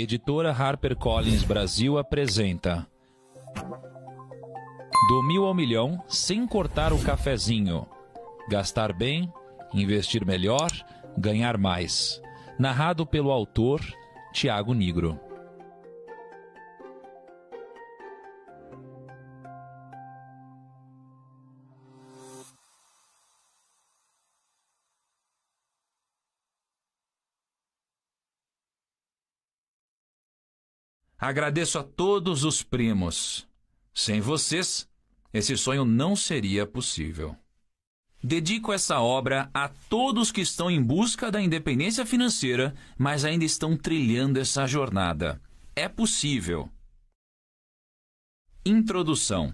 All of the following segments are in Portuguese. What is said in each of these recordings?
Editora HarperCollins Brasil apresenta Do mil ao milhão sem cortar o cafezinho. Gastar bem, investir melhor, ganhar mais. Narrado pelo autor Tiago Nigro. Agradeço a todos os primos. Sem vocês, esse sonho não seria possível. Dedico essa obra a todos que estão em busca da independência financeira, mas ainda estão trilhando essa jornada. É possível. Introdução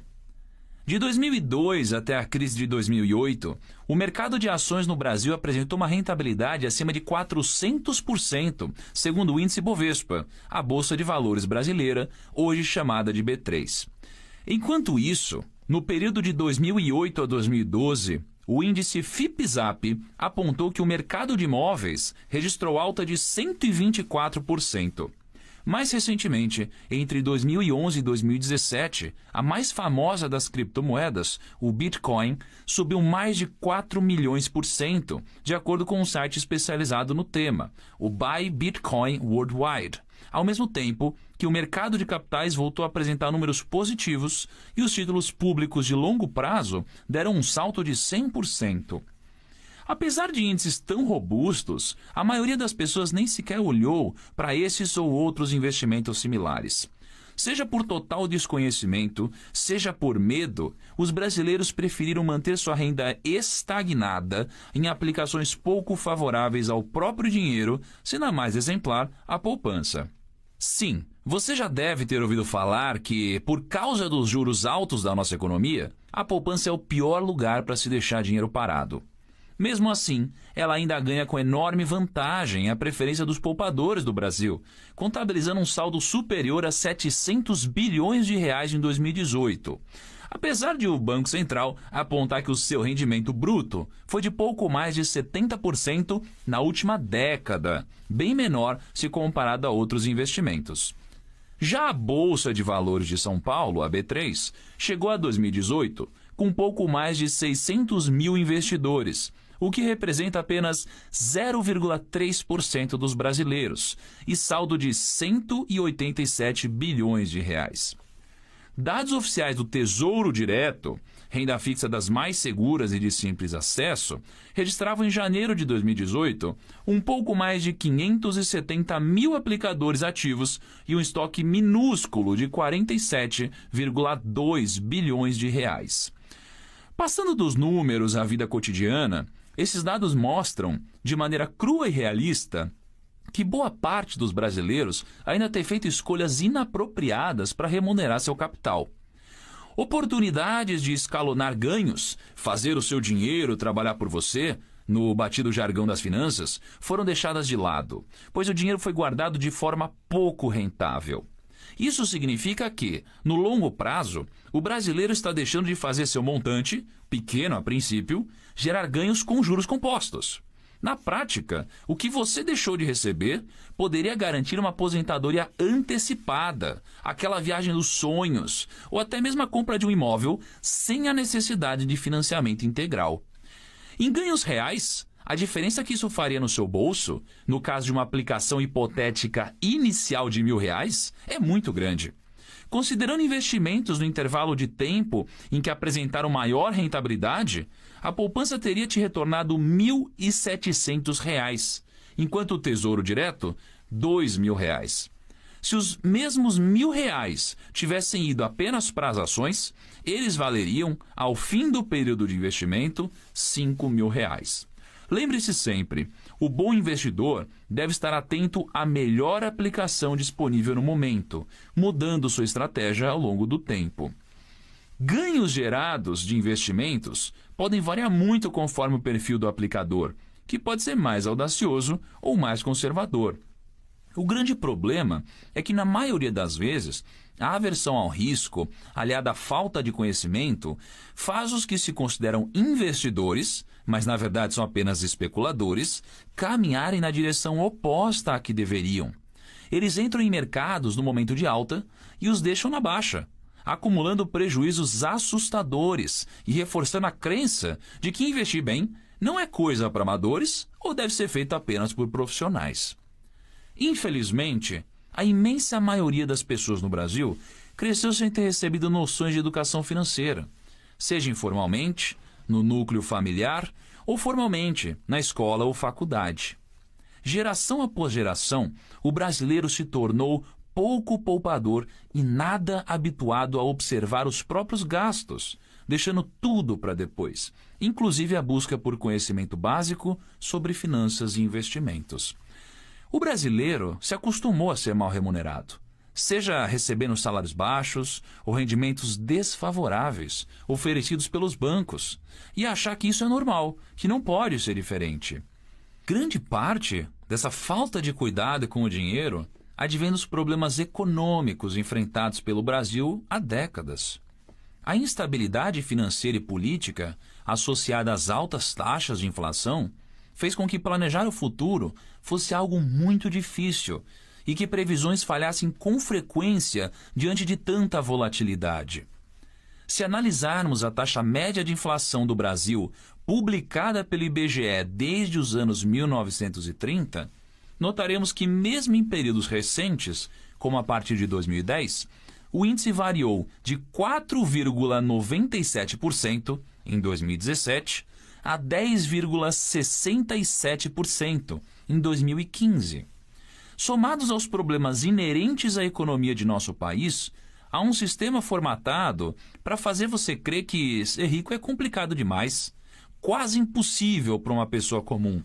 de 2002 até a crise de 2008, o mercado de ações no Brasil apresentou uma rentabilidade acima de 400%, segundo o índice Bovespa, a bolsa de valores brasileira, hoje chamada de B3. Enquanto isso, no período de 2008 a 2012, o índice FIPZAP apontou que o mercado de imóveis registrou alta de 124%. Mais recentemente, entre 2011 e 2017, a mais famosa das criptomoedas, o Bitcoin, subiu mais de 4 milhões por cento, de acordo com um site especializado no tema, o Buy Bitcoin Worldwide. Ao mesmo tempo que o mercado de capitais voltou a apresentar números positivos e os títulos públicos de longo prazo deram um salto de 100%. Apesar de índices tão robustos, a maioria das pessoas nem sequer olhou para esses ou outros investimentos similares. Seja por total desconhecimento, seja por medo, os brasileiros preferiram manter sua renda estagnada em aplicações pouco favoráveis ao próprio dinheiro, se na mais exemplar, a poupança. Sim, você já deve ter ouvido falar que, por causa dos juros altos da nossa economia, a poupança é o pior lugar para se deixar dinheiro parado. Mesmo assim, ela ainda ganha com enorme vantagem a preferência dos poupadores do Brasil, contabilizando um saldo superior a 700 bilhões de reais em 2018. Apesar de o Banco Central apontar que o seu rendimento bruto foi de pouco mais de 70% na última década, bem menor se comparado a outros investimentos. Já a Bolsa de Valores de São Paulo, a B3, chegou a 2018 com pouco mais de 600 mil investidores, o que representa apenas 0,3% dos brasileiros, e saldo de 187 bilhões de reais. Dados oficiais do Tesouro Direto, renda fixa das mais seguras e de simples acesso, registravam em janeiro de 2018 um pouco mais de 570 mil aplicadores ativos e um estoque minúsculo de 47,2 bilhões de reais. Passando dos números à vida cotidiana, esses dados mostram, de maneira crua e realista, que boa parte dos brasileiros ainda tem feito escolhas inapropriadas para remunerar seu capital. Oportunidades de escalonar ganhos, fazer o seu dinheiro trabalhar por você, no batido jargão das finanças, foram deixadas de lado, pois o dinheiro foi guardado de forma pouco rentável. Isso significa que, no longo prazo, o brasileiro está deixando de fazer seu montante, pequeno a princípio, gerar ganhos com juros compostos. Na prática, o que você deixou de receber poderia garantir uma aposentadoria antecipada, aquela viagem dos sonhos, ou até mesmo a compra de um imóvel sem a necessidade de financiamento integral. Em ganhos reais, a diferença que isso faria no seu bolso, no caso de uma aplicação hipotética inicial de mil reais, é muito grande. Considerando investimentos no intervalo de tempo em que apresentaram maior rentabilidade, a poupança teria te retornado R$ 1.700, enquanto o Tesouro Direto, R$ 2.000. Se os mesmos mil reais tivessem ido apenas para as ações, eles valeriam, ao fim do período de investimento, cinco mil reais. Lembre-se sempre, o bom investidor deve estar atento à melhor aplicação disponível no momento, mudando sua estratégia ao longo do tempo. Ganhos gerados de investimentos podem variar muito conforme o perfil do aplicador, que pode ser mais audacioso ou mais conservador. O grande problema é que, na maioria das vezes, a aversão ao risco, aliada à falta de conhecimento, faz os que se consideram investidores, mas na verdade são apenas especuladores, caminharem na direção oposta à que deveriam. Eles entram em mercados no momento de alta e os deixam na baixa, acumulando prejuízos assustadores e reforçando a crença de que investir bem não é coisa para amadores ou deve ser feita apenas por profissionais. Infelizmente, a imensa maioria das pessoas no Brasil cresceu sem ter recebido noções de educação financeira, seja informalmente, no núcleo familiar ou formalmente, na escola ou faculdade. Geração após geração, o brasileiro se tornou pouco poupador e nada habituado a observar os próprios gastos, deixando tudo para depois, inclusive a busca por conhecimento básico sobre finanças e investimentos. O brasileiro se acostumou a ser mal remunerado seja recebendo salários baixos ou rendimentos desfavoráveis oferecidos pelos bancos, e achar que isso é normal, que não pode ser diferente. Grande parte dessa falta de cuidado com o dinheiro advém dos problemas econômicos enfrentados pelo Brasil há décadas. A instabilidade financeira e política, associada às altas taxas de inflação, fez com que planejar o futuro fosse algo muito difícil e que previsões falhassem com frequência diante de tanta volatilidade. Se analisarmos a taxa média de inflação do Brasil publicada pelo IBGE desde os anos 1930, notaremos que, mesmo em períodos recentes, como a partir de 2010, o índice variou de 4,97% em 2017 a 10,67% em 2015. Somados aos problemas inerentes à economia de nosso país, há um sistema formatado para fazer você crer que ser rico é complicado demais, quase impossível para uma pessoa comum.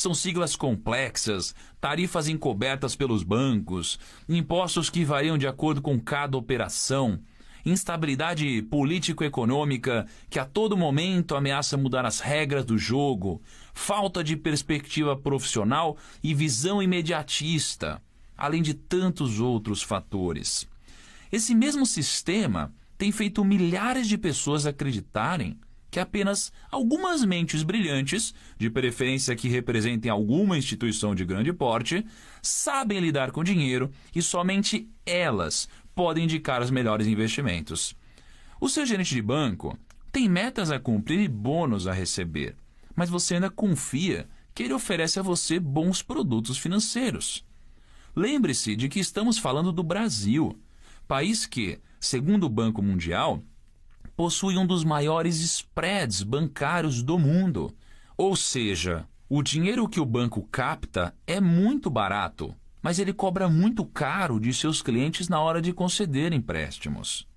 São siglas complexas, tarifas encobertas pelos bancos, impostos que variam de acordo com cada operação, instabilidade político-econômica que a todo momento ameaça mudar as regras do jogo, falta de perspectiva profissional e visão imediatista, além de tantos outros fatores. Esse mesmo sistema tem feito milhares de pessoas acreditarem que apenas algumas mentes brilhantes, de preferência que representem alguma instituição de grande porte, sabem lidar com dinheiro e somente elas podem indicar os melhores investimentos. O seu gerente de banco tem metas a cumprir e bônus a receber, mas você ainda confia que ele oferece a você bons produtos financeiros. Lembre-se de que estamos falando do Brasil, país que, segundo o Banco Mundial, possui um dos maiores spreads bancários do mundo. Ou seja, o dinheiro que o banco capta é muito barato, mas ele cobra muito caro de seus clientes na hora de conceder empréstimos.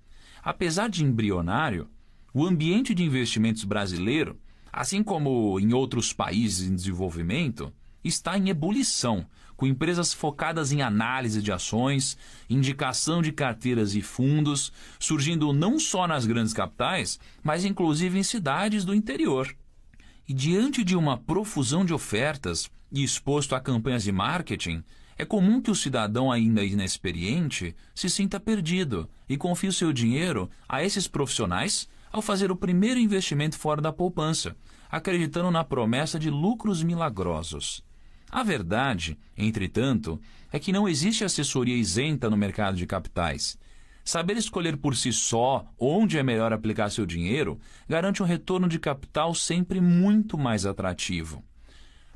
Apesar de embrionário, o ambiente de investimentos brasileiro, assim como em outros países em desenvolvimento, está em ebulição com empresas focadas em análise de ações, indicação de carteiras e fundos, surgindo não só nas grandes capitais, mas inclusive em cidades do interior. E diante de uma profusão de ofertas e exposto a campanhas de marketing, é comum que o cidadão ainda inexperiente se sinta perdido e confie o seu dinheiro a esses profissionais ao fazer o primeiro investimento fora da poupança, acreditando na promessa de lucros milagrosos. A verdade, entretanto, é que não existe assessoria isenta no mercado de capitais. Saber escolher por si só onde é melhor aplicar seu dinheiro garante um retorno de capital sempre muito mais atrativo.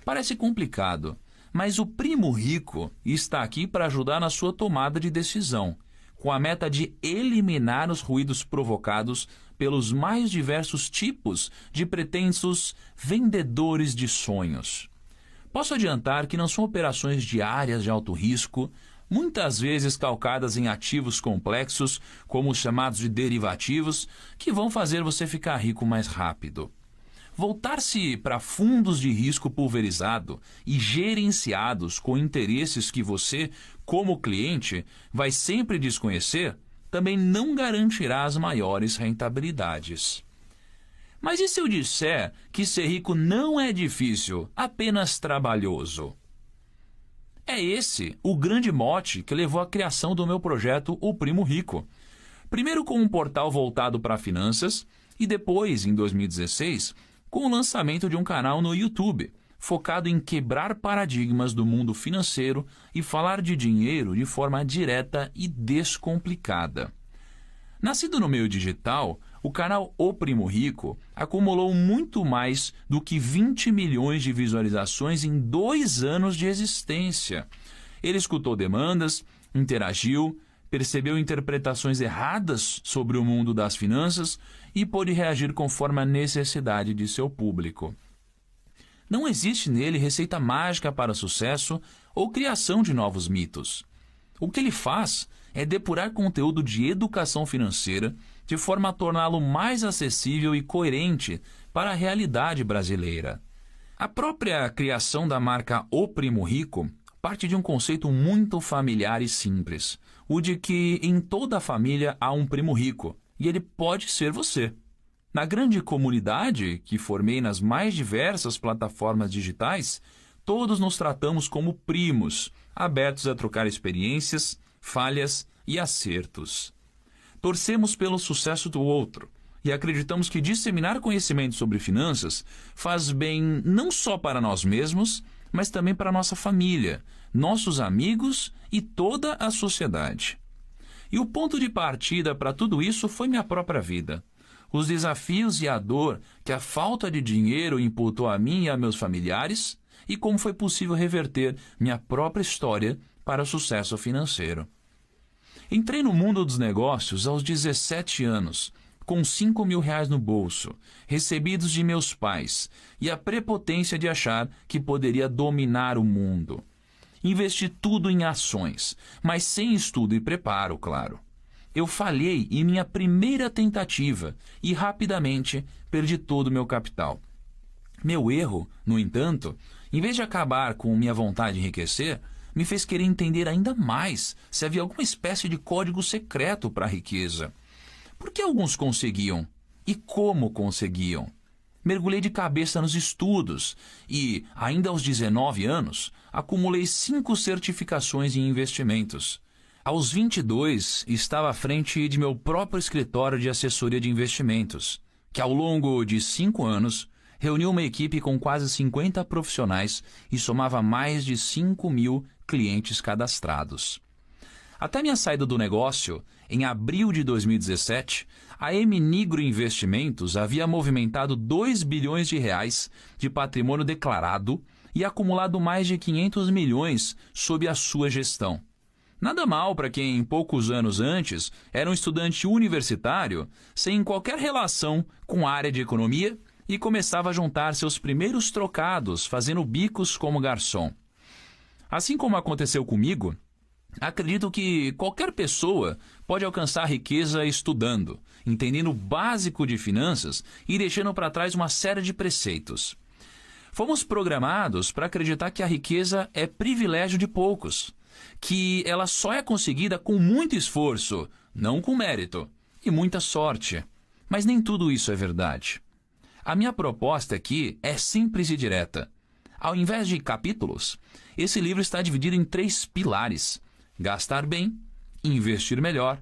Parece complicado, mas o primo rico está aqui para ajudar na sua tomada de decisão, com a meta de eliminar os ruídos provocados pelos mais diversos tipos de pretensos vendedores de sonhos. Posso adiantar que não são operações diárias de alto risco, muitas vezes calcadas em ativos complexos, como os chamados de derivativos, que vão fazer você ficar rico mais rápido. Voltar-se para fundos de risco pulverizado e gerenciados com interesses que você, como cliente, vai sempre desconhecer, também não garantirá as maiores rentabilidades. Mas e se eu disser que ser rico não é difícil, apenas trabalhoso? É esse o grande mote que levou à criação do meu projeto O Primo Rico. Primeiro com um portal voltado para finanças e depois, em 2016, com o lançamento de um canal no YouTube, focado em quebrar paradigmas do mundo financeiro e falar de dinheiro de forma direta e descomplicada. Nascido no meio digital, o canal O Primo Rico acumulou muito mais do que 20 milhões de visualizações em dois anos de existência. Ele escutou demandas, interagiu, percebeu interpretações erradas sobre o mundo das finanças e pôde reagir conforme a necessidade de seu público. Não existe nele receita mágica para sucesso ou criação de novos mitos. O que ele faz é depurar conteúdo de educação financeira de forma a torná-lo mais acessível e coerente para a realidade brasileira. A própria criação da marca O Primo Rico parte de um conceito muito familiar e simples, o de que em toda a família há um primo rico, e ele pode ser você. Na grande comunidade que formei nas mais diversas plataformas digitais, todos nos tratamos como primos, abertos a trocar experiências, falhas e acertos torcemos pelo sucesso do outro e acreditamos que disseminar conhecimento sobre finanças faz bem não só para nós mesmos, mas também para nossa família, nossos amigos e toda a sociedade. E o ponto de partida para tudo isso foi minha própria vida. Os desafios e a dor que a falta de dinheiro imputou a mim e a meus familiares, e como foi possível reverter minha própria história para o sucesso financeiro. Entrei no mundo dos negócios aos 17 anos, com 5 mil reais no bolso, recebidos de meus pais, e a prepotência de achar que poderia dominar o mundo. Investi tudo em ações, mas sem estudo e preparo, claro. Eu falhei em minha primeira tentativa e rapidamente perdi todo o meu capital. Meu erro, no entanto, em vez de acabar com minha vontade de enriquecer, me fez querer entender ainda mais se havia alguma espécie de código secreto para a riqueza. Por que alguns conseguiam? E como conseguiam? Mergulhei de cabeça nos estudos e, ainda aos 19 anos, acumulei cinco certificações em investimentos. Aos 22, estava à frente de meu próprio escritório de assessoria de investimentos, que ao longo de cinco anos reuniu uma equipe com quase 50 profissionais e somava mais de 5 mil clientes cadastrados. Até minha saída do negócio, em abril de 2017, a Eminigro Investimentos havia movimentado 2 bilhões de reais de patrimônio declarado e acumulado mais de 500 milhões sob a sua gestão. Nada mal para quem, poucos anos antes, era um estudante universitário sem qualquer relação com a área de economia e começava a juntar seus primeiros trocados fazendo bicos como garçom. Assim como aconteceu comigo, acredito que qualquer pessoa pode alcançar riqueza estudando, entendendo o básico de finanças e deixando para trás uma série de preceitos. Fomos programados para acreditar que a riqueza é privilégio de poucos, que ela só é conseguida com muito esforço, não com mérito, e muita sorte. Mas nem tudo isso é verdade. A minha proposta aqui é simples e direta. Ao invés de capítulos, esse livro está dividido em três pilares: gastar bem, investir melhor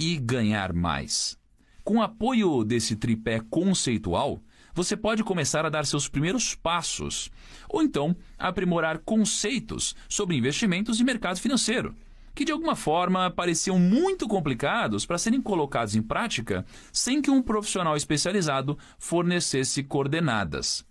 e ganhar mais. Com o apoio desse tripé conceitual, você pode começar a dar seus primeiros passos, ou então aprimorar conceitos sobre investimentos e mercado financeiro, que de alguma forma pareciam muito complicados para serem colocados em prática sem que um profissional especializado fornecesse coordenadas.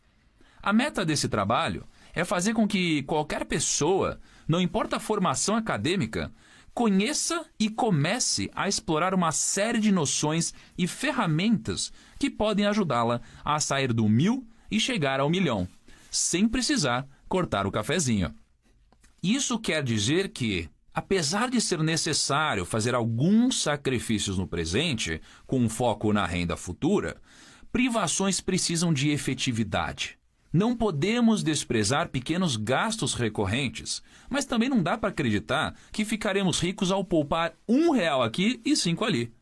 A meta desse trabalho é fazer com que qualquer pessoa, não importa a formação acadêmica, conheça e comece a explorar uma série de noções e ferramentas que podem ajudá-la a sair do mil e chegar ao milhão, sem precisar cortar o cafezinho. Isso quer dizer que, apesar de ser necessário fazer alguns sacrifícios no presente, com foco na renda futura, privações precisam de efetividade. Não podemos desprezar pequenos gastos recorrentes, mas também não dá para acreditar que ficaremos ricos ao poupar um real aqui e cinco ali.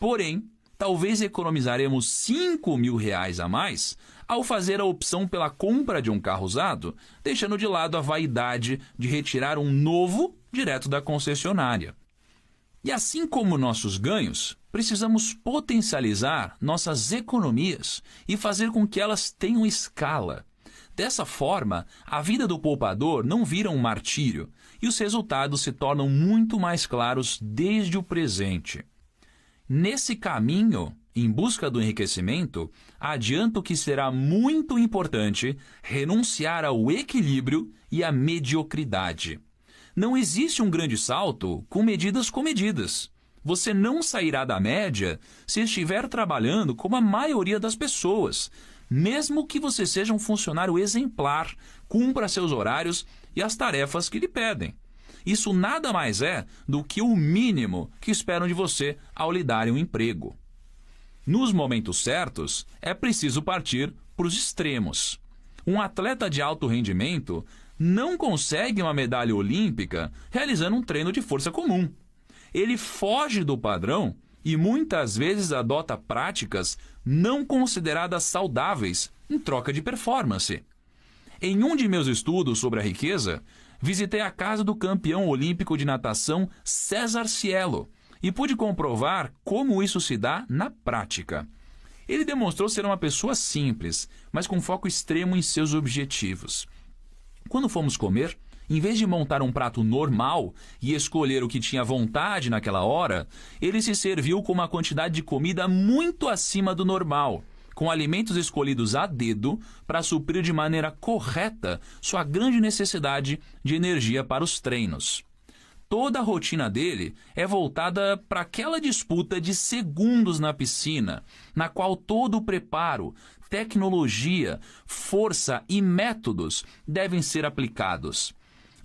Porém, talvez economizaremos cinco mil reais a mais ao fazer a opção pela compra de um carro usado, deixando de lado a vaidade de retirar um novo direto da concessionária. E assim como nossos ganhos, precisamos potencializar nossas economias e fazer com que elas tenham escala. Dessa forma, a vida do poupador não vira um martírio e os resultados se tornam muito mais claros desde o presente. Nesse caminho, em busca do enriquecimento, adianto que será muito importante renunciar ao equilíbrio e à mediocridade. Não existe um grande salto com medidas com medidas. Você não sairá da média se estiver trabalhando como a maioria das pessoas. Mesmo que você seja um funcionário exemplar, cumpra seus horários e as tarefas que lhe pedem. Isso nada mais é do que o mínimo que esperam de você ao lhe darem um emprego. Nos momentos certos, é preciso partir para os extremos. Um atleta de alto rendimento não consegue uma medalha olímpica realizando um treino de força comum ele foge do padrão e muitas vezes adota práticas não consideradas saudáveis em troca de performance. Em um de meus estudos sobre a riqueza, visitei a casa do campeão olímpico de natação César Cielo e pude comprovar como isso se dá na prática. Ele demonstrou ser uma pessoa simples, mas com foco extremo em seus objetivos. Quando fomos comer, em vez de montar um prato normal e escolher o que tinha vontade naquela hora, ele se serviu com uma quantidade de comida muito acima do normal, com alimentos escolhidos a dedo para suprir de maneira correta sua grande necessidade de energia para os treinos. Toda a rotina dele é voltada para aquela disputa de segundos na piscina, na qual todo o preparo, tecnologia, força e métodos devem ser aplicados.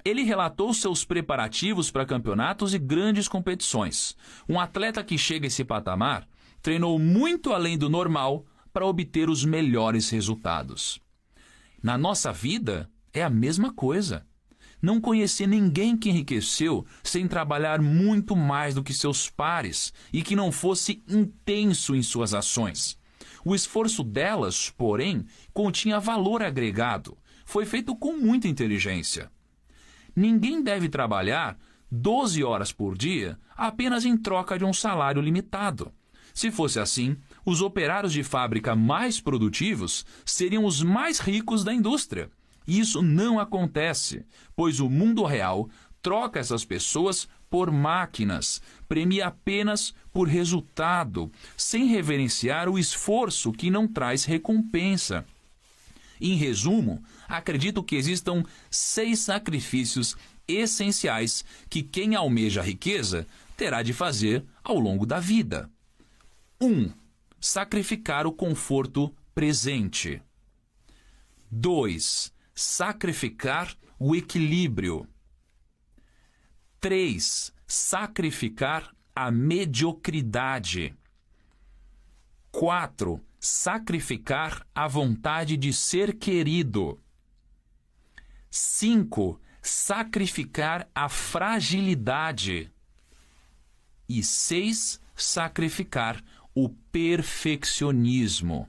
Ele relatou seus preparativos para campeonatos e grandes competições. Um atleta que chega a esse patamar treinou muito além do normal para obter os melhores resultados. Na nossa vida, é a mesma coisa. Não conheci ninguém que enriqueceu sem trabalhar muito mais do que seus pares e que não fosse intenso em suas ações. O esforço delas, porém, continha valor agregado. Foi feito com muita inteligência. Ninguém deve trabalhar 12 horas por dia apenas em troca de um salário limitado. Se fosse assim, os operários de fábrica mais produtivos seriam os mais ricos da indústria. E Isso não acontece, pois o mundo real troca essas pessoas por máquinas, premia apenas por resultado, sem reverenciar o esforço que não traz recompensa. Em resumo, acredito que existam seis sacrifícios essenciais que quem almeja a riqueza terá de fazer ao longo da vida. 1. Um, sacrificar o conforto presente. 2. Sacrificar o equilíbrio. 3. Sacrificar a mediocridade. 4. Sacrificar a vontade de ser querido. 5. Sacrificar a fragilidade. E 6. Sacrificar o perfeccionismo.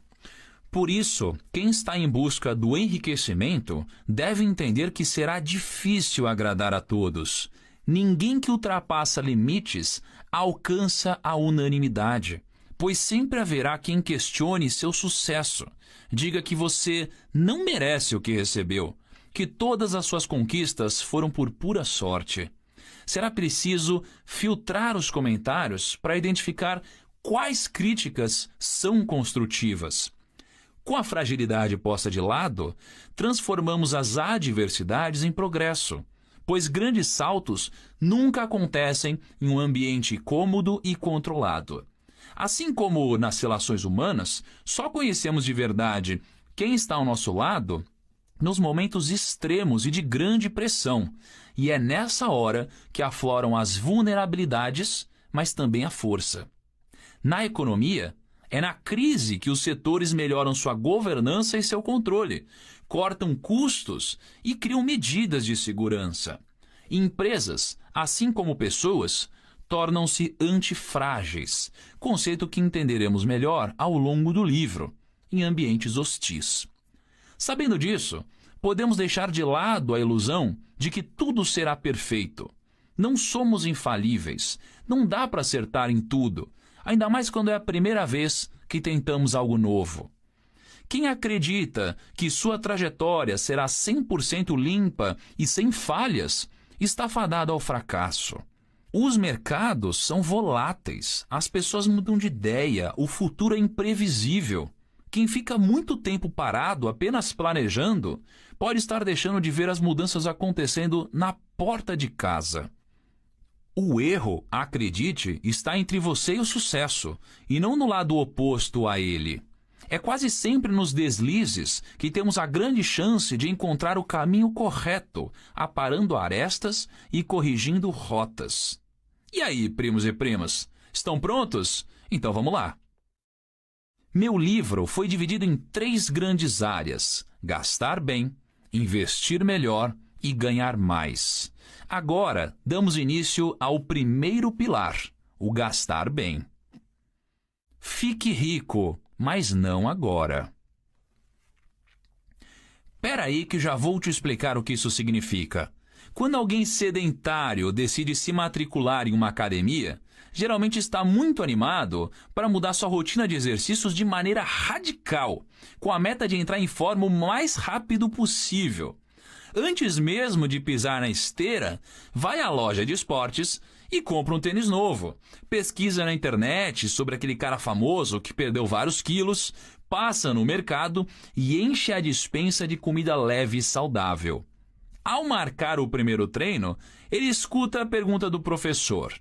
Por isso, quem está em busca do enriquecimento deve entender que será difícil agradar a todos. Ninguém que ultrapassa limites alcança a unanimidade, pois sempre haverá quem questione seu sucesso, diga que você não merece o que recebeu que todas as suas conquistas foram por pura sorte. Será preciso filtrar os comentários para identificar quais críticas são construtivas. Com a fragilidade posta de lado, transformamos as adversidades em progresso, pois grandes saltos nunca acontecem em um ambiente cômodo e controlado. Assim como nas relações humanas, só conhecemos de verdade quem está ao nosso lado nos momentos extremos e de grande pressão, e é nessa hora que afloram as vulnerabilidades, mas também a força. Na economia, é na crise que os setores melhoram sua governança e seu controle, cortam custos e criam medidas de segurança. Empresas, assim como pessoas, tornam-se antifrágeis, conceito que entenderemos melhor ao longo do livro, em ambientes hostis. Sabendo disso, podemos deixar de lado a ilusão de que tudo será perfeito. Não somos infalíveis, não dá para acertar em tudo, ainda mais quando é a primeira vez que tentamos algo novo. Quem acredita que sua trajetória será 100% limpa e sem falhas está fadado ao fracasso. Os mercados são voláteis, as pessoas mudam de ideia, o futuro é imprevisível. Quem fica muito tempo parado apenas planejando pode estar deixando de ver as mudanças acontecendo na porta de casa. O erro, acredite, está entre você e o sucesso, e não no lado oposto a ele. É quase sempre nos deslizes que temos a grande chance de encontrar o caminho correto, aparando arestas e corrigindo rotas. E aí, primos e primas, estão prontos? Então vamos lá! Meu livro foi dividido em três grandes áreas: gastar bem, investir melhor e ganhar mais. Agora, damos início ao primeiro pilar, o gastar bem. Fique rico, mas não agora. Pera aí que já vou te explicar o que isso significa. Quando alguém sedentário decide se matricular em uma academia, geralmente está muito animado para mudar sua rotina de exercícios de maneira radical, com a meta de entrar em forma o mais rápido possível. Antes mesmo de pisar na esteira, vai à loja de esportes e compra um tênis novo. Pesquisa na internet sobre aquele cara famoso que perdeu vários quilos, passa no mercado e enche a dispensa de comida leve e saudável. Ao marcar o primeiro treino, ele escuta a pergunta do professor.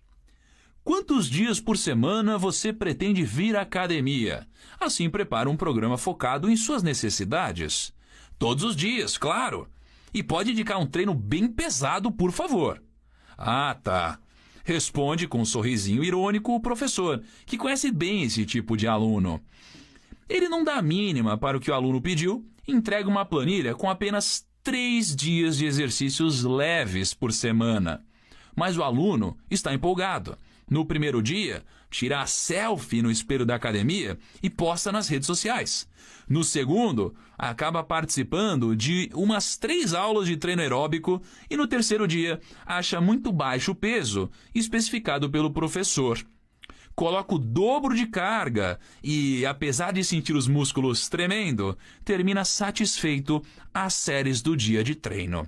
Quantos dias por semana você pretende vir à academia? Assim, prepara um programa focado em suas necessidades. Todos os dias, claro. E pode indicar um treino bem pesado, por favor. Ah, tá. Responde com um sorrisinho irônico o professor, que conhece bem esse tipo de aluno. Ele não dá a mínima para o que o aluno pediu, entrega uma planilha com apenas três dias de exercícios leves por semana. Mas o aluno está empolgado no primeiro dia, tirar a selfie no espelho da academia e posta nas redes sociais. No segundo, acaba participando de umas três aulas de treino aeróbico e no terceiro dia acha muito baixo o peso especificado pelo professor coloca o dobro de carga e, apesar de sentir os músculos tremendo, termina satisfeito as séries do dia de treino.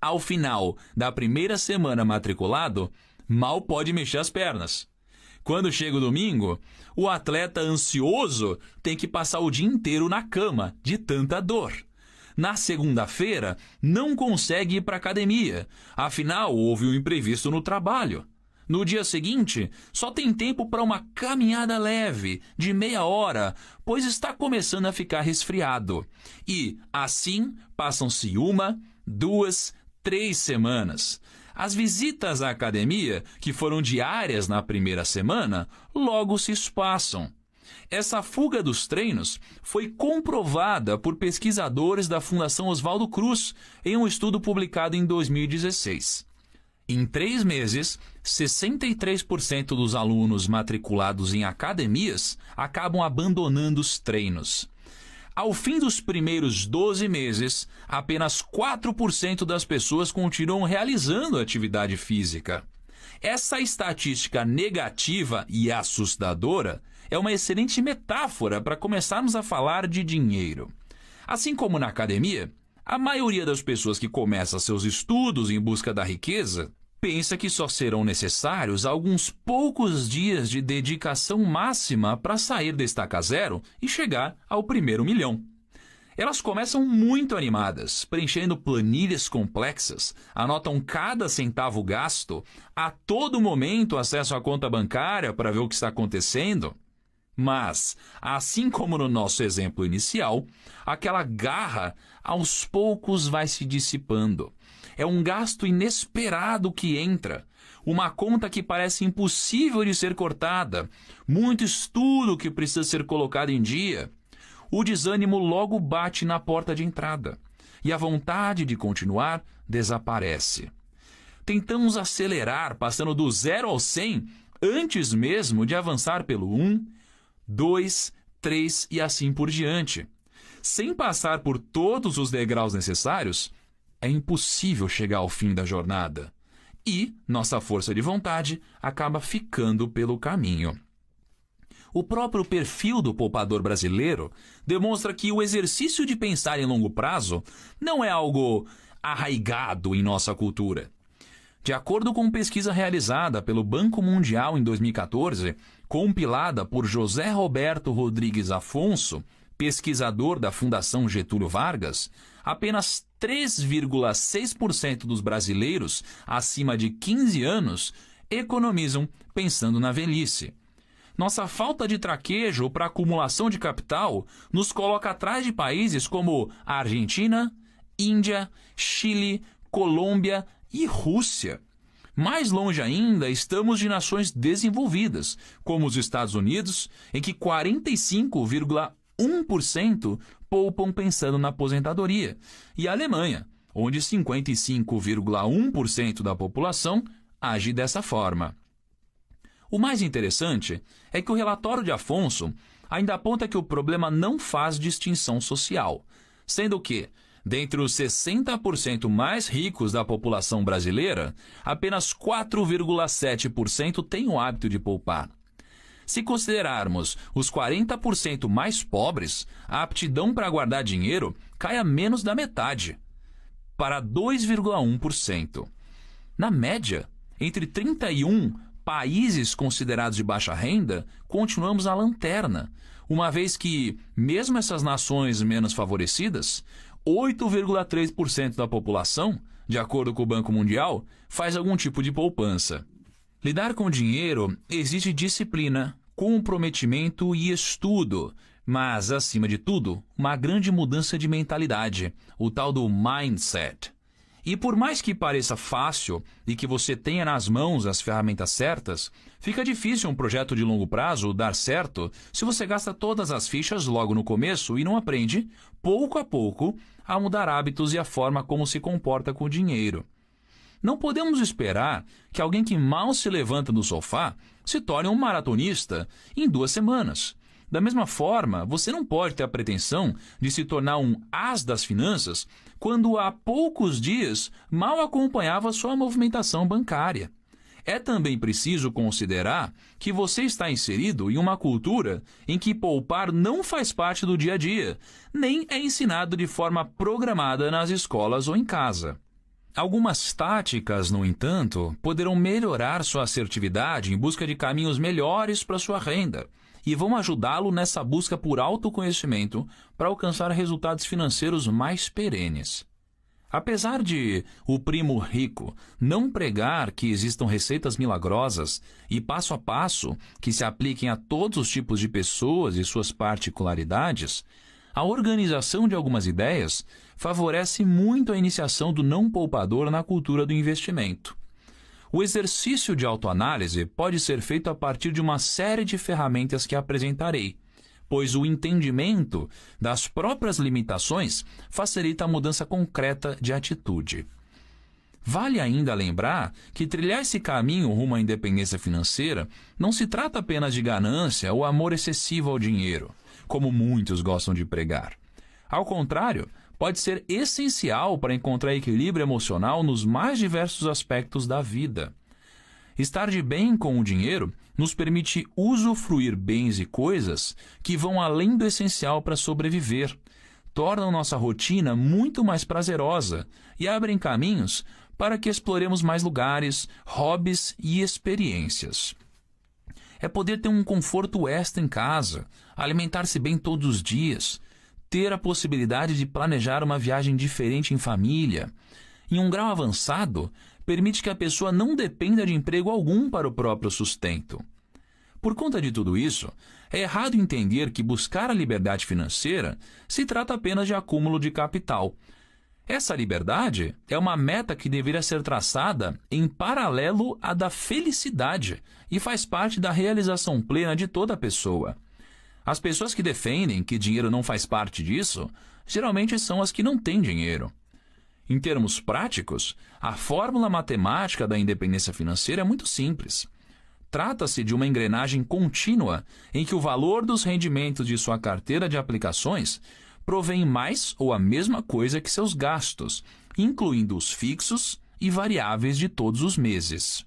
Ao final da primeira semana matriculado, mal pode mexer as pernas. Quando chega o domingo, o atleta ansioso tem que passar o dia inteiro na cama, de tanta dor. Na segunda-feira, não consegue ir para a academia, afinal, houve um imprevisto no trabalho. No dia seguinte, só tem tempo para uma caminhada leve, de meia hora, pois está começando a ficar resfriado. E, assim, passam-se uma, duas, três semanas. As visitas à academia, que foram diárias na primeira semana, logo se espaçam. Essa fuga dos treinos foi comprovada por pesquisadores da Fundação Oswaldo Cruz em um estudo publicado em 2016. Em três meses, 63% dos alunos matriculados em academias acabam abandonando os treinos. Ao fim dos primeiros 12 meses, apenas 4% das pessoas continuam realizando atividade física. Essa estatística negativa e assustadora é uma excelente metáfora para começarmos a falar de dinheiro. Assim como na academia, a maioria das pessoas que começa seus estudos em busca da riqueza pensa que só serão necessários alguns poucos dias de dedicação máxima para sair da estaca zero e chegar ao primeiro milhão. Elas começam muito animadas, preenchendo planilhas complexas, anotam cada centavo gasto, a todo momento acessam a conta bancária para ver o que está acontecendo. Mas, assim como no nosso exemplo inicial, aquela garra aos poucos vai se dissipando é um gasto inesperado que entra. Uma conta que parece impossível de ser cortada. Muito estudo que precisa ser colocado em dia. O desânimo logo bate na porta de entrada. E a vontade de continuar desaparece. Tentamos acelerar, passando do zero ao 100, antes mesmo de avançar pelo 1, 2, 3 e assim por diante. Sem passar por todos os degraus necessários, é impossível chegar ao fim da jornada. E nossa força de vontade acaba ficando pelo caminho. O próprio perfil do poupador brasileiro demonstra que o exercício de pensar em longo prazo não é algo arraigado em nossa cultura. De acordo com pesquisa realizada pelo Banco Mundial em 2014, compilada por José Roberto Rodrigues Afonso, pesquisador da Fundação Getúlio Vargas, apenas 3,6% dos brasileiros acima de 15 anos economizam pensando na velhice. Nossa falta de traquejo para acumulação de capital nos coloca atrás de países como a Argentina, Índia, Chile, Colômbia e Rússia. Mais longe ainda, estamos de nações desenvolvidas, como os Estados Unidos, em que 45,1% poupam pensando na aposentadoria, e a Alemanha, onde 55,1% da população age dessa forma. O mais interessante é que o relatório de Afonso ainda aponta que o problema não faz distinção social, sendo que, dentre os 60% mais ricos da população brasileira, apenas 4,7% têm o hábito de poupar. Se considerarmos os 40% mais pobres, a aptidão para guardar dinheiro cai a menos da metade, para 2,1%. Na média, entre 31 países considerados de baixa renda, continuamos na lanterna, uma vez que, mesmo essas nações menos favorecidas, 8,3% da população, de acordo com o Banco Mundial, faz algum tipo de poupança. Lidar com dinheiro exige disciplina, comprometimento e estudo, mas, acima de tudo, uma grande mudança de mentalidade, o tal do mindset. E por mais que pareça fácil e que você tenha nas mãos as ferramentas certas, fica difícil um projeto de longo prazo dar certo se você gasta todas as fichas logo no começo e não aprende, pouco a pouco, a mudar hábitos e a forma como se comporta com o dinheiro. Não podemos esperar que alguém que mal se levanta do sofá se torne um maratonista em duas semanas. Da mesma forma, você não pode ter a pretensão de se tornar um as das finanças quando há poucos dias mal acompanhava sua movimentação bancária. É também preciso considerar que você está inserido em uma cultura em que poupar não faz parte do dia a dia, nem é ensinado de forma programada nas escolas ou em casa. Algumas táticas, no entanto, poderão melhorar sua assertividade em busca de caminhos melhores para sua renda e vão ajudá-lo nessa busca por autoconhecimento para alcançar resultados financeiros mais perenes. Apesar de o primo rico não pregar que existam receitas milagrosas e passo a passo que se apliquem a todos os tipos de pessoas e suas particularidades, a organização de algumas ideias favorece muito a iniciação do não poupador na cultura do investimento. O exercício de autoanálise pode ser feito a partir de uma série de ferramentas que apresentarei, pois o entendimento das próprias limitações facilita a mudança concreta de atitude. Vale ainda lembrar que trilhar esse caminho rumo à independência financeira não se trata apenas de ganância ou amor excessivo ao dinheiro, como muitos gostam de pregar. Ao contrário, pode ser essencial para encontrar equilíbrio emocional nos mais diversos aspectos da vida. Estar de bem com o dinheiro nos permite usufruir bens e coisas que vão além do essencial para sobreviver, tornam nossa rotina muito mais prazerosa e abrem caminhos para que exploremos mais lugares, hobbies e experiências. É poder ter um conforto extra em casa, alimentar-se bem todos os dias, ter a possibilidade de planejar uma viagem diferente em família, em um grau avançado, permite que a pessoa não dependa de emprego algum para o próprio sustento. Por conta de tudo isso, é errado entender que buscar a liberdade financeira se trata apenas de acúmulo de capital. Essa liberdade é uma meta que deveria ser traçada em paralelo à da felicidade e faz parte da realização plena de toda pessoa. As pessoas que defendem que dinheiro não faz parte disso geralmente são as que não têm dinheiro. Em termos práticos, a fórmula matemática da independência financeira é muito simples. Trata-se de uma engrenagem contínua em que o valor dos rendimentos de sua carteira de aplicações provém mais ou a mesma coisa que seus gastos, incluindo os fixos e variáveis de todos os meses.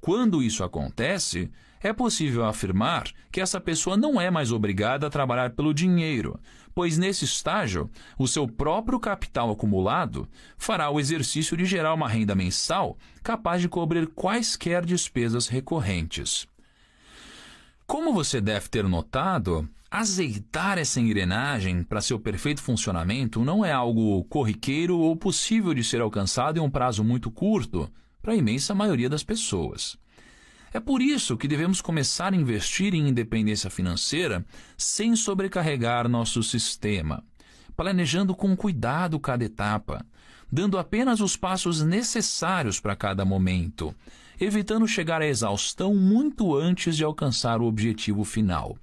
Quando isso acontece, é possível afirmar que essa pessoa não é mais obrigada a trabalhar pelo dinheiro, pois nesse estágio, o seu próprio capital acumulado fará o exercício de gerar uma renda mensal capaz de cobrir quaisquer despesas recorrentes. Como você deve ter notado, azeitar essa engrenagem para seu perfeito funcionamento não é algo corriqueiro ou possível de ser alcançado em um prazo muito curto para a imensa maioria das pessoas. É por isso que devemos começar a investir em independência financeira sem sobrecarregar nosso sistema, planejando com cuidado cada etapa, dando apenas os passos necessários para cada momento, evitando chegar à exaustão muito antes de alcançar o objetivo final.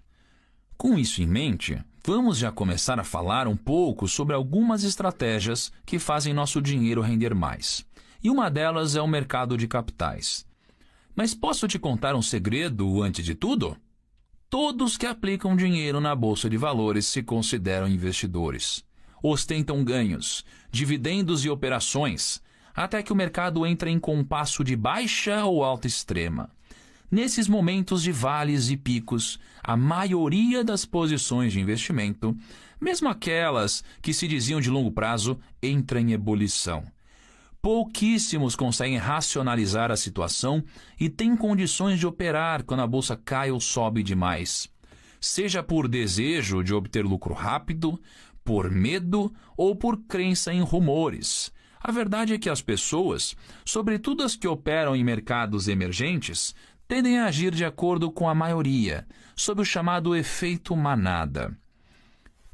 Com isso em mente, vamos já começar a falar um pouco sobre algumas estratégias que fazem nosso dinheiro render mais. E uma delas é o mercado de capitais. Mas posso te contar um segredo antes de tudo? Todos que aplicam dinheiro na bolsa de valores se consideram investidores. Ostentam ganhos, dividendos e operações, até que o mercado entra em compasso de baixa ou alta extrema. Nesses momentos de vales e picos, a maioria das posições de investimento, mesmo aquelas que se diziam de longo prazo, entra em ebulição Pouquíssimos conseguem racionalizar a situação e têm condições de operar quando a bolsa cai ou sobe demais. Seja por desejo de obter lucro rápido, por medo ou por crença em rumores. A verdade é que as pessoas, sobretudo as que operam em mercados emergentes, tendem a agir de acordo com a maioria, sob o chamado efeito manada.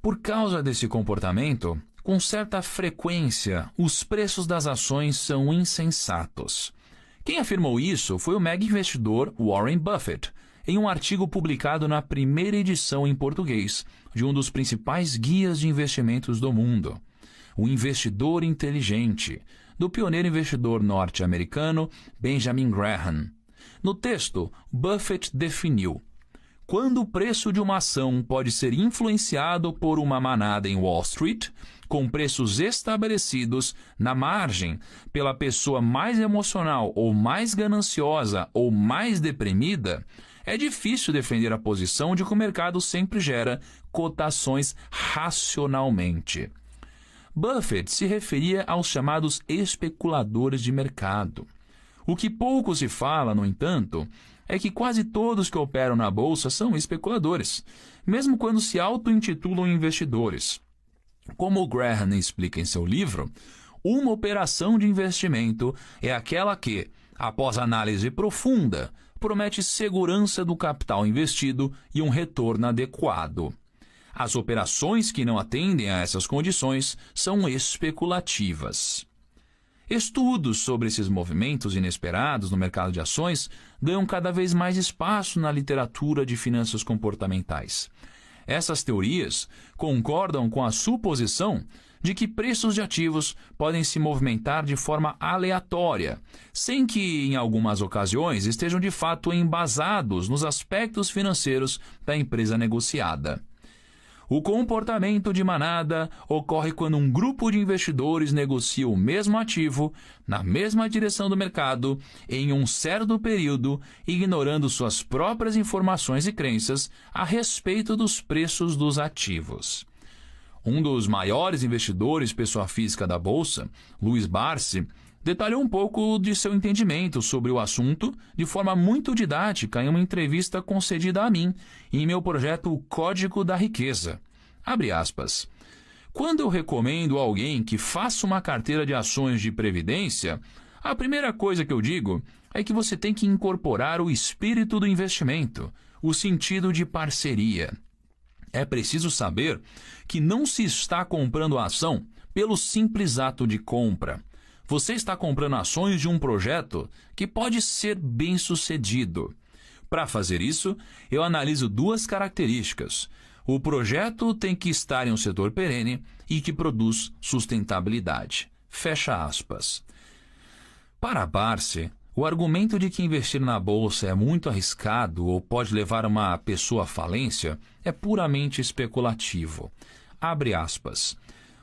Por causa desse comportamento, com certa frequência, os preços das ações são insensatos. Quem afirmou isso foi o mega investidor Warren Buffett, em um artigo publicado na primeira edição em português de um dos principais guias de investimentos do mundo, O Investidor Inteligente, do pioneiro investidor norte-americano Benjamin Graham. No texto, Buffett definiu quando o preço de uma ação pode ser influenciado por uma manada em Wall Street com preços estabelecidos na margem pela pessoa mais emocional ou mais gananciosa ou mais deprimida, é difícil defender a posição de que o mercado sempre gera cotações racionalmente. Buffett se referia aos chamados especuladores de mercado. O que pouco se fala, no entanto, é que quase todos que operam na bolsa são especuladores, mesmo quando se auto-intitulam investidores. Como o Graham explica em seu livro, uma operação de investimento é aquela que, após análise profunda, promete segurança do capital investido e um retorno adequado. As operações que não atendem a essas condições são especulativas. Estudos sobre esses movimentos inesperados no mercado de ações ganham cada vez mais espaço na literatura de finanças comportamentais. Essas teorias concordam com a suposição de que preços de ativos podem se movimentar de forma aleatória, sem que, em algumas ocasiões, estejam de fato embasados nos aspectos financeiros da empresa negociada. O comportamento de manada ocorre quando um grupo de investidores negocia o mesmo ativo, na mesma direção do mercado, em um certo período, ignorando suas próprias informações e crenças a respeito dos preços dos ativos. Um dos maiores investidores pessoa física da Bolsa, Luiz Barsi, detalhou um pouco de seu entendimento sobre o assunto de forma muito didática em uma entrevista concedida a mim em meu projeto Código da Riqueza. Abre aspas. Quando eu recomendo a alguém que faça uma carteira de ações de previdência, a primeira coisa que eu digo é que você tem que incorporar o espírito do investimento, o sentido de parceria. É preciso saber que não se está comprando a ação pelo simples ato de compra você está comprando ações de um projeto que pode ser bem sucedido. Para fazer isso, eu analiso duas características. O projeto tem que estar em um setor perene e que produz sustentabilidade. Fecha aspas. Para a Barsi, o argumento de que investir na bolsa é muito arriscado ou pode levar uma pessoa à falência é puramente especulativo. Abre aspas.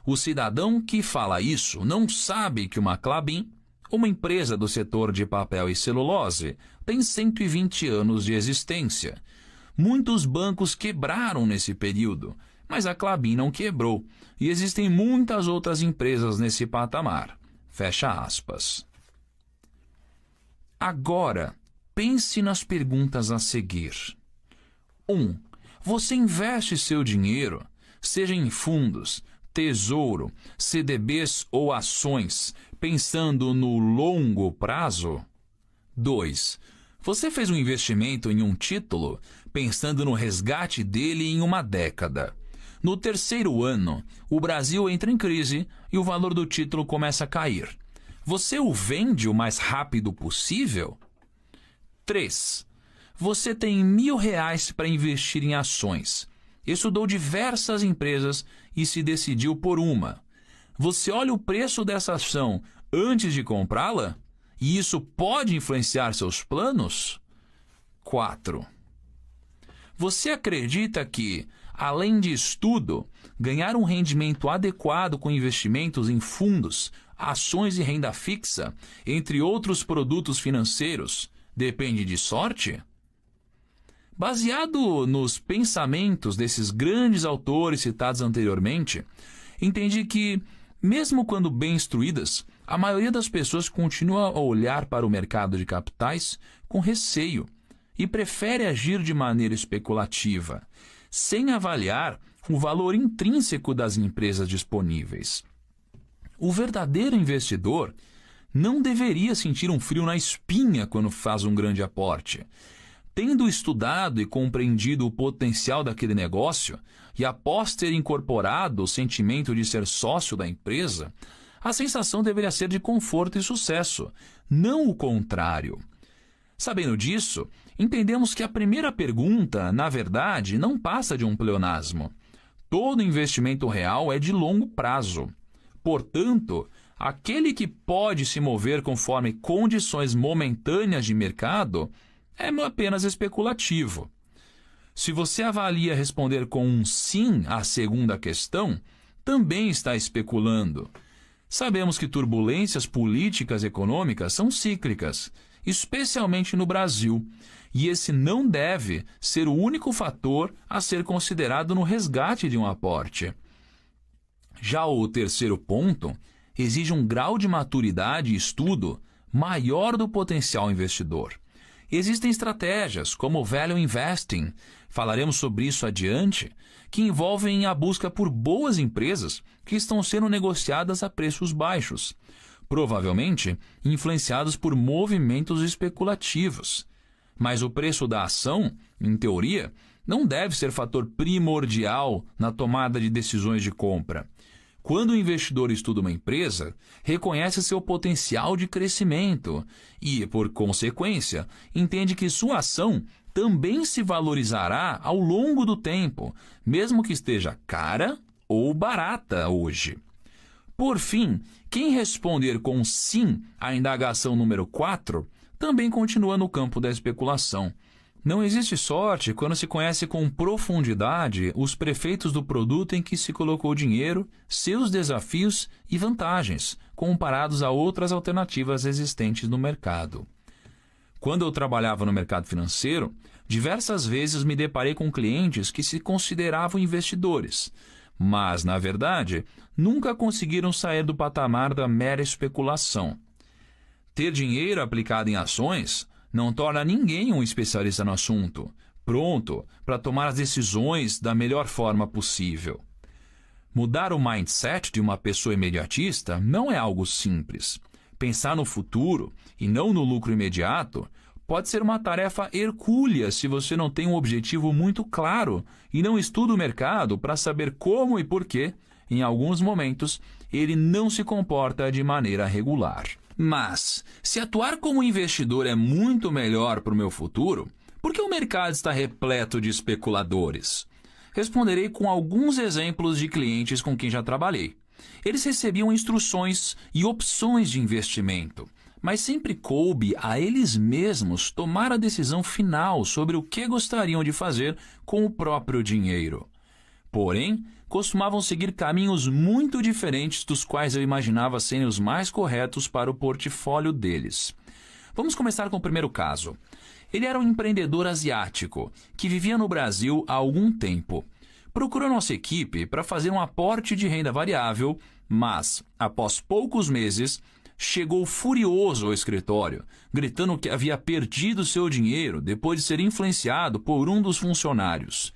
O cidadão que fala isso não sabe que uma Clabin, uma empresa do setor de papel e celulose, tem 120 anos de existência. Muitos bancos quebraram nesse período, mas a Clabin não quebrou, e existem muitas outras empresas nesse patamar. Fecha aspas. Agora, pense nas perguntas a seguir. 1. Um, você investe seu dinheiro, seja em fundos, tesouro, CDBs ou ações, pensando no longo prazo? 2. Você fez um investimento em um título, pensando no resgate dele em uma década. No terceiro ano, o Brasil entra em crise e o valor do título começa a cair. Você o vende o mais rápido possível? 3. Você tem mil reais para investir em ações Estudou diversas empresas e se decidiu por uma. Você olha o preço dessa ação antes de comprá-la? E isso pode influenciar seus planos? 4. Você acredita que, além de estudo, ganhar um rendimento adequado com investimentos em fundos, ações e renda fixa, entre outros produtos financeiros, depende de sorte? Baseado nos pensamentos desses grandes autores citados anteriormente, entendi que, mesmo quando bem instruídas, a maioria das pessoas continua a olhar para o mercado de capitais com receio e prefere agir de maneira especulativa, sem avaliar o valor intrínseco das empresas disponíveis. O verdadeiro investidor não deveria sentir um frio na espinha quando faz um grande aporte tendo estudado e compreendido o potencial daquele negócio, e após ter incorporado o sentimento de ser sócio da empresa, a sensação deveria ser de conforto e sucesso, não o contrário. Sabendo disso, entendemos que a primeira pergunta, na verdade, não passa de um pleonasmo. Todo investimento real é de longo prazo. Portanto, aquele que pode se mover conforme condições momentâneas de mercado é apenas especulativo. Se você avalia responder com um sim à segunda questão, também está especulando. Sabemos que turbulências políticas e econômicas são cíclicas, especialmente no Brasil, e esse não deve ser o único fator a ser considerado no resgate de um aporte. Já o terceiro ponto exige um grau de maturidade e estudo maior do potencial investidor. Existem estratégias como o value investing, falaremos sobre isso adiante, que envolvem a busca por boas empresas que estão sendo negociadas a preços baixos, provavelmente influenciados por movimentos especulativos. Mas o preço da ação, em teoria, não deve ser fator primordial na tomada de decisões de compra. Quando o investidor estuda uma empresa, reconhece seu potencial de crescimento e, por consequência, entende que sua ação também se valorizará ao longo do tempo, mesmo que esteja cara ou barata hoje. Por fim, quem responder com sim à indagação número 4 também continua no campo da especulação. Não existe sorte quando se conhece com profundidade os prefeitos do produto em que se colocou dinheiro, seus desafios e vantagens, comparados a outras alternativas existentes no mercado. Quando eu trabalhava no mercado financeiro, diversas vezes me deparei com clientes que se consideravam investidores, mas, na verdade, nunca conseguiram sair do patamar da mera especulação. Ter dinheiro aplicado em ações não torna ninguém um especialista no assunto, pronto para tomar as decisões da melhor forma possível. Mudar o mindset de uma pessoa imediatista não é algo simples. Pensar no futuro e não no lucro imediato pode ser uma tarefa hercúlea se você não tem um objetivo muito claro e não estuda o mercado para saber como e por que, em alguns momentos, ele não se comporta de maneira regular. Mas, se atuar como investidor é muito melhor para o meu futuro, por que o mercado está repleto de especuladores? Responderei com alguns exemplos de clientes com quem já trabalhei. Eles recebiam instruções e opções de investimento, mas sempre coube a eles mesmos tomar a decisão final sobre o que gostariam de fazer com o próprio dinheiro. Porém, costumavam seguir caminhos muito diferentes dos quais eu imaginava serem os mais corretos para o portfólio deles. Vamos começar com o primeiro caso. Ele era um empreendedor asiático que vivia no Brasil há algum tempo. Procurou nossa equipe para fazer um aporte de renda variável, mas, após poucos meses, chegou furioso ao escritório, gritando que havia perdido seu dinheiro depois de ser influenciado por um dos funcionários.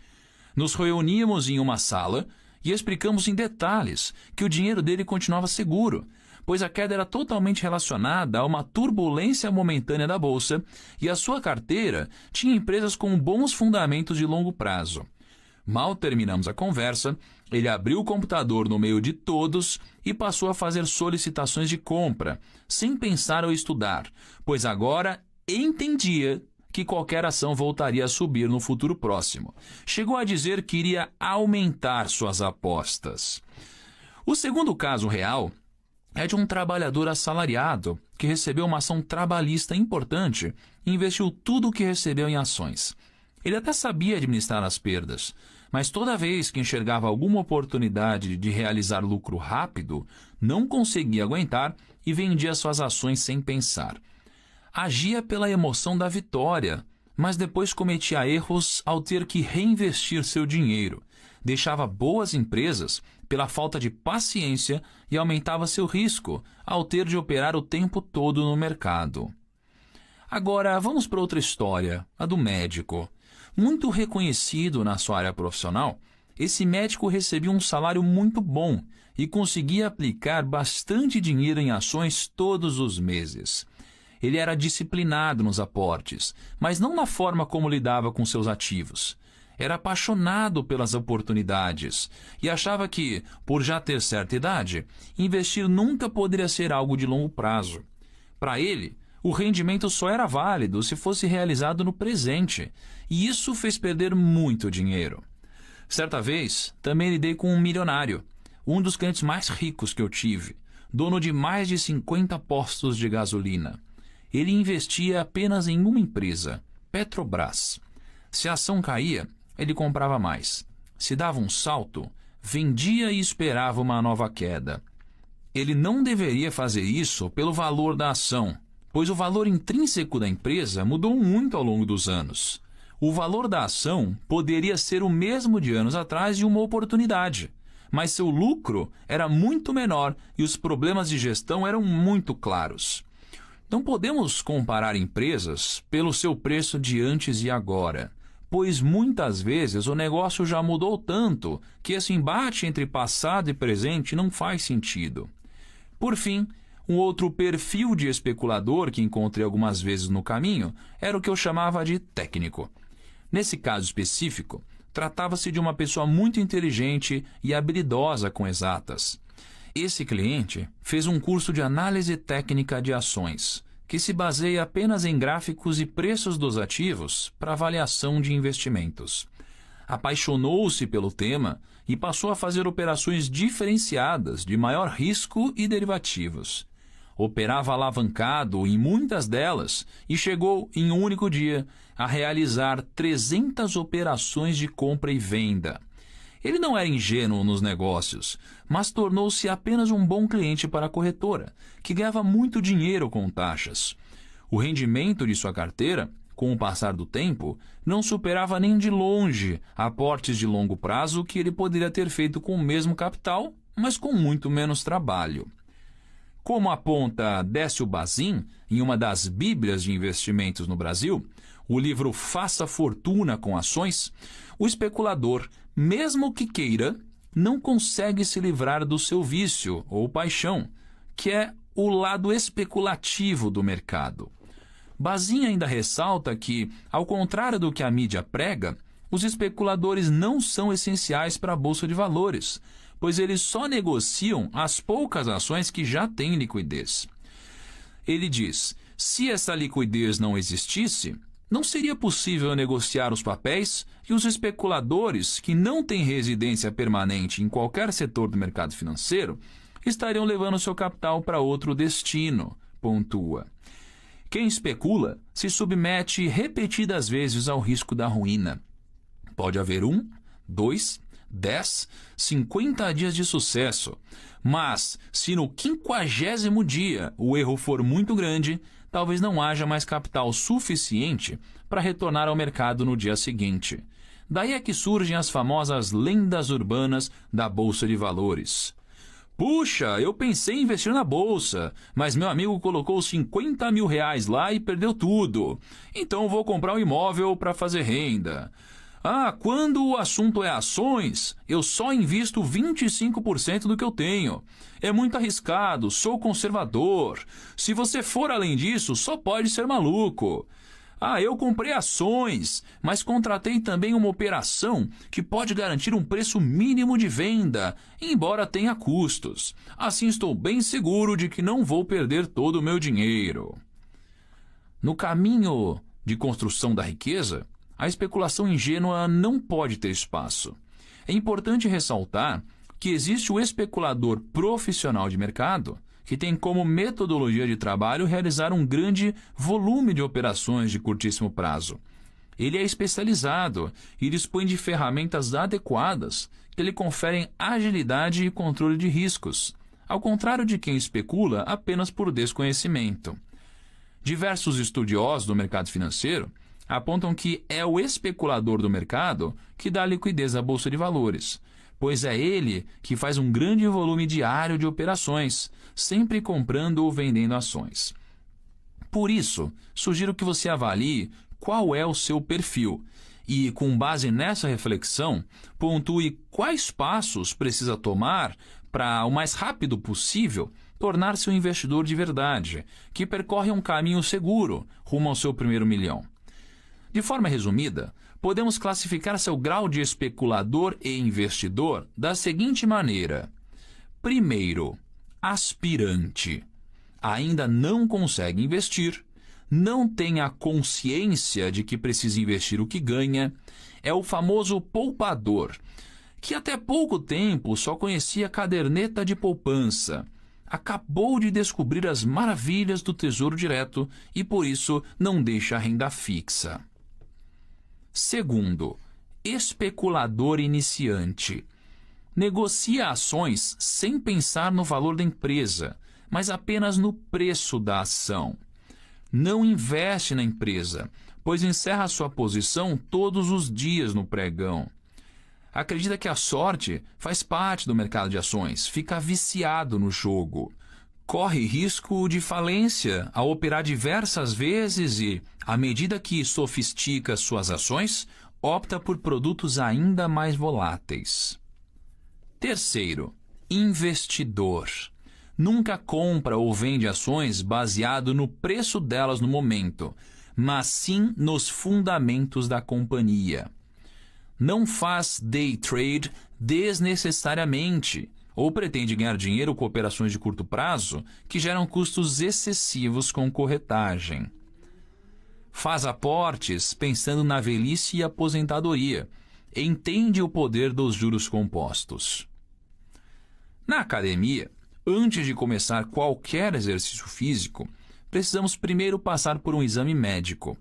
Nos reunimos em uma sala e explicamos em detalhes que o dinheiro dele continuava seguro, pois a queda era totalmente relacionada a uma turbulência momentânea da bolsa e a sua carteira tinha empresas com bons fundamentos de longo prazo. Mal terminamos a conversa, ele abriu o computador no meio de todos e passou a fazer solicitações de compra, sem pensar ou estudar, pois agora entendia que qualquer ação voltaria a subir no futuro próximo. Chegou a dizer que iria aumentar suas apostas. O segundo caso real é de um trabalhador assalariado que recebeu uma ação trabalhista importante e investiu tudo o que recebeu em ações. Ele até sabia administrar as perdas, mas toda vez que enxergava alguma oportunidade de realizar lucro rápido, não conseguia aguentar e vendia suas ações sem pensar agia pela emoção da vitória, mas depois cometia erros ao ter que reinvestir seu dinheiro, deixava boas empresas pela falta de paciência e aumentava seu risco ao ter de operar o tempo todo no mercado. Agora vamos para outra história, a do médico. Muito reconhecido na sua área profissional, esse médico recebia um salário muito bom e conseguia aplicar bastante dinheiro em ações todos os meses. Ele era disciplinado nos aportes, mas não na forma como lidava com seus ativos. Era apaixonado pelas oportunidades e achava que, por já ter certa idade, investir nunca poderia ser algo de longo prazo. Para ele, o rendimento só era válido se fosse realizado no presente, e isso fez perder muito dinheiro. Certa vez, também lidei com um milionário, um dos clientes mais ricos que eu tive, dono de mais de 50 postos de gasolina ele investia apenas em uma empresa, Petrobras. Se a ação caía, ele comprava mais. Se dava um salto, vendia e esperava uma nova queda. Ele não deveria fazer isso pelo valor da ação, pois o valor intrínseco da empresa mudou muito ao longo dos anos. O valor da ação poderia ser o mesmo de anos atrás de uma oportunidade, mas seu lucro era muito menor e os problemas de gestão eram muito claros. Não podemos comparar empresas pelo seu preço de antes e agora, pois muitas vezes o negócio já mudou tanto que esse embate entre passado e presente não faz sentido. Por fim, um outro perfil de especulador que encontrei algumas vezes no caminho era o que eu chamava de técnico. Nesse caso específico, tratava-se de uma pessoa muito inteligente e habilidosa com exatas. Esse cliente fez um curso de análise técnica de ações que se baseia apenas em gráficos e preços dos ativos para avaliação de investimentos. Apaixonou-se pelo tema e passou a fazer operações diferenciadas de maior risco e derivativos. Operava alavancado em muitas delas e chegou, em um único dia, a realizar 300 operações de compra e venda ele não era ingênuo nos negócios, mas tornou-se apenas um bom cliente para a corretora, que ganhava muito dinheiro com taxas. O rendimento de sua carteira, com o passar do tempo, não superava nem de longe aportes de longo prazo que ele poderia ter feito com o mesmo capital, mas com muito menos trabalho. Como aponta Décio Bazin em uma das Bíblias de investimentos no Brasil, o livro Faça Fortuna com Ações, o especulador mesmo que queira, não consegue se livrar do seu vício ou paixão, que é o lado especulativo do mercado. Bazin ainda ressalta que, ao contrário do que a mídia prega, os especuladores não são essenciais para a bolsa de valores, pois eles só negociam as poucas ações que já têm liquidez. Ele diz: se essa liquidez não existisse, não seria possível negociar os papéis e os especuladores que não têm residência permanente em qualquer setor do mercado financeiro estariam levando seu capital para outro destino, pontua. Quem especula se submete repetidas vezes ao risco da ruína. Pode haver um, dois, dez, cinquenta dias de sucesso. Mas, se no quinquagésimo dia o erro for muito grande, talvez não haja mais capital suficiente para retornar ao mercado no dia seguinte. Daí é que surgem as famosas lendas urbanas da Bolsa de Valores. Puxa, eu pensei em investir na bolsa, mas meu amigo colocou 50 mil reais lá e perdeu tudo. Então vou comprar um imóvel para fazer renda. Ah, quando o assunto é ações, eu só invisto 25% do que eu tenho. É muito arriscado, sou conservador. Se você for além disso, só pode ser maluco. Ah, eu comprei ações, mas contratei também uma operação que pode garantir um preço mínimo de venda, embora tenha custos. Assim estou bem seguro de que não vou perder todo o meu dinheiro. No caminho de construção da riqueza, a especulação ingênua não pode ter espaço. É importante ressaltar que existe o especulador profissional de mercado que tem como metodologia de trabalho realizar um grande volume de operações de curtíssimo prazo. Ele é especializado e dispõe de ferramentas adequadas que lhe conferem agilidade e controle de riscos, ao contrário de quem especula apenas por desconhecimento. Diversos estudiosos do mercado financeiro apontam que é o especulador do mercado que dá liquidez à bolsa de valores, pois é ele que faz um grande volume diário de operações, sempre comprando ou vendendo ações. Por isso, sugiro que você avalie qual é o seu perfil e, com base nessa reflexão, pontue quais passos precisa tomar para, o mais rápido possível, tornar-se um investidor de verdade, que percorre um caminho seguro rumo ao seu primeiro milhão. De forma resumida, podemos classificar seu grau de especulador e investidor da seguinte maneira: primeiro, aspirante. Ainda não consegue investir, não tem a consciência de que precisa investir o que ganha, é o famoso poupador, que até pouco tempo só conhecia caderneta de poupança acabou de descobrir as maravilhas do Tesouro Direto e, por isso, não deixa a renda fixa. Segundo, especulador iniciante. Negocia ações sem pensar no valor da empresa, mas apenas no preço da ação. Não investe na empresa, pois encerra sua posição todos os dias no pregão. Acredita que a sorte faz parte do mercado de ações, fica viciado no jogo corre risco de falência ao operar diversas vezes e, à medida que sofistica suas ações, opta por produtos ainda mais voláteis. Terceiro, investidor. Nunca compra ou vende ações baseado no preço delas no momento, mas sim nos fundamentos da companhia. Não faz day trade desnecessariamente ou pretende ganhar dinheiro com operações de curto prazo que geram custos excessivos com corretagem. Faz aportes pensando na velhice e aposentadoria. Entende o poder dos juros compostos. Na academia, antes de começar qualquer exercício físico, precisamos primeiro passar por um exame médico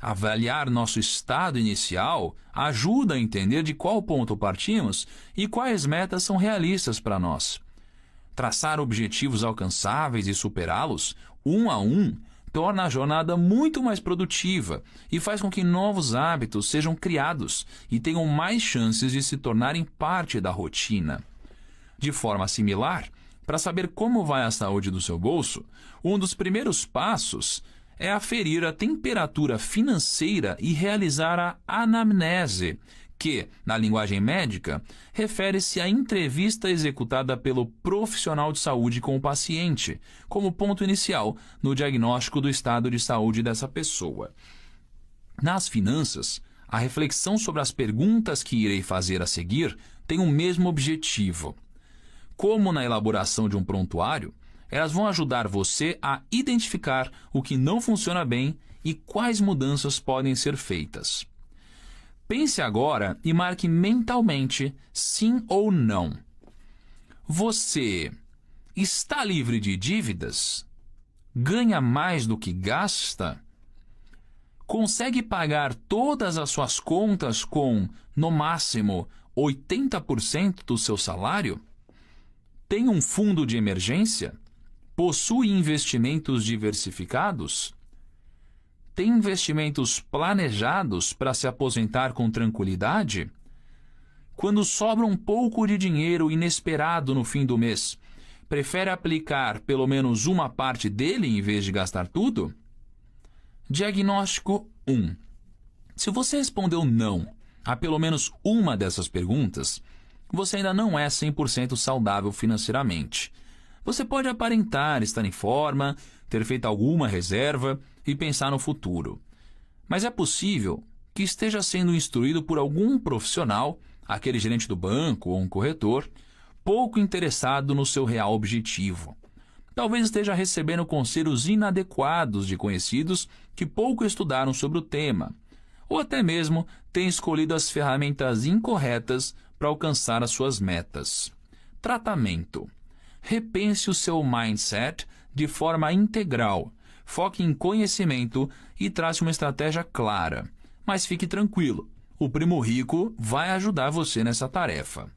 Avaliar nosso estado inicial ajuda a entender de qual ponto partimos e quais metas são realistas para nós. Traçar objetivos alcançáveis e superá-los, um a um, torna a jornada muito mais produtiva e faz com que novos hábitos sejam criados e tenham mais chances de se tornarem parte da rotina. De forma similar, para saber como vai a saúde do seu bolso, um dos primeiros passos é aferir a temperatura financeira e realizar a anamnese, que, na linguagem médica, refere-se à entrevista executada pelo profissional de saúde com o paciente, como ponto inicial no diagnóstico do estado de saúde dessa pessoa. Nas finanças, a reflexão sobre as perguntas que irei fazer a seguir tem o mesmo objetivo. Como na elaboração de um prontuário, elas vão ajudar você a identificar o que não funciona bem e quais mudanças podem ser feitas. Pense agora e marque mentalmente sim ou não. Você está livre de dívidas? Ganha mais do que gasta? Consegue pagar todas as suas contas com, no máximo, 80% do seu salário? Tem um fundo de emergência? possui investimentos diversificados? Tem investimentos planejados para se aposentar com tranquilidade? Quando sobra um pouco de dinheiro inesperado no fim do mês, prefere aplicar pelo menos uma parte dele em vez de gastar tudo? Diagnóstico 1. Se você respondeu não a pelo menos uma dessas perguntas, você ainda não é 100% saudável financeiramente você pode aparentar estar em forma, ter feito alguma reserva e pensar no futuro. Mas é possível que esteja sendo instruído por algum profissional, aquele gerente do banco ou um corretor, pouco interessado no seu real objetivo. Talvez esteja recebendo conselhos inadequados de conhecidos que pouco estudaram sobre o tema, ou até mesmo tem escolhido as ferramentas incorretas para alcançar as suas metas. Tratamento repense o seu mindset de forma integral, foque em conhecimento e trace uma estratégia clara. Mas fique tranquilo, o Primo Rico vai ajudar você nessa tarefa.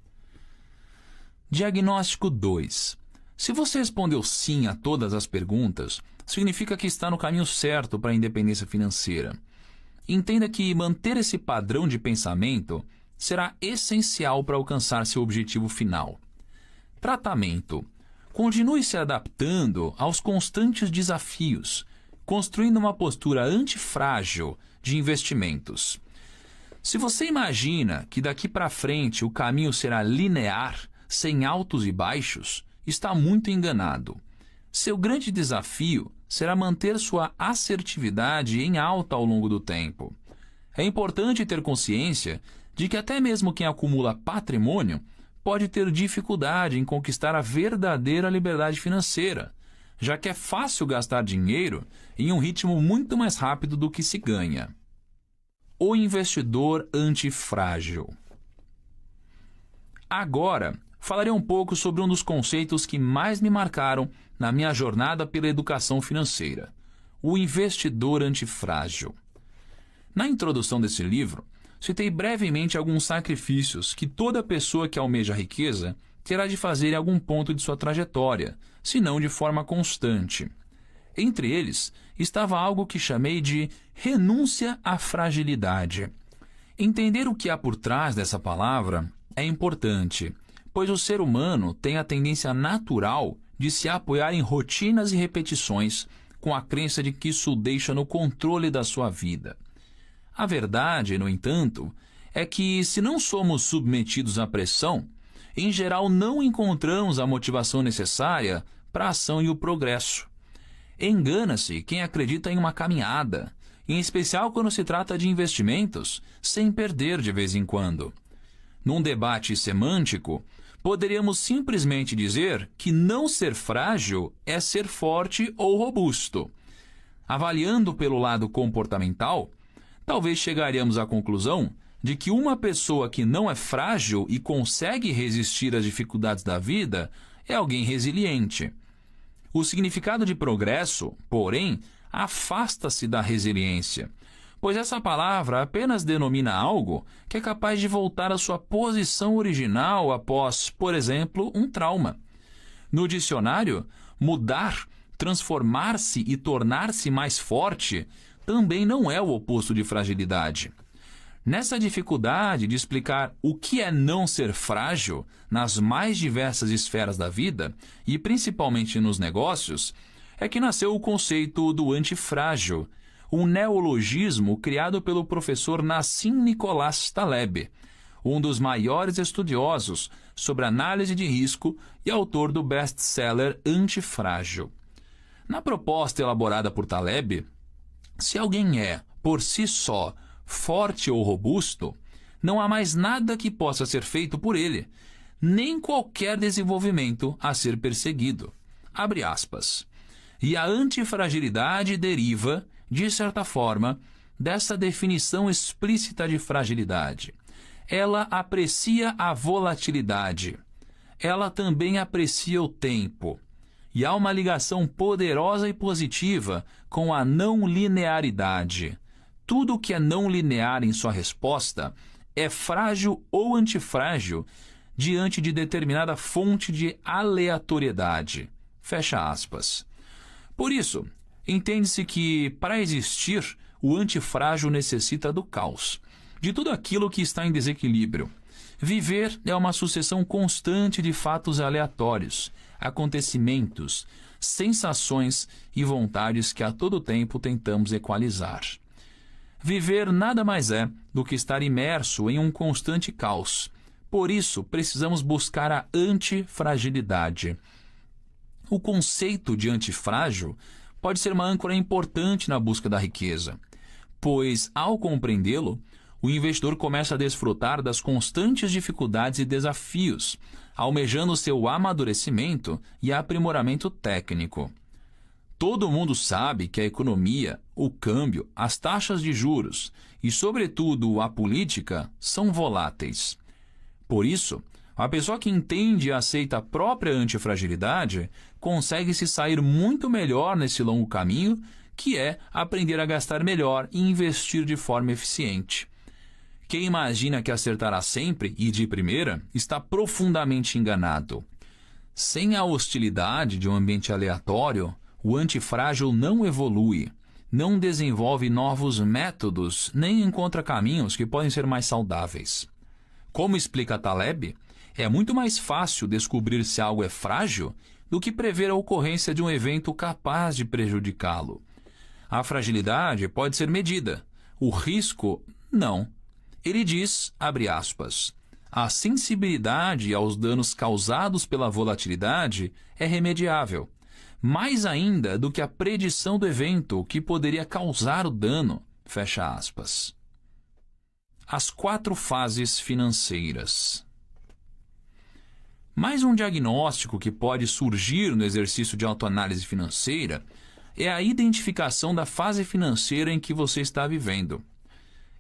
Diagnóstico 2. Se você respondeu sim a todas as perguntas, significa que está no caminho certo para a independência financeira. Entenda que manter esse padrão de pensamento será essencial para alcançar seu objetivo final. Tratamento. Continue se adaptando aos constantes desafios, construindo uma postura antifrágil de investimentos. Se você imagina que daqui para frente o caminho será linear, sem altos e baixos, está muito enganado. Seu grande desafio será manter sua assertividade em alta ao longo do tempo. É importante ter consciência de que até mesmo quem acumula patrimônio pode ter dificuldade em conquistar a verdadeira liberdade financeira, já que é fácil gastar dinheiro em um ritmo muito mais rápido do que se ganha. O investidor antifrágil. Agora, falarei um pouco sobre um dos conceitos que mais me marcaram na minha jornada pela educação financeira: o investidor antifrágil. Na introdução desse livro, citei brevemente alguns sacrifícios que toda pessoa que almeja riqueza terá de fazer em algum ponto de sua trajetória, se não de forma constante. Entre eles estava algo que chamei de renúncia à fragilidade. Entender o que há por trás dessa palavra é importante, pois o ser humano tem a tendência natural de se apoiar em rotinas e repetições, com a crença de que isso o deixa no controle da sua vida. A verdade, no entanto, é que se não somos submetidos à pressão, em geral não encontramos a motivação necessária para a ação e o progresso. Engana-se quem acredita em uma caminhada, em especial quando se trata de investimentos, sem perder de vez em quando. Num debate semântico, poderíamos simplesmente dizer que não ser frágil é ser forte ou robusto. Avaliando pelo lado comportamental, talvez chegaríamos à conclusão de que uma pessoa que não é frágil e consegue resistir às dificuldades da vida é alguém resiliente. O significado de progresso, porém, afasta-se da resiliência, pois essa palavra apenas denomina algo que é capaz de voltar à sua posição original após, por exemplo, um trauma. No dicionário, mudar, transformar-se e tornar-se mais forte também não é o oposto de fragilidade. Nessa dificuldade de explicar o que é não ser frágil nas mais diversas esferas da vida, e principalmente nos negócios, é que nasceu o conceito do antifrágil, um neologismo criado pelo professor Nassim Nicolás Taleb, um dos maiores estudiosos sobre análise de risco e autor do best-seller Antifrágil. Na proposta elaborada por Taleb, se alguém é, por si só, forte ou robusto, não há mais nada que possa ser feito por ele, nem qualquer desenvolvimento a ser perseguido. Abre aspas. E a antifragilidade deriva, de certa forma, dessa definição explícita de fragilidade. Ela aprecia a volatilidade. Ela também aprecia o tempo e há uma ligação poderosa e positiva com a não linearidade. Tudo que é não linear em sua resposta é frágil ou antifrágil diante de determinada fonte de aleatoriedade. Fecha aspas. Por isso, entende-se que, para existir, o antifrágil necessita do caos, de tudo aquilo que está em desequilíbrio. Viver é uma sucessão constante de fatos aleatórios acontecimentos, sensações e vontades que a todo tempo tentamos equalizar. Viver nada mais é do que estar imerso em um constante caos. Por isso, precisamos buscar a antifragilidade. O conceito de antifrágil pode ser uma âncora importante na busca da riqueza, pois, ao compreendê-lo, o investidor começa a desfrutar das constantes dificuldades e desafios, almejando seu amadurecimento e aprimoramento técnico. Todo mundo sabe que a economia, o câmbio, as taxas de juros e, sobretudo, a política são voláteis. Por isso, a pessoa que entende e aceita a própria antifragilidade consegue se sair muito melhor nesse longo caminho, que é aprender a gastar melhor e investir de forma eficiente. Quem imagina que acertará sempre e de primeira está profundamente enganado. Sem a hostilidade de um ambiente aleatório, o antifrágil não evolui, não desenvolve novos métodos, nem encontra caminhos que podem ser mais saudáveis. Como explica Taleb, é muito mais fácil descobrir se algo é frágil do que prever a ocorrência de um evento capaz de prejudicá-lo. A fragilidade pode ser medida, o risco, não. Ele diz, abre aspas, a sensibilidade aos danos causados pela volatilidade é remediável, mais ainda do que a predição do evento que poderia causar o dano, fecha aspas. As quatro fases financeiras. Mais um diagnóstico que pode surgir no exercício de autoanálise financeira é a identificação da fase financeira em que você está vivendo.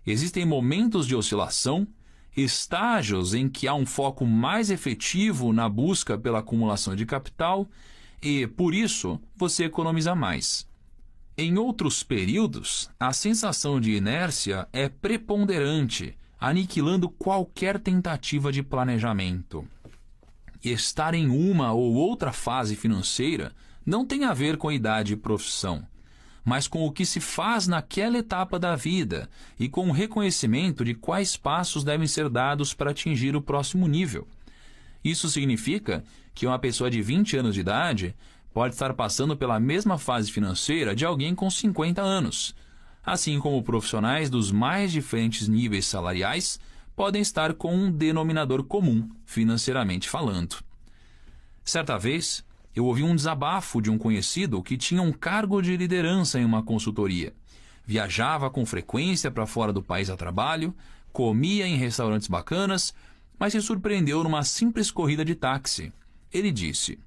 Existem momentos de oscilação, estágios em que há um foco mais efetivo na busca pela acumulação de capital e, por isso, você economiza mais. Em outros períodos, a sensação de inércia é preponderante, aniquilando qualquer tentativa de planejamento. Estar em uma ou outra fase financeira não tem a ver com idade e profissão mas com o que se faz naquela etapa da vida e com o reconhecimento de quais passos devem ser dados para atingir o próximo nível. Isso significa que uma pessoa de 20 anos de idade pode estar passando pela mesma fase financeira de alguém com 50 anos, assim como profissionais dos mais diferentes níveis salariais podem estar com um denominador comum, financeiramente falando. Certa vez, eu ouvi um desabafo de um conhecido que tinha um cargo de liderança em uma consultoria. Viajava com frequência para fora do país a trabalho, comia em restaurantes bacanas, mas se surpreendeu numa simples corrida de táxi. Ele disse: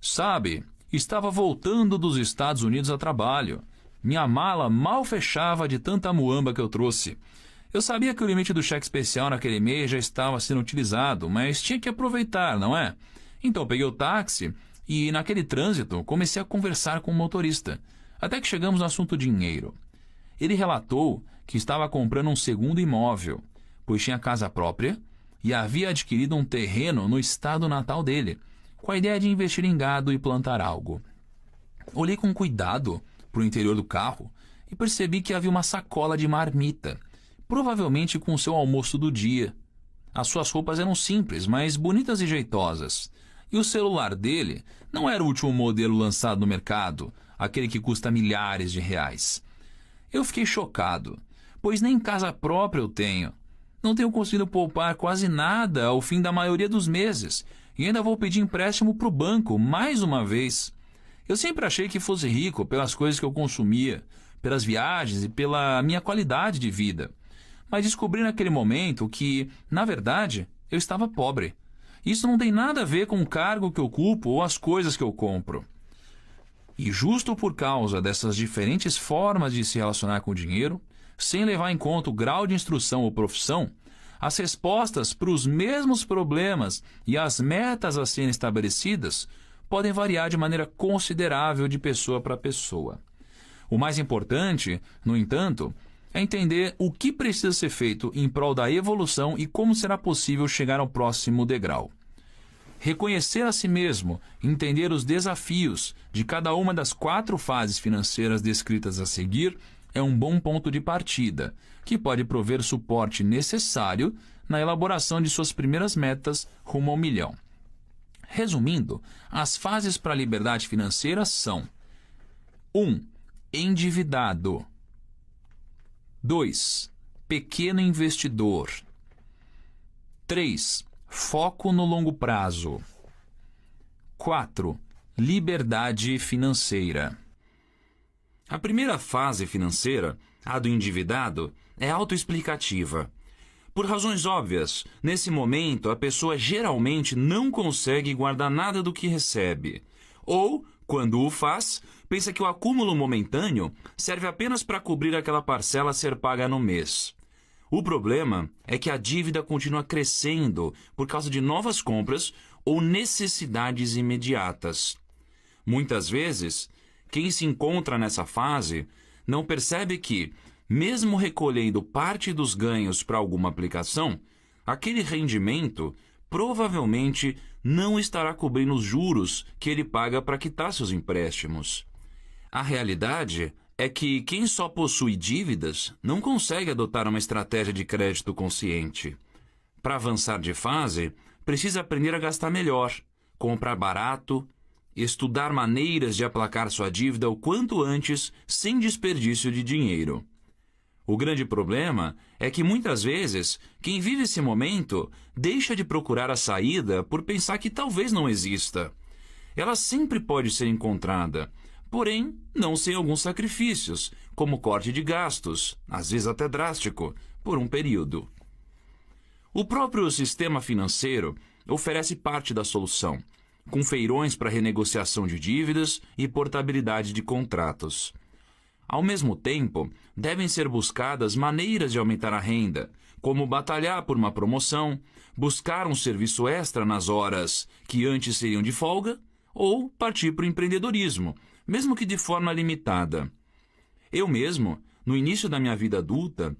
Sabe, estava voltando dos Estados Unidos a trabalho. Minha mala mal fechava de tanta muamba que eu trouxe. Eu sabia que o limite do cheque especial naquele mês já estava sendo utilizado, mas tinha que aproveitar, não é? Então peguei o táxi e naquele trânsito comecei a conversar com o motorista, até que chegamos no assunto dinheiro. Ele relatou que estava comprando um segundo imóvel, pois tinha casa própria e havia adquirido um terreno no estado natal dele, com a ideia de investir em gado e plantar algo. Olhei com cuidado para o interior do carro e percebi que havia uma sacola de marmita, provavelmente com o seu almoço do dia. As suas roupas eram simples, mas bonitas e jeitosas e o celular dele não era o último modelo lançado no mercado, aquele que custa milhares de reais. Eu fiquei chocado, pois nem casa própria eu tenho. Não tenho conseguido poupar quase nada ao fim da maioria dos meses e ainda vou pedir empréstimo para o banco mais uma vez. Eu sempre achei que fosse rico pelas coisas que eu consumia, pelas viagens e pela minha qualidade de vida. Mas descobri naquele momento que, na verdade, eu estava pobre. Isso não tem nada a ver com o cargo que ocupo ou as coisas que eu compro. E justo por causa dessas diferentes formas de se relacionar com o dinheiro, sem levar em conta o grau de instrução ou profissão, as respostas para os mesmos problemas e as metas a serem estabelecidas podem variar de maneira considerável de pessoa para pessoa. O mais importante, no entanto, é entender o que precisa ser feito em prol da evolução e como será possível chegar ao próximo degrau. Reconhecer a si mesmo, entender os desafios de cada uma das quatro fases financeiras descritas a seguir, é um bom ponto de partida, que pode prover suporte necessário na elaboração de suas primeiras metas rumo ao milhão. Resumindo, as fases para a liberdade financeira são: 1. Um, endividado. 2. Pequeno investidor. 3. Foco no longo prazo. 4. Liberdade financeira. A primeira fase financeira, a do endividado, é autoexplicativa. Por razões óbvias, nesse momento a pessoa geralmente não consegue guardar nada do que recebe, ou quando o faz, pensa que o acúmulo momentâneo serve apenas para cobrir aquela parcela a ser paga no mês. O problema é que a dívida continua crescendo por causa de novas compras ou necessidades imediatas. Muitas vezes, quem se encontra nessa fase não percebe que, mesmo recolhendo parte dos ganhos para alguma aplicação, aquele rendimento provavelmente não estará cobrindo os juros que ele paga para quitar seus empréstimos. A realidade é que quem só possui dívidas não consegue adotar uma estratégia de crédito consciente. Para avançar de fase, precisa aprender a gastar melhor, comprar barato, estudar maneiras de aplacar sua dívida o quanto antes sem desperdício de dinheiro. O grande problema é que muitas vezes quem vive esse momento deixa de procurar a saída por pensar que talvez não exista. Ela sempre pode ser encontrada, porém não sem alguns sacrifícios, como corte de gastos, às vezes até drástico, por um período. O próprio sistema financeiro oferece parte da solução, com feirões para renegociação de dívidas e portabilidade de contratos. Ao mesmo tempo, devem ser buscadas maneiras de aumentar a renda, como batalhar por uma promoção, buscar um serviço extra nas horas que antes seriam de folga, ou partir para o empreendedorismo, mesmo que de forma limitada. Eu mesmo, no início da minha vida adulta,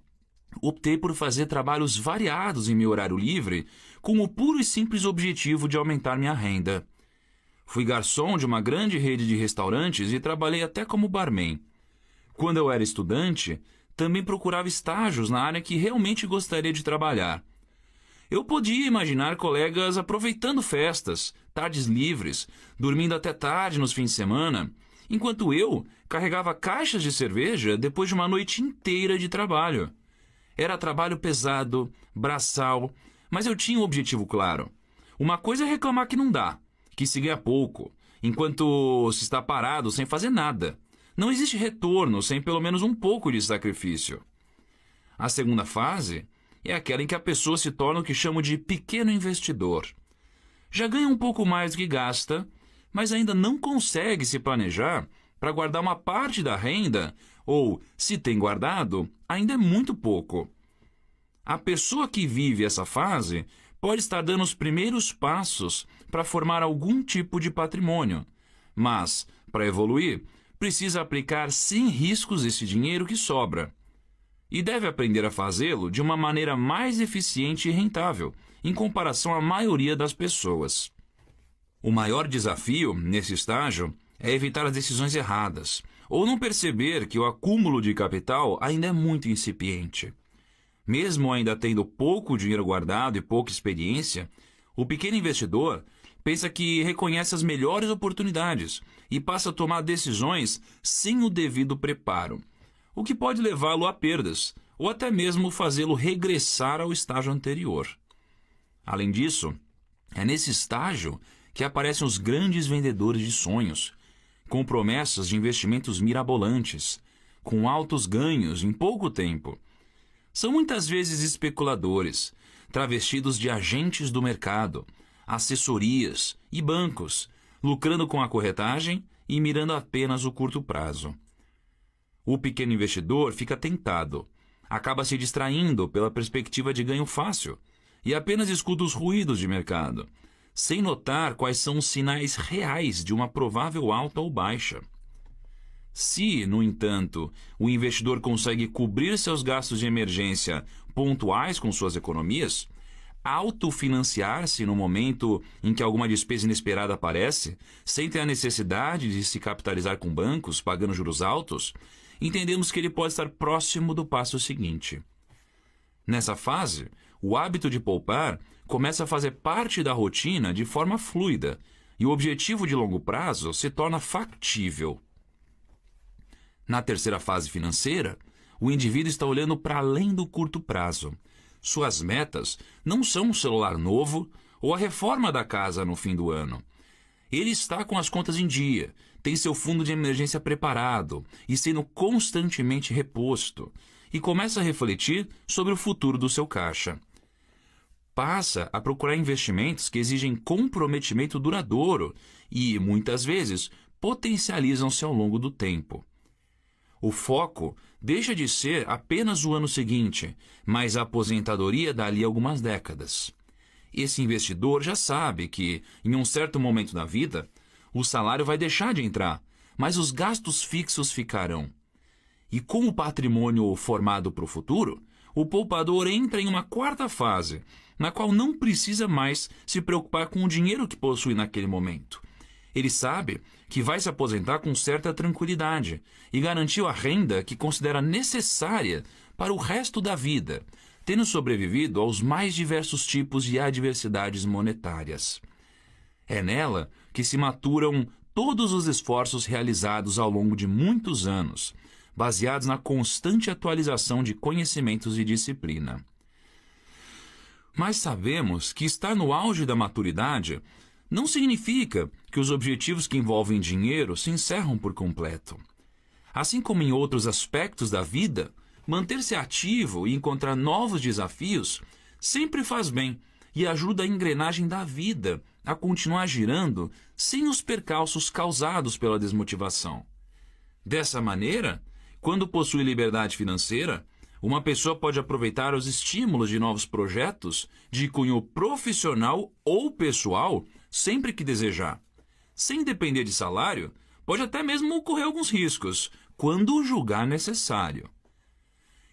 optei por fazer trabalhos variados em meu horário livre, com o puro e simples objetivo de aumentar minha renda. Fui garçom de uma grande rede de restaurantes e trabalhei até como barman. Quando eu era estudante, também procurava estágios na área que realmente gostaria de trabalhar. Eu podia imaginar colegas aproveitando festas, tardes livres, dormindo até tarde nos fins de semana, enquanto eu carregava caixas de cerveja depois de uma noite inteira de trabalho. Era trabalho pesado, braçal, mas eu tinha um objetivo claro. Uma coisa é reclamar que não dá, que se ganha pouco, enquanto se está parado sem fazer nada. Não existe retorno sem pelo menos um pouco de sacrifício. A segunda fase é aquela em que a pessoa se torna o que chamo de pequeno investidor. Já ganha um pouco mais do que gasta, mas ainda não consegue se planejar para guardar uma parte da renda, ou, se tem guardado, ainda é muito pouco. A pessoa que vive essa fase pode estar dando os primeiros passos para formar algum tipo de patrimônio, mas, para evoluir, precisa aplicar sem riscos esse dinheiro que sobra. E deve aprender a fazê-lo de uma maneira mais eficiente e rentável, em comparação à maioria das pessoas. O maior desafio, nesse estágio, é evitar as decisões erradas, ou não perceber que o acúmulo de capital ainda é muito incipiente. Mesmo ainda tendo pouco dinheiro guardado e pouca experiência, o pequeno investidor pensa que reconhece as melhores oportunidades e passa a tomar decisões sem o devido preparo, o que pode levá-lo a perdas ou até mesmo fazê-lo regressar ao estágio anterior. Além disso, é nesse estágio que aparecem os grandes vendedores de sonhos, com promessas de investimentos mirabolantes, com altos ganhos em pouco tempo. São muitas vezes especuladores, travestidos de agentes do mercado, assessorias e bancos lucrando com a corretagem e mirando apenas o curto prazo. O pequeno investidor fica tentado, acaba se distraindo pela perspectiva de ganho fácil e apenas escuta os ruídos de mercado, sem notar quais são os sinais reais de uma provável alta ou baixa. Se, no entanto, o investidor consegue cobrir seus gastos de emergência pontuais com suas economias, autofinanciar-se no momento em que alguma despesa inesperada aparece, sem ter a necessidade de se capitalizar com bancos, pagando juros altos, entendemos que ele pode estar próximo do passo seguinte. Nessa fase, o hábito de poupar começa a fazer parte da rotina de forma fluida e o objetivo de longo prazo se torna factível. Na terceira fase financeira, o indivíduo está olhando para além do curto prazo suas metas não são um celular novo ou a reforma da casa no fim do ano. Ele está com as contas em dia, tem seu fundo de emergência preparado e sendo constantemente reposto, e começa a refletir sobre o futuro do seu caixa. Passa a procurar investimentos que exigem comprometimento duradouro e, muitas vezes, potencializam-se ao longo do tempo. O foco deixa de ser apenas o ano seguinte, mas a aposentadoria dali algumas décadas. Esse investidor já sabe que, em um certo momento da vida, o salário vai deixar de entrar, mas os gastos fixos ficarão. E com o patrimônio formado para o futuro, o poupador entra em uma quarta fase, na qual não precisa mais se preocupar com o dinheiro que possui naquele momento. Ele sabe que vai se aposentar com certa tranquilidade e garantiu a renda que considera necessária para o resto da vida, tendo sobrevivido aos mais diversos tipos de adversidades monetárias. É nela que se maturam todos os esforços realizados ao longo de muitos anos, baseados na constante atualização de conhecimentos e disciplina. Mas sabemos que estar no auge da maturidade não significa que os objetivos que envolvem dinheiro se encerram por completo. Assim como em outros aspectos da vida, manter-se ativo e encontrar novos desafios sempre faz bem e ajuda a engrenagem da vida a continuar girando sem os percalços causados pela desmotivação. Dessa maneira, quando possui liberdade financeira, uma pessoa pode aproveitar os estímulos de novos projetos de cunho profissional ou pessoal sempre que desejar. Sem depender de salário, pode até mesmo ocorrer alguns riscos, quando julgar necessário.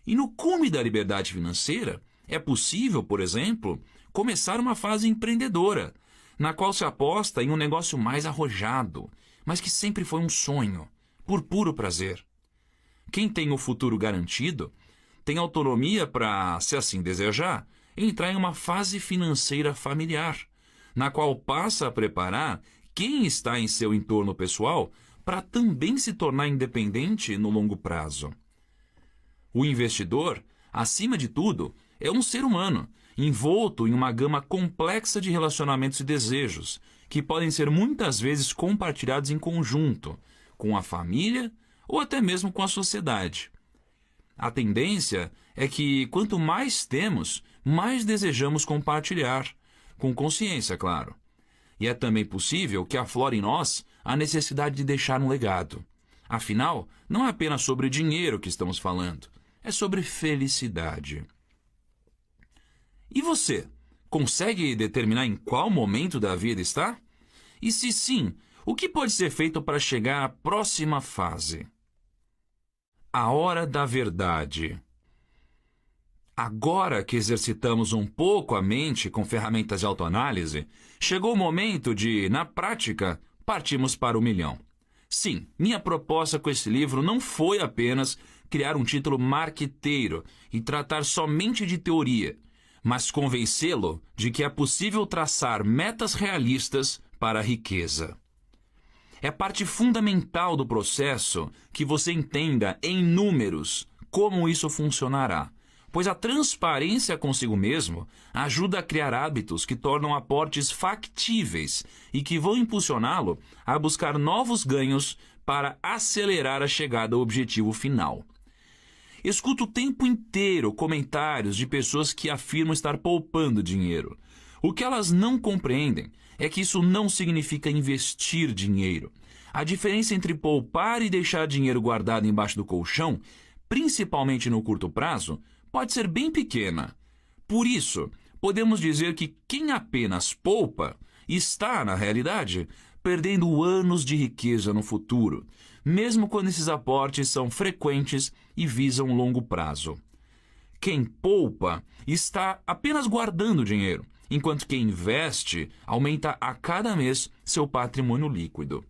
E no cume da liberdade financeira, é possível, por exemplo, começar uma fase empreendedora, na qual se aposta em um negócio mais arrojado, mas que sempre foi um sonho, por puro prazer. Quem tem o futuro garantido tem autonomia para, se assim desejar, entrar em uma fase financeira familiar, na qual passa a preparar quem está em seu entorno pessoal para também se tornar independente no longo prazo. O investidor, acima de tudo, é um ser humano envolto em uma gama complexa de relacionamentos e desejos, que podem ser muitas vezes compartilhados em conjunto, com a família ou até mesmo com a sociedade. A tendência é que, quanto mais temos, mais desejamos compartilhar, com consciência, claro. E é também possível que aflore em nós a necessidade de deixar um legado. Afinal, não é apenas sobre dinheiro que estamos falando, é sobre felicidade. E você? Consegue determinar em qual momento da vida está? E se sim, o que pode ser feito para chegar à próxima fase? A hora da verdade. Agora que exercitamos um pouco a mente com ferramentas de autoanálise, chegou o momento de, na prática, partirmos para o milhão. Sim, minha proposta com esse livro não foi apenas criar um título marqueteiro e tratar somente de teoria, mas convencê-lo de que é possível traçar metas realistas para a riqueza. É parte fundamental do processo que você entenda em números como isso funcionará pois a transparência consigo mesmo ajuda a criar hábitos que tornam aportes factíveis e que vão impulsioná-lo a buscar novos ganhos para acelerar a chegada ao objetivo final. Escuto o tempo inteiro comentários de pessoas que afirmam estar poupando dinheiro. O que elas não compreendem é que isso não significa investir dinheiro. A diferença entre poupar e deixar dinheiro guardado embaixo do colchão, principalmente no curto prazo, pode ser bem pequena. Por isso, podemos dizer que quem apenas poupa está, na realidade, perdendo anos de riqueza no futuro, mesmo quando esses aportes são frequentes e visam longo prazo. Quem poupa está apenas guardando dinheiro, enquanto quem investe aumenta a cada mês seu patrimônio líquido.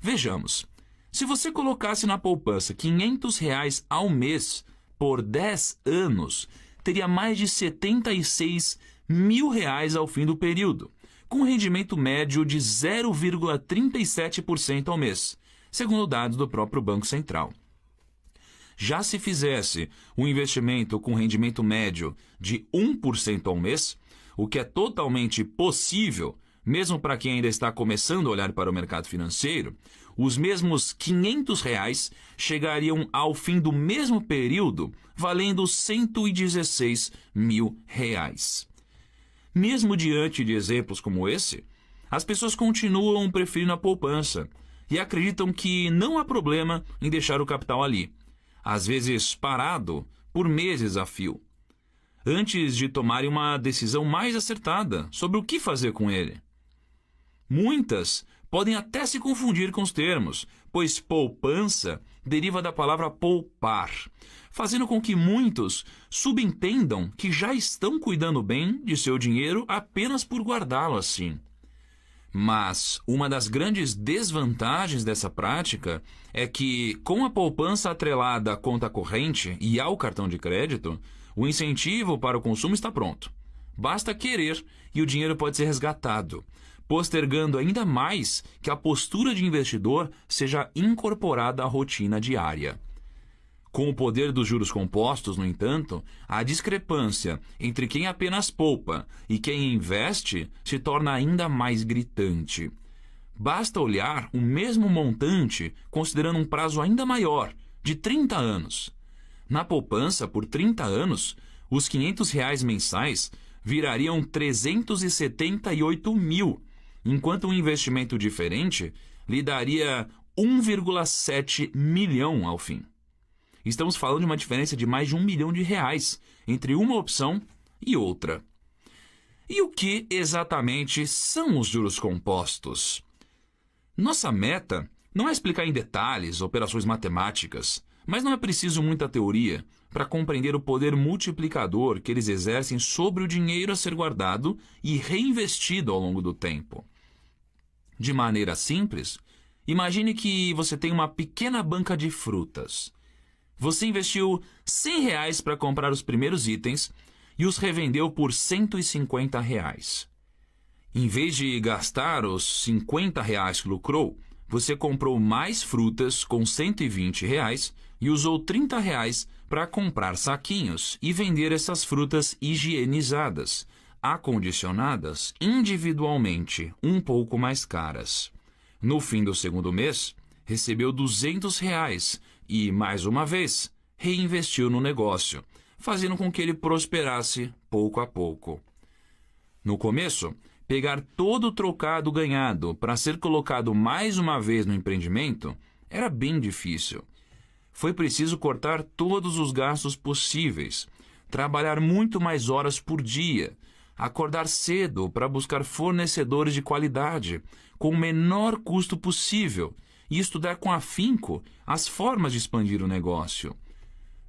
Vejamos, se você colocasse na poupança 500 reais ao mês, por 10 anos, teria mais de 76 mil reais ao fim do período, com rendimento médio de 0,37% ao mês, segundo dados do próprio Banco Central. Já se fizesse um investimento com rendimento médio de 1% ao mês, o que é totalmente possível, mesmo para quem ainda está começando a olhar para o mercado financeiro, os mesmos 500 reais chegariam ao fim do mesmo período valendo 116 mil reais. Mesmo diante de exemplos como esse, as pessoas continuam preferindo a poupança e acreditam que não há problema em deixar o capital ali, às vezes parado por meses a fio, antes de tomarem uma decisão mais acertada sobre o que fazer com ele. Muitas podem até se confundir com os termos, pois poupança deriva da palavra poupar, fazendo com que muitos subentendam que já estão cuidando bem de seu dinheiro apenas por guardá-lo assim. Mas uma das grandes desvantagens dessa prática é que, com a poupança atrelada à conta corrente e ao cartão de crédito, o incentivo para o consumo está pronto. Basta querer e o dinheiro pode ser resgatado postergando ainda mais que a postura de investidor seja incorporada à rotina diária. Com o poder dos juros compostos, no entanto, a discrepância entre quem apenas poupa e quem investe se torna ainda mais gritante. Basta olhar o mesmo montante considerando um prazo ainda maior, de 30 anos. Na poupança, por 30 anos, os R$ 500 reais mensais virariam R$ 378 mil enquanto um investimento diferente lhe daria 1,7 milhão ao fim. Estamos falando de uma diferença de mais de um milhão de reais entre uma opção e outra. E o que exatamente são os juros compostos? Nossa meta não é explicar em detalhes operações matemáticas, mas não é preciso muita teoria para compreender o poder multiplicador que eles exercem sobre o dinheiro a ser guardado e reinvestido ao longo do tempo. De maneira simples, imagine que você tem uma pequena banca de frutas. Você investiu 100 reais para comprar os primeiros itens e os revendeu por 150 reais. Em vez de gastar os 50 reais que lucrou, você comprou mais frutas com 120 reais e usou 30 reais para comprar saquinhos e vender essas frutas higienizadas, acondicionadas individualmente, um pouco mais caras. No fim do segundo mês, recebeu 200 reais e, mais uma vez, reinvestiu no negócio, fazendo com que ele prosperasse pouco a pouco. No começo, pegar todo o trocado ganhado para ser colocado mais uma vez no empreendimento era bem difícil. Foi preciso cortar todos os gastos possíveis, trabalhar muito mais horas por dia, acordar cedo para buscar fornecedores de qualidade, com o menor custo possível, e estudar com afinco as formas de expandir o negócio.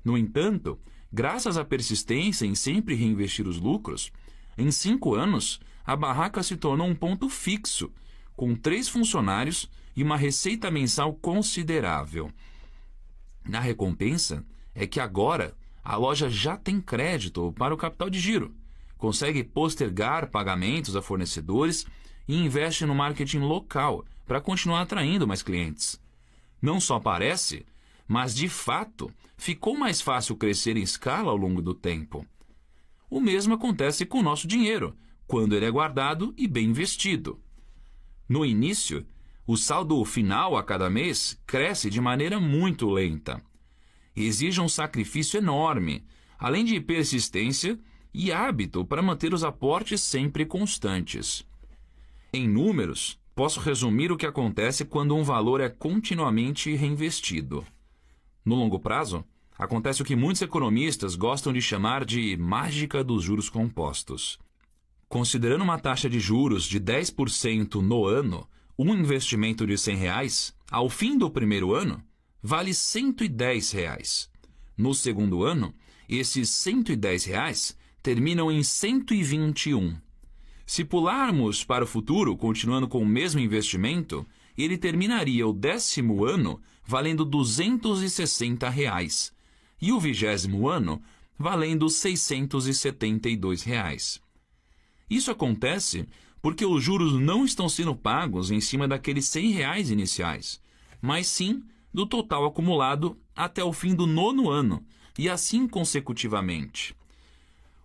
No entanto, graças à persistência em sempre reinvestir os lucros, em cinco anos, a barraca se tornou um ponto fixo, com três funcionários e uma receita mensal considerável. Na recompensa é que agora a loja já tem crédito para o capital de giro consegue postergar pagamentos a fornecedores e investe no marketing local para continuar atraindo mais clientes. Não só parece, mas de fato ficou mais fácil crescer em escala ao longo do tempo. O mesmo acontece com o nosso dinheiro, quando ele é guardado e bem investido. No início, o saldo final a cada mês cresce de maneira muito lenta. Exige um sacrifício enorme, além de persistência e hábito para manter os aportes sempre constantes. Em números, posso resumir o que acontece quando um valor é continuamente reinvestido. No longo prazo, acontece o que muitos economistas gostam de chamar de mágica dos juros compostos. Considerando uma taxa de juros de 10% no ano, um investimento de R$ 100, reais, ao fim do primeiro ano, vale R$ 110. Reais. No segundo ano, esses R$ 110 reais terminam em 121. Se pularmos para o futuro, continuando com o mesmo investimento, ele terminaria o décimo ano valendo 260 reais e o vigésimo ano valendo 672 reais. Isso acontece porque os juros não estão sendo pagos em cima daqueles 100 reais iniciais, mas sim do total acumulado até o fim do nono ano e assim consecutivamente.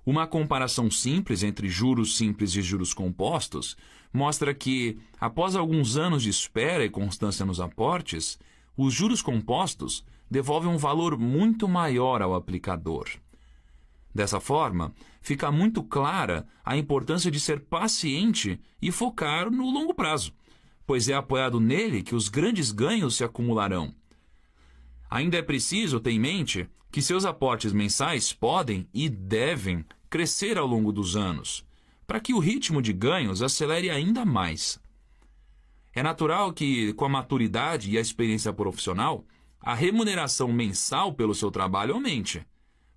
Uma comparação simples entre juros simples e juros compostos mostra que, após alguns anos de espera e constância nos aportes, os juros compostos devolvem um valor muito maior ao aplicador. Dessa forma, fica muito clara a importância de ser paciente e focar no longo prazo, pois é apoiado nele que os grandes ganhos se acumularão. Ainda é preciso ter em mente que seus aportes mensais podem e devem crescer ao longo dos anos, para que o ritmo de ganhos acelere ainda mais. É natural que, com a maturidade e a experiência profissional, a remuneração mensal pelo seu trabalho aumente.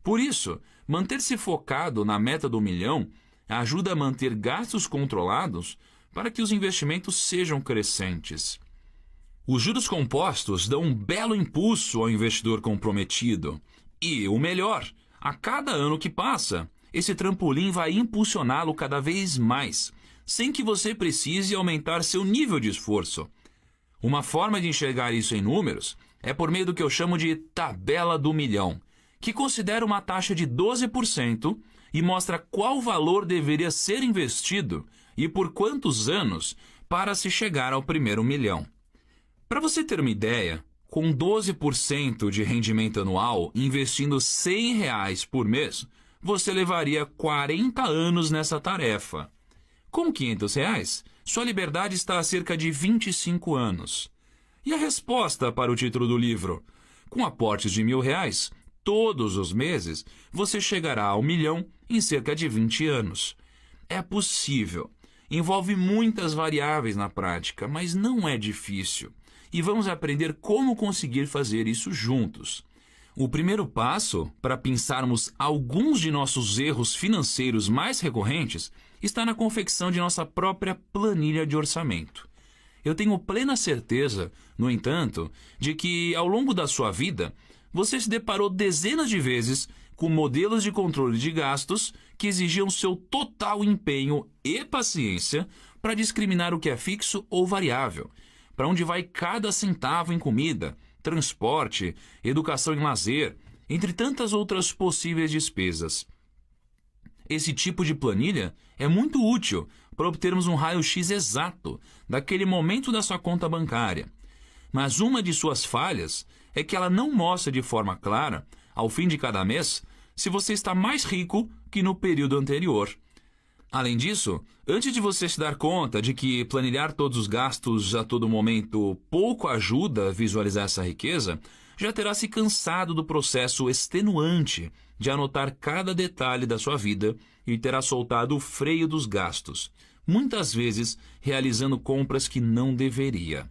Por isso, manter-se focado na meta do milhão ajuda a manter gastos controlados para que os investimentos sejam crescentes. Os juros compostos dão um belo impulso ao investidor comprometido e o melhor, a cada ano que passa, esse trampolim vai impulsioná-lo cada vez mais, sem que você precise aumentar seu nível de esforço. Uma forma de enxergar isso em números é por meio do que eu chamo de tabela do milhão, que considera uma taxa de 12% e mostra qual valor deveria ser investido e por quantos anos para se chegar ao primeiro milhão. Para você ter uma ideia, com 12% de rendimento anual, investindo R$ 100 por mês, você levaria 40 anos nessa tarefa. Com R$ 500, reais, sua liberdade está a cerca de 25 anos. E a resposta para o título do livro? Com aportes de mil reais, todos os meses, você chegará ao milhão em cerca de 20 anos. É possível. Envolve muitas variáveis na prática, mas não é difícil e vamos aprender como conseguir fazer isso juntos. O primeiro passo para pensarmos alguns de nossos erros financeiros mais recorrentes está na confecção de nossa própria planilha de orçamento. Eu tenho plena certeza, no entanto, de que ao longo da sua vida você se deparou dezenas de vezes com modelos de controle de gastos que exigiam seu total empenho e paciência para discriminar o que é fixo ou variável para onde vai cada centavo em comida, transporte, educação em lazer, entre tantas outras possíveis despesas. Esse tipo de planilha é muito útil para obtermos um raio-x exato daquele momento da sua conta bancária. Mas uma de suas falhas é que ela não mostra de forma clara, ao fim de cada mês, se você está mais rico que no período anterior. Além disso, antes de você se dar conta de que planilhar todos os gastos a todo momento pouco ajuda a visualizar essa riqueza, já terá se cansado do processo extenuante de anotar cada detalhe da sua vida e terá soltado o freio dos gastos, muitas vezes realizando compras que não deveria.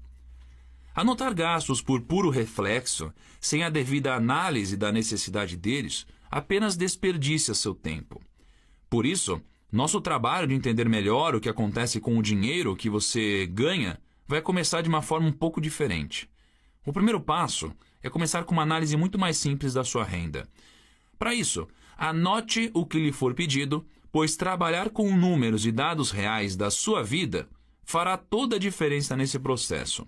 Anotar gastos por puro reflexo, sem a devida análise da necessidade deles, apenas desperdiça seu tempo. Por isso, nosso trabalho de entender melhor o que acontece com o dinheiro que você ganha vai começar de uma forma um pouco diferente. O primeiro passo é começar com uma análise muito mais simples da sua renda. Para isso, anote o que lhe for pedido, pois trabalhar com números e dados reais da sua vida fará toda a diferença nesse processo.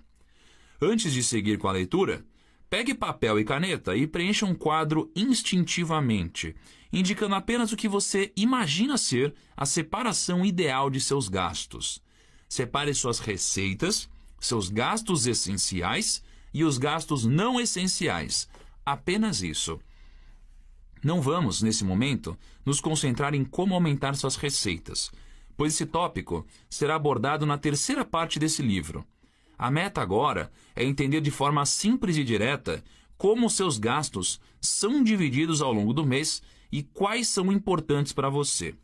Antes de seguir com a leitura, pegue papel e caneta e preencha um quadro instintivamente, indicando apenas o que você imagina ser a separação ideal de seus gastos. Separe suas receitas, seus gastos essenciais e os gastos não essenciais. Apenas isso. Não vamos, nesse momento, nos concentrar em como aumentar suas receitas, pois esse tópico será abordado na terceira parte desse livro. A meta agora é entender de forma simples e direta como seus gastos são divididos ao longo do mês e quais são importantes para você.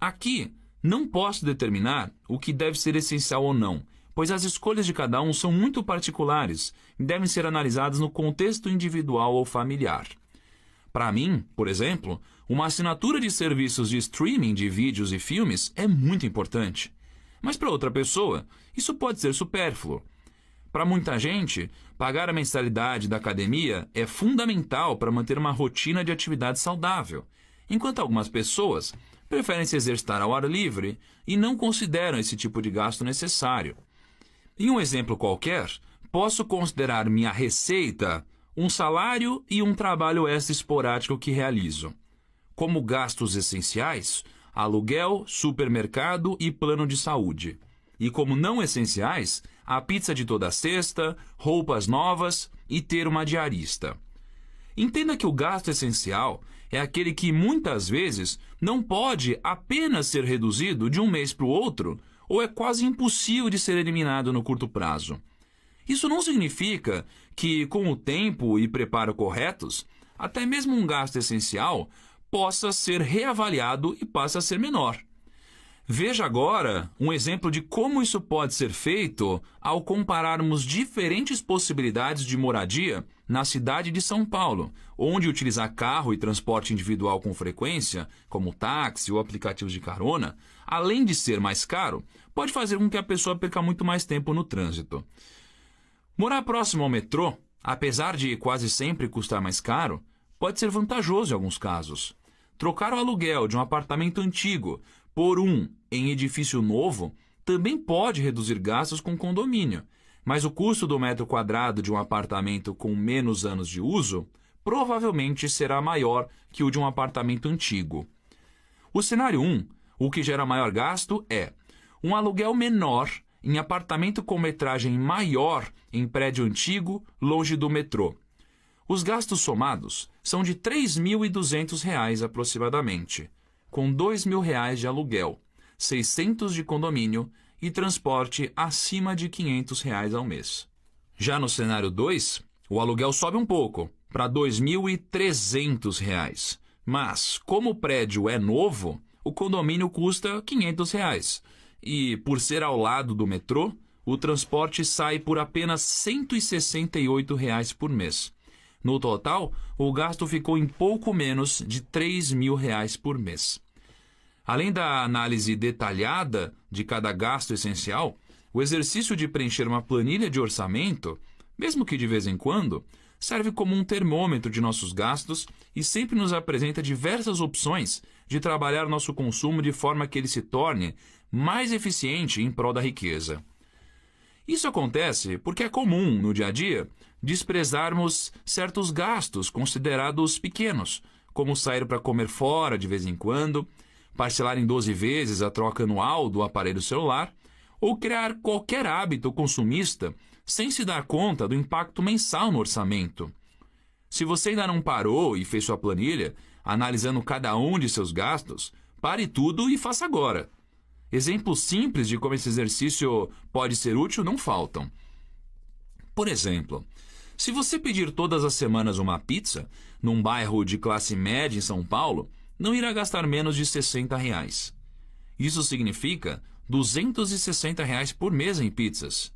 Aqui, não posso determinar o que deve ser essencial ou não, pois as escolhas de cada um são muito particulares e devem ser analisadas no contexto individual ou familiar. Para mim, por exemplo, uma assinatura de serviços de streaming de vídeos e filmes é muito importante. Mas para outra pessoa, isso pode ser supérfluo, para muita gente, pagar a mensalidade da academia é fundamental para manter uma rotina de atividade saudável, enquanto algumas pessoas preferem se exercitar ao ar livre e não consideram esse tipo de gasto necessário. Em um exemplo qualquer, posso considerar minha receita um salário e um trabalho extra esporádico que realizo. Como gastos essenciais, aluguel, supermercado e plano de saúde. E como não essenciais, a pizza de toda sexta, roupas novas e ter uma diarista. Entenda que o gasto essencial é aquele que muitas vezes não pode apenas ser reduzido de um mês para o outro ou é quase impossível de ser eliminado no curto prazo. Isso não significa que, com o tempo e preparo corretos, até mesmo um gasto essencial possa ser reavaliado e passe a ser menor. Veja agora um exemplo de como isso pode ser feito ao compararmos diferentes possibilidades de moradia na cidade de São Paulo, onde utilizar carro e transporte individual com frequência, como táxi ou aplicativos de carona, além de ser mais caro, pode fazer com que a pessoa perca muito mais tempo no trânsito. Morar próximo ao metrô, apesar de quase sempre custar mais caro, pode ser vantajoso em alguns casos. Trocar o aluguel de um apartamento antigo por um em edifício novo também pode reduzir gastos com condomínio, mas o custo do metro quadrado de um apartamento com menos anos de uso provavelmente será maior que o de um apartamento antigo. O cenário 1, o que gera maior gasto é um aluguel menor em apartamento com metragem maior em prédio antigo, longe do metrô. Os gastos somados são de R$ 3.200 aproximadamente, com R$ 2.000 de aluguel. 600 de condomínio e transporte acima de R$ 500 reais ao mês. Já no cenário 2, o aluguel sobe um pouco, para R$ 2.300, mas como o prédio é novo, o condomínio custa R$ 500. Reais. E por ser ao lado do metrô, o transporte sai por apenas R$ 168 reais por mês. No total, o gasto ficou em pouco menos de R$ 3 mil reais por mês. Além da análise detalhada de cada gasto essencial, o exercício de preencher uma planilha de orçamento, mesmo que de vez em quando, serve como um termômetro de nossos gastos e sempre nos apresenta diversas opções de trabalhar nosso consumo de forma que ele se torne mais eficiente em prol da riqueza. Isso acontece porque é comum, no dia a dia, desprezarmos certos gastos considerados pequenos, como sair para comer fora de vez em quando parcelar em 12 vezes a troca anual do aparelho celular, ou criar qualquer hábito consumista sem se dar conta do impacto mensal no orçamento. Se você ainda não parou e fez sua planilha, analisando cada um de seus gastos, pare tudo e faça agora. Exemplos simples de como esse exercício pode ser útil não faltam. Por exemplo, se você pedir todas as semanas uma pizza, num bairro de classe média em São Paulo, não irá gastar menos de 60 reais. Isso significa 260 reais por mês em pizzas.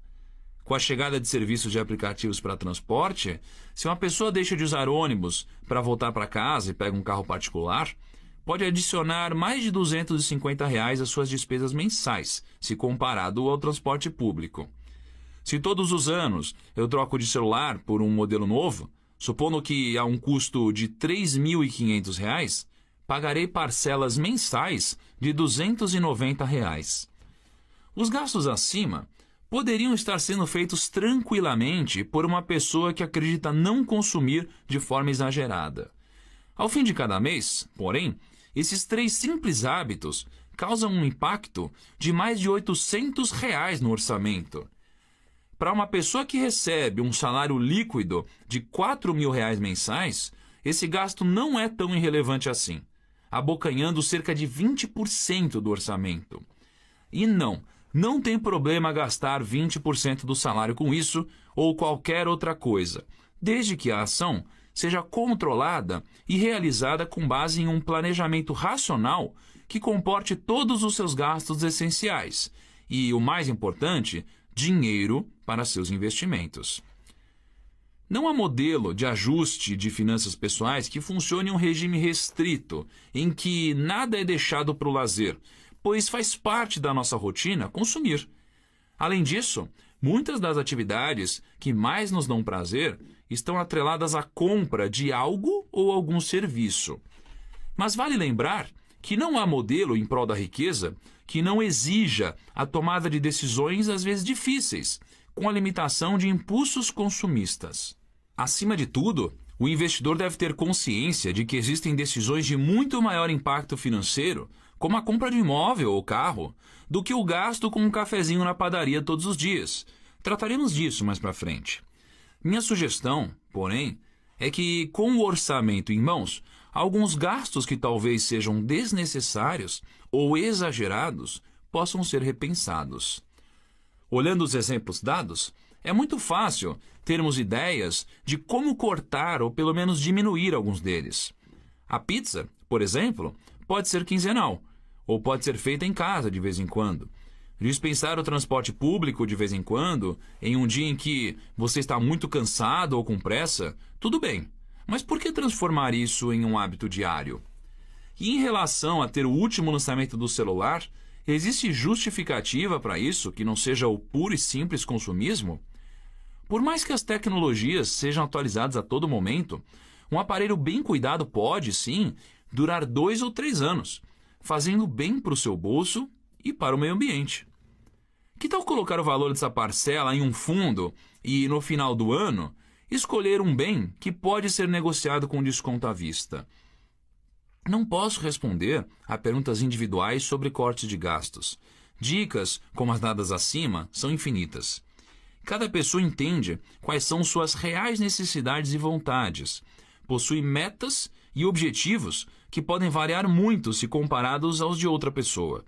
Com a chegada de serviços de aplicativos para transporte, se uma pessoa deixa de usar ônibus para voltar para casa e pega um carro particular, pode adicionar mais de 250 reais às suas despesas mensais, se comparado ao transporte público. Se todos os anos eu troco de celular por um modelo novo, supondo que há um custo de R$ 3.500, pagarei parcelas mensais de R$ 290. Reais. Os gastos acima poderiam estar sendo feitos tranquilamente por uma pessoa que acredita não consumir de forma exagerada. Ao fim de cada mês, porém, esses três simples hábitos causam um impacto de mais de R$ 800 reais no orçamento. Para uma pessoa que recebe um salário líquido de R$ 4.000 mil reais mensais, esse gasto não é tão irrelevante assim abocanhando cerca de 20% do orçamento. E não, não tem problema gastar 20% do salário com isso ou qualquer outra coisa, desde que a ação seja controlada e realizada com base em um planejamento racional que comporte todos os seus gastos essenciais e, o mais importante, dinheiro para seus investimentos. Não há modelo de ajuste de finanças pessoais que funcione em um regime restrito, em que nada é deixado para o lazer, pois faz parte da nossa rotina consumir. Além disso, muitas das atividades que mais nos dão prazer estão atreladas à compra de algo ou algum serviço. Mas vale lembrar que não há modelo em prol da riqueza que não exija a tomada de decisões às vezes difíceis, com a limitação de impulsos consumistas. Acima de tudo, o investidor deve ter consciência de que existem decisões de muito maior impacto financeiro, como a compra de imóvel ou carro, do que o gasto com um cafezinho na padaria todos os dias. Trataremos disso mais para frente. Minha sugestão, porém, é que, com o orçamento em mãos, alguns gastos que talvez sejam desnecessários ou exagerados possam ser repensados. Olhando os exemplos dados, é muito fácil termos ideias de como cortar ou pelo menos diminuir alguns deles. A pizza, por exemplo, pode ser quinzenal, ou pode ser feita em casa de vez em quando. Dispensar o transporte público de vez em quando, em um dia em que você está muito cansado ou com pressa, tudo bem. Mas por que transformar isso em um hábito diário? E em relação a ter o último lançamento do celular, Existe justificativa para isso que não seja o puro e simples consumismo? Por mais que as tecnologias sejam atualizadas a todo momento, um aparelho bem cuidado pode, sim, durar dois ou três anos, fazendo bem para o seu bolso e para o meio ambiente. Que tal colocar o valor dessa parcela em um fundo e, no final do ano, escolher um bem que pode ser negociado com desconto à vista? Não posso responder a perguntas individuais sobre corte de gastos. Dicas, como as dadas acima, são infinitas. Cada pessoa entende quais são suas reais necessidades e vontades, possui metas e objetivos que podem variar muito se comparados aos de outra pessoa.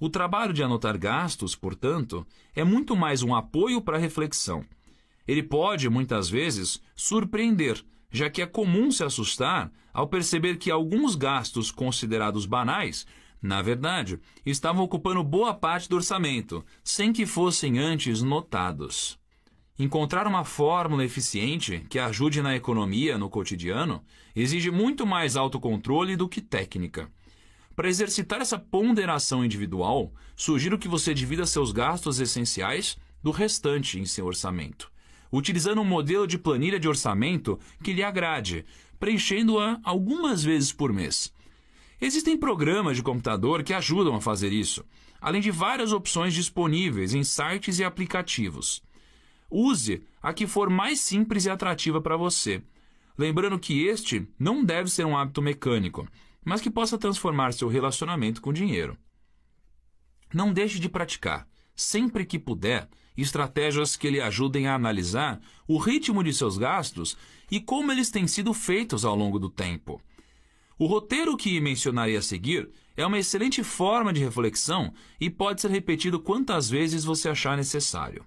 O trabalho de anotar gastos, portanto, é muito mais um apoio para a reflexão. Ele pode, muitas vezes, surpreender já que é comum se assustar ao perceber que alguns gastos considerados banais, na verdade, estavam ocupando boa parte do orçamento, sem que fossem antes notados. Encontrar uma fórmula eficiente que ajude na economia no cotidiano exige muito mais autocontrole do que técnica. Para exercitar essa ponderação individual, sugiro que você divida seus gastos essenciais do restante em seu orçamento utilizando um modelo de planilha de orçamento que lhe agrade, preenchendo-a algumas vezes por mês. Existem programas de computador que ajudam a fazer isso, além de várias opções disponíveis em sites e aplicativos. Use a que for mais simples e atrativa para você. Lembrando que este não deve ser um hábito mecânico, mas que possa transformar seu relacionamento com o dinheiro. Não deixe de praticar, sempre que puder, estratégias que lhe ajudem a analisar o ritmo de seus gastos e como eles têm sido feitos ao longo do tempo. O roteiro que mencionarei a seguir é uma excelente forma de reflexão e pode ser repetido quantas vezes você achar necessário.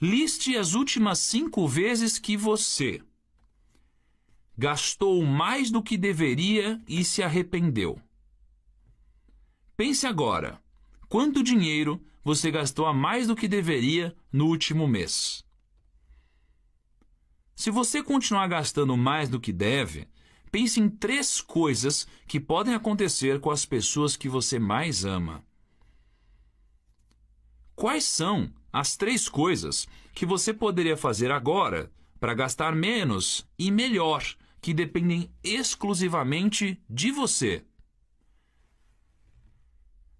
Liste as últimas cinco vezes que você gastou mais do que deveria e se arrependeu. Pense agora: quanto dinheiro você gastou a mais do que deveria no último mês. Se você continuar gastando mais do que deve, pense em três coisas que podem acontecer com as pessoas que você mais ama. Quais são as três coisas que você poderia fazer agora para gastar menos e melhor, que dependem exclusivamente de você?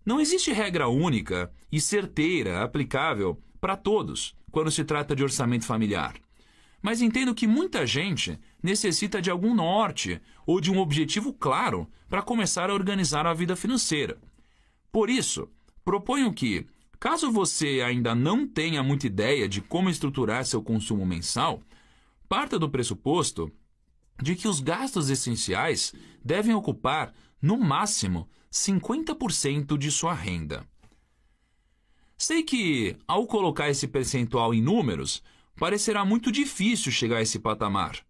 Não existe regra única e certeira aplicável para todos quando se trata de orçamento familiar. Mas entendo que muita gente necessita de algum norte ou de um objetivo claro para começar a organizar a vida financeira. Por isso, proponho que, caso você ainda não tenha muita ideia de como estruturar seu consumo mensal, parta do pressuposto de que os gastos essenciais devem ocupar, no máximo, 50% de sua renda. Sei que, ao colocar esse percentual em números, parecerá muito difícil chegar a esse patamar.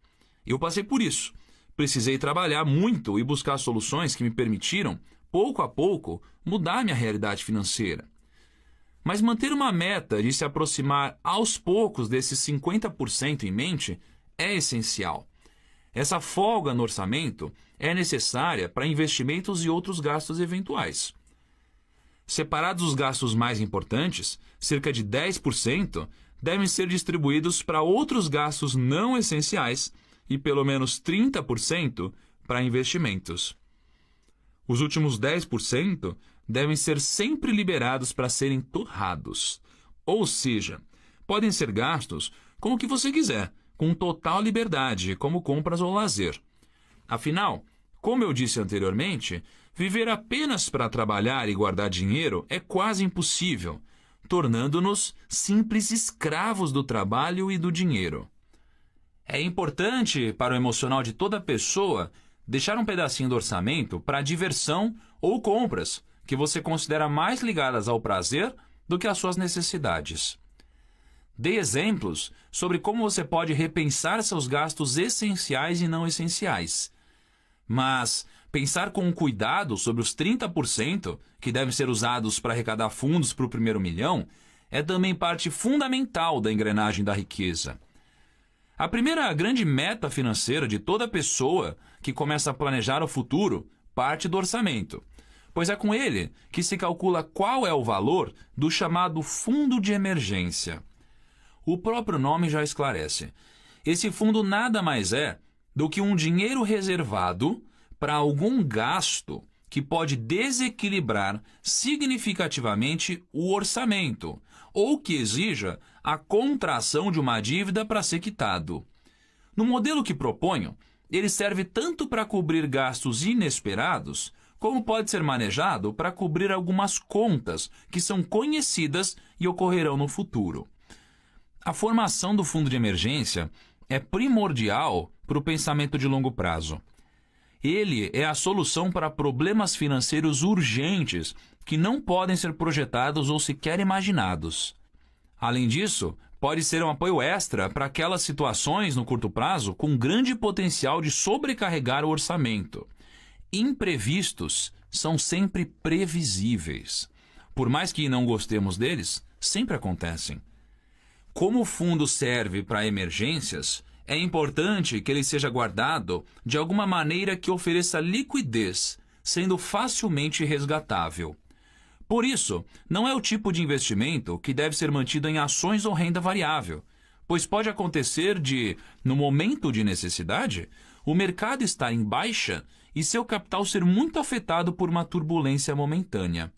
Eu passei por isso. Precisei trabalhar muito e buscar soluções que me permitiram, pouco a pouco, mudar minha realidade financeira. Mas manter uma meta de se aproximar aos poucos desses 50% em mente é essencial. Essa folga no orçamento é necessária para investimentos e outros gastos eventuais. Separados os gastos mais importantes, cerca de 10% devem ser distribuídos para outros gastos não essenciais e pelo menos 30% para investimentos. Os últimos 10% devem ser sempre liberados para serem torrados. Ou seja, podem ser gastos com o que você quiser, com total liberdade, como compras ou lazer. Afinal, como eu disse anteriormente, viver apenas para trabalhar e guardar dinheiro é quase impossível, tornando-nos simples escravos do trabalho e do dinheiro. É importante para o emocional de toda pessoa deixar um pedacinho do orçamento para diversão ou compras que você considera mais ligadas ao prazer do que às suas necessidades. Dê exemplos sobre como você pode repensar seus gastos essenciais e não essenciais mas pensar com cuidado sobre os 30% que devem ser usados para arrecadar fundos para o primeiro milhão é também parte fundamental da engrenagem da riqueza. A primeira grande meta financeira de toda pessoa que começa a planejar o futuro parte do orçamento, pois é com ele que se calcula qual é o valor do chamado fundo de emergência. O próprio nome já esclarece. Esse fundo nada mais é do que um dinheiro reservado para algum gasto que pode desequilibrar significativamente o orçamento ou que exija a contração de uma dívida para ser quitado. No modelo que proponho, ele serve tanto para cobrir gastos inesperados, como pode ser manejado para cobrir algumas contas que são conhecidas e ocorrerão no futuro. A formação do fundo de emergência é primordial para o pensamento de longo prazo. Ele é a solução para problemas financeiros urgentes que não podem ser projetados ou sequer imaginados. Além disso, pode ser um apoio extra para aquelas situações no curto prazo com grande potencial de sobrecarregar o orçamento. Imprevistos são sempre previsíveis. Por mais que não gostemos deles, sempre acontecem. Como o fundo serve para emergências, é importante que ele seja guardado de alguma maneira que ofereça liquidez, sendo facilmente resgatável. Por isso, não é o tipo de investimento que deve ser mantido em ações ou renda variável, pois pode acontecer de, no momento de necessidade, o mercado estar em baixa e seu capital ser muito afetado por uma turbulência momentânea.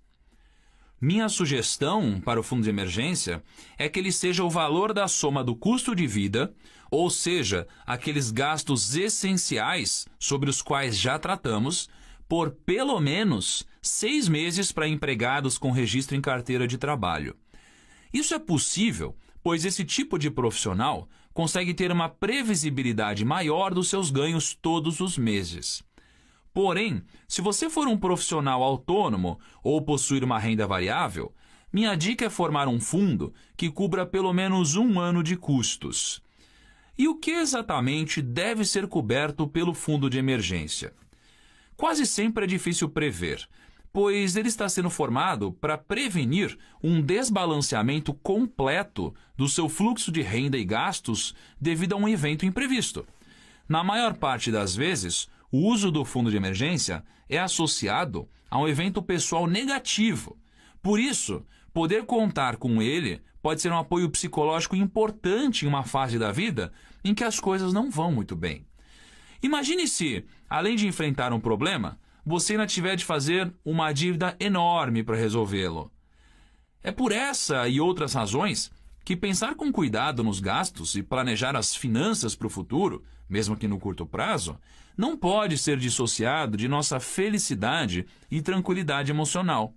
Minha sugestão para o fundo de emergência é que ele seja o valor da soma do custo de vida, ou seja, aqueles gastos essenciais sobre os quais já tratamos, por pelo menos seis meses para empregados com registro em carteira de trabalho. Isso é possível, pois esse tipo de profissional consegue ter uma previsibilidade maior dos seus ganhos todos os meses. Porém, se você for um profissional autônomo ou possuir uma renda variável, minha dica é formar um fundo que cubra pelo menos um ano de custos. E o que exatamente deve ser coberto pelo fundo de emergência? Quase sempre é difícil prever, pois ele está sendo formado para prevenir um desbalanceamento completo do seu fluxo de renda e gastos devido a um evento imprevisto. Na maior parte das vezes, o uso do fundo de emergência é associado a um evento pessoal negativo. Por isso, poder contar com ele pode ser um apoio psicológico importante em uma fase da vida em que as coisas não vão muito bem. Imagine se, além de enfrentar um problema, você ainda tiver de fazer uma dívida enorme para resolvê-lo. É por essa e outras razões que pensar com cuidado nos gastos e planejar as finanças para o futuro, mesmo que no curto prazo, não pode ser dissociado de nossa felicidade e tranquilidade emocional.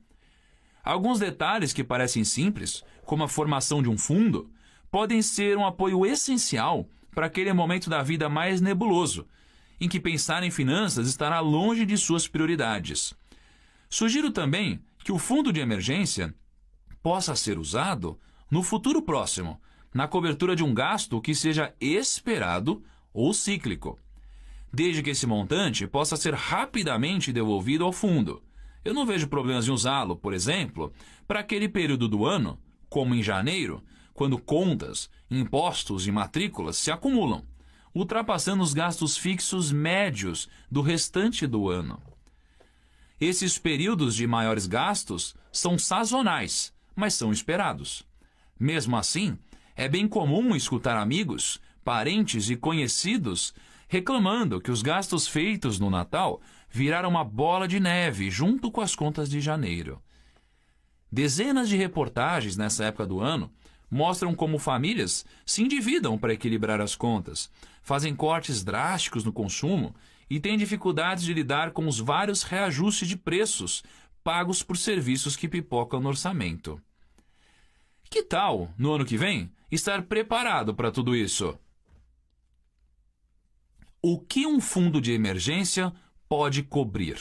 Alguns detalhes que parecem simples, como a formação de um fundo, podem ser um apoio essencial para aquele momento da vida mais nebuloso, em que pensar em finanças estará longe de suas prioridades. Sugiro também que o fundo de emergência possa ser usado no futuro próximo, na cobertura de um gasto que seja esperado ou cíclico, desde que esse montante possa ser rapidamente devolvido ao fundo. Eu não vejo problemas em usá-lo, por exemplo, para aquele período do ano, como em janeiro, quando contas, impostos e matrículas se acumulam, ultrapassando os gastos fixos médios do restante do ano. Esses períodos de maiores gastos são sazonais, mas são esperados. Mesmo assim, é bem comum escutar amigos, parentes e conhecidos reclamando que os gastos feitos no Natal viraram uma bola de neve junto com as contas de janeiro. Dezenas de reportagens nessa época do ano mostram como famílias se endividam para equilibrar as contas, fazem cortes drásticos no consumo e têm dificuldades de lidar com os vários reajustes de preços pagos por serviços que pipocam no orçamento. Que tal, no ano que vem, estar preparado para tudo isso? O que um fundo de emergência pode cobrir?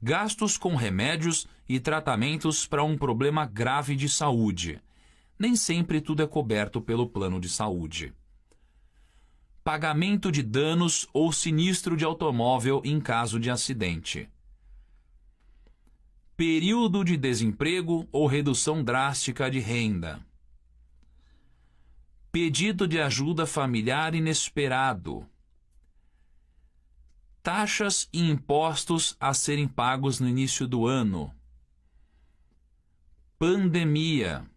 Gastos com remédios e tratamentos para um problema grave de saúde nem sempre tudo é coberto pelo plano de saúde. Pagamento de danos ou sinistro de automóvel em caso de acidente. Período de desemprego ou redução drástica de renda. Pedido de ajuda familiar inesperado. Taxas e impostos a serem pagos no início do ano. Pandemia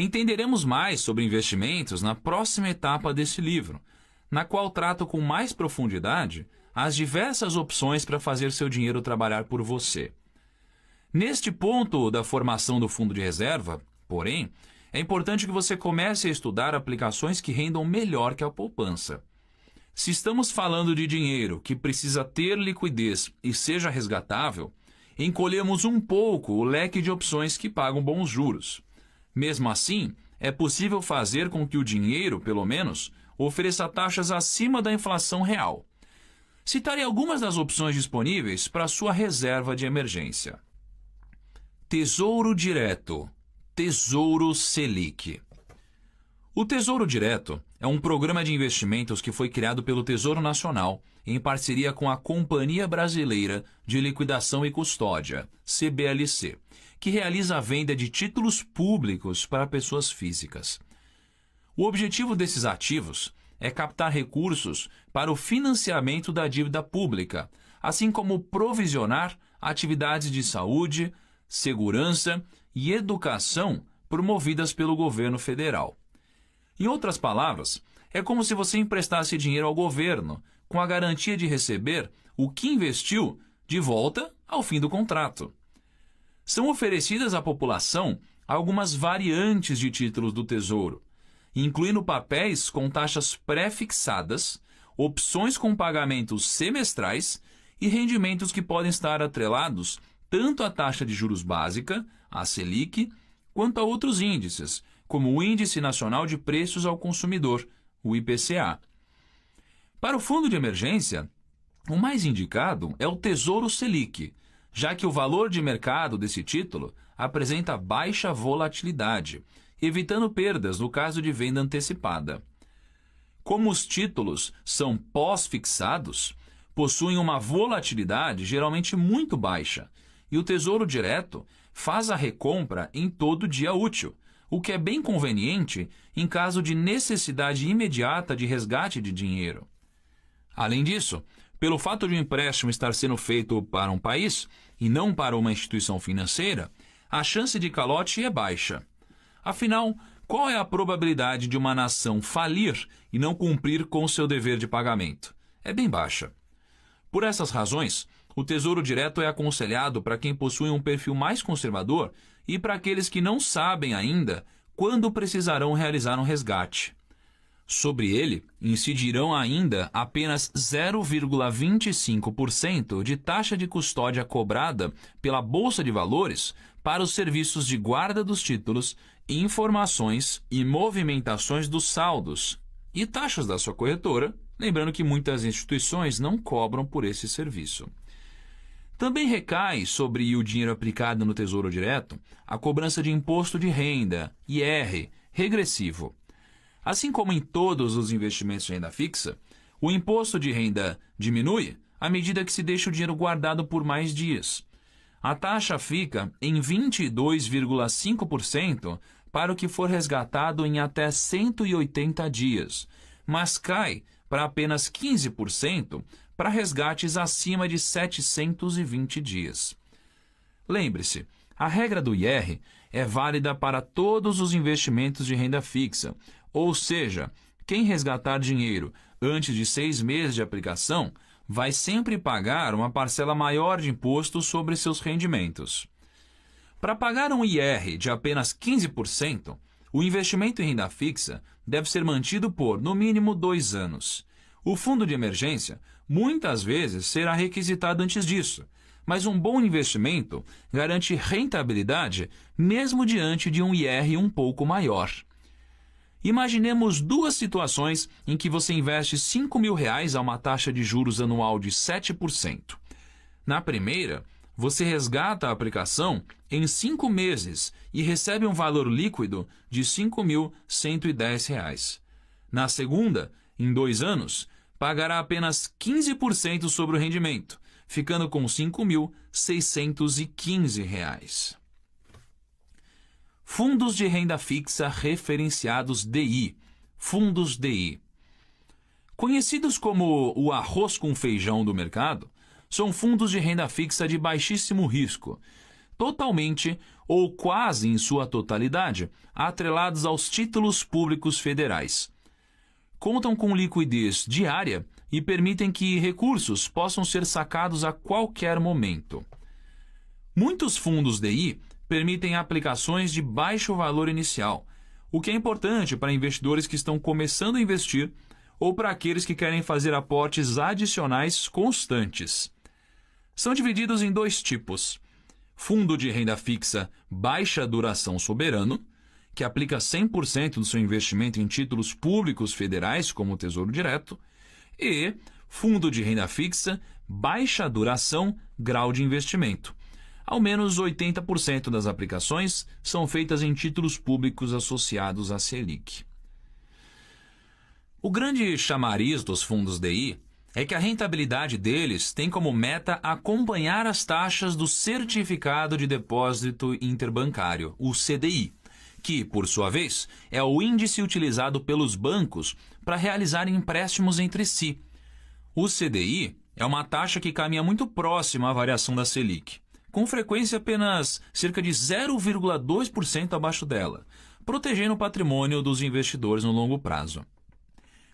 Entenderemos mais sobre investimentos na próxima etapa desse livro, na qual trato com mais profundidade as diversas opções para fazer seu dinheiro trabalhar por você. Neste ponto da formação do fundo de reserva, porém, é importante que você comece a estudar aplicações que rendam melhor que a poupança. Se estamos falando de dinheiro que precisa ter liquidez e seja resgatável, encolhemos um pouco o leque de opções que pagam bons juros. Mesmo assim, é possível fazer com que o dinheiro, pelo menos, ofereça taxas acima da inflação real. Citarei algumas das opções disponíveis para sua reserva de emergência. Tesouro Direto Tesouro Selic O Tesouro Direto é um programa de investimentos que foi criado pelo Tesouro Nacional em parceria com a Companhia Brasileira de Liquidação e Custódia, CBLC que realiza a venda de títulos públicos para pessoas físicas. O objetivo desses ativos é captar recursos para o financiamento da dívida pública, assim como provisionar atividades de saúde, segurança e educação promovidas pelo governo federal. Em outras palavras, é como se você emprestasse dinheiro ao governo, com a garantia de receber o que investiu de volta ao fim do contrato são oferecidas à população algumas variantes de títulos do Tesouro, incluindo papéis com taxas pré-fixadas, opções com pagamentos semestrais e rendimentos que podem estar atrelados tanto à taxa de juros básica, a Selic, quanto a outros índices, como o Índice Nacional de Preços ao Consumidor, o IPCA. Para o fundo de emergência, o mais indicado é o Tesouro Selic, já que o valor de mercado desse título apresenta baixa volatilidade, evitando perdas no caso de venda antecipada. Como os títulos são pós-fixados, possuem uma volatilidade geralmente muito baixa, e o Tesouro Direto faz a recompra em todo dia útil, o que é bem conveniente em caso de necessidade imediata de resgate de dinheiro. Além disso, pelo fato de o um empréstimo estar sendo feito para um país e não para uma instituição financeira, a chance de calote é baixa. Afinal, qual é a probabilidade de uma nação falir e não cumprir com seu dever de pagamento? É bem baixa. Por essas razões, o Tesouro Direto é aconselhado para quem possui um perfil mais conservador e para aqueles que não sabem ainda quando precisarão realizar um resgate. Sobre ele, incidirão ainda apenas 0,25% de taxa de custódia cobrada pela Bolsa de Valores para os serviços de guarda dos títulos, informações e movimentações dos saldos e taxas da sua corretora, lembrando que muitas instituições não cobram por esse serviço. Também recai sobre o dinheiro aplicado no Tesouro Direto a cobrança de imposto de renda, IR, regressivo Assim como em todos os investimentos de renda fixa, o imposto de renda diminui à medida que se deixa o dinheiro guardado por mais dias. A taxa fica em 22,5% para o que for resgatado em até 180 dias, mas cai para apenas 15% para resgates acima de 720 dias. Lembre-se, a regra do IR é válida para todos os investimentos de renda fixa, ou seja, quem resgatar dinheiro antes de seis meses de aplicação vai sempre pagar uma parcela maior de imposto sobre seus rendimentos. Para pagar um IR de apenas 15%, o investimento em renda fixa deve ser mantido por, no mínimo, dois anos. O fundo de emergência muitas vezes será requisitado antes disso, mas um bom investimento garante rentabilidade mesmo diante de um IR um pouco maior. Imaginemos duas situações em que você investe 5 mil reais a uma taxa de juros anual de 7%. Na primeira, você resgata a aplicação em 5 meses e recebe um valor líquido de R$ 5.110. Na segunda, em dois anos, pagará apenas 15% sobre o rendimento, ficando com R$ 5.615. Fundos de renda fixa referenciados DI. Fundos DI. Conhecidos como o arroz com feijão do mercado, são fundos de renda fixa de baixíssimo risco, totalmente ou quase em sua totalidade atrelados aos títulos públicos federais. Contam com liquidez diária e permitem que recursos possam ser sacados a qualquer momento. Muitos fundos DI permitem aplicações de baixo valor inicial, o que é importante para investidores que estão começando a investir ou para aqueles que querem fazer aportes adicionais constantes. São divididos em dois tipos: fundo de renda fixa baixa duração soberano, que aplica 100% do seu investimento em títulos públicos federais, como o Tesouro Direto, e fundo de renda fixa baixa duração grau de investimento, ao menos 80% das aplicações são feitas em títulos públicos associados à Selic. O grande chamariz dos fundos DI é que a rentabilidade deles tem como meta acompanhar as taxas do Certificado de Depósito Interbancário, o CDI, que, por sua vez, é o índice utilizado pelos bancos para realizar empréstimos entre si. O CDI é uma taxa que caminha muito próxima à variação da Selic com frequência apenas cerca de 0,2% abaixo dela, protegendo o patrimônio dos investidores no longo prazo.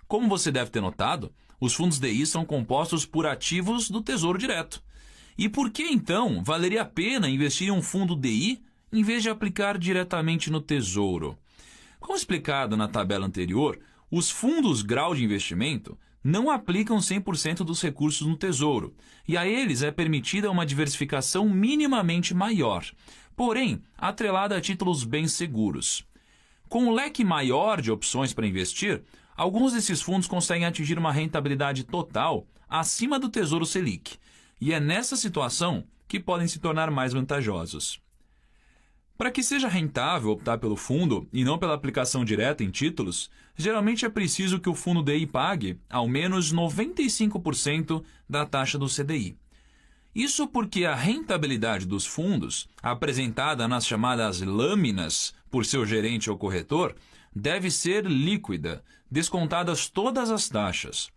Como você deve ter notado, os fundos DI são compostos por ativos do Tesouro Direto. E por que então valeria a pena investir em um fundo DI em vez de aplicar diretamente no Tesouro? Como explicado na tabela anterior, os fundos grau de investimento não aplicam 100% dos recursos no Tesouro, e a eles é permitida uma diversificação minimamente maior, porém atrelada a títulos bem seguros. Com o leque maior de opções para investir, alguns desses fundos conseguem atingir uma rentabilidade total acima do Tesouro Selic, e é nessa situação que podem se tornar mais vantajosos. Para que seja rentável optar pelo fundo e não pela aplicação direta em títulos, geralmente é preciso que o fundo DI pague ao menos 95% da taxa do CDI. Isso porque a rentabilidade dos fundos, apresentada nas chamadas lâminas por seu gerente ou corretor, deve ser líquida, descontadas todas as taxas.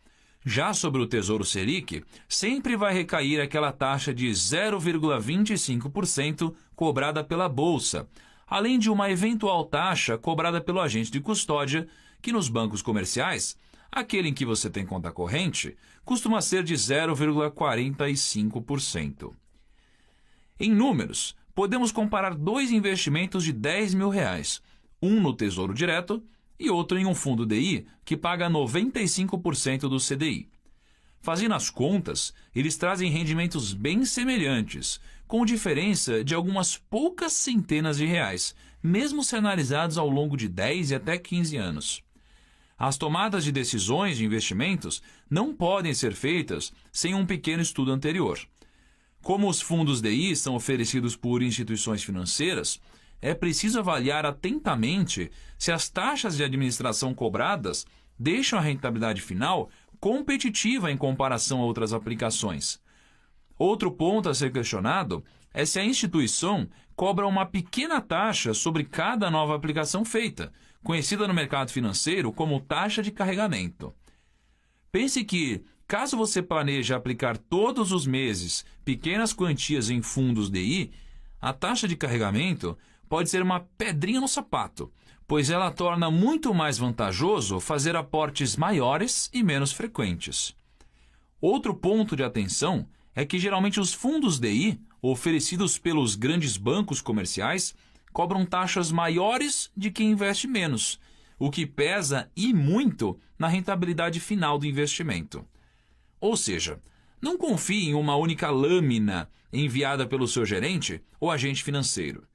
Já sobre o Tesouro Selic, sempre vai recair aquela taxa de 0,25% cobrada pela Bolsa, além de uma eventual taxa cobrada pelo agente de custódia, que nos bancos comerciais, aquele em que você tem conta corrente, costuma ser de 0,45%. Em números, podemos comparar dois investimentos de 10 mil reais, um no Tesouro Direto e outro em um fundo DI que paga 95% do CDI. Fazendo as contas, eles trazem rendimentos bem semelhantes, com diferença de algumas poucas centenas de reais, mesmo se analisados ao longo de 10 e até 15 anos. As tomadas de decisões de investimentos não podem ser feitas sem um pequeno estudo anterior. Como os fundos DI são oferecidos por instituições financeiras, é preciso avaliar atentamente se as taxas de administração cobradas deixam a rentabilidade final competitiva em comparação a outras aplicações. Outro ponto a ser questionado é se a instituição cobra uma pequena taxa sobre cada nova aplicação feita, conhecida no mercado financeiro como taxa de carregamento. Pense que, caso você planeje aplicar todos os meses pequenas quantias em fundos DI, a taxa de carregamento pode ser uma pedrinha no sapato, pois ela torna muito mais vantajoso fazer aportes maiores e menos frequentes. Outro ponto de atenção é que geralmente os fundos DI, oferecidos pelos grandes bancos comerciais, cobram taxas maiores de quem investe menos, o que pesa e muito na rentabilidade final do investimento. Ou seja, não confie em uma única lâmina enviada pelo seu gerente ou agente financeiro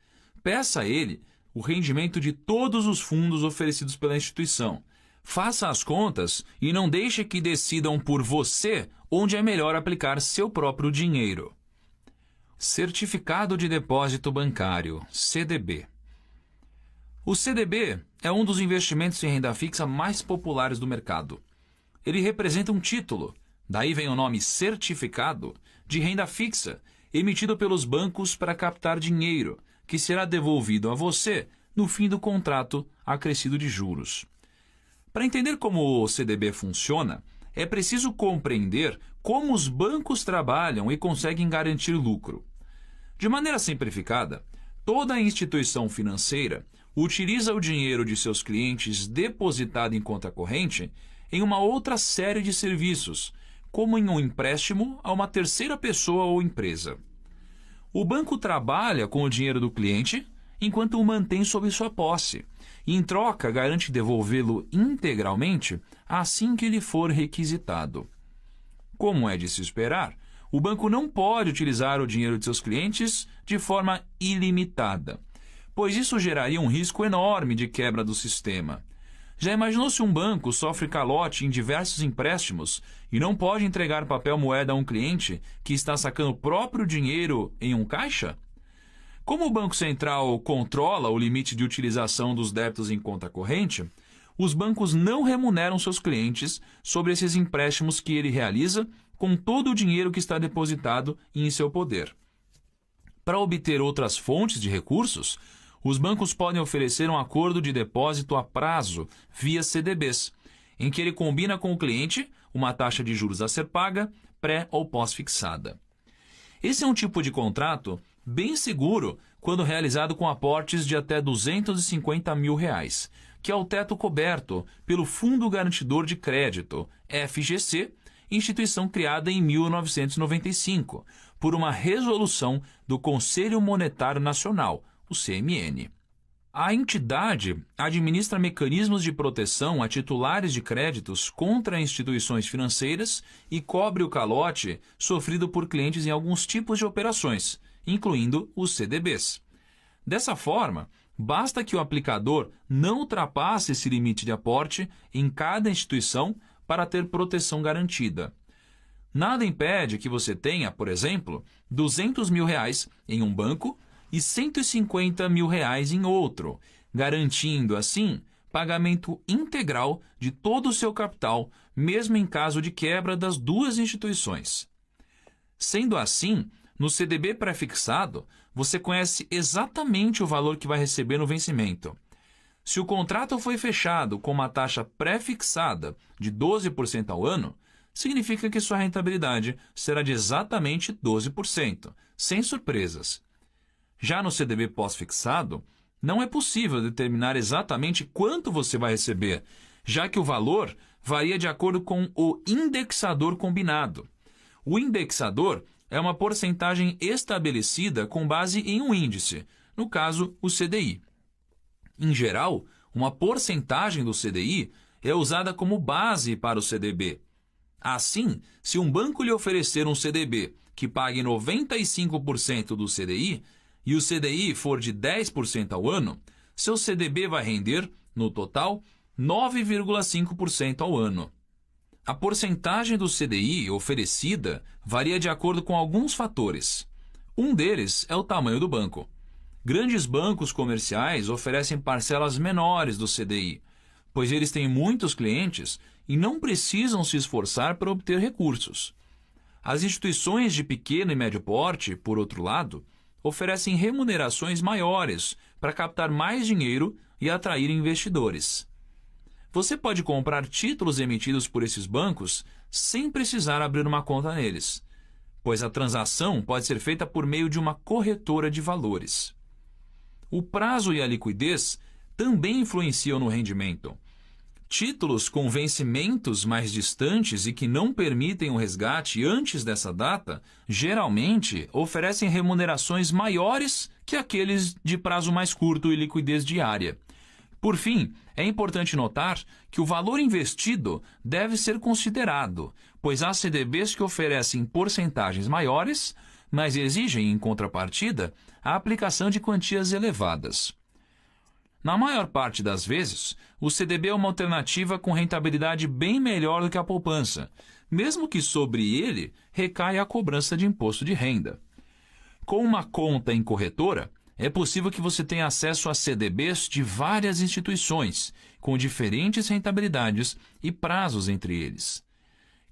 peça a ele o rendimento de todos os fundos oferecidos pela instituição. Faça as contas e não deixe que decidam por você onde é melhor aplicar seu próprio dinheiro. Certificado de Depósito Bancário CDB O CDB é um dos investimentos em renda fixa mais populares do mercado. Ele representa um título, daí vem o nome certificado, de renda fixa, emitido pelos bancos para captar dinheiro que será devolvido a você no fim do contrato acrescido de juros. Para entender como o CDB funciona, é preciso compreender como os bancos trabalham e conseguem garantir lucro. De maneira simplificada, toda instituição financeira utiliza o dinheiro de seus clientes depositado em conta corrente em uma outra série de serviços, como em um empréstimo a uma terceira pessoa ou empresa. O banco trabalha com o dinheiro do cliente enquanto o mantém sob sua posse e, em troca, garante devolvê-lo integralmente assim que ele for requisitado. Como é de se esperar, o banco não pode utilizar o dinheiro de seus clientes de forma ilimitada, pois isso geraria um risco enorme de quebra do sistema já imaginou se um banco sofre calote em diversos empréstimos e não pode entregar papel moeda a um cliente que está sacando o próprio dinheiro em um caixa? Como o Banco Central controla o limite de utilização dos débitos em conta corrente, os bancos não remuneram seus clientes sobre esses empréstimos que ele realiza com todo o dinheiro que está depositado em seu poder. Para obter outras fontes de recursos, os bancos podem oferecer um acordo de depósito a prazo via CDBs, em que ele combina com o cliente uma taxa de juros a ser paga, pré ou pós-fixada. Esse é um tipo de contrato bem seguro quando realizado com aportes de até 250 mil reais, que é o teto coberto pelo Fundo Garantidor de Crédito, FGC, instituição criada em 1995, por uma resolução do Conselho Monetário Nacional, o CMN. A entidade administra mecanismos de proteção a titulares de créditos contra instituições financeiras e cobre o calote sofrido por clientes em alguns tipos de operações, incluindo os CDBs. Dessa forma, basta que o aplicador não ultrapasse esse limite de aporte em cada instituição para ter proteção garantida. Nada impede que você tenha, por exemplo, 200 mil reais em um banco e 150 mil reais em outro, garantindo, assim, pagamento integral de todo o seu capital, mesmo em caso de quebra das duas instituições. Sendo assim, no CDB pré-fixado, você conhece exatamente o valor que vai receber no vencimento. Se o contrato foi fechado com uma taxa pré-fixada de 12% ao ano, significa que sua rentabilidade será de exatamente 12%, sem surpresas. Já no CDB pós-fixado, não é possível determinar exatamente quanto você vai receber, já que o valor varia de acordo com o indexador combinado. O indexador é uma porcentagem estabelecida com base em um índice, no caso, o CDI. Em geral, uma porcentagem do CDI é usada como base para o CDB. Assim, se um banco lhe oferecer um CDB que pague 95% do CDI, e o CDI for de 10% ao ano, seu CDB vai render, no total, 9,5% ao ano. A porcentagem do CDI oferecida varia de acordo com alguns fatores. Um deles é o tamanho do banco. Grandes bancos comerciais oferecem parcelas menores do CDI, pois eles têm muitos clientes e não precisam se esforçar para obter recursos. As instituições de pequeno e médio porte, por outro lado, oferecem remunerações maiores para captar mais dinheiro e atrair investidores. Você pode comprar títulos emitidos por esses bancos sem precisar abrir uma conta neles, pois a transação pode ser feita por meio de uma corretora de valores. O prazo e a liquidez também influenciam no rendimento. Títulos com vencimentos mais distantes e que não permitem o resgate antes dessa data geralmente oferecem remunerações maiores que aqueles de prazo mais curto e liquidez diária. Por fim, é importante notar que o valor investido deve ser considerado, pois há CDBs que oferecem porcentagens maiores, mas exigem, em contrapartida, a aplicação de quantias elevadas. Na maior parte das vezes, o CDB é uma alternativa com rentabilidade bem melhor do que a poupança, mesmo que sobre ele recaia a cobrança de imposto de renda. Com uma conta em corretora, é possível que você tenha acesso a CDBs de várias instituições, com diferentes rentabilidades e prazos entre eles.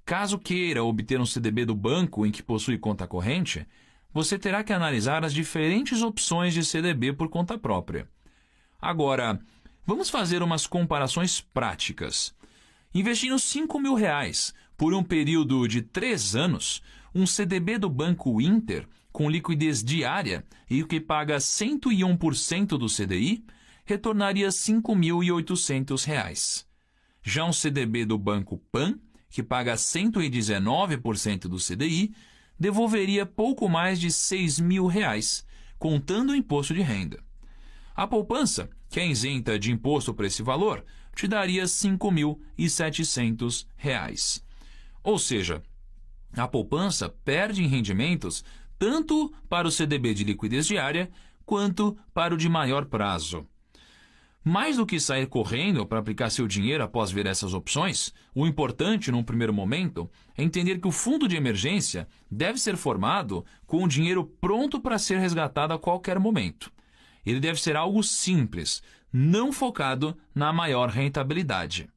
Caso queira obter um CDB do banco em que possui conta corrente, você terá que analisar as diferentes opções de CDB por conta própria. Agora, vamos fazer umas comparações práticas. Investindo 5 mil reais por um período de 3 anos, um CDB do Banco Inter, com liquidez diária e que paga 101% do CDI, retornaria R$ 5.800. Já um CDB do Banco Pan, que paga 119% do CDI, devolveria pouco mais de R$ 6.000, contando o imposto de renda. A poupança, que é isenta de imposto para esse valor, te daria R$ 5.700. Ou seja, a poupança perde em rendimentos tanto para o CDB de liquidez diária quanto para o de maior prazo. Mais do que sair correndo para aplicar seu dinheiro após ver essas opções, o importante num primeiro momento é entender que o fundo de emergência deve ser formado com o dinheiro pronto para ser resgatado a qualquer momento ele deve ser algo simples, não focado na maior rentabilidade.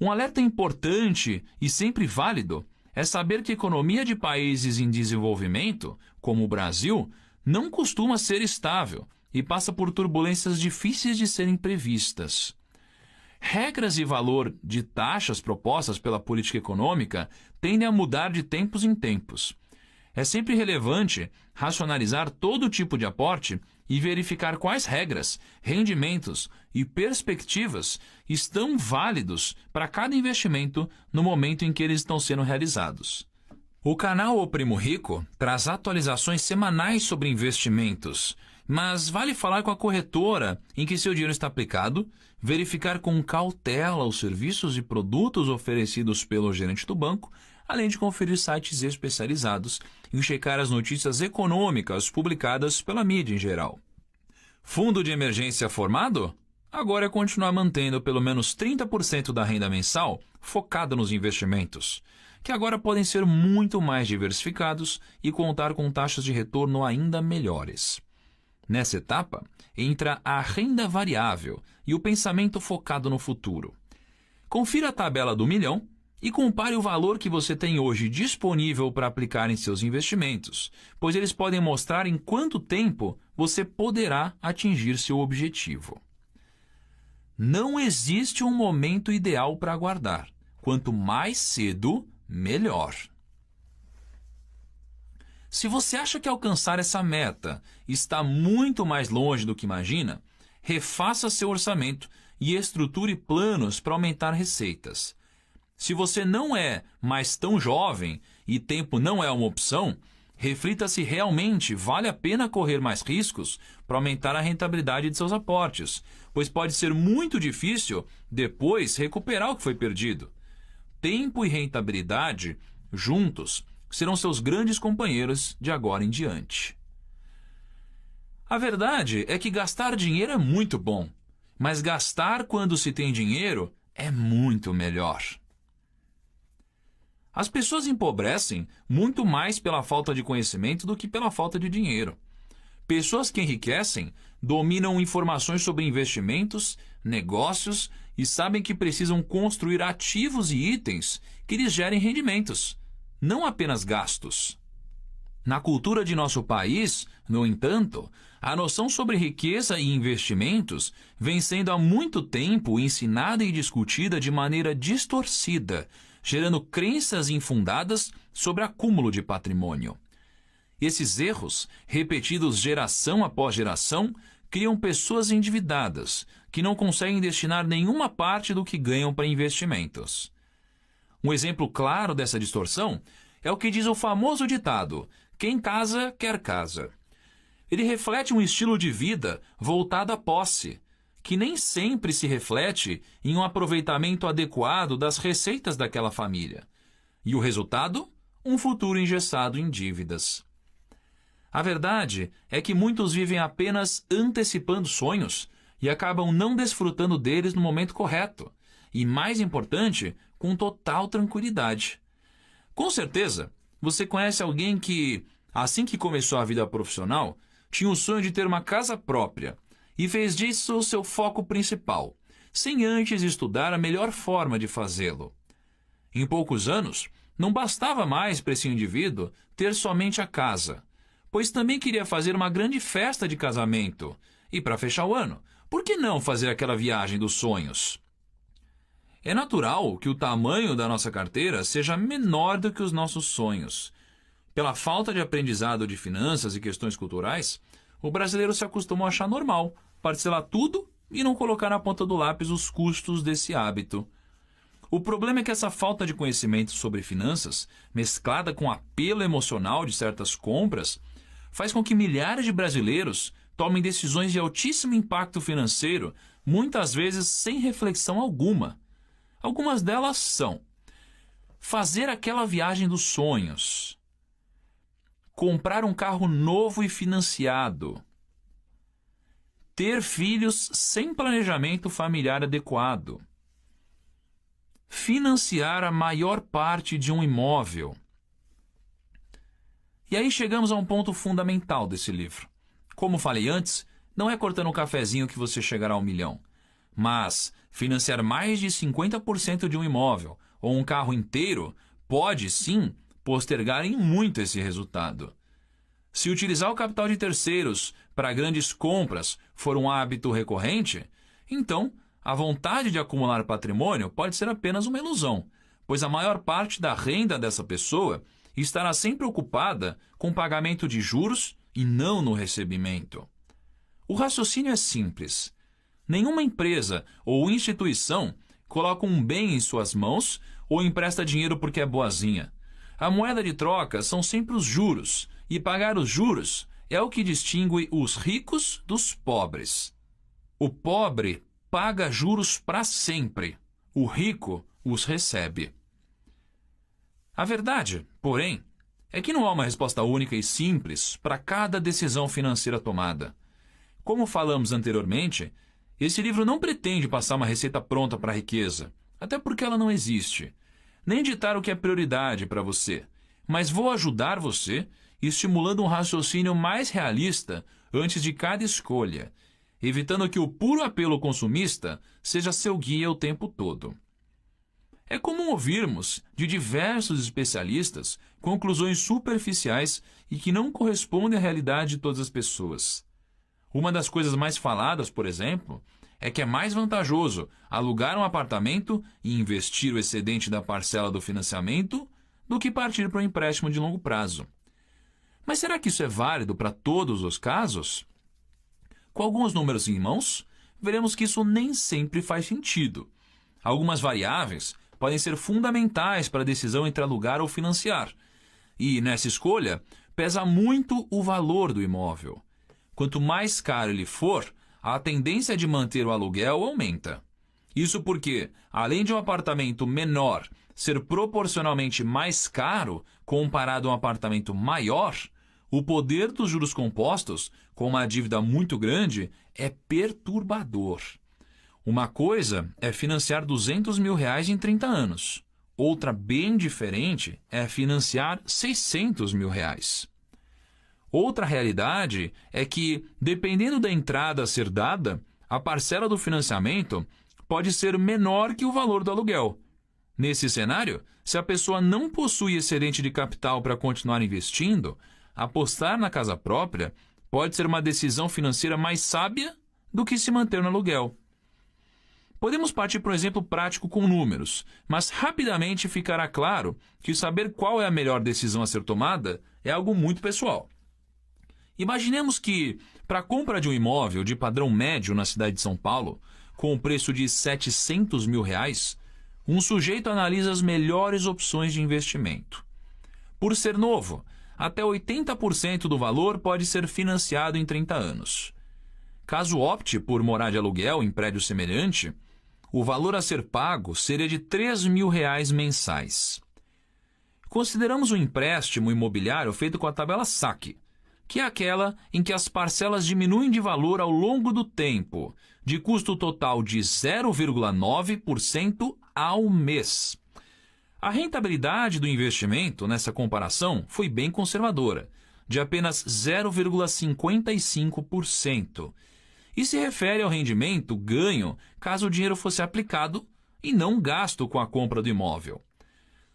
Um alerta importante e sempre válido é saber que a economia de países em desenvolvimento, como o Brasil, não costuma ser estável e passa por turbulências difíceis de serem previstas. Regras e valor de taxas propostas pela política econômica tendem a mudar de tempos em tempos. É sempre relevante racionalizar todo tipo de aporte e verificar quais regras, rendimentos e perspectivas estão válidos para cada investimento no momento em que eles estão sendo realizados. O canal O Primo Rico traz atualizações semanais sobre investimentos, mas vale falar com a corretora em que seu dinheiro está aplicado, verificar com cautela os serviços e produtos oferecidos pelo gerente do banco além de conferir sites especializados e checar as notícias econômicas publicadas pela mídia em geral. Fundo de emergência formado? Agora é continuar mantendo pelo menos 30% da renda mensal focada nos investimentos, que agora podem ser muito mais diversificados e contar com taxas de retorno ainda melhores. Nessa etapa, entra a renda variável e o pensamento focado no futuro. Confira a tabela do milhão e compare o valor que você tem hoje disponível para aplicar em seus investimentos, pois eles podem mostrar em quanto tempo você poderá atingir seu objetivo. Não existe um momento ideal para aguardar. Quanto mais cedo, melhor. Se você acha que alcançar essa meta está muito mais longe do que imagina, refaça seu orçamento e estruture planos para aumentar receitas se você não é mais tão jovem e tempo não é uma opção, reflita se realmente vale a pena correr mais riscos para aumentar a rentabilidade de seus aportes, pois pode ser muito difícil depois recuperar o que foi perdido. Tempo e rentabilidade, juntos, serão seus grandes companheiros de agora em diante. A verdade é que gastar dinheiro é muito bom, mas gastar quando se tem dinheiro é muito melhor. As pessoas empobrecem muito mais pela falta de conhecimento do que pela falta de dinheiro. Pessoas que enriquecem dominam informações sobre investimentos, negócios e sabem que precisam construir ativos e itens que lhes gerem rendimentos, não apenas gastos. Na cultura de nosso país, no entanto, a noção sobre riqueza e investimentos vem sendo há muito tempo ensinada e discutida de maneira distorcida gerando crenças infundadas sobre acúmulo de patrimônio. Esses erros, repetidos geração após geração, criam pessoas endividadas, que não conseguem destinar nenhuma parte do que ganham para investimentos. Um exemplo claro dessa distorção é o que diz o famoso ditado: quem casa, quer casa. Ele reflete um estilo de vida voltado à posse, que nem sempre se reflete em um aproveitamento adequado das receitas daquela família. E o resultado? Um futuro engessado em dívidas. A verdade é que muitos vivem apenas antecipando sonhos e acabam não desfrutando deles no momento correto, e mais importante, com total tranquilidade. Com certeza, você conhece alguém que, assim que começou a vida profissional, tinha o sonho de ter uma casa própria e fez disso o seu foco principal, sem antes estudar a melhor forma de fazê-lo. Em poucos anos, não bastava mais para esse indivíduo ter somente a casa, pois também queria fazer uma grande festa de casamento. E para fechar o ano, por que não fazer aquela viagem dos sonhos? É natural que o tamanho da nossa carteira seja menor do que os nossos sonhos. Pela falta de aprendizado de finanças e questões culturais, o brasileiro se acostumou a achar normal parcelar tudo e não colocar na ponta do lápis os custos desse hábito. O problema é que essa falta de conhecimento sobre finanças, mesclada com o apelo emocional de certas compras, faz com que milhares de brasileiros tomem decisões de altíssimo impacto financeiro, muitas vezes sem reflexão alguma. Algumas delas são: fazer aquela viagem dos sonhos, comprar um carro novo e financiado ter filhos sem planejamento familiar adequado, financiar a maior parte de um imóvel. E aí chegamos a um ponto fundamental desse livro. Como falei antes, não é cortando um cafezinho que você chegará ao milhão, mas financiar mais de 50% de um imóvel ou um carro inteiro pode sim postergar em muito esse resultado. Se utilizar o capital de terceiros para grandes compras for um hábito recorrente, então a vontade de acumular patrimônio pode ser apenas uma ilusão, pois a maior parte da renda dessa pessoa estará sempre ocupada com o pagamento de juros e não no recebimento. O raciocínio é simples. Nenhuma empresa ou instituição coloca um bem em suas mãos ou empresta dinheiro porque é boazinha. A moeda de troca são sempre os juros, e pagar os juros é o que distingue os ricos dos pobres. O pobre paga juros para sempre, o rico os recebe. A verdade, porém, é que não há uma resposta única e simples para cada decisão financeira tomada. Como falamos anteriormente, esse livro não pretende passar uma receita pronta para a riqueza, até porque ela não existe. Nem ditar o que é prioridade para você, mas vou ajudar você estimulando um raciocínio mais realista antes de cada escolha, evitando que o puro apelo consumista seja seu guia o tempo todo. É comum ouvirmos de diversos especialistas conclusões superficiais e que não correspondem à realidade de todas as pessoas. Uma das coisas mais faladas, por exemplo, é que é mais vantajoso alugar um apartamento e investir o excedente da parcela do financiamento do que partir para um empréstimo de longo prazo. Mas será que isso é válido para todos os casos? Com alguns números em mãos, veremos que isso nem sempre faz sentido. Algumas variáveis podem ser fundamentais para a decisão entre alugar ou financiar. E nessa escolha, pesa muito o valor do imóvel. Quanto mais caro ele for, a tendência de manter o aluguel aumenta. Isso porque, além de um apartamento menor ser proporcionalmente mais caro comparado a um apartamento maior, o poder dos juros compostos, com uma dívida muito grande, é perturbador. Uma coisa é financiar 200 mil reais em 30 anos. Outra bem diferente é financiar 600 mil reais. Outra realidade é que, dependendo da entrada a ser dada, a parcela do financiamento pode ser menor que o valor do aluguel. Nesse cenário, se a pessoa não possui excedente de capital para continuar investindo, apostar na casa própria pode ser uma decisão financeira mais sábia do que se manter no aluguel. Podemos partir para um exemplo prático com números, mas rapidamente ficará claro que saber qual é a melhor decisão a ser tomada é algo muito pessoal. Imaginemos que, para a compra de um imóvel de padrão médio na cidade de São Paulo, com o um preço de 700 mil reais, um sujeito analisa as melhores opções de investimento. Por ser novo, até 80% do valor pode ser financiado em 30 anos. Caso opte por morar de aluguel em prédio semelhante, o valor a ser pago seria de R$ 3 mil reais mensais. Consideramos o empréstimo imobiliário feito com a tabela SAC, que é aquela em que as parcelas diminuem de valor ao longo do tempo, de custo total de 0,9% ao mês. A rentabilidade do investimento nessa comparação foi bem conservadora, de apenas 0,55%, e se refere ao rendimento ganho caso o dinheiro fosse aplicado e não gasto com a compra do imóvel.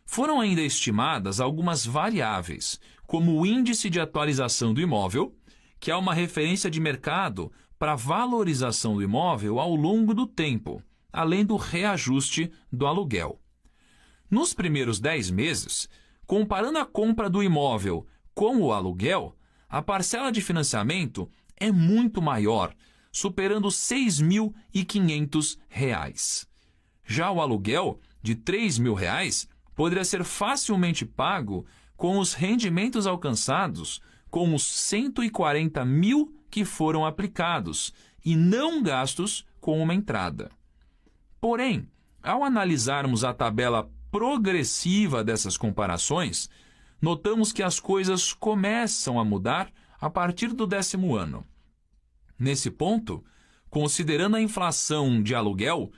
Foram ainda estimadas algumas variáveis, como o índice de atualização do imóvel, que é uma referência de mercado para a valorização do imóvel ao longo do tempo, além do reajuste do aluguel. Nos primeiros 10 meses, comparando a compra do imóvel com o aluguel, a parcela de financiamento é muito maior, superando R$ 6.500. Já o aluguel, de R$ 3.000, poderia ser facilmente pago com os rendimentos alcançados com os 140 mil que foram aplicados e não gastos com uma entrada. Porém, ao analisarmos a tabela progressiva dessas comparações, notamos que as coisas começam a mudar a partir do décimo ano. Nesse ponto, considerando a inflação de aluguel,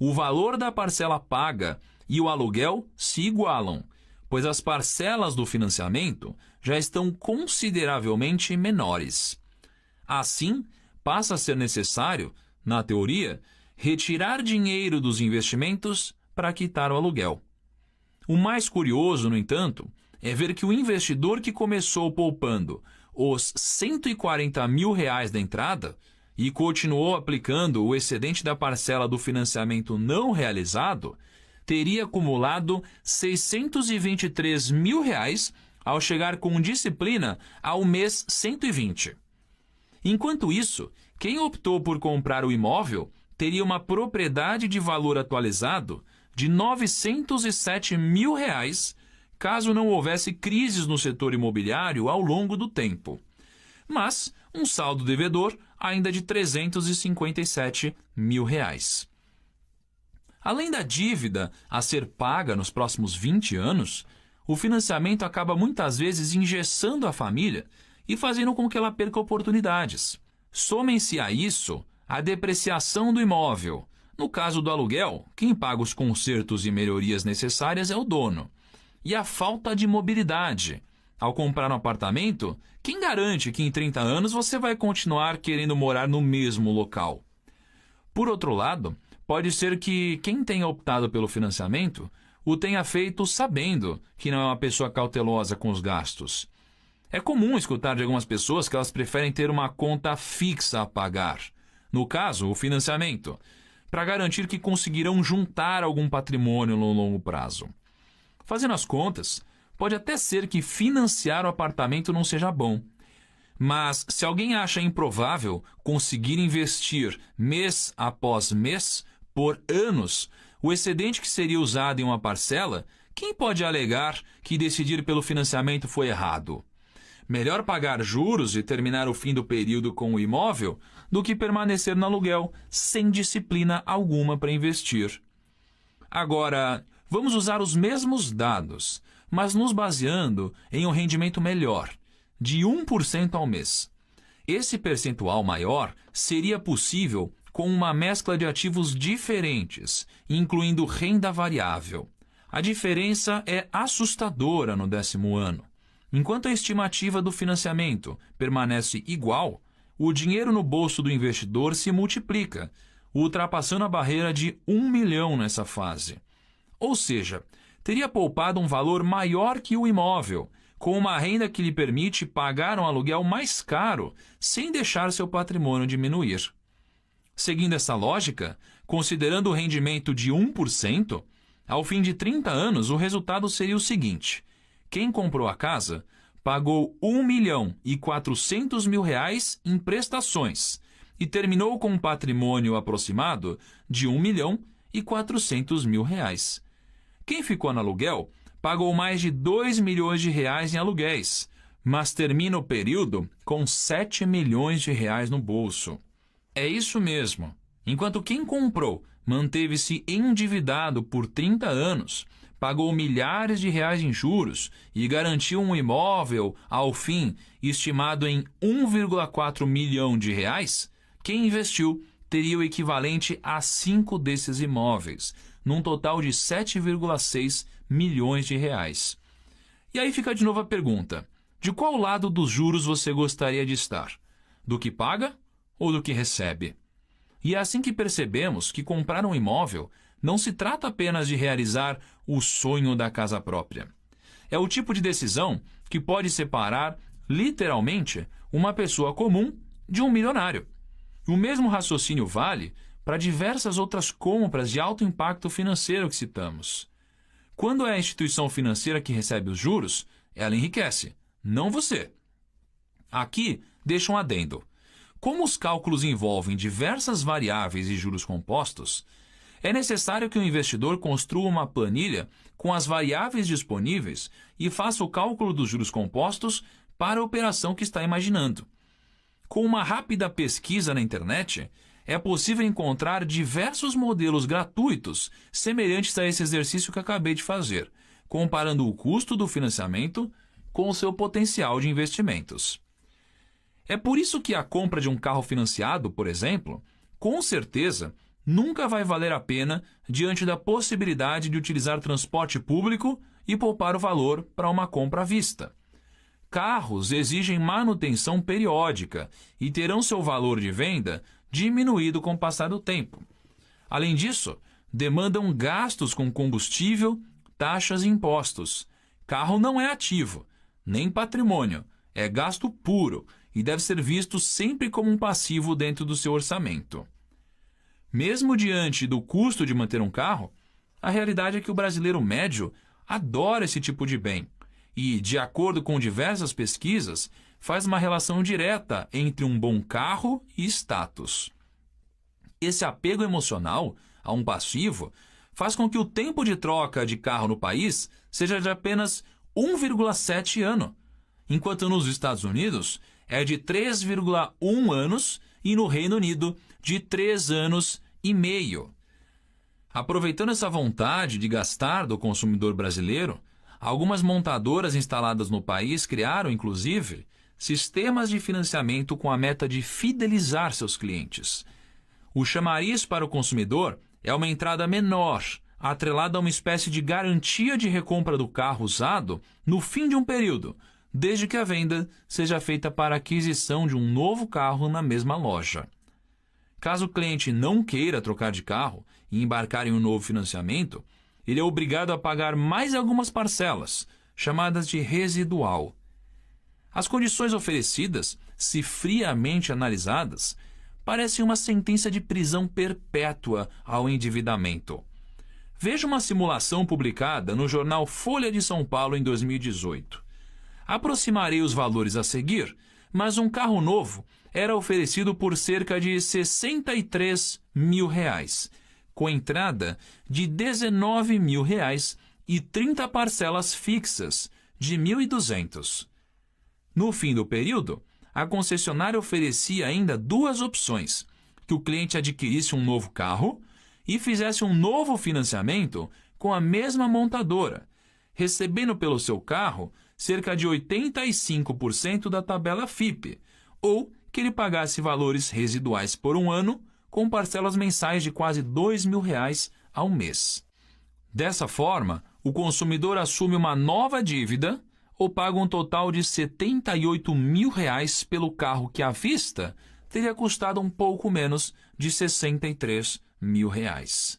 o valor da parcela paga e o aluguel se igualam, pois as parcelas do financiamento já estão consideravelmente menores. Assim, passa a ser necessário, na teoria, retirar dinheiro dos investimentos para quitar o aluguel. O mais curioso, no entanto, é ver que o investidor que começou poupando os 140 mil reais da entrada e continuou aplicando o excedente da parcela do financiamento não realizado, teria acumulado 623 mil reais ao chegar com disciplina ao mês 120. Enquanto isso, quem optou por comprar o imóvel teria uma propriedade de valor atualizado de 907 mil reais caso não houvesse crises no setor imobiliário ao longo do tempo. Mas um saldo devedor ainda de 357 mil reais. Além da dívida a ser paga nos próximos 20 anos, o financiamento acaba muitas vezes engessando a família e fazendo com que ela perca oportunidades. Somem-se a isso a depreciação do imóvel, no caso do aluguel, quem paga os consertos e melhorias necessárias é o dono. E a falta de mobilidade. Ao comprar um apartamento, quem garante que em 30 anos você vai continuar querendo morar no mesmo local? Por outro lado, pode ser que quem tenha optado pelo financiamento o tenha feito sabendo que não é uma pessoa cautelosa com os gastos. É comum escutar de algumas pessoas que elas preferem ter uma conta fixa a pagar. No caso, o financiamento para garantir que conseguirão juntar algum patrimônio no longo prazo. Fazendo as contas, pode até ser que financiar o apartamento não seja bom. Mas se alguém acha improvável conseguir investir mês após mês por anos o excedente que seria usado em uma parcela, quem pode alegar que decidir pelo financiamento foi errado? Melhor pagar juros e terminar o fim do período com o imóvel do que permanecer no aluguel sem disciplina alguma para investir. Agora, vamos usar os mesmos dados, mas nos baseando em um rendimento melhor, de 1% ao mês. Esse percentual maior seria possível com uma mescla de ativos diferentes, incluindo renda variável. A diferença é assustadora no décimo ano. Enquanto a estimativa do financiamento permanece igual, o dinheiro no bolso do investidor se multiplica, ultrapassando a barreira de 1 milhão nessa fase. Ou seja, teria poupado um valor maior que o imóvel, com uma renda que lhe permite pagar um aluguel mais caro sem deixar seu patrimônio diminuir. Seguindo essa lógica, considerando o rendimento de 1%, ao fim de 30 anos o resultado seria o seguinte: quem comprou a casa pagou 1 milhão e 400 mil reais em prestações e terminou com um patrimônio aproximado de 1 milhão e 400 mil reais. Quem ficou no aluguel pagou mais de 2 milhões de reais em aluguéis, mas termina o período com 7 milhões de reais no bolso. É isso mesmo. Enquanto quem comprou manteve-se endividado por 30 anos, pagou milhares de reais em juros e garantiu um imóvel, ao fim, estimado em 1,4 milhão de reais, quem investiu teria o equivalente a cinco desses imóveis, num total de 7,6 milhões de reais. E aí fica de novo a pergunta: de qual lado dos juros você gostaria de estar? Do que paga ou do que recebe? E é assim que percebemos que comprar um imóvel não se trata apenas de realizar o sonho da casa própria. É o tipo de decisão que pode separar, literalmente, uma pessoa comum de um milionário. O mesmo raciocínio vale para diversas outras compras de alto impacto financeiro que citamos. Quando é a instituição financeira que recebe os juros, ela enriquece, não você. Aqui, deixa um adendo. Como os cálculos envolvem diversas variáveis e juros compostos, é necessário que o investidor construa uma planilha com as variáveis disponíveis e faça o cálculo dos juros compostos para a operação que está imaginando. Com uma rápida pesquisa na internet, é possível encontrar diversos modelos gratuitos semelhantes a esse exercício que acabei de fazer, comparando o custo do financiamento com o seu potencial de investimentos. É por isso que a compra de um carro financiado, por exemplo, com certeza nunca vai valer a pena diante da possibilidade de utilizar transporte público e poupar o valor para uma compra à vista. Carros exigem manutenção periódica e terão seu valor de venda diminuído com o passar do tempo. Além disso, demandam gastos com combustível, taxas e impostos. Carro não é ativo, nem patrimônio, é gasto puro e deve ser visto sempre como um passivo dentro do seu orçamento. Mesmo diante do custo de manter um carro, a realidade é que o brasileiro médio adora esse tipo de bem e, de acordo com diversas pesquisas, faz uma relação direta entre um bom carro e status. Esse apego emocional a um passivo faz com que o tempo de troca de carro no país seja de apenas 1,7 ano, enquanto nos Estados Unidos é de 3,1 anos e no Reino Unido de três anos e meio. Aproveitando essa vontade de gastar do consumidor brasileiro, algumas montadoras instaladas no país criaram, inclusive, sistemas de financiamento com a meta de fidelizar seus clientes. O chamariz para o consumidor é uma entrada menor, atrelada a uma espécie de garantia de recompra do carro usado no fim de um período, desde que a venda seja feita para aquisição de um novo carro na mesma loja. Caso o cliente não queira trocar de carro e embarcar em um novo financiamento, ele é obrigado a pagar mais algumas parcelas, chamadas de residual. As condições oferecidas, se friamente analisadas, parecem uma sentença de prisão perpétua ao endividamento. Veja uma simulação publicada no jornal Folha de São Paulo em 2018. Aproximarei os valores a seguir mas um carro novo era oferecido por cerca de 63 mil reais, com entrada de 19 mil reais e 30 parcelas fixas de 1.200. No fim do período, a concessionária oferecia ainda duas opções: que o cliente adquirisse um novo carro e fizesse um novo financiamento com a mesma montadora, recebendo pelo seu carro cerca de 85% da tabela FIP, ou que ele pagasse valores residuais por um ano, com parcelas mensais de quase R$ 2.000 mil reais ao mês. Dessa forma, o consumidor assume uma nova dívida ou paga um total de R$ 78 mil reais pelo carro que à vista teria custado um pouco menos de R$ 63 mil reais.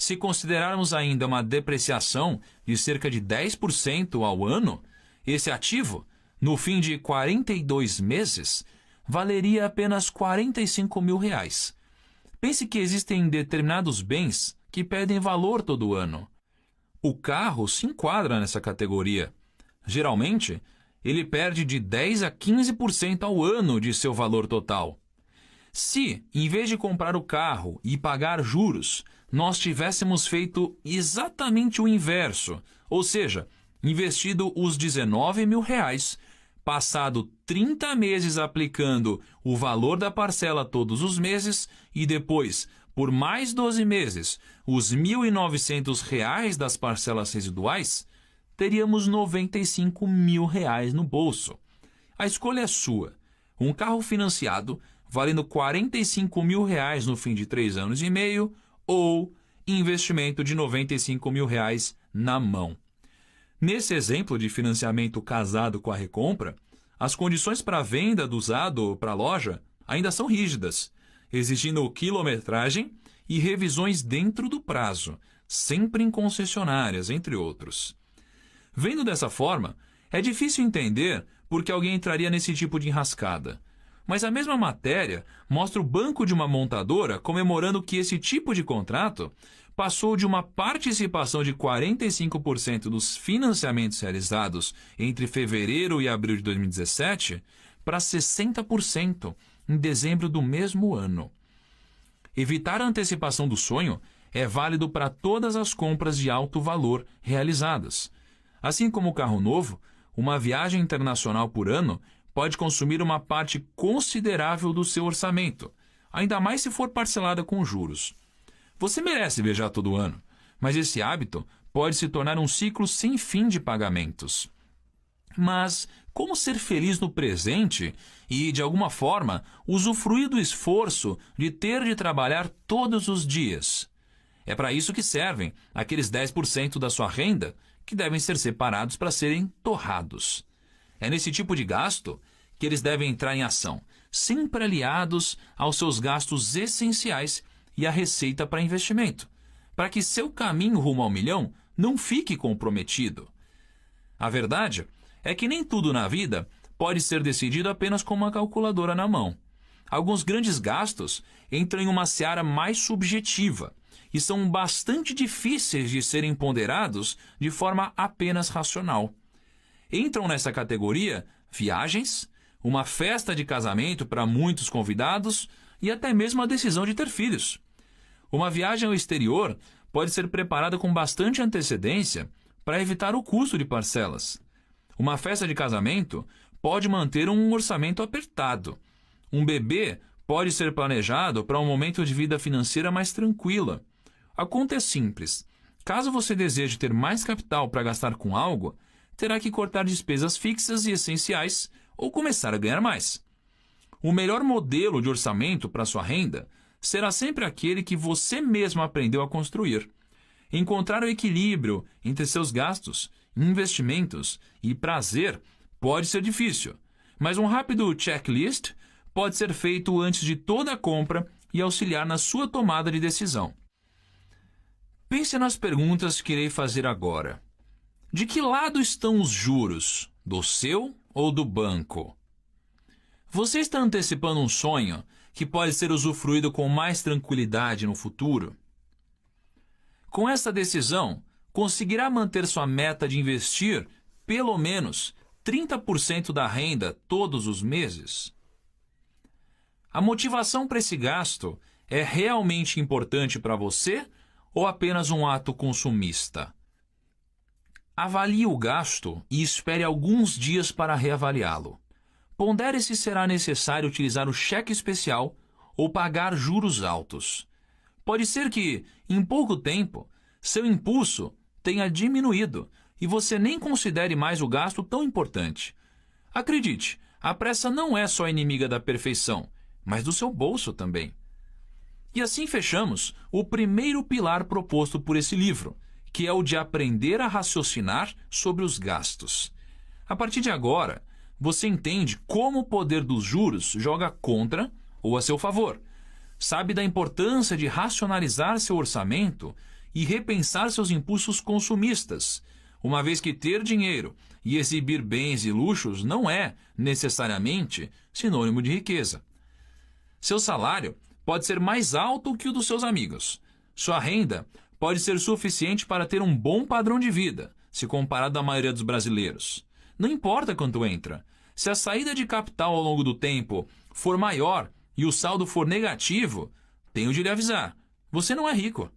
Se considerarmos ainda uma depreciação de cerca de 10% ao ano, esse ativo, no fim de 42 meses, valeria apenas 45 mil reais. Pense que existem determinados bens que perdem valor todo ano. O carro se enquadra nessa categoria. Geralmente, ele perde de 10 a 15% ao ano de seu valor total. Se, em vez de comprar o carro e pagar juros, nós tivéssemos feito exatamente o inverso, ou seja, investido os 19 mil reais, passado 30 meses aplicando o valor da parcela todos os meses e depois, por mais 12 meses, os 1.900 reais das parcelas residuais, teríamos 95 mil reais no bolso. A escolha é sua. Um carro financiado, valendo 45 mil reais no fim de três anos e meio, ou investimento de 95 mil reais na mão. Nesse exemplo de financiamento casado com a recompra, as condições para a venda do usado para a loja ainda são rígidas, exigindo quilometragem e revisões dentro do prazo, sempre em concessionárias, entre outros. Vendo dessa forma, é difícil entender por que alguém entraria nesse tipo de enrascada. Mas a mesma matéria mostra o banco de uma montadora comemorando que esse tipo de contrato passou de uma participação de 45% dos financiamentos realizados entre fevereiro e abril de 2017 para 60% em dezembro do mesmo ano. Evitar a antecipação do sonho é válido para todas as compras de alto valor realizadas. Assim como o carro novo, uma viagem internacional por ano pode consumir uma parte considerável do seu orçamento, ainda mais se for parcelada com juros. Você merece viajar todo ano, mas esse hábito pode se tornar um ciclo sem fim de pagamentos. Mas como ser feliz no presente e, de alguma forma, usufruir do esforço de ter de trabalhar todos os dias? É para isso que servem aqueles 10% da sua renda que devem ser separados para serem torrados. É nesse tipo de gasto que eles devem entrar em ação, sempre aliados aos seus gastos essenciais e à receita para investimento, para que seu caminho rumo ao milhão não fique comprometido. A verdade é que nem tudo na vida pode ser decidido apenas com uma calculadora na mão. Alguns grandes gastos entram em uma seara mais subjetiva e são bastante difíceis de serem ponderados de forma apenas racional. Entram nessa categoria viagens, uma festa de casamento para muitos convidados e até mesmo a decisão de ter filhos. Uma viagem ao exterior pode ser preparada com bastante antecedência para evitar o custo de parcelas. Uma festa de casamento pode manter um orçamento apertado. Um bebê pode ser planejado para um momento de vida financeira mais tranquila. A conta é simples. Caso você deseje ter mais capital para gastar com algo, terá que cortar despesas fixas e essenciais ou começar a ganhar mais. O melhor modelo de orçamento para sua renda será sempre aquele que você mesmo aprendeu a construir. Encontrar o equilíbrio entre seus gastos, investimentos e prazer pode ser difícil, mas um rápido checklist pode ser feito antes de toda a compra e auxiliar na sua tomada de decisão. Pense nas perguntas que irei fazer agora. De que lado estão os juros? Do seu ou do banco. Você está antecipando um sonho que pode ser usufruído com mais tranquilidade no futuro? Com essa decisão, conseguirá manter sua meta de investir pelo menos 30% da renda todos os meses? A motivação para esse gasto é realmente importante para você ou apenas um ato consumista? Avalie o gasto e espere alguns dias para reavaliá-lo. Pondere se será necessário utilizar o cheque especial ou pagar juros altos. Pode ser que, em pouco tempo, seu impulso tenha diminuído e você nem considere mais o gasto tão importante. Acredite, a pressa não é só inimiga da perfeição, mas do seu bolso também. E assim fechamos o primeiro pilar proposto por esse livro que é o de aprender a raciocinar sobre os gastos. A partir de agora, você entende como o poder dos juros joga contra ou a seu favor. Sabe da importância de racionalizar seu orçamento e repensar seus impulsos consumistas, uma vez que ter dinheiro e exibir bens e luxos não é, necessariamente, sinônimo de riqueza. Seu salário pode ser mais alto que o dos seus amigos. Sua renda pode ser suficiente para ter um bom padrão de vida, se comparado à maioria dos brasileiros. Não importa quanto entra. Se a saída de capital ao longo do tempo for maior e o saldo for negativo, tenho de lhe avisar: você não é rico.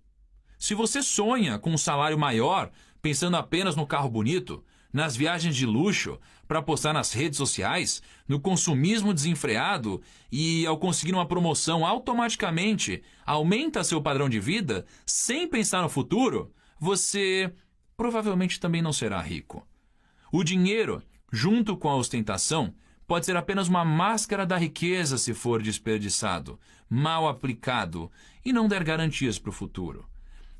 Se você sonha com um salário maior, pensando apenas no carro bonito, nas viagens de luxo, para postar nas redes sociais, no consumismo desenfreado e, ao conseguir uma promoção automaticamente, aumenta seu padrão de vida sem pensar no futuro, você provavelmente também não será rico. O dinheiro, junto com a ostentação, pode ser apenas uma máscara da riqueza se for desperdiçado, mal aplicado e não der garantias para o futuro.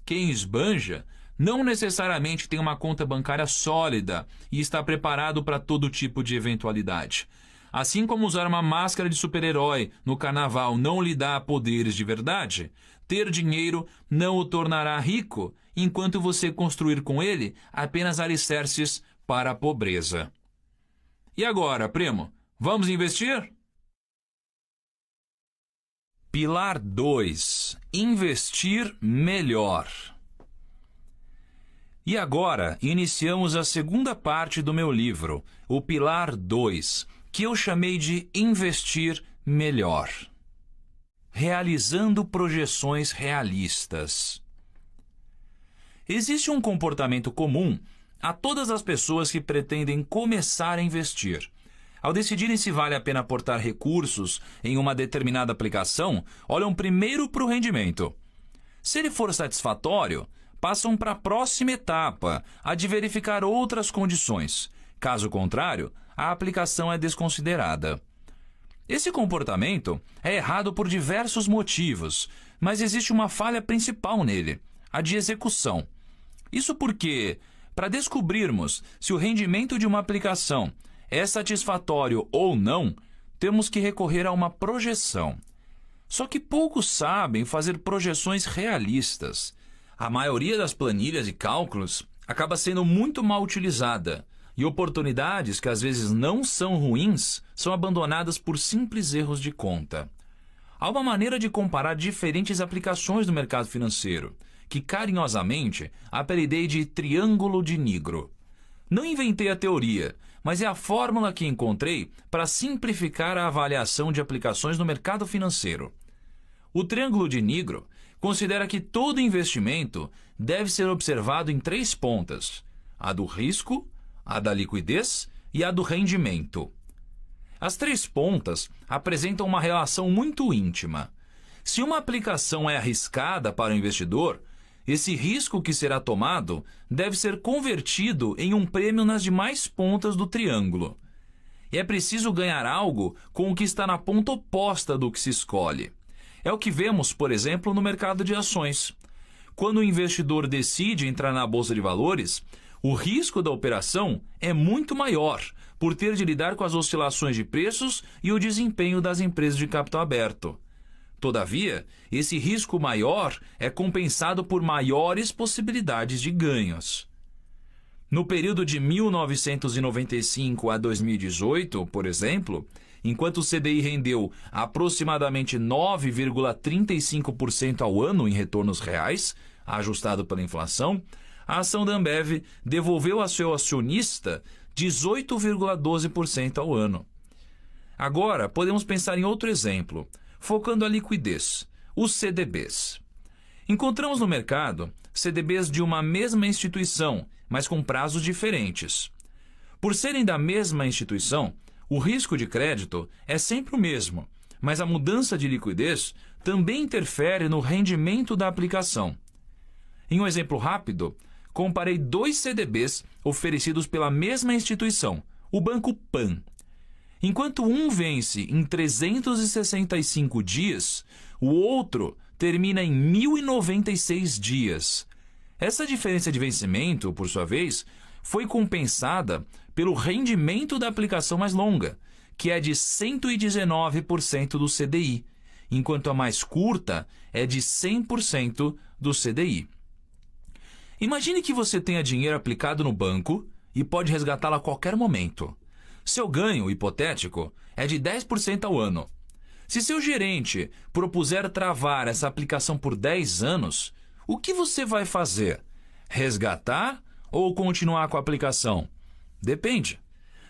Quem esbanja não necessariamente tem uma conta bancária sólida e está preparado para todo tipo de eventualidade. Assim como usar uma máscara de super-herói no carnaval não lhe dá poderes de verdade, ter dinheiro não o tornará rico enquanto você construir com ele apenas alicerces para a pobreza. E agora, primo, vamos investir? Pilar 2 Investir melhor. E agora iniciamos a segunda parte do meu livro, o Pilar 2, que eu chamei de Investir Melhor. Realizando projeções realistas. Existe um comportamento comum a todas as pessoas que pretendem começar a investir. Ao decidirem se vale a pena aportar recursos em uma determinada aplicação, olham primeiro para o rendimento. Se ele for satisfatório, passam para a próxima etapa, a de verificar outras condições. Caso contrário, a aplicação é desconsiderada. Esse comportamento é errado por diversos motivos, mas existe uma falha principal nele, a de execução. Isso porque, para descobrirmos se o rendimento de uma aplicação é satisfatório ou não, temos que recorrer a uma projeção. Só que poucos sabem fazer projeções realistas a maioria das planilhas e cálculos acaba sendo muito mal utilizada e oportunidades que às vezes não são ruins são abandonadas por simples erros de conta. Há uma maneira de comparar diferentes aplicações do mercado financeiro, que carinhosamente apelidei de Triângulo de Nigro. Não inventei a teoria, mas é a fórmula que encontrei para simplificar a avaliação de aplicações no mercado financeiro. O Triângulo de Nigro considera que todo investimento deve ser observado em três pontas: a do risco, a da liquidez e a do rendimento. As três pontas apresentam uma relação muito íntima. Se uma aplicação é arriscada para o investidor, esse risco que será tomado deve ser convertido em um prêmio nas demais pontas do triângulo. E é preciso ganhar algo com o que está na ponta oposta do que se escolhe. É o que vemos, por exemplo, no mercado de ações. Quando o investidor decide entrar na bolsa de valores, o risco da operação é muito maior por ter de lidar com as oscilações de preços e o desempenho das empresas de capital aberto. Todavia, esse risco maior é compensado por maiores possibilidades de ganhos. No período de 1995 a 2018, por exemplo, Enquanto o CDI rendeu aproximadamente 9,35% ao ano em retornos reais, ajustado pela inflação, a ação da Ambev devolveu a seu acionista 18,12% ao ano. Agora, podemos pensar em outro exemplo, focando a liquidez, os CDBs. Encontramos no mercado CDBs de uma mesma instituição, mas com prazos diferentes. Por serem da mesma instituição, o risco de crédito é sempre o mesmo, mas a mudança de liquidez também interfere no rendimento da aplicação. Em um exemplo rápido, comparei dois CDBs oferecidos pela mesma instituição, o Banco PAN. Enquanto um vence em 365 dias, o outro termina em 1096 dias. Essa diferença de vencimento, por sua vez, foi compensada pelo rendimento da aplicação mais longa, que é de 119% do CDI, enquanto a mais curta é de 100% do CDI. Imagine que você tenha dinheiro aplicado no banco e pode resgatá-lo a qualquer momento. Seu ganho, hipotético, é de 10% ao ano. Se seu gerente propuser travar essa aplicação por 10 anos, o que você vai fazer? Resgatar ou continuar com a aplicação? Depende.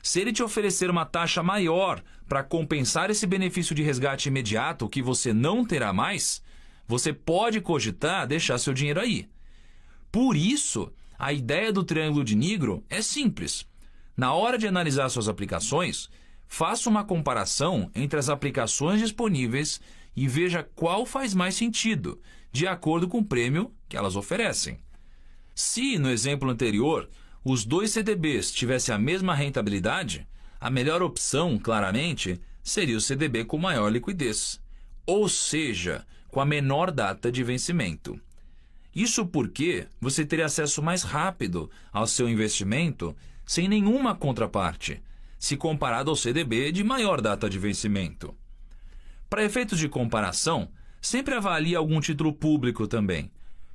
Se ele te oferecer uma taxa maior para compensar esse benefício de resgate imediato que você não terá mais, você pode cogitar deixar seu dinheiro aí. Por isso, a ideia do triângulo de negro é simples. Na hora de analisar suas aplicações, faça uma comparação entre as aplicações disponíveis e veja qual faz mais sentido, de acordo com o prêmio que elas oferecem. Se, no exemplo anterior, os dois CDBs tivessem a mesma rentabilidade, a melhor opção, claramente, seria o CDB com maior liquidez, ou seja, com a menor data de vencimento. Isso porque você teria acesso mais rápido ao seu investimento sem nenhuma contraparte, se comparado ao CDB de maior data de vencimento. Para efeitos de comparação, sempre avalie algum título público também,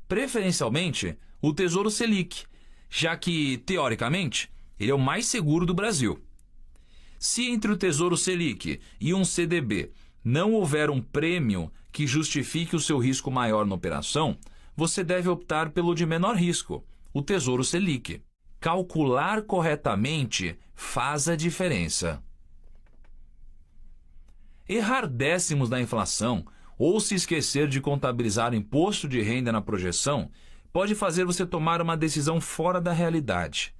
preferencialmente o Tesouro Selic, já que, teoricamente, ele é o mais seguro do Brasil. Se entre o Tesouro Selic e um CDB não houver um prêmio que justifique o seu risco maior na operação, você deve optar pelo de menor risco, o Tesouro Selic. Calcular corretamente faz a diferença. Errar décimos da inflação ou se esquecer de contabilizar imposto de renda na projeção pode fazer você tomar uma decisão fora da realidade.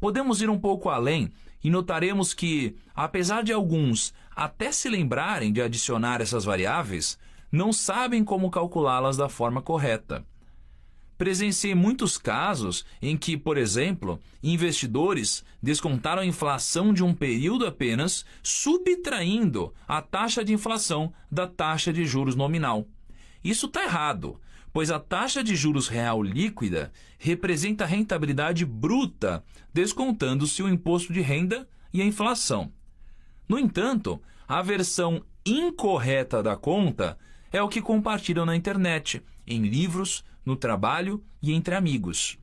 Podemos ir um pouco além e notaremos que, apesar de alguns até se lembrarem de adicionar essas variáveis, não sabem como calculá-las da forma correta. Presenciei muitos casos em que, por exemplo, investidores descontaram a inflação de um período apenas, subtraindo a taxa de inflação da taxa de juros nominal. Isso está errado, pois a taxa de juros real líquida representa a rentabilidade bruta, descontando-se o imposto de renda e a inflação. No entanto, a versão incorreta da conta é o que compartilham na internet, em livros, no trabalho e entre amigos.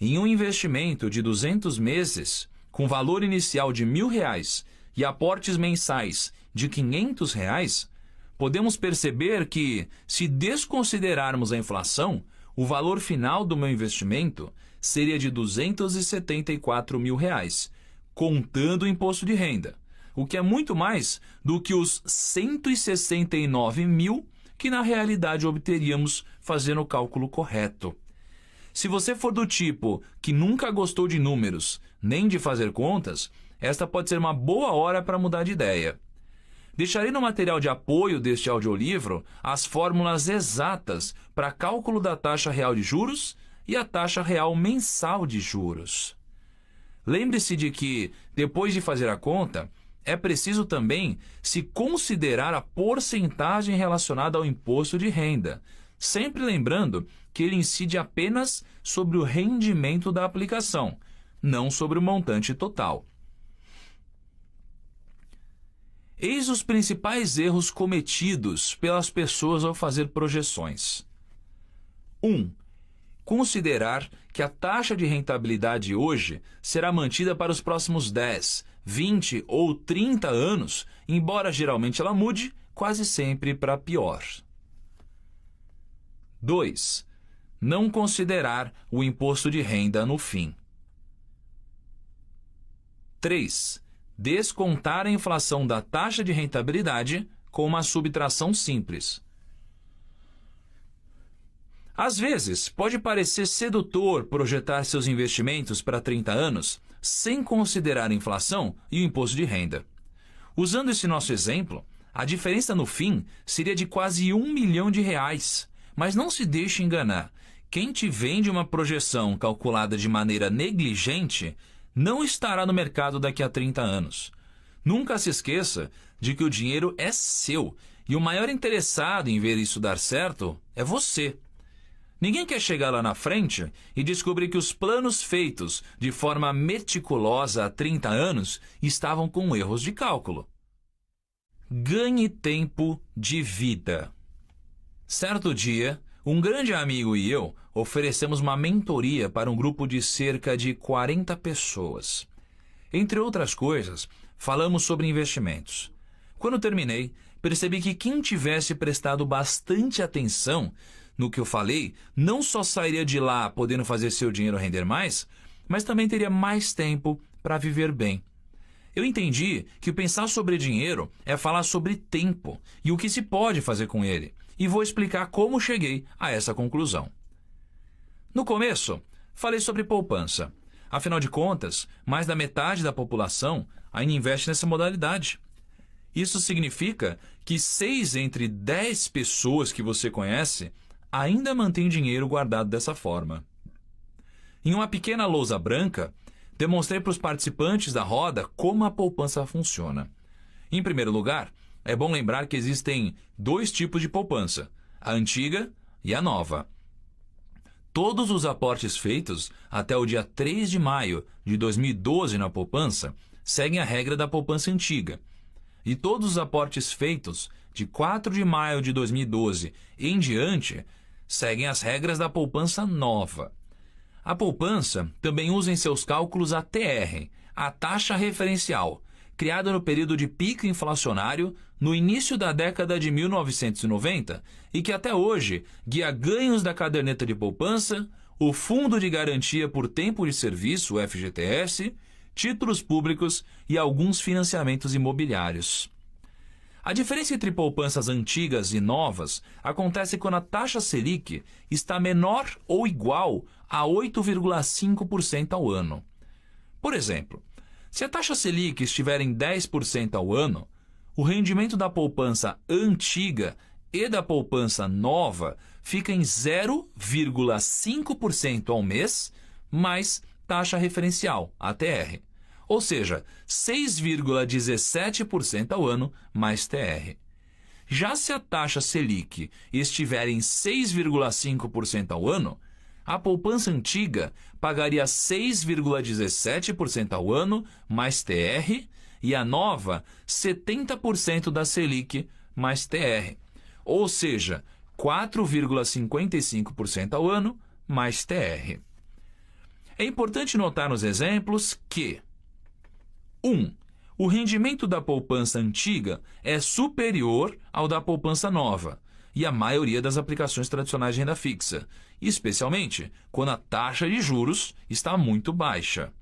Em um investimento de 200 meses, com valor inicial de mil reais e aportes mensais de 500 reais, podemos perceber que, se desconsiderarmos a inflação, o valor final do meu investimento seria de 274 mil reais, contando o imposto de renda, o que é muito mais do que os 169 mil que na realidade obteríamos fazendo o cálculo correto. Se você for do tipo que nunca gostou de números, nem de fazer contas, esta pode ser uma boa hora para mudar de ideia. Deixarei no material de apoio deste audiolivro as fórmulas exatas para cálculo da taxa real de juros e a taxa real mensal de juros. Lembre-se de que, depois de fazer a conta, é preciso também se considerar a porcentagem relacionada ao imposto de renda, sempre lembrando que ele incide apenas sobre o rendimento da aplicação, não sobre o montante total. Eis os principais erros cometidos pelas pessoas ao fazer projeções. 1. Um, considerar que a taxa de rentabilidade hoje será mantida para os próximos 10, 20 ou 30 anos, embora geralmente ela mude, quase sempre para pior. 2. Não considerar o imposto de renda no fim. 3 descontar a inflação da taxa de rentabilidade com uma subtração simples. Às vezes, pode parecer sedutor projetar seus investimentos para 30 anos sem considerar a inflação e o imposto de renda. Usando esse nosso exemplo, a diferença no fim seria de quase um milhão de reais. Mas não se deixe enganar. Quem te vende uma projeção calculada de maneira negligente não estará no mercado daqui a 30 anos. Nunca se esqueça de que o dinheiro é seu e o maior interessado em ver isso dar certo é você. Ninguém quer chegar lá na frente e descobrir que os planos feitos de forma meticulosa há 30 anos estavam com erros de cálculo. Ganhe tempo de vida. Certo dia, um grande amigo e eu oferecemos uma mentoria para um grupo de cerca de 40 pessoas. Entre outras coisas, falamos sobre investimentos. Quando terminei, percebi que quem tivesse prestado bastante atenção no que eu falei, não só sairia de lá podendo fazer seu dinheiro render mais, mas também teria mais tempo para viver bem. Eu entendi que pensar sobre dinheiro é falar sobre tempo e o que se pode fazer com ele e vou explicar como cheguei a essa conclusão. No começo, falei sobre poupança. Afinal de contas, mais da metade da população ainda investe nessa modalidade. Isso significa que 6 entre 10 pessoas que você conhece ainda mantém dinheiro guardado dessa forma. Em uma pequena lousa branca, demonstrei para os participantes da roda como a poupança funciona. Em primeiro lugar, é bom lembrar que existem dois tipos de poupança: a antiga e a nova. Todos os aportes feitos até o dia 3 de maio de 2012 na poupança seguem a regra da poupança antiga. E todos os aportes feitos de 4 de maio de 2012 em diante seguem as regras da poupança nova. A poupança também usa em seus cálculos a TR, a taxa referencial, criada no período de pico inflacionário no início da década de 1990 e que até hoje guia ganhos da caderneta de poupança, o Fundo de Garantia por Tempo de Serviço, FGTS, títulos públicos e alguns financiamentos imobiliários. A diferença entre poupanças antigas e novas acontece quando a taxa Selic está menor ou igual a 8,5% ao ano. Por exemplo, se a taxa Selic estiver em 10% ao ano, o rendimento da poupança antiga e da poupança nova fica em 0,5% ao mês, mais taxa referencial, ATR. Ou seja, 6,17% ao ano, mais TR. Já se a taxa Selic estiver em 6,5% ao ano, a poupança antiga pagaria 6,17% ao ano, mais TR, e a nova 70% da Selic mais TR. Ou seja, 4,55% ao ano mais TR. É importante notar nos exemplos que 1. Um, o rendimento da poupança antiga é superior ao da poupança nova e a maioria das aplicações tradicionais de renda fixa, especialmente quando a taxa de juros está muito baixa.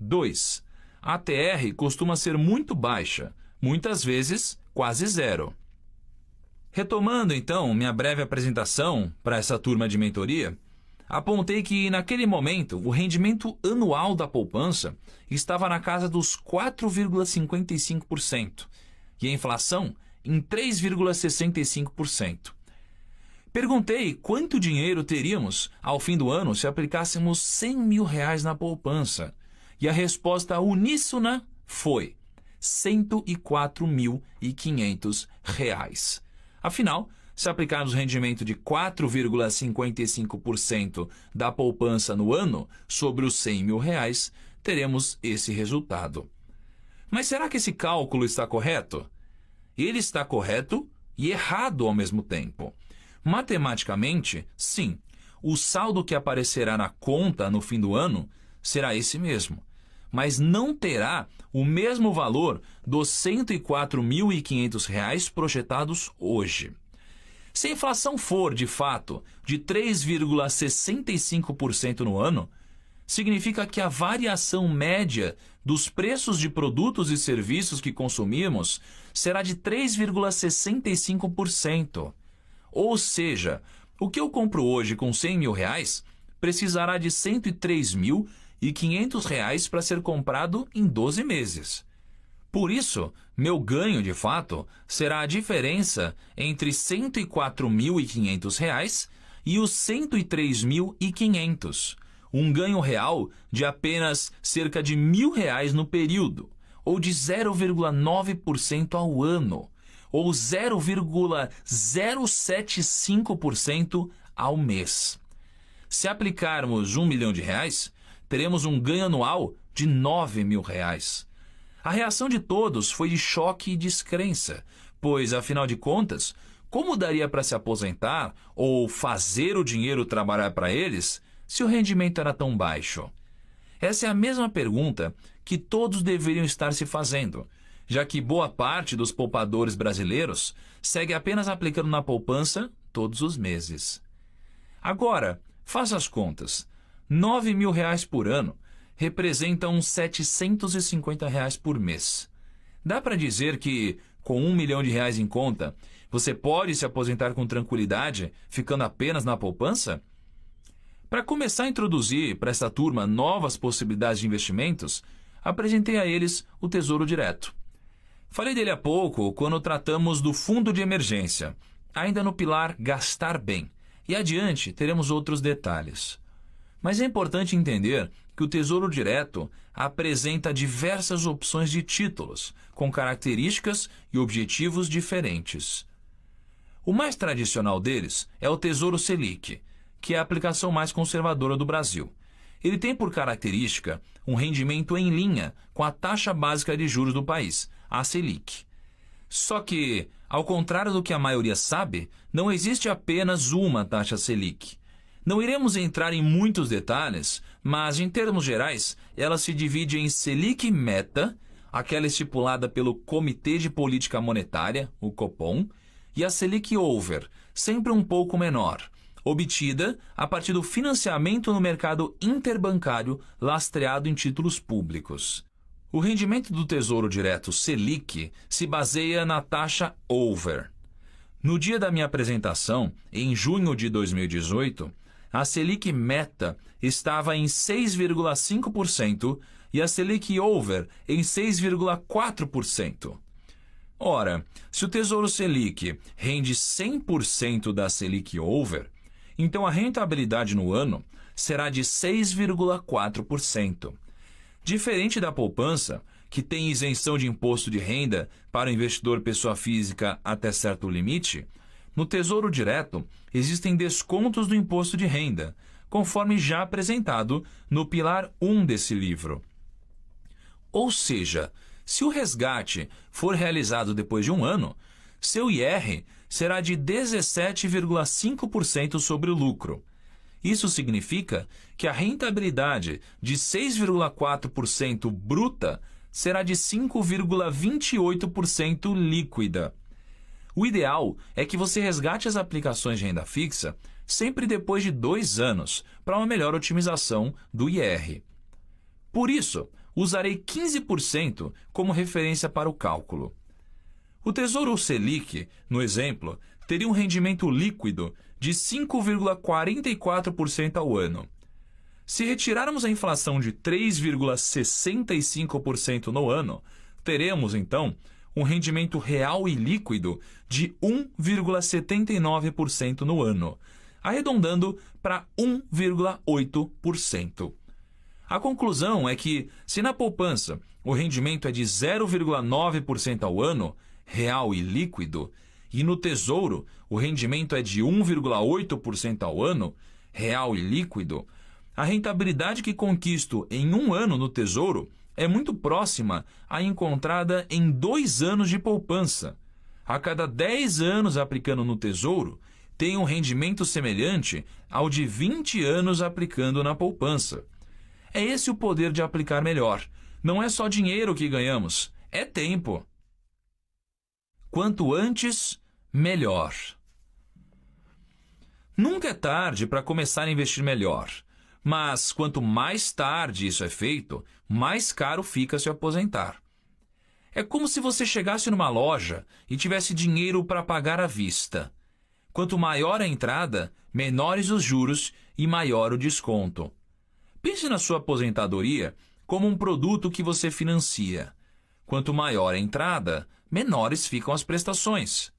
2 a TR costuma ser muito baixa, muitas vezes quase zero. Retomando então minha breve apresentação para essa turma de mentoria, apontei que naquele momento o rendimento anual da poupança estava na casa dos 4,55% e a inflação em 3,65%. Perguntei quanto dinheiro teríamos ao fim do ano se aplicássemos 100 mil reais na poupança e a resposta uníssona foi 104.500 reais. Afinal, se aplicarmos o rendimento de 4,55% da poupança no ano sobre os 100 mil reais, teremos esse resultado. Mas será que esse cálculo está correto? Ele está correto e errado ao mesmo tempo. Matematicamente, sim, o saldo que aparecerá na conta no fim do ano será esse mesmo, mas não terá o mesmo valor dos R$ 104.500 projetados hoje. Se a inflação for, de fato, de 3,65% no ano, significa que a variação média dos preços de produtos e serviços que consumimos será de 3,65%. Ou seja, o que eu compro hoje com 100 mil reais precisará de 103 mil e 500 reais para ser comprado em 12 meses. Por isso, meu ganho de fato será a diferença entre R$ 104.500 e os R$ 103.500, um ganho real de apenas cerca de R$ 1.000 no período, ou de 0,9% ao ano, ou 0,075% ao mês. Se aplicarmos um milhão de reais, teremos um ganho anual de 9 mil reais. A reação de todos foi de choque e descrença, pois, afinal de contas, como daria para se aposentar ou fazer o dinheiro trabalhar para eles se o rendimento era tão baixo? Essa é a mesma pergunta que todos deveriam estar se fazendo, já que boa parte dos poupadores brasileiros segue apenas aplicando na poupança todos os meses. Agora, faça as contas. 9 mil reais por ano representam 750 reais por mês. Dá para dizer que, com um milhão de reais em conta, você pode se aposentar com tranquilidade, ficando apenas na poupança? Para começar a introduzir para esta turma novas possibilidades de investimentos, apresentei a eles o Tesouro Direto. Falei dele há pouco quando tratamos do fundo de emergência, ainda no pilar gastar bem. E adiante teremos outros detalhes. Mas é importante entender que o Tesouro Direto apresenta diversas opções de títulos, com características e objetivos diferentes. O mais tradicional deles é o Tesouro Selic, que é a aplicação mais conservadora do Brasil. Ele tem por característica um rendimento em linha com a taxa básica de juros do país, a Selic. Só que, ao contrário do que a maioria sabe, não existe apenas uma taxa Selic. Não iremos entrar em muitos detalhes, mas em termos gerais, ela se divide em Selic Meta, aquela estipulada pelo Comitê de Política Monetária, o Copom, e a Selic Over, sempre um pouco menor, obtida a partir do financiamento no mercado interbancário lastreado em títulos públicos. O rendimento do Tesouro Direto Selic se baseia na taxa Over. No dia da minha apresentação, em junho de 2018, a Selic meta estava em 6,5% e a Selic over em 6,4%. Ora, se o Tesouro Selic rende 100% da Selic over, então a rentabilidade no ano será de 6,4%. Diferente da poupança, que tem isenção de imposto de renda para o investidor pessoa física até certo limite, no Tesouro Direto, existem descontos do imposto de renda, conforme já apresentado no pilar 1 desse livro. Ou seja, se o resgate for realizado depois de um ano, seu IR será de 17,5% sobre o lucro. Isso significa que a rentabilidade de 6,4% bruta será de 5,28% líquida. O ideal é que você resgate as aplicações de renda fixa sempre depois de dois anos para uma melhor otimização do IR. Por isso, usarei 15% como referência para o cálculo. O Tesouro Selic, no exemplo, teria um rendimento líquido de 5,44% ao ano. Se retirarmos a inflação de 3,65% no ano, teremos, então, um rendimento real e líquido de 1,79% no ano, arredondando para 1,8%. A conclusão é que, se na poupança o rendimento é de 0,9% ao ano, real e líquido, e no tesouro o rendimento é de 1,8% ao ano, real e líquido, a rentabilidade que conquisto em um ano no tesouro é muito próxima à encontrada em dois anos de poupança. A cada 10 anos aplicando no tesouro, tem um rendimento semelhante ao de 20 anos aplicando na poupança. É esse o poder de aplicar melhor. Não é só dinheiro que ganhamos, é tempo. Quanto antes, melhor. Nunca é tarde para começar a investir melhor. Mas quanto mais tarde isso é feito, mais caro fica se aposentar. É como se você chegasse numa loja e tivesse dinheiro para pagar à vista. Quanto maior a entrada, menores os juros e maior o desconto. Pense na sua aposentadoria como um produto que você financia. Quanto maior a entrada, menores ficam as prestações.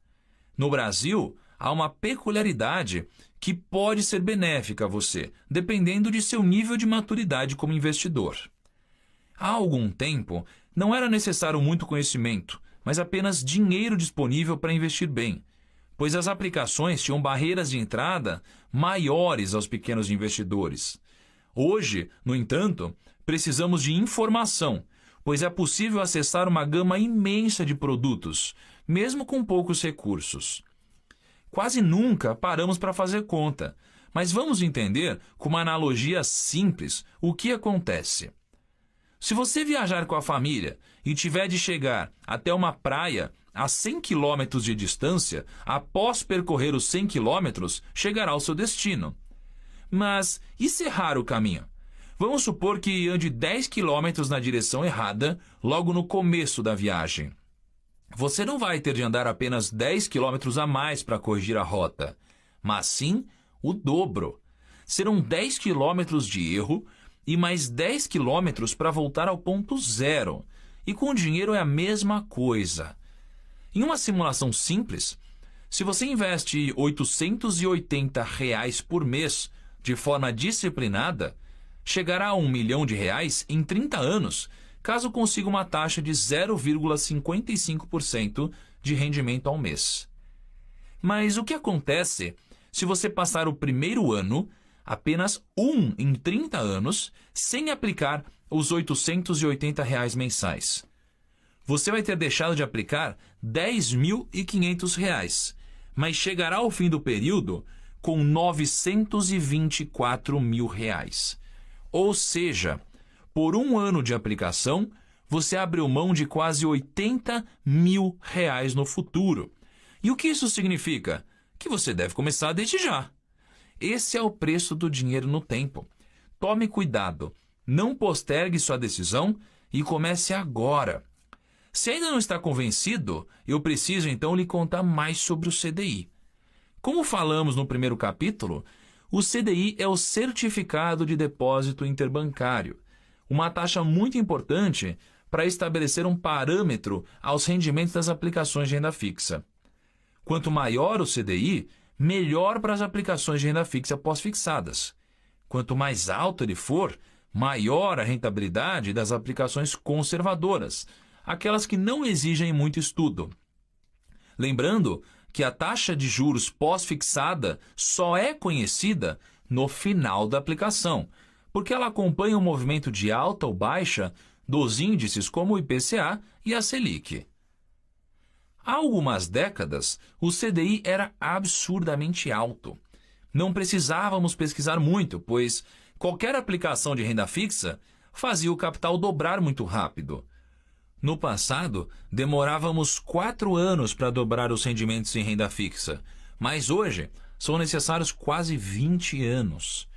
No Brasil, há uma peculiaridade que pode ser benéfica a você, dependendo de seu nível de maturidade como investidor. Há algum tempo, não era necessário muito conhecimento, mas apenas dinheiro disponível para investir bem, pois as aplicações tinham barreiras de entrada maiores aos pequenos investidores. Hoje, no entanto, precisamos de informação, pois é possível acessar uma gama imensa de produtos, mesmo com poucos recursos. Quase nunca paramos para fazer conta, mas vamos entender com uma analogia simples o que acontece. Se você viajar com a família e tiver de chegar até uma praia a 100 km de distância, após percorrer os 100 km, chegará ao seu destino. Mas e se errar o caminho? Vamos supor que ande 10 km na direção errada logo no começo da viagem. Você não vai ter de andar apenas 10 quilômetros a mais para corrigir a rota, mas sim o dobro. Serão 10 quilômetros de erro e mais 10 quilômetros para voltar ao ponto zero. E com o dinheiro é a mesma coisa. Em uma simulação simples, se você investe 880 reais por mês de forma disciplinada, chegará a um milhão de reais em 30 anos caso consiga uma taxa de 0,55% de rendimento ao mês. Mas o que acontece se você passar o primeiro ano, apenas um em 30 anos, sem aplicar os R$ 880 reais mensais? Você vai ter deixado de aplicar R$ 10.500, mas chegará ao fim do período com R$ 924 mil. Reais. Ou seja, por um ano de aplicação, você abriu mão de quase 80 mil reais no futuro. E o que isso significa? Que você deve começar desde já. Esse é o preço do dinheiro no tempo. Tome cuidado, não postergue sua decisão e comece agora. Se ainda não está convencido, eu preciso então lhe contar mais sobre o CDI. Como falamos no primeiro capítulo, o CDI é o Certificado de Depósito Interbancário uma taxa muito importante para estabelecer um parâmetro aos rendimentos das aplicações de renda fixa. Quanto maior o CDI, melhor para as aplicações de renda fixa pós-fixadas. Quanto mais alto ele for, maior a rentabilidade das aplicações conservadoras, aquelas que não exigem muito estudo. Lembrando que a taxa de juros pós-fixada só é conhecida no final da aplicação, porque ela acompanha o movimento de alta ou baixa dos índices como o IPCA e a Selic. Há algumas décadas, o CDI era absurdamente alto. Não precisávamos pesquisar muito, pois qualquer aplicação de renda fixa fazia o capital dobrar muito rápido. No passado, demorávamos quatro anos para dobrar os rendimentos em renda fixa, mas hoje são necessários quase 20 anos.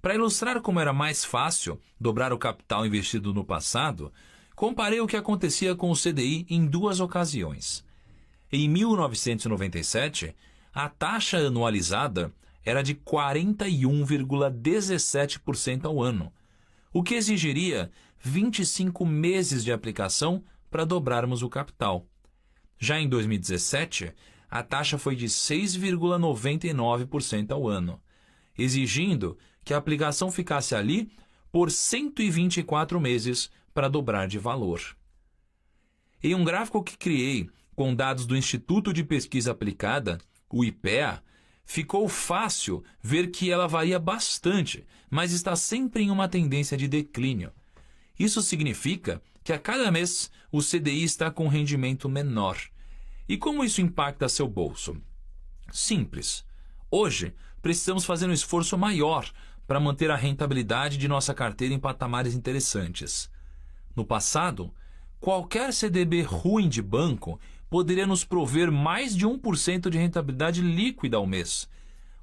Para ilustrar como era mais fácil dobrar o capital investido no passado, comparei o que acontecia com o CDI em duas ocasiões. Em 1997, a taxa anualizada era de 41,17% ao ano, o que exigiria 25 meses de aplicação para dobrarmos o capital. Já em 2017, a taxa foi de 6,99% ao ano, exigindo que a aplicação ficasse ali por 124 meses para dobrar de valor. Em um gráfico que criei com dados do Instituto de Pesquisa Aplicada, o IPEA, ficou fácil ver que ela varia bastante, mas está sempre em uma tendência de declínio. Isso significa que a cada mês o CDI está com um rendimento menor. E como isso impacta seu bolso? Simples. Hoje, precisamos fazer um esforço maior para manter a rentabilidade de nossa carteira em patamares interessantes. No passado, qualquer CDB ruim de banco poderia nos prover mais de 1% de rentabilidade líquida ao mês.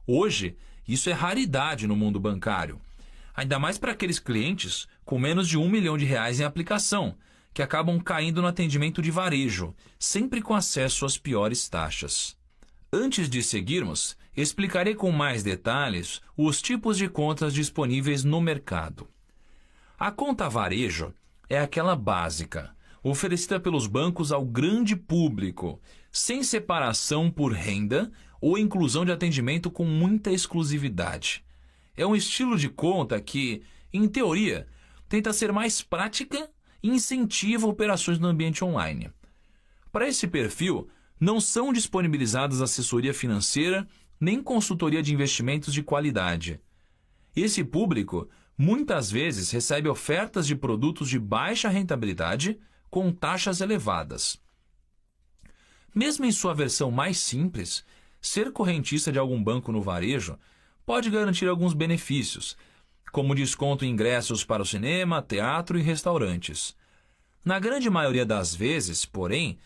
Hoje, isso é raridade no mundo bancário. Ainda mais para aqueles clientes com menos de um milhão de reais em aplicação, que acabam caindo no atendimento de varejo, sempre com acesso às piores taxas. Antes de seguirmos, explicarei com mais detalhes os tipos de contas disponíveis no mercado. A conta varejo é aquela básica, oferecida pelos bancos ao grande público, sem separação por renda ou inclusão de atendimento com muita exclusividade. É um estilo de conta que, em teoria, tenta ser mais prática e incentiva operações no ambiente online. Para esse perfil, não são disponibilizadas assessoria financeira nem consultoria de investimentos de qualidade. Esse público muitas vezes recebe ofertas de produtos de baixa rentabilidade com taxas elevadas. Mesmo em sua versão mais simples, ser correntista de algum banco no varejo pode garantir alguns benefícios, como desconto em ingressos para o cinema, teatro e restaurantes. Na grande maioria das vezes, porém,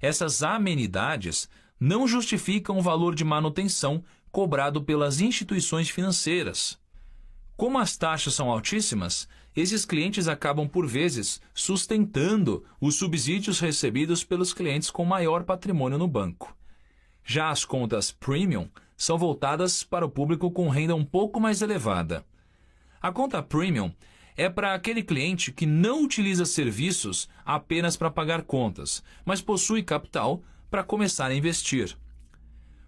essas amenidades não justificam o valor de manutenção cobrado pelas instituições financeiras. Como as taxas são altíssimas, esses clientes acabam, por vezes, sustentando os subsídios recebidos pelos clientes com maior patrimônio no banco. Já as contas premium são voltadas para o público com renda um pouco mais elevada. A conta premium é para aquele cliente que não utiliza serviços apenas para pagar contas, mas possui capital para começar a investir.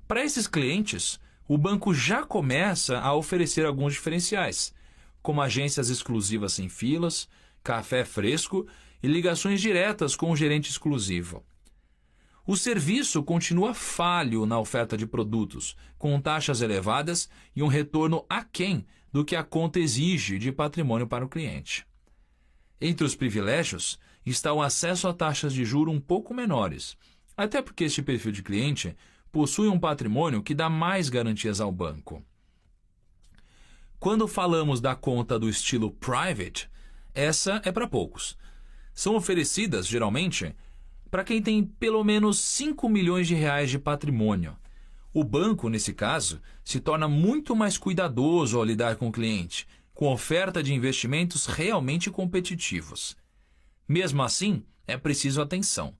Para esses clientes, o banco já começa a oferecer alguns diferenciais, como agências exclusivas sem filas, café fresco e ligações diretas com o gerente exclusivo. O serviço continua falho na oferta de produtos, com taxas elevadas e um retorno aquém do que a conta exige de patrimônio para o cliente. Entre os privilégios está o acesso a taxas de juro um pouco menores até porque este perfil de cliente possui um patrimônio que dá mais garantias ao banco. Quando falamos da conta do estilo private, essa é para poucos. São oferecidas, geralmente, para quem tem pelo menos 5 milhões de reais de patrimônio. O banco, nesse caso, se torna muito mais cuidadoso ao lidar com o cliente, com oferta de investimentos realmente competitivos. Mesmo assim, é preciso atenção.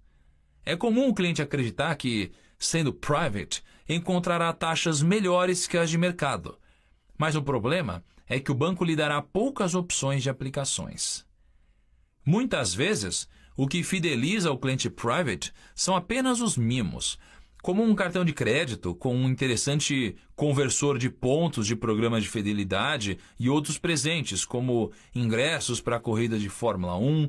É comum o cliente acreditar que, sendo private, encontrará taxas melhores que as de mercado. Mas o problema é que o banco lhe dará poucas opções de aplicações. Muitas vezes, o que fideliza o cliente private são apenas os mimos, como um cartão de crédito com um interessante conversor de pontos de programas de fidelidade e outros presentes, como ingressos para a corrida de Fórmula 1,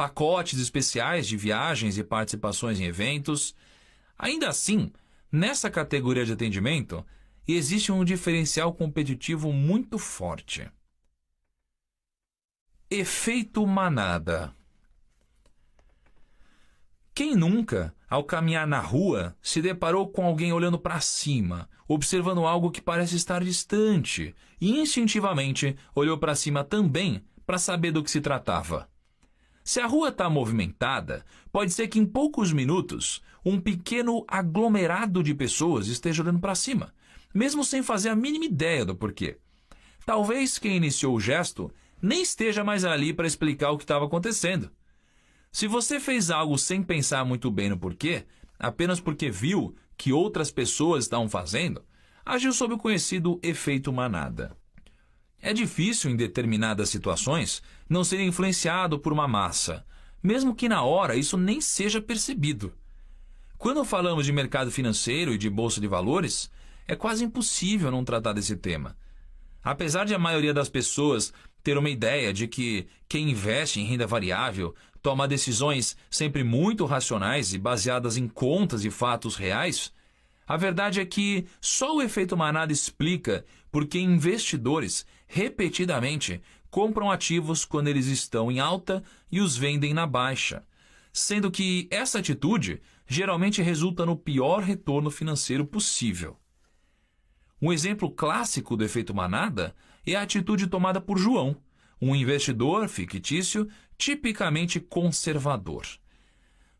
pacotes especiais de viagens e participações em eventos. Ainda assim, nessa categoria de atendimento, existe um diferencial competitivo muito forte. Efeito manada. Quem nunca, ao caminhar na rua, se deparou com alguém olhando para cima, observando algo que parece estar distante, e instintivamente olhou para cima também para saber do que se tratava? Se a rua está movimentada, pode ser que em poucos minutos um pequeno aglomerado de pessoas esteja olhando para cima, mesmo sem fazer a mínima ideia do porquê. Talvez quem iniciou o gesto nem esteja mais ali para explicar o que estava acontecendo. Se você fez algo sem pensar muito bem no porquê, apenas porque viu que outras pessoas estavam fazendo, agiu sob o conhecido efeito manada. É difícil, em determinadas situações, não ser influenciado por uma massa, mesmo que na hora isso nem seja percebido. Quando falamos de mercado financeiro e de bolsa de valores, é quase impossível não tratar desse tema. Apesar de a maioria das pessoas ter uma ideia de que quem investe em renda variável toma decisões sempre muito racionais e baseadas em contas e fatos reais, a verdade é que só o efeito manada explica por que investidores repetidamente compram ativos quando eles estão em alta e os vendem na baixa, sendo que essa atitude geralmente resulta no pior retorno financeiro possível. Um exemplo clássico do efeito manada é a atitude tomada por João, um investidor fictício tipicamente conservador.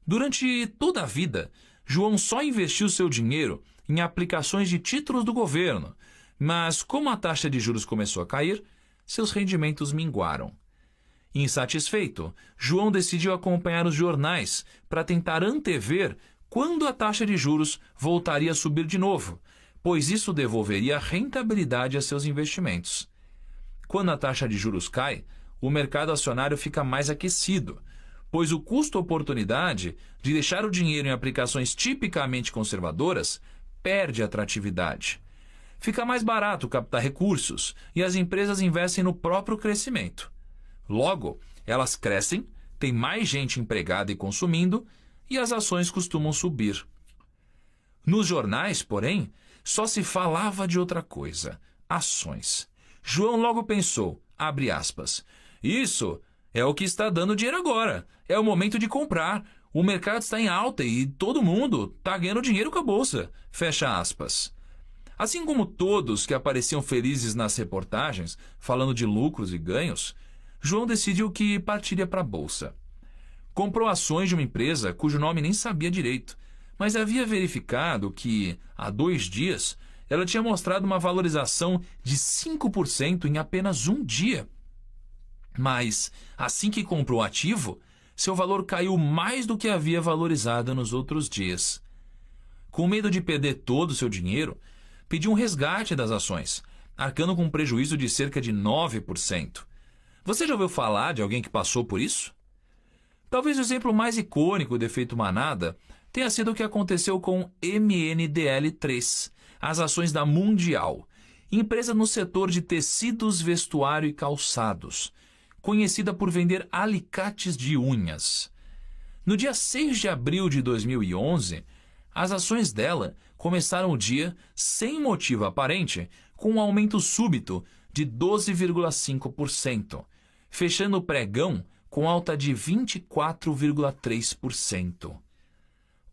Durante toda a vida, João só investiu seu dinheiro em aplicações de títulos do governo, mas, como a taxa de juros começou a cair, seus rendimentos minguaram. Insatisfeito, João decidiu acompanhar os jornais para tentar antever quando a taxa de juros voltaria a subir de novo, pois isso devolveria rentabilidade a seus investimentos. Quando a taxa de juros cai, o mercado acionário fica mais aquecido, pois o custo-oportunidade de deixar o dinheiro em aplicações tipicamente conservadoras perde atratividade. Fica mais barato captar recursos e as empresas investem no próprio crescimento. Logo, elas crescem, tem mais gente empregada e consumindo, e as ações costumam subir. Nos jornais, porém, só se falava de outra coisa: ações. João logo pensou, abre aspas, isso é o que está dando dinheiro agora. É o momento de comprar. O mercado está em alta e todo mundo está ganhando dinheiro com a bolsa. Fecha aspas. Assim como todos que apareciam felizes nas reportagens, falando de lucros e ganhos, João decidiu que partiria para a bolsa. Comprou ações de uma empresa cujo nome nem sabia direito, mas havia verificado que, há dois dias, ela tinha mostrado uma valorização de 5% em apenas um dia. Mas, assim que comprou o ativo, seu valor caiu mais do que havia valorizado nos outros dias. Com medo de perder todo o seu dinheiro, pediu um resgate das ações, arcando com um prejuízo de cerca de 9%. Você já ouviu falar de alguém que passou por isso? Talvez o exemplo mais icônico do efeito manada tenha sido o que aconteceu com MNDL3, as ações da Mundial, empresa no setor de tecidos, vestuário e calçados, conhecida por vender alicates de unhas. No dia 6 de abril de 2011, as ações dela começaram o dia, sem motivo aparente, com um aumento súbito de 12,5%, fechando o pregão com alta de 24,3%.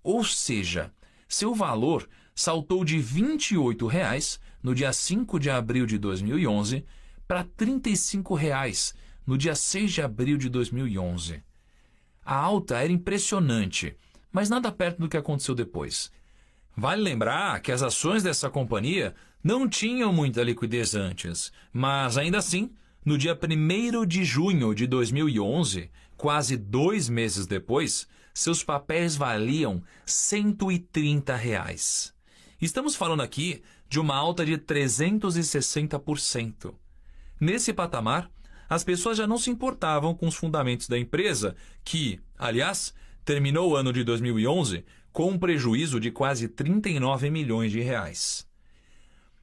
Ou seja, seu valor saltou de R$ 28,00 no dia 5 de abril de 2011 para R$ 35,00 no dia 6 de abril de 2011. A alta era impressionante, mas nada perto do que aconteceu depois. Vale lembrar que as ações dessa companhia não tinham muita liquidez antes, mas ainda assim, no dia 1 de junho de 2011, quase dois meses depois, seus papéis valiam 130 reais. Estamos falando aqui de uma alta de 360%. Nesse patamar, as pessoas já não se importavam com os fundamentos da empresa, que, aliás, terminou o ano de 2011 com um prejuízo de quase 39 milhões de reais.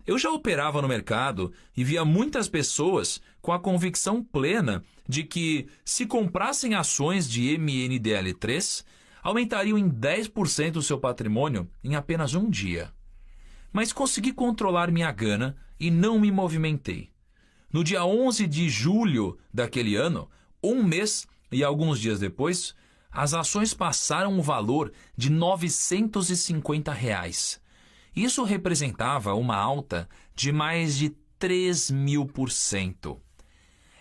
Eu já operava no mercado e via muitas pessoas com a convicção plena de que, se comprassem ações de MNDL3, aumentariam em 10% o seu patrimônio em apenas um dia. Mas consegui controlar minha gana e não me movimentei. No dia 11 de julho daquele ano, um mês e alguns dias depois, as ações passaram o valor de R$ 950. Reais. Isso representava uma alta de mais de 3 mil por cento.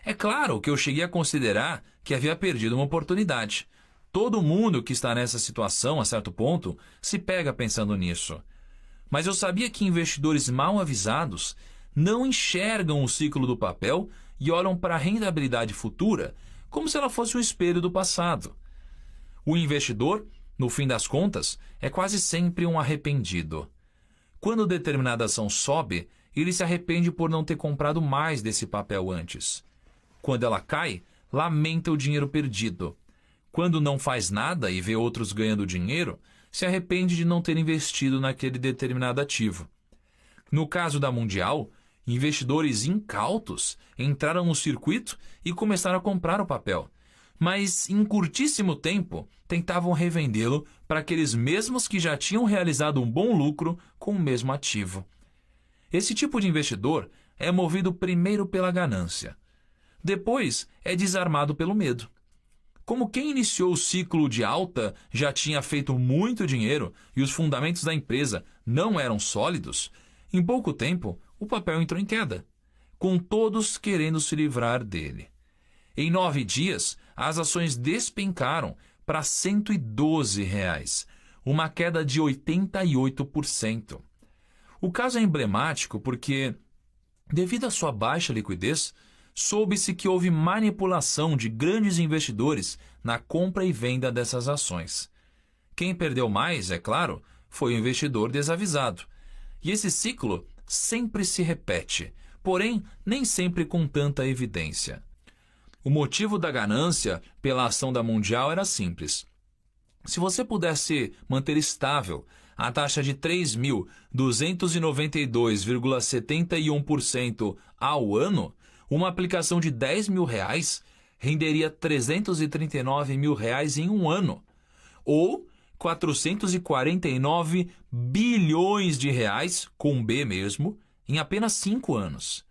É claro que eu cheguei a considerar que havia perdido uma oportunidade. Todo mundo que está nessa situação, a certo ponto, se pega pensando nisso. Mas eu sabia que investidores mal avisados não enxergam o ciclo do papel e olham para a rentabilidade futura como se ela fosse um espelho do passado. O investidor, no fim das contas, é quase sempre um arrependido. Quando determinada ação sobe, ele se arrepende por não ter comprado mais desse papel antes. Quando ela cai, lamenta o dinheiro perdido. Quando não faz nada e vê outros ganhando dinheiro, se arrepende de não ter investido naquele determinado ativo. No caso da Mundial, investidores incautos entraram no circuito e começaram a comprar o papel mas em curtíssimo tempo tentavam revendê-lo para aqueles mesmos que já tinham realizado um bom lucro com o mesmo ativo. Esse tipo de investidor é movido primeiro pela ganância. Depois é desarmado pelo medo. Como quem iniciou o ciclo de alta já tinha feito muito dinheiro e os fundamentos da empresa não eram sólidos, em pouco tempo o papel entrou em queda, com todos querendo se livrar dele. Em nove dias, as ações despencaram para R$ 112, reais, uma queda de 88%. O caso é emblemático porque, devido à sua baixa liquidez, soube-se que houve manipulação de grandes investidores na compra e venda dessas ações. Quem perdeu mais, é claro, foi o investidor desavisado. E esse ciclo sempre se repete, porém nem sempre com tanta evidência. O motivo da ganância pela ação da Mundial era simples. Se você pudesse manter estável a taxa de 3.292,71% ao ano, uma aplicação de 10 mil reais renderia 339 mil reais em um ano, ou 449 bilhões de reais, com B mesmo, em apenas cinco anos.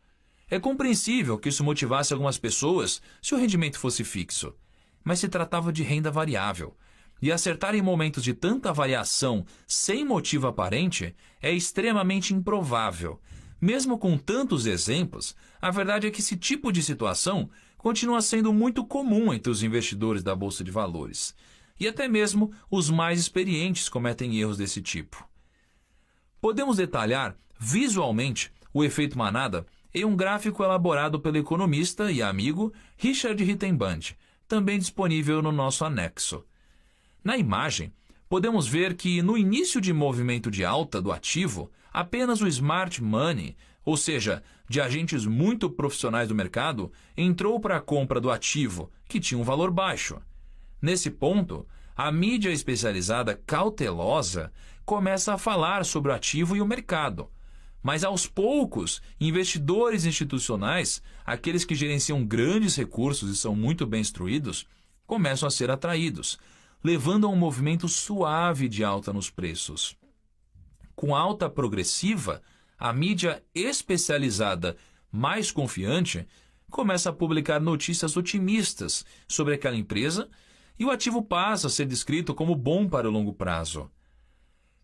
É compreensível que isso motivasse algumas pessoas se o rendimento fosse fixo, mas se tratava de renda variável. E acertar em momentos de tanta variação sem motivo aparente é extremamente improvável. Mesmo com tantos exemplos, a verdade é que esse tipo de situação continua sendo muito comum entre os investidores da bolsa de valores. E até mesmo os mais experientes cometem erros desse tipo. Podemos detalhar visualmente o efeito manada em um gráfico elaborado pelo economista e amigo Richard Rittenband, também disponível no nosso anexo. Na imagem, podemos ver que no início de movimento de alta do ativo, apenas o smart money, ou seja, de agentes muito profissionais do mercado, entrou para a compra do ativo, que tinha um valor baixo. Nesse ponto, a mídia especializada cautelosa começa a falar sobre o ativo e o mercado mas aos poucos, investidores institucionais, aqueles que gerenciam grandes recursos e são muito bem instruídos, começam a ser atraídos, levando a um movimento suave de alta nos preços. Com alta progressiva, a mídia especializada mais confiante começa a publicar notícias otimistas sobre aquela empresa e o ativo passa a ser descrito como bom para o longo prazo.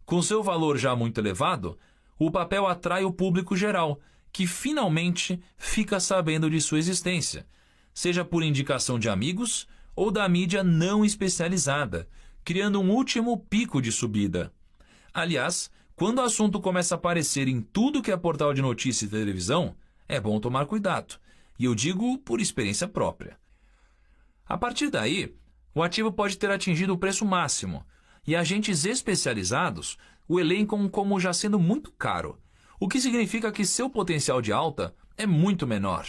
Com seu valor já muito elevado, o papel atrai o público geral, que finalmente fica sabendo de sua existência, seja por indicação de amigos ou da mídia não especializada, criando um último pico de subida. Aliás, quando o assunto começa a aparecer em tudo que é portal de notícia e televisão, é bom tomar cuidado, e eu digo por experiência própria. A partir daí, o ativo pode ter atingido o preço máximo, e agentes especializados o elenco como já sendo muito caro, o que significa que seu potencial de alta é muito menor.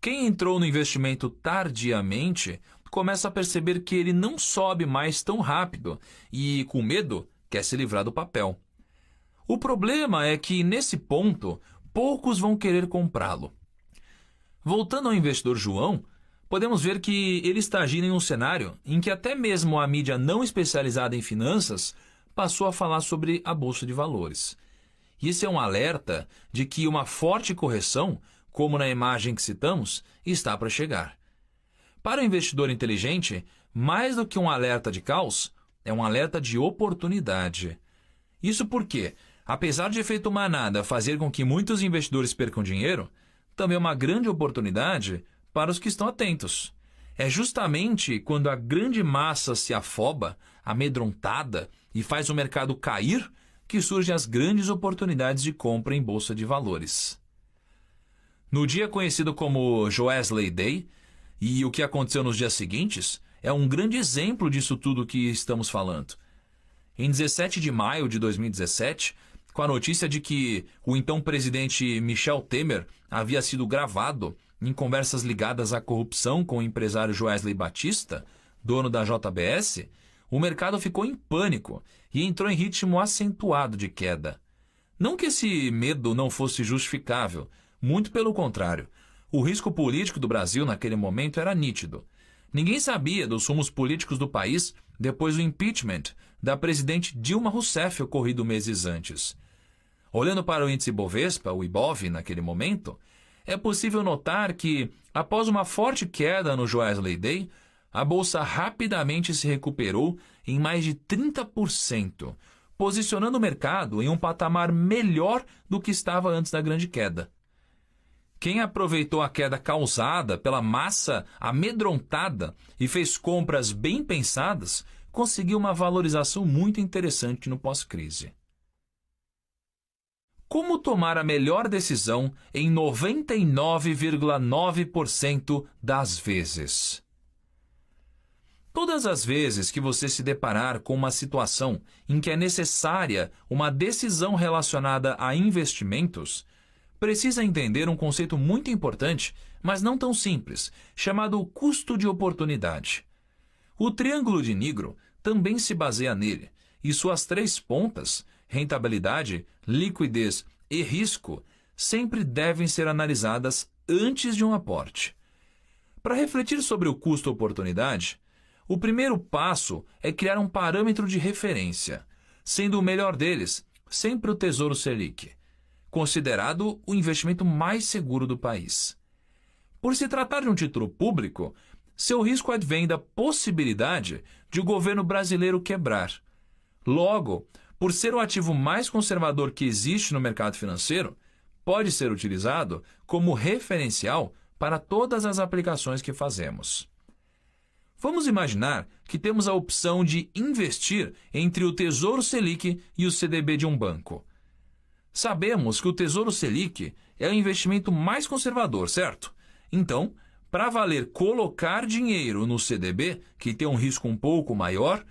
Quem entrou no investimento tardiamente começa a perceber que ele não sobe mais tão rápido e, com medo, quer se livrar do papel. O problema é que, nesse ponto, poucos vão querer comprá-lo. Voltando ao investidor João, podemos ver que ele está agindo em um cenário em que até mesmo a mídia não especializada em finanças passou a falar sobre a bolsa de valores. Isso é um alerta de que uma forte correção, como na imagem que citamos, está para chegar. Para o investidor inteligente, mais do que um alerta de caos, é um alerta de oportunidade. Isso porque, apesar de efeito manada fazer com que muitos investidores percam dinheiro, também é uma grande oportunidade para os que estão atentos. É justamente quando a grande massa se afoba, amedrontada e faz o mercado cair que surgem as grandes oportunidades de compra em bolsa de valores. No dia conhecido como Joesley Day e o que aconteceu nos dias seguintes, é um grande exemplo disso tudo que estamos falando. Em 17 de maio de 2017, com a notícia de que o então presidente Michel Temer havia sido gravado em conversas ligadas à corrupção com o empresário Joesley Batista, dono da JBS, o mercado ficou em pânico e entrou em ritmo acentuado de queda. Não que esse medo não fosse justificável, muito pelo contrário. O risco político do Brasil naquele momento era nítido. Ninguém sabia dos rumos políticos do país depois do impeachment da presidente Dilma Rousseff ocorrido meses antes. Olhando para o índice Bovespa, o IBOV, naquele momento, é possível notar que, após uma forte queda no Joesley Day, a bolsa rapidamente se recuperou em mais de 30%, posicionando o mercado em um patamar melhor do que estava antes da grande queda. Quem aproveitou a queda causada pela massa amedrontada e fez compras bem pensadas conseguiu uma valorização muito interessante no pós-crise. Como tomar a melhor decisão em 99,9% das vezes? Todas as vezes que você se deparar com uma situação em que é necessária uma decisão relacionada a investimentos, precisa entender um conceito muito importante, mas não tão simples, chamado custo de oportunidade. O triângulo de Nigro também se baseia nele, e suas três pontas rentabilidade, liquidez e risco sempre devem ser analisadas antes de um aporte. Para refletir sobre o custo-oportunidade, o primeiro passo é criar um parâmetro de referência, sendo o melhor deles sempre o Tesouro Selic, considerado o investimento mais seguro do país. Por se tratar de um título público, seu risco advém da possibilidade de o governo brasileiro quebrar. Logo, por ser o ativo mais conservador que existe no mercado financeiro, pode ser utilizado como referencial para todas as aplicações que fazemos. Vamos imaginar que temos a opção de investir entre o Tesouro Selic e o CDB de um banco. Sabemos que o Tesouro Selic é o investimento mais conservador, certo? Então, para valer colocar dinheiro no CDB, que tem um risco um pouco maior,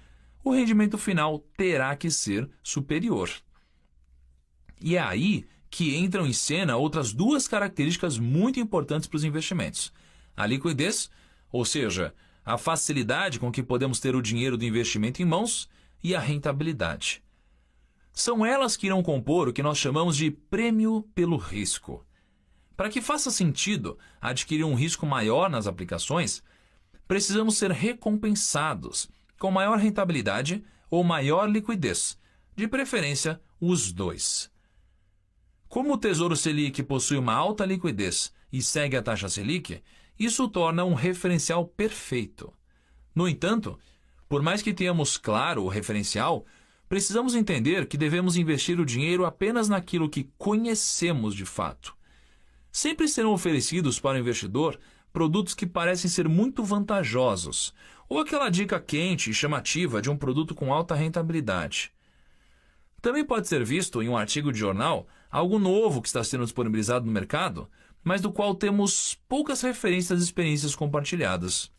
o rendimento final terá que ser superior. E é aí que entram em cena outras duas características muito importantes para os investimentos: a liquidez, ou seja, a facilidade com que podemos ter o dinheiro do investimento em mãos, e a rentabilidade. São elas que irão compor o que nós chamamos de prêmio pelo risco. Para que faça sentido adquirir um risco maior nas aplicações, precisamos ser recompensados com maior rentabilidade ou maior liquidez, de preferência os dois. Como o Tesouro Selic possui uma alta liquidez e segue a taxa Selic, isso o torna um referencial perfeito. No entanto, por mais que tenhamos claro o referencial, precisamos entender que devemos investir o dinheiro apenas naquilo que conhecemos de fato. Sempre serão oferecidos para o investidor produtos que parecem ser muito vantajosos, ou aquela dica quente e chamativa de um produto com alta rentabilidade. Também pode ser visto em um artigo de jornal algo novo que está sendo disponibilizado no mercado, mas do qual temos poucas referências e experiências compartilhadas.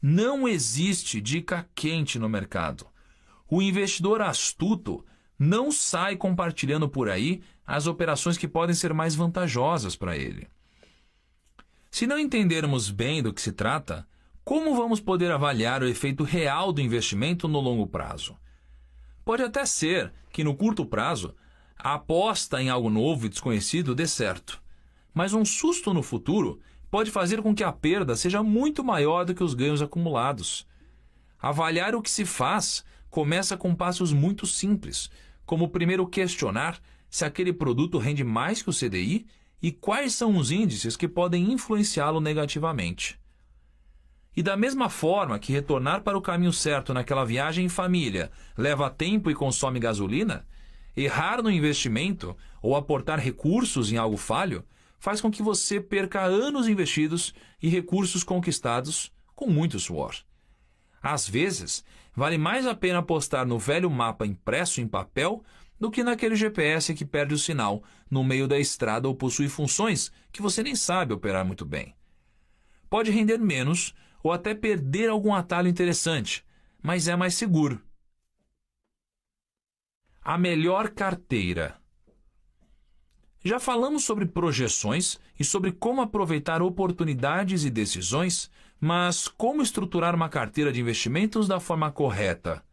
Não existe dica quente no mercado. O investidor astuto não sai compartilhando por aí as operações que podem ser mais vantajosas para ele. Se não entendermos bem do que se trata, como vamos poder avaliar o efeito real do investimento no longo prazo? Pode até ser que no curto prazo a aposta em algo novo e desconhecido dê certo, mas um susto no futuro pode fazer com que a perda seja muito maior do que os ganhos acumulados. Avaliar o que se faz começa com passos muito simples, como primeiro questionar se aquele produto rende mais que o CDI e quais são os índices que podem influenciá-lo negativamente. E da mesma forma que retornar para o caminho certo naquela viagem em família leva tempo e consome gasolina, errar no investimento ou aportar recursos em algo falho faz com que você perca anos investidos e recursos conquistados com muito suor. Às vezes, vale mais a pena apostar no velho mapa impresso em papel do que naquele GPS que perde o sinal no meio da estrada ou possui funções que você nem sabe operar muito bem. Pode render menos, ou até perder algum atalho interessante, mas é mais seguro. A melhor carteira. Já falamos sobre projeções e sobre como aproveitar oportunidades e decisões, mas como estruturar uma carteira de investimentos da forma correta?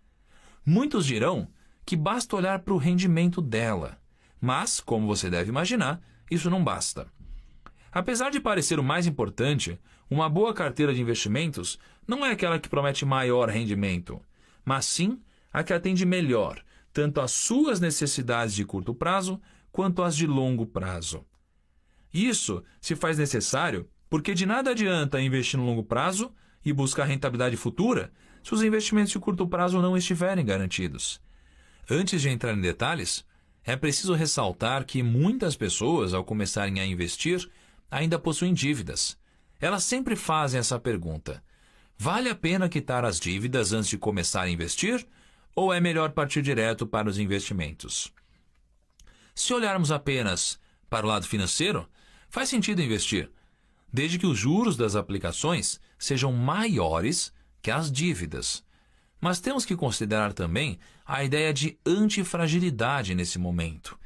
Muitos dirão que basta olhar para o rendimento dela, mas, como você deve imaginar, isso não basta. Apesar de parecer o mais importante, uma boa carteira de investimentos não é aquela que promete maior rendimento, mas sim a que atende melhor tanto as suas necessidades de curto prazo quanto as de longo prazo. Isso se faz necessário porque de nada adianta investir no longo prazo e buscar rentabilidade futura se os investimentos de curto prazo não estiverem garantidos. Antes de entrar em detalhes, é preciso ressaltar que muitas pessoas, ao começarem a investir, ainda possuem dívidas elas sempre fazem essa pergunta: vale a pena quitar as dívidas antes de começar a investir? Ou é melhor partir direto para os investimentos? Se olharmos apenas para o lado financeiro, faz sentido investir, desde que os juros das aplicações sejam maiores que as dívidas. Mas temos que considerar também a ideia de antifragilidade nesse momento.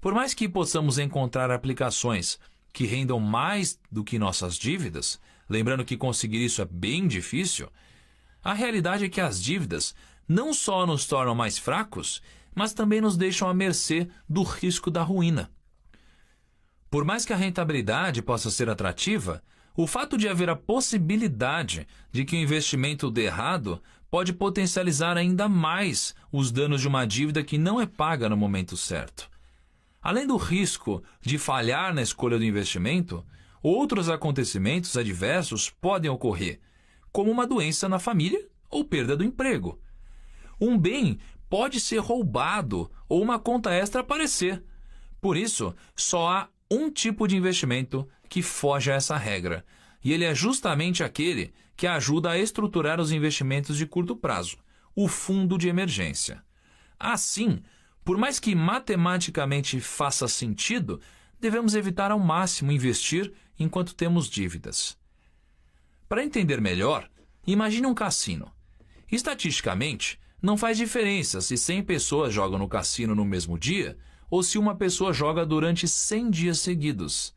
Por mais que possamos encontrar aplicações que rendam mais do que nossas dívidas, lembrando que conseguir isso é bem difícil, a realidade é que as dívidas não só nos tornam mais fracos, mas também nos deixam à mercê do risco da ruína. Por mais que a rentabilidade possa ser atrativa, o fato de haver a possibilidade de que o investimento dê errado pode potencializar ainda mais os danos de uma dívida que não é paga no momento certo. Além do risco de falhar na escolha do investimento, outros acontecimentos adversos podem ocorrer, como uma doença na família ou perda do emprego. Um bem pode ser roubado ou uma conta extra aparecer. Por isso, só há um tipo de investimento que foge a essa regra, e ele é justamente aquele que ajuda a estruturar os investimentos de curto prazo, o fundo de emergência. Assim, por mais que matematicamente faça sentido, devemos evitar ao máximo investir enquanto temos dívidas. Para entender melhor, imagine um cassino. Estatisticamente, não faz diferença se 100 pessoas jogam no cassino no mesmo dia ou se uma pessoa joga durante 100 dias seguidos.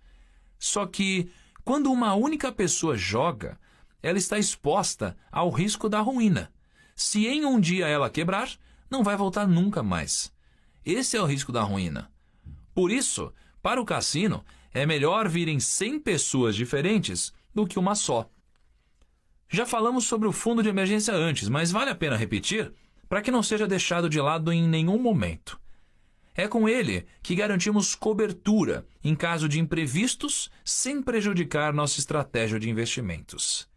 Só que, quando uma única pessoa joga, ela está exposta ao risco da ruína. Se em um dia ela quebrar, não vai voltar nunca mais. Esse é o risco da ruína. Por isso, para o cassino, é melhor virem 100 pessoas diferentes do que uma só. Já falamos sobre o fundo de emergência antes, mas vale a pena repetir para que não seja deixado de lado em nenhum momento. É com ele que garantimos cobertura em caso de imprevistos sem prejudicar nossa estratégia de investimentos.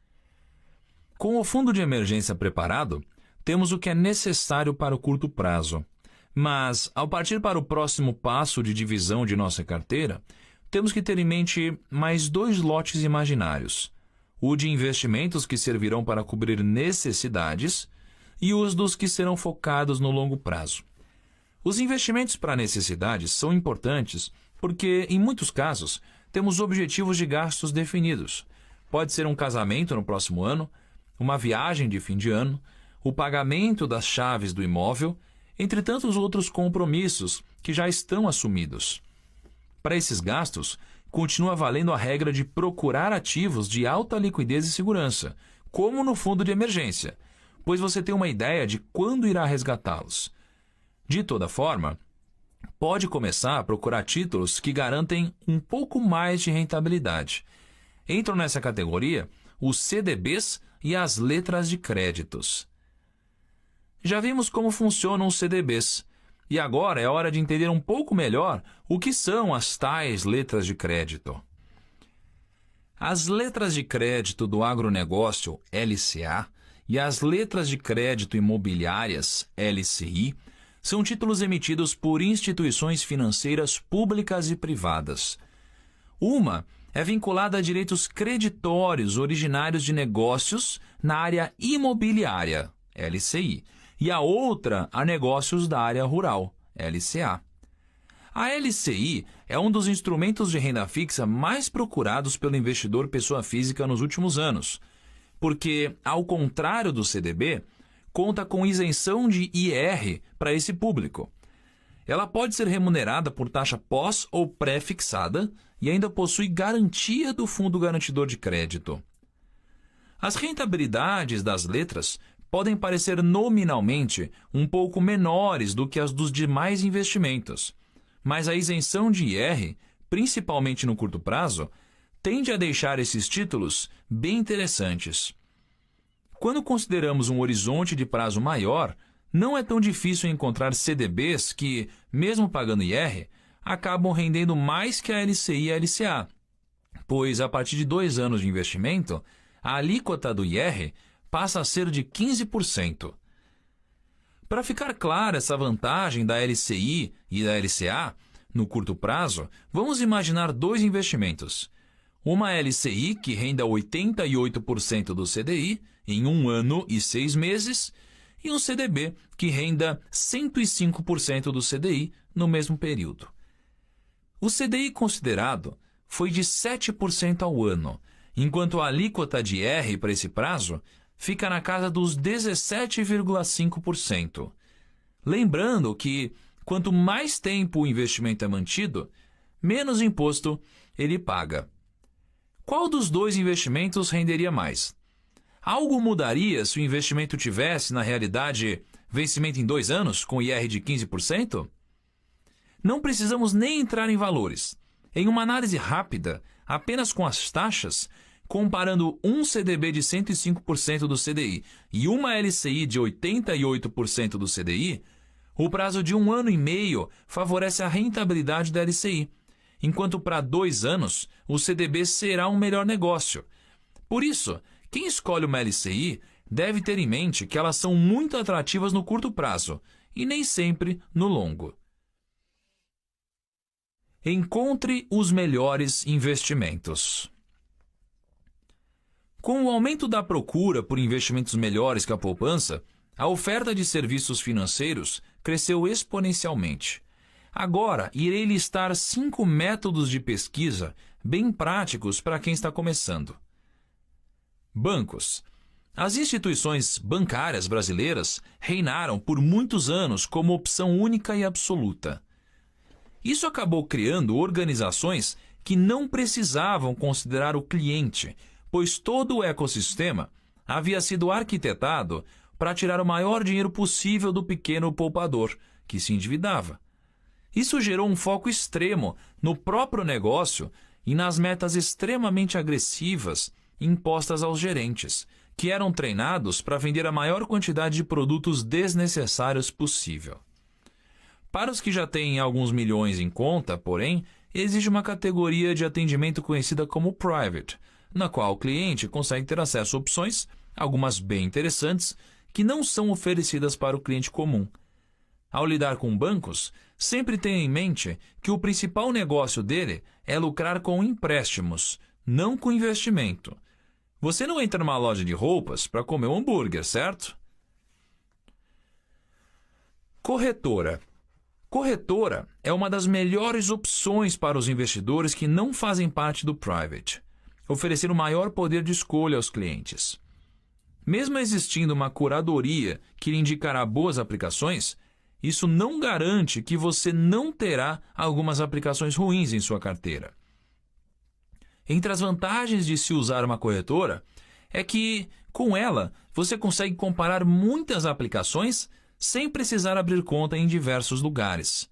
Com o fundo de emergência preparado, temos o que é necessário para o curto prazo. Mas, ao partir para o próximo passo de divisão de nossa carteira, temos que ter em mente mais dois lotes imaginários: o de investimentos que servirão para cobrir necessidades e os dos que serão focados no longo prazo. Os investimentos para necessidades são importantes porque, em muitos casos, temos objetivos de gastos definidos. Pode ser um casamento no próximo ano, uma viagem de fim de ano, o pagamento das chaves do imóvel entre tantos outros compromissos que já estão assumidos. Para esses gastos, continua valendo a regra de procurar ativos de alta liquidez e segurança, como no fundo de emergência, pois você tem uma ideia de quando irá resgatá-los. De toda forma, pode começar a procurar títulos que garantem um pouco mais de rentabilidade. Entram nessa categoria os CDBs e as letras de créditos. Já vimos como funcionam os CDBs e agora é hora de entender um pouco melhor o que são as tais letras de crédito. As letras de crédito do agronegócio, LCA, e as letras de crédito imobiliárias, LCI, são títulos emitidos por instituições financeiras públicas e privadas. Uma é vinculada a direitos creditórios originários de negócios na área imobiliária, LCI e a outra a Negócios da Área Rural, LCA. A LCI é um dos instrumentos de renda fixa mais procurados pelo investidor pessoa física nos últimos anos, porque, ao contrário do CDB, conta com isenção de IR para esse público. Ela pode ser remunerada por taxa pós ou pré-fixada e ainda possui garantia do Fundo Garantidor de Crédito. As rentabilidades das letras podem parecer nominalmente um pouco menores do que as dos demais investimentos, mas a isenção de IR, principalmente no curto prazo, tende a deixar esses títulos bem interessantes. Quando consideramos um horizonte de prazo maior, não é tão difícil encontrar CDBs que, mesmo pagando IR, acabam rendendo mais que a LCI e a LCA, pois a partir de dois anos de investimento, a alíquota do IR passa a ser de 15%. Para ficar clara essa vantagem da LCI e da LCA, no curto prazo, vamos imaginar dois investimentos. Uma LCI que renda 88% do CDI em um ano e seis meses, e um CDB que renda 105% do CDI no mesmo período. O CDI considerado foi de 7% ao ano, enquanto a alíquota de R para esse prazo fica na casa dos 17,5%. Lembrando que, quanto mais tempo o investimento é mantido, menos imposto ele paga. Qual dos dois investimentos renderia mais? Algo mudaria se o investimento tivesse, na realidade, vencimento em dois anos, com IR de 15%? Não precisamos nem entrar em valores. Em uma análise rápida, apenas com as taxas, comparando um CDB de 105% do CDI e uma LCI de 88% do CDI, o prazo de um ano e meio favorece a rentabilidade da LCI, enquanto para dois anos o CDB será um melhor negócio. Por isso, quem escolhe uma LCI deve ter em mente que elas são muito atrativas no curto prazo e nem sempre no longo. Encontre os melhores investimentos. Com o aumento da procura por investimentos melhores que a poupança, a oferta de serviços financeiros cresceu exponencialmente. Agora, irei listar cinco métodos de pesquisa bem práticos para quem está começando. Bancos. As instituições bancárias brasileiras reinaram por muitos anos como opção única e absoluta. Isso acabou criando organizações que não precisavam considerar o cliente pois todo o ecossistema havia sido arquitetado para tirar o maior dinheiro possível do pequeno poupador, que se endividava. Isso gerou um foco extremo no próprio negócio e nas metas extremamente agressivas impostas aos gerentes, que eram treinados para vender a maior quantidade de produtos desnecessários possível. Para os que já têm alguns milhões em conta, porém, exige uma categoria de atendimento conhecida como private, na qual o cliente consegue ter acesso a opções, algumas bem interessantes, que não são oferecidas para o cliente comum. Ao lidar com bancos, sempre tenha em mente que o principal negócio dele é lucrar com empréstimos, não com investimento. Você não entra numa loja de roupas para comer um hambúrguer, certo? Corretora. Corretora é uma das melhores opções para os investidores que não fazem parte do private oferecer o um maior poder de escolha aos clientes. Mesmo existindo uma curadoria que lhe indicará boas aplicações, isso não garante que você não terá algumas aplicações ruins em sua carteira. Entre as vantagens de se usar uma corretora é que, com ela, você consegue comparar muitas aplicações sem precisar abrir conta em diversos lugares.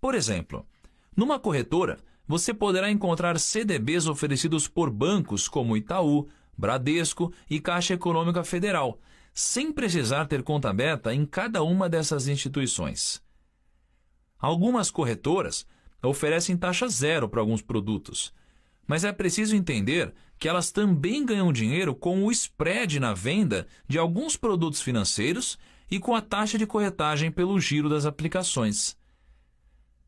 Por exemplo, numa corretora, você poderá encontrar CDBs oferecidos por bancos como Itaú, Bradesco e Caixa Econômica Federal, sem precisar ter conta aberta em cada uma dessas instituições. Algumas corretoras oferecem taxa zero para alguns produtos, mas é preciso entender que elas também ganham dinheiro com o spread na venda de alguns produtos financeiros e com a taxa de corretagem pelo giro das aplicações.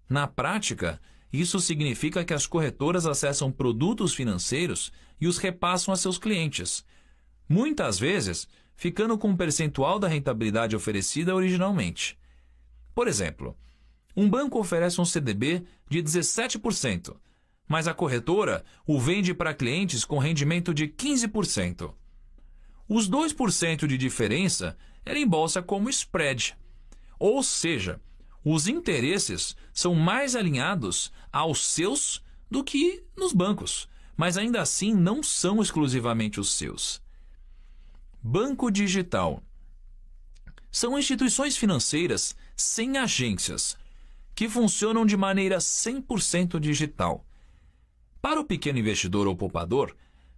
Na prática, isso significa que as corretoras acessam produtos financeiros e os repassam a seus clientes, muitas vezes ficando com um percentual da rentabilidade oferecida originalmente. Por exemplo, um banco oferece um CDB de 17%, mas a corretora o vende para clientes com rendimento de 15%. Os 2% de diferença em bolsa como spread, ou seja, os interesses são mais alinhados aos seus do que nos bancos, mas ainda assim não são exclusivamente os seus. Banco Digital são instituições financeiras sem agências, que funcionam de maneira 100% digital. Para o pequeno investidor ou poupador,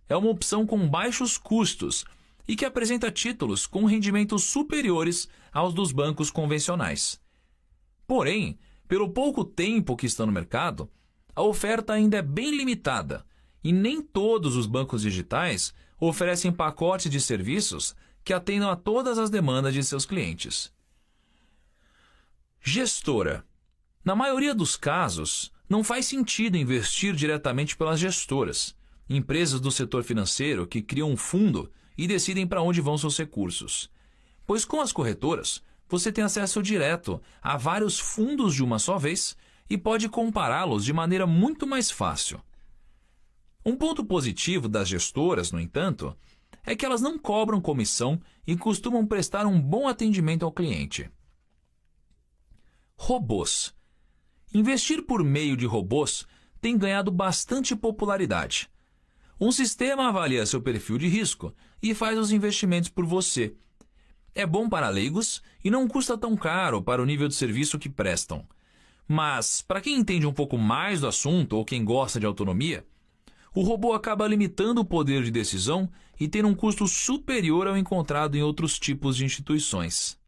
é uma opção com baixos custos e que apresenta títulos com rendimentos superiores aos dos bancos convencionais. Porém, pelo pouco tempo que estão no mercado, a oferta ainda é bem limitada e nem todos os bancos digitais oferecem pacotes de serviços que atendam a todas as demandas de seus clientes. Gestora. Na maioria dos casos, não faz sentido investir diretamente pelas gestoras, empresas do setor financeiro que criam um fundo e decidem para onde vão seus recursos. Pois com as corretoras, você tem acesso direto a vários fundos de uma só vez e pode compará-los de maneira muito mais fácil. Um ponto positivo das gestoras, no entanto, é que elas não cobram comissão e costumam prestar um bom atendimento ao cliente. Robôs. Investir por meio de robôs tem ganhado bastante popularidade. Um sistema avalia seu perfil de risco e faz os investimentos por você é bom para leigos e não custa tão caro para o nível de serviço que prestam. Mas, para quem entende um pouco mais do assunto ou quem gosta de autonomia, o robô acaba limitando o poder de decisão e tem um custo superior ao encontrado em outros tipos de instituições.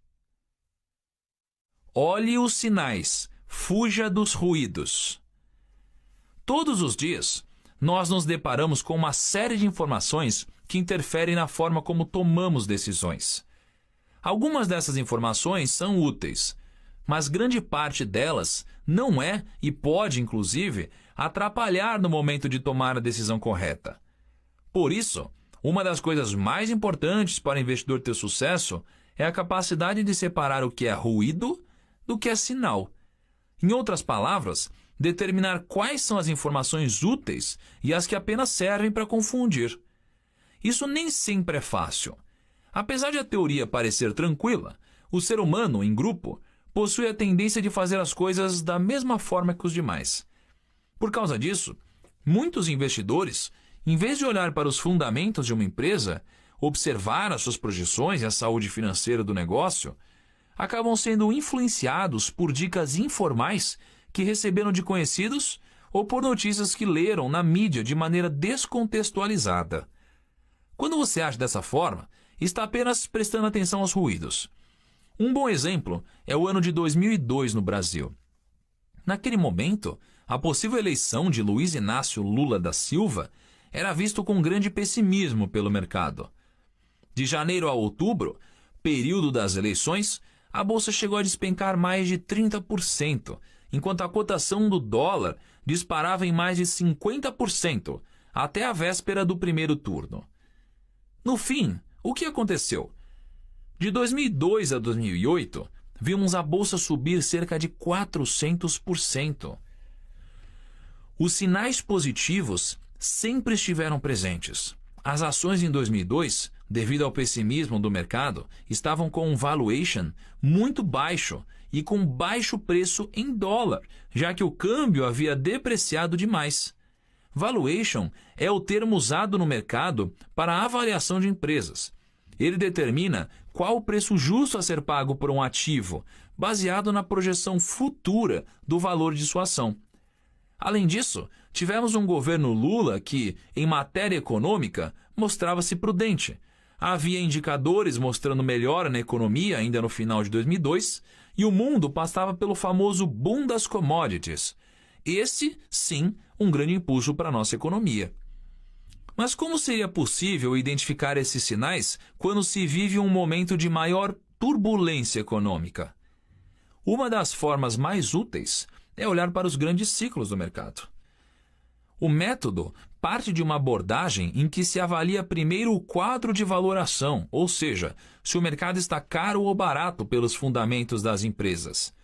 Olhe os sinais, fuja dos ruídos. Todos os dias, nós nos deparamos com uma série de informações que interferem na forma como tomamos decisões. Algumas dessas informações são úteis, mas grande parte delas não é e pode, inclusive, atrapalhar no momento de tomar a decisão correta. Por isso, uma das coisas mais importantes para o investidor ter sucesso é a capacidade de separar o que é ruído do que é sinal. Em outras palavras, determinar quais são as informações úteis e as que apenas servem para confundir. Isso nem sempre é fácil. Apesar de a teoria parecer tranquila, o ser humano, em grupo, possui a tendência de fazer as coisas da mesma forma que os demais. Por causa disso, muitos investidores, em vez de olhar para os fundamentos de uma empresa, observar as suas projeções e a saúde financeira do negócio, acabam sendo influenciados por dicas informais que receberam de conhecidos ou por notícias que leram na mídia de maneira descontextualizada. Quando você age dessa forma, está apenas prestando atenção aos ruídos. Um bom exemplo é o ano de 2002 no Brasil. Naquele momento, a possível eleição de Luiz Inácio Lula da Silva era visto com grande pessimismo pelo mercado. De janeiro a outubro, período das eleições, a bolsa chegou a despencar mais de 30%, enquanto a cotação do dólar disparava em mais de 50% até a véspera do primeiro turno. No fim, o que aconteceu? De 2002 a 2008, vimos a bolsa subir cerca de 400%. Os sinais positivos sempre estiveram presentes. As ações em 2002, devido ao pessimismo do mercado, estavam com um valuation muito baixo e com baixo preço em dólar, já que o câmbio havia depreciado demais. Valuation é o termo usado no mercado para avaliação de empresas. Ele determina qual o preço justo a ser pago por um ativo, baseado na projeção futura do valor de sua ação. Além disso, tivemos um governo Lula que, em matéria econômica, mostrava-se prudente. Havia indicadores mostrando melhora na economia ainda no final de 2002 e o mundo passava pelo famoso boom das commodities. Esse, sim, um grande impulso para a nossa economia. Mas como seria possível identificar esses sinais quando se vive um momento de maior turbulência econômica? Uma das formas mais úteis é olhar para os grandes ciclos do mercado. O método parte de uma abordagem em que se avalia primeiro o quadro de valoração, ou seja, se o mercado está caro ou barato pelos fundamentos das empresas.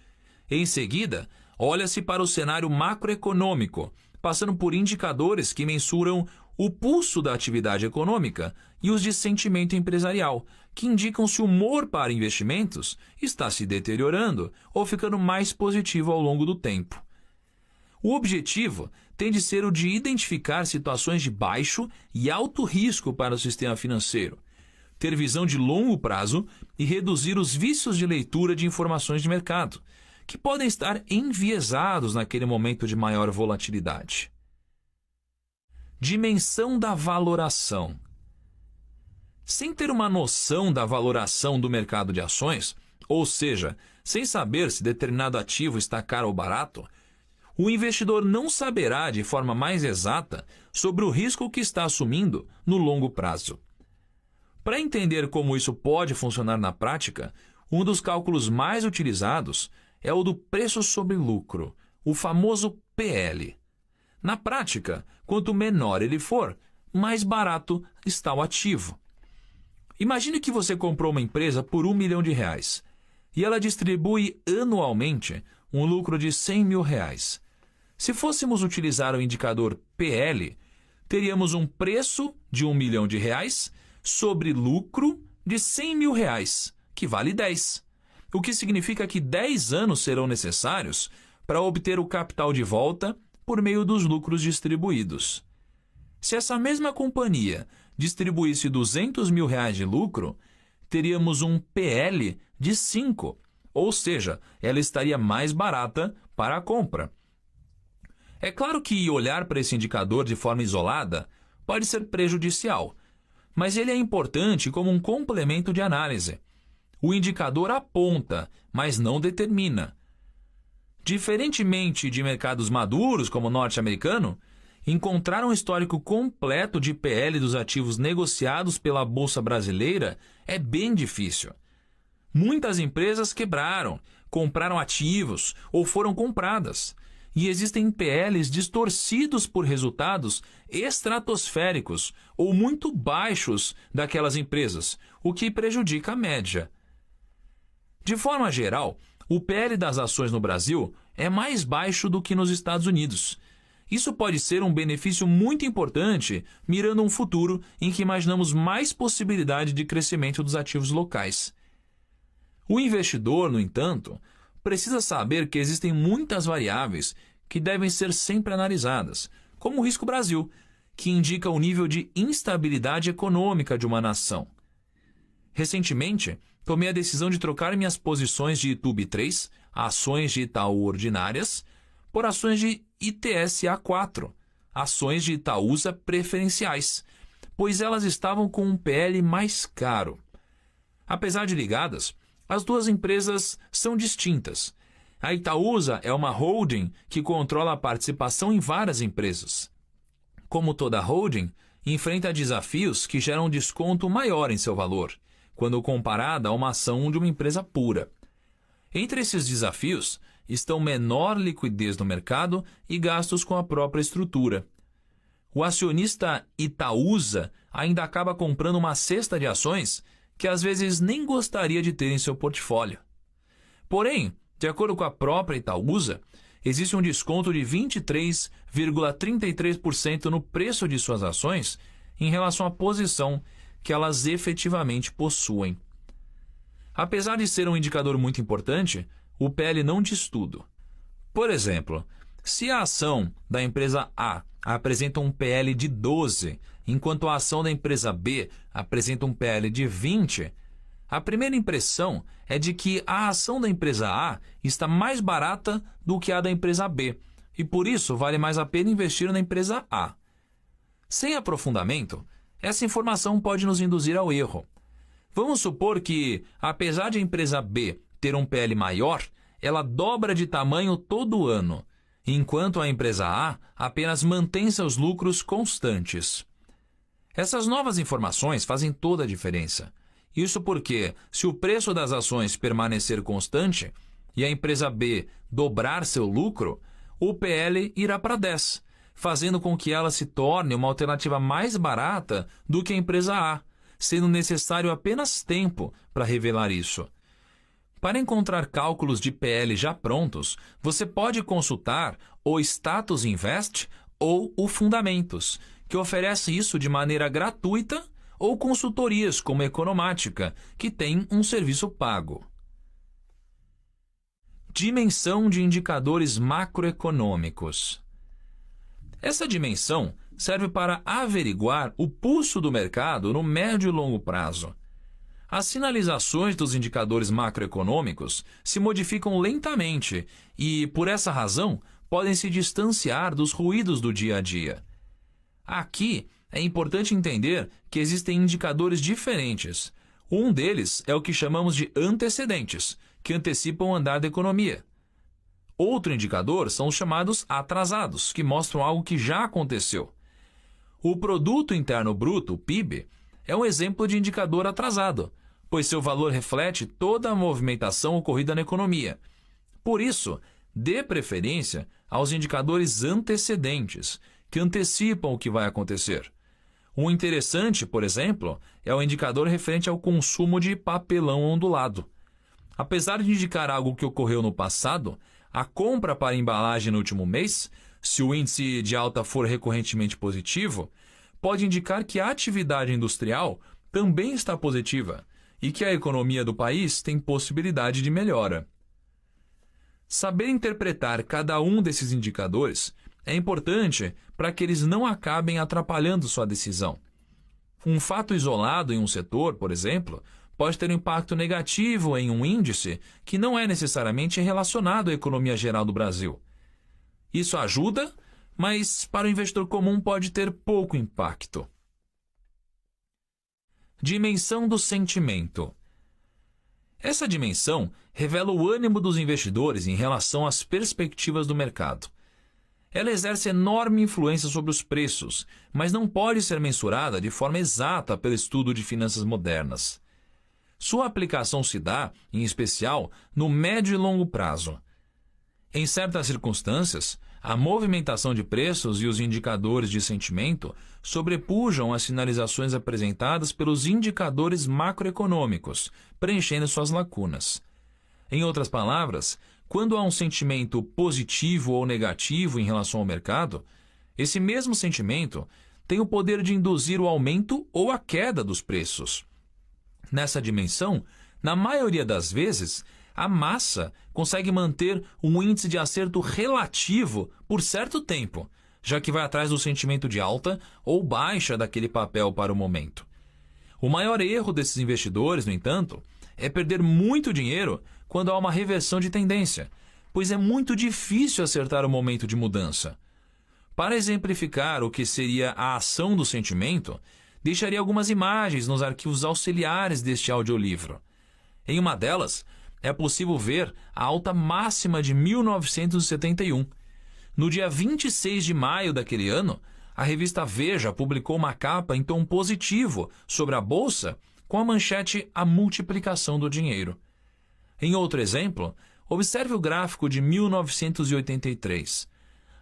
Em seguida, olha-se para o cenário macroeconômico, passando por indicadores que mensuram o pulso da atividade econômica e os de sentimento empresarial, que indicam se o humor para investimentos está se deteriorando ou ficando mais positivo ao longo do tempo. O objetivo tem de ser o de identificar situações de baixo e alto risco para o sistema financeiro, ter visão de longo prazo e reduzir os vícios de leitura de informações de mercado, que podem estar enviesados naquele momento de maior volatilidade. Dimensão da valoração. Sem ter uma noção da valoração do mercado de ações, ou seja, sem saber se determinado ativo está caro ou barato, o investidor não saberá de forma mais exata sobre o risco que está assumindo no longo prazo. Para entender como isso pode funcionar na prática, um dos cálculos mais utilizados é o do preço sobre lucro, o famoso PL. Na prática, quanto menor ele for, mais barato está o ativo. Imagine que você comprou uma empresa por um milhão de reais e ela distribui anualmente um lucro de 100 mil reais. Se fôssemos utilizar o indicador PL, teríamos um preço de um milhão de reais sobre lucro de 100 mil reais, que vale 10 o que significa que 10 anos serão necessários para obter o capital de volta por meio dos lucros distribuídos. Se essa mesma companhia distribuísse 200 mil reais de lucro, teríamos um PL de 5, ou seja, ela estaria mais barata para a compra. É claro que olhar para esse indicador de forma isolada pode ser prejudicial, mas ele é importante como um complemento de análise o indicador aponta, mas não determina. Diferentemente de mercados maduros, como o norte-americano, encontrar um histórico completo de PL dos ativos negociados pela Bolsa Brasileira é bem difícil. Muitas empresas quebraram, compraram ativos ou foram compradas. E existem PLs distorcidos por resultados estratosféricos ou muito baixos daquelas empresas, o que prejudica a média. De forma geral, o PL das ações no Brasil é mais baixo do que nos Estados Unidos. Isso pode ser um benefício muito importante, mirando um futuro em que imaginamos mais possibilidade de crescimento dos ativos locais. O investidor, no entanto, precisa saber que existem muitas variáveis que devem ser sempre analisadas, como o risco Brasil, que indica o nível de instabilidade econômica de uma nação. Recentemente, tomei a decisão de trocar minhas posições de YouTube 3, ações de Itaú ordinárias, por ações de ITSA 4, ações de Itaúsa preferenciais, pois elas estavam com um PL mais caro. Apesar de ligadas, as duas empresas são distintas. A Itaúsa é uma holding que controla a participação em várias empresas. Como toda holding, enfrenta desafios que geram desconto maior em seu valor quando comparada a uma ação de uma empresa pura. Entre esses desafios estão menor liquidez no mercado e gastos com a própria estrutura. O acionista Itaúsa ainda acaba comprando uma cesta de ações que às vezes nem gostaria de ter em seu portfólio. Porém, de acordo com a própria Itaúsa, existe um desconto de 23,33% no preço de suas ações em relação à posição que elas efetivamente possuem. Apesar de ser um indicador muito importante, o PL não diz tudo. Por exemplo, se a ação da empresa A apresenta um PL de 12, enquanto a ação da empresa B apresenta um PL de 20, a primeira impressão é de que a ação da empresa A está mais barata do que a da empresa B, e por isso vale mais a pena investir na empresa A. Sem aprofundamento, essa informação pode nos induzir ao erro. Vamos supor que, apesar de a empresa B ter um PL maior, ela dobra de tamanho todo ano, enquanto a empresa A apenas mantém seus lucros constantes. Essas novas informações fazem toda a diferença. Isso porque, se o preço das ações permanecer constante e a empresa B dobrar seu lucro, o PL irá para 10 fazendo com que ela se torne uma alternativa mais barata do que a empresa A, sendo necessário apenas tempo para revelar isso. Para encontrar cálculos de PL já prontos, você pode consultar o Status Invest ou o Fundamentos, que oferece isso de maneira gratuita, ou consultorias como a Economática, que tem um serviço pago. Dimensão de indicadores macroeconômicos. Essa dimensão serve para averiguar o pulso do mercado no médio e longo prazo. As sinalizações dos indicadores macroeconômicos se modificam lentamente e, por essa razão, podem se distanciar dos ruídos do dia a dia. Aqui é importante entender que existem indicadores diferentes. Um deles é o que chamamos de antecedentes, que antecipam o andar da economia. Outro indicador são os chamados atrasados, que mostram algo que já aconteceu. O produto interno bruto, PIB, é um exemplo de indicador atrasado, pois seu valor reflete toda a movimentação ocorrida na economia. Por isso, dê preferência aos indicadores antecedentes, que antecipam o que vai acontecer. Um interessante, por exemplo, é o indicador referente ao consumo de papelão ondulado. Apesar de indicar algo que ocorreu no passado, a compra para embalagem no último mês, se o índice de alta for recorrentemente positivo, pode indicar que a atividade industrial também está positiva e que a economia do país tem possibilidade de melhora. Saber interpretar cada um desses indicadores é importante para que eles não acabem atrapalhando sua decisão. Um fato isolado em um setor, por exemplo, pode ter um impacto negativo em um índice que não é necessariamente relacionado à economia geral do Brasil. Isso ajuda, mas para o investidor comum pode ter pouco impacto. Dimensão do sentimento. Essa dimensão revela o ânimo dos investidores em relação às perspectivas do mercado. Ela exerce enorme influência sobre os preços, mas não pode ser mensurada de forma exata pelo estudo de finanças modernas. Sua aplicação se dá, em especial, no médio e longo prazo. Em certas circunstâncias, a movimentação de preços e os indicadores de sentimento sobrepujam as sinalizações apresentadas pelos indicadores macroeconômicos, preenchendo suas lacunas. Em outras palavras, quando há um sentimento positivo ou negativo em relação ao mercado, esse mesmo sentimento tem o poder de induzir o aumento ou a queda dos preços. Nessa dimensão, na maioria das vezes, a massa consegue manter um índice de acerto relativo por certo tempo, já que vai atrás do sentimento de alta ou baixa daquele papel para o momento. O maior erro desses investidores, no entanto, é perder muito dinheiro quando há uma reversão de tendência, pois é muito difícil acertar o momento de mudança. Para exemplificar o que seria a ação do sentimento, deixaria algumas imagens nos arquivos auxiliares deste audiolivro. Em uma delas, é possível ver a alta máxima de 1971. No dia 26 de maio daquele ano, a revista Veja publicou uma capa em tom positivo sobre a bolsa com a manchete A Multiplicação do Dinheiro. Em outro exemplo, observe o gráfico de 1983.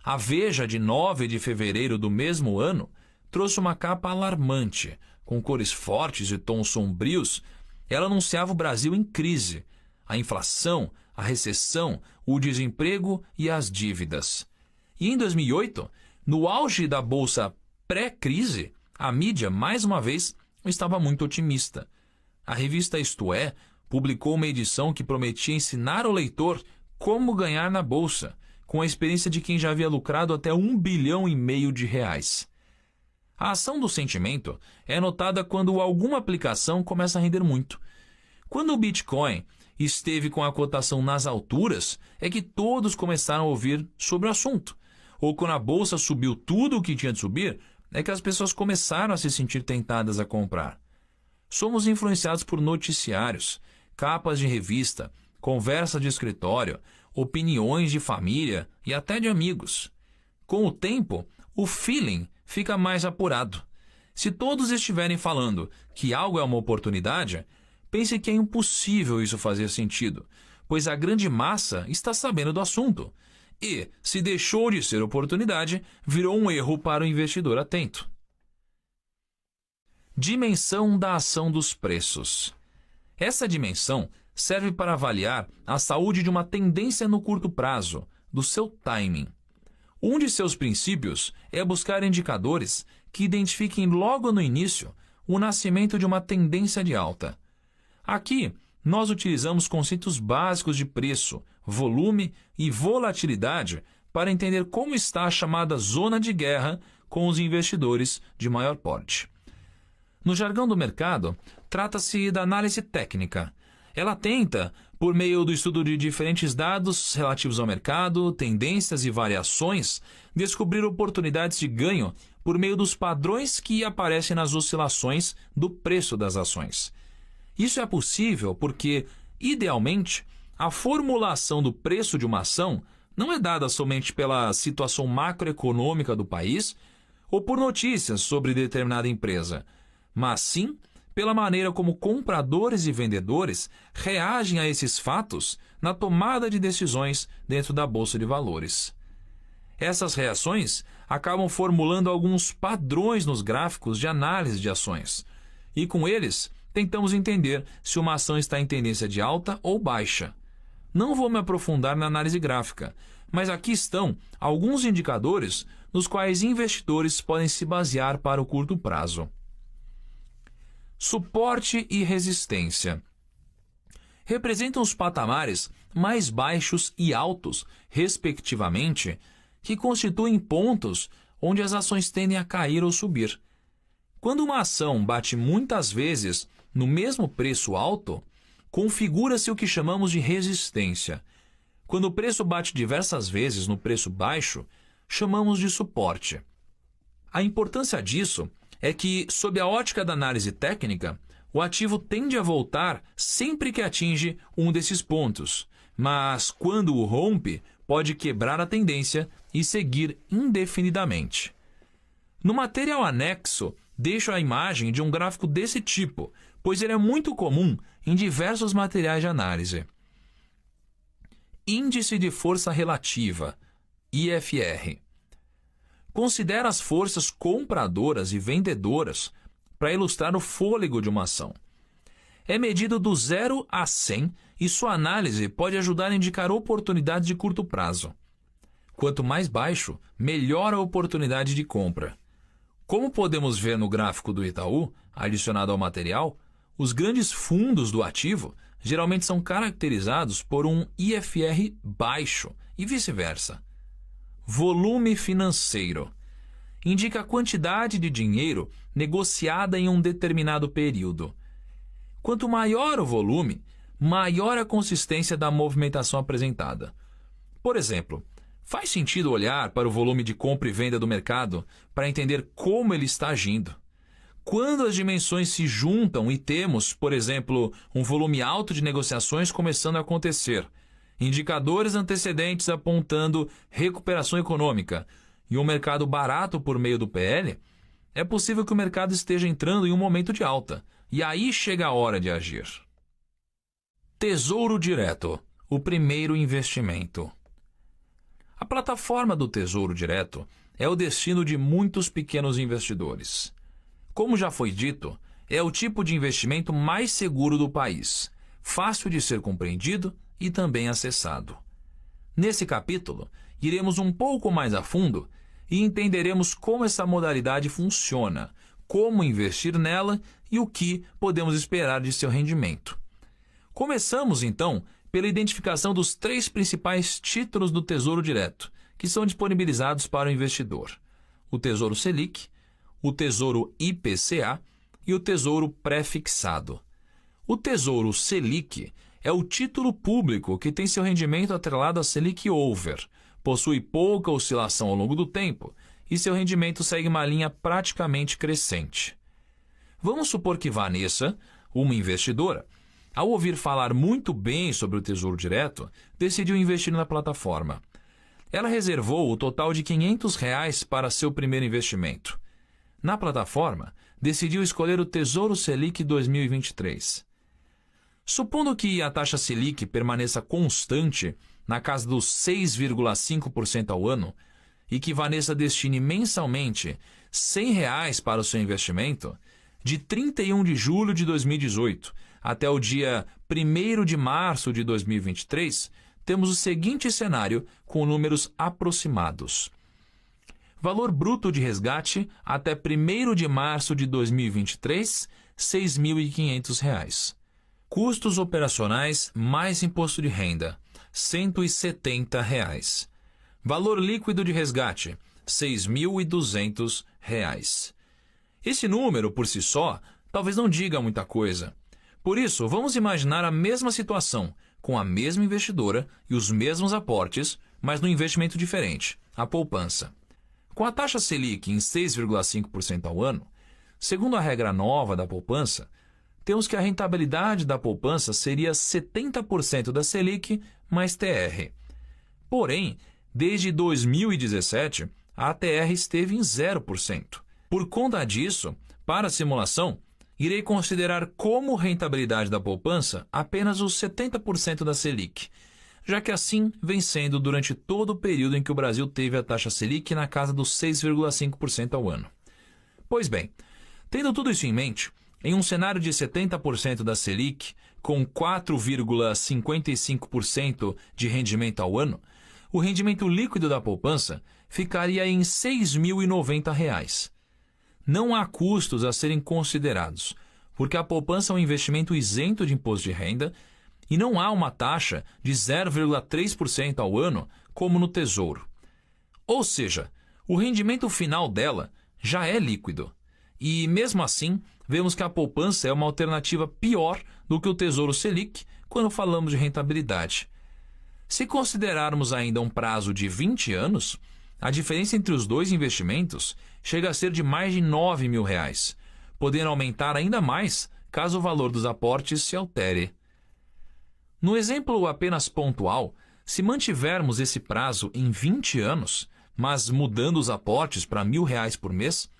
A Veja de 9 de fevereiro do mesmo ano trouxe uma capa alarmante, com cores fortes e tons sombrios, ela anunciava o Brasil em crise, a inflação, a recessão, o desemprego e as dívidas. E em 2008, no auge da bolsa pré-crise, a mídia, mais uma vez, estava muito otimista. A revista Isto É publicou uma edição que prometia ensinar o leitor como ganhar na bolsa, com a experiência de quem já havia lucrado até um bilhão e meio de reais. A ação do sentimento é notada quando alguma aplicação começa a render muito. Quando o Bitcoin esteve com a cotação nas alturas, é que todos começaram a ouvir sobre o assunto. Ou quando a bolsa subiu tudo o que tinha de subir, é que as pessoas começaram a se sentir tentadas a comprar. Somos influenciados por noticiários, capas de revista, conversa de escritório, opiniões de família e até de amigos. Com o tempo, o feeling fica mais apurado. Se todos estiverem falando que algo é uma oportunidade, pense que é impossível isso fazer sentido, pois a grande massa está sabendo do assunto. E, se deixou de ser oportunidade, virou um erro para o investidor atento. Dimensão da ação dos preços. Essa dimensão serve para avaliar a saúde de uma tendência no curto prazo, do seu timing. Um de seus princípios é buscar indicadores que identifiquem logo no início o nascimento de uma tendência de alta. Aqui, nós utilizamos conceitos básicos de preço, volume e volatilidade para entender como está a chamada zona de guerra com os investidores de maior porte. No jargão do mercado, trata-se da análise técnica. Ela tenta por meio do estudo de diferentes dados relativos ao mercado, tendências e variações, descobrir oportunidades de ganho por meio dos padrões que aparecem nas oscilações do preço das ações. Isso é possível porque, idealmente, a formulação do preço de uma ação não é dada somente pela situação macroeconômica do país ou por notícias sobre determinada empresa, mas sim pela maneira como compradores e vendedores reagem a esses fatos na tomada de decisões dentro da bolsa de valores. Essas reações acabam formulando alguns padrões nos gráficos de análise de ações, e com eles tentamos entender se uma ação está em tendência de alta ou baixa. Não vou me aprofundar na análise gráfica, mas aqui estão alguns indicadores nos quais investidores podem se basear para o curto prazo suporte e resistência. Representam os patamares mais baixos e altos, respectivamente, que constituem pontos onde as ações tendem a cair ou subir. Quando uma ação bate muitas vezes no mesmo preço alto, configura-se o que chamamos de resistência. Quando o preço bate diversas vezes no preço baixo, chamamos de suporte. A importância disso é que, sob a ótica da análise técnica, o ativo tende a voltar sempre que atinge um desses pontos, mas quando o rompe, pode quebrar a tendência e seguir indefinidamente. No material anexo, deixo a imagem de um gráfico desse tipo, pois ele é muito comum em diversos materiais de análise. Índice de Força Relativa, IFR. Considera as forças compradoras e vendedoras para ilustrar o fôlego de uma ação. É medido do 0 a 100 e sua análise pode ajudar a indicar oportunidades de curto prazo. Quanto mais baixo, melhor a oportunidade de compra. Como podemos ver no gráfico do Itaú, adicionado ao material, os grandes fundos do ativo geralmente são caracterizados por um IFR baixo e vice-versa. Volume financeiro. Indica a quantidade de dinheiro negociada em um determinado período. Quanto maior o volume, maior a consistência da movimentação apresentada. Por exemplo, faz sentido olhar para o volume de compra e venda do mercado para entender como ele está agindo. Quando as dimensões se juntam e temos, por exemplo, um volume alto de negociações começando a acontecer, indicadores antecedentes apontando recuperação econômica e um mercado barato por meio do PL, é possível que o mercado esteja entrando em um momento de alta. E aí chega a hora de agir. Tesouro Direto o primeiro investimento. A plataforma do Tesouro Direto é o destino de muitos pequenos investidores. Como já foi dito, é o tipo de investimento mais seguro do país, fácil de ser compreendido e também acessado. Nesse capítulo, iremos um pouco mais a fundo e entenderemos como essa modalidade funciona, como investir nela e o que podemos esperar de seu rendimento. Começamos, então, pela identificação dos três principais títulos do Tesouro Direto, que são disponibilizados para o investidor: o Tesouro Selic, o Tesouro IPCA e o Tesouro Prefixado. O Tesouro Selic é o título público que tem seu rendimento atrelado a Selic Over, possui pouca oscilação ao longo do tempo e seu rendimento segue uma linha praticamente crescente. Vamos supor que Vanessa, uma investidora, ao ouvir falar muito bem sobre o Tesouro Direto, decidiu investir na plataforma. Ela reservou o total de R$ 500 reais para seu primeiro investimento. Na plataforma, decidiu escolher o Tesouro Selic 2023. Supondo que a taxa Selic permaneça constante, na casa dos 6,5% ao ano, e que Vanessa destine mensalmente R$ 100 reais para o seu investimento, de 31 de julho de 2018 até o dia 1 de março de 2023, temos o seguinte cenário com números aproximados. Valor bruto de resgate até 1 de março de 2023, R$ 6.500. Custos operacionais mais imposto de renda, R$ 170. Reais. Valor líquido de resgate, R$ 6.200. Reais. Esse número, por si só, talvez não diga muita coisa. Por isso, vamos imaginar a mesma situação, com a mesma investidora e os mesmos aportes, mas num investimento diferente, a poupança. Com a taxa Selic em 6,5% ao ano, segundo a regra nova da poupança, temos que a rentabilidade da poupança seria 70% da Selic mais TR. Porém, desde 2017, a TR esteve em 0%. Por conta disso, para a simulação, irei considerar como rentabilidade da poupança apenas os 70% da Selic, já que assim vem sendo durante todo o período em que o Brasil teve a taxa Selic na casa dos 6,5% ao ano. Pois bem, tendo tudo isso em mente, em um cenário de 70% da Selic, com 4,55% de rendimento ao ano, o rendimento líquido da poupança ficaria em R$ 6.090. Não há custos a serem considerados, porque a poupança é um investimento isento de imposto de renda e não há uma taxa de 0,3% ao ano, como no Tesouro. Ou seja, o rendimento final dela já é líquido. E mesmo assim, vemos que a poupança é uma alternativa pior do que o Tesouro Selic quando falamos de rentabilidade. Se considerarmos ainda um prazo de 20 anos, a diferença entre os dois investimentos chega a ser de mais de 9 mil reais, podendo aumentar ainda mais caso o valor dos aportes se altere. No exemplo apenas pontual, se mantivermos esse prazo em 20 anos, mas mudando os aportes para mil reais por mês,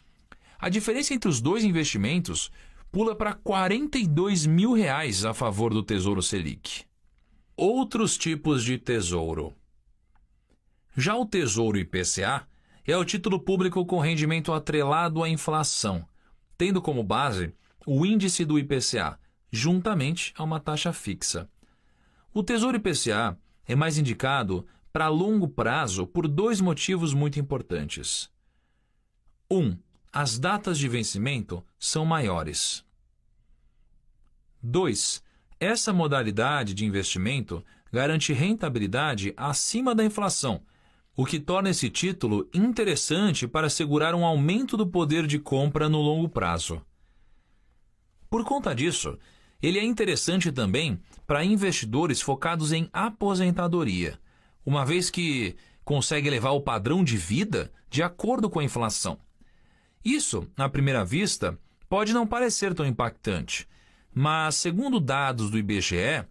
a diferença entre os dois investimentos pula para 42 mil reais a favor do Tesouro Selic. Outros tipos de tesouro. Já o Tesouro IPCA é o título público com rendimento atrelado à inflação, tendo como base o índice do IPCA, juntamente a uma taxa fixa. O Tesouro IPCA é mais indicado para longo prazo por dois motivos muito importantes. 1. Um, as datas de vencimento são maiores. 2. Essa modalidade de investimento garante rentabilidade acima da inflação, o que torna esse título interessante para assegurar um aumento do poder de compra no longo prazo. Por conta disso, ele é interessante também para investidores focados em aposentadoria, uma vez que consegue levar o padrão de vida de acordo com a inflação. Isso, à primeira vista, pode não parecer tão impactante, mas, segundo dados do IBGE,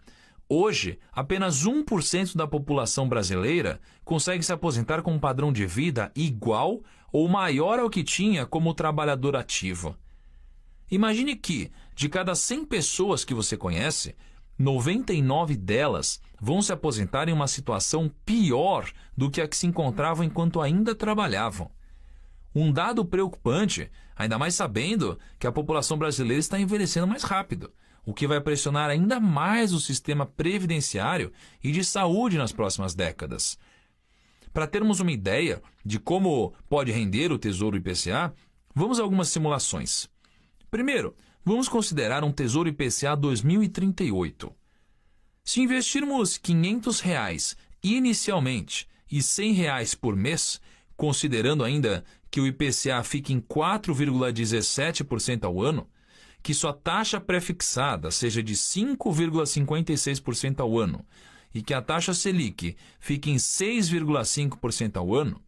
hoje apenas 1% da população brasileira consegue se aposentar com um padrão de vida igual ou maior ao que tinha como trabalhador ativo. Imagine que, de cada 100 pessoas que você conhece, 99 delas vão se aposentar em uma situação pior do que a que se encontravam enquanto ainda trabalhavam. Um dado preocupante, ainda mais sabendo que a população brasileira está envelhecendo mais rápido, o que vai pressionar ainda mais o sistema previdenciário e de saúde nas próximas décadas. Para termos uma ideia de como pode render o Tesouro IPCA, vamos a algumas simulações. Primeiro, vamos considerar um Tesouro IPCA 2038. Se investirmos R$ 500 reais inicialmente e R$ 100 reais por mês, considerando ainda que o IPCA fique em 4,17% ao ano, que sua taxa prefixada seja de 5,56% ao ano e que a taxa Selic fique em 6,5% ao ano,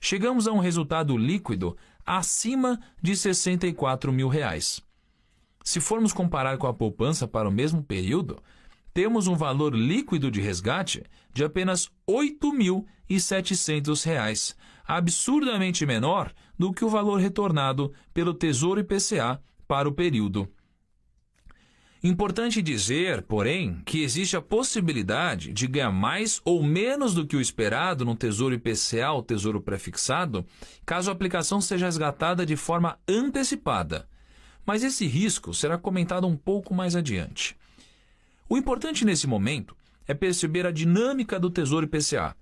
chegamos a um resultado líquido acima de R$ 64 mil. Reais. Se formos comparar com a poupança para o mesmo período, temos um valor líquido de resgate de apenas R$ 8.700, absurdamente menor do que o valor retornado pelo Tesouro IPCA para o período. Importante dizer, porém, que existe a possibilidade de ganhar mais ou menos do que o esperado no Tesouro IPCA ou Tesouro Prefixado, caso a aplicação seja resgatada de forma antecipada. Mas esse risco será comentado um pouco mais adiante. O importante nesse momento é perceber a dinâmica do Tesouro IPCA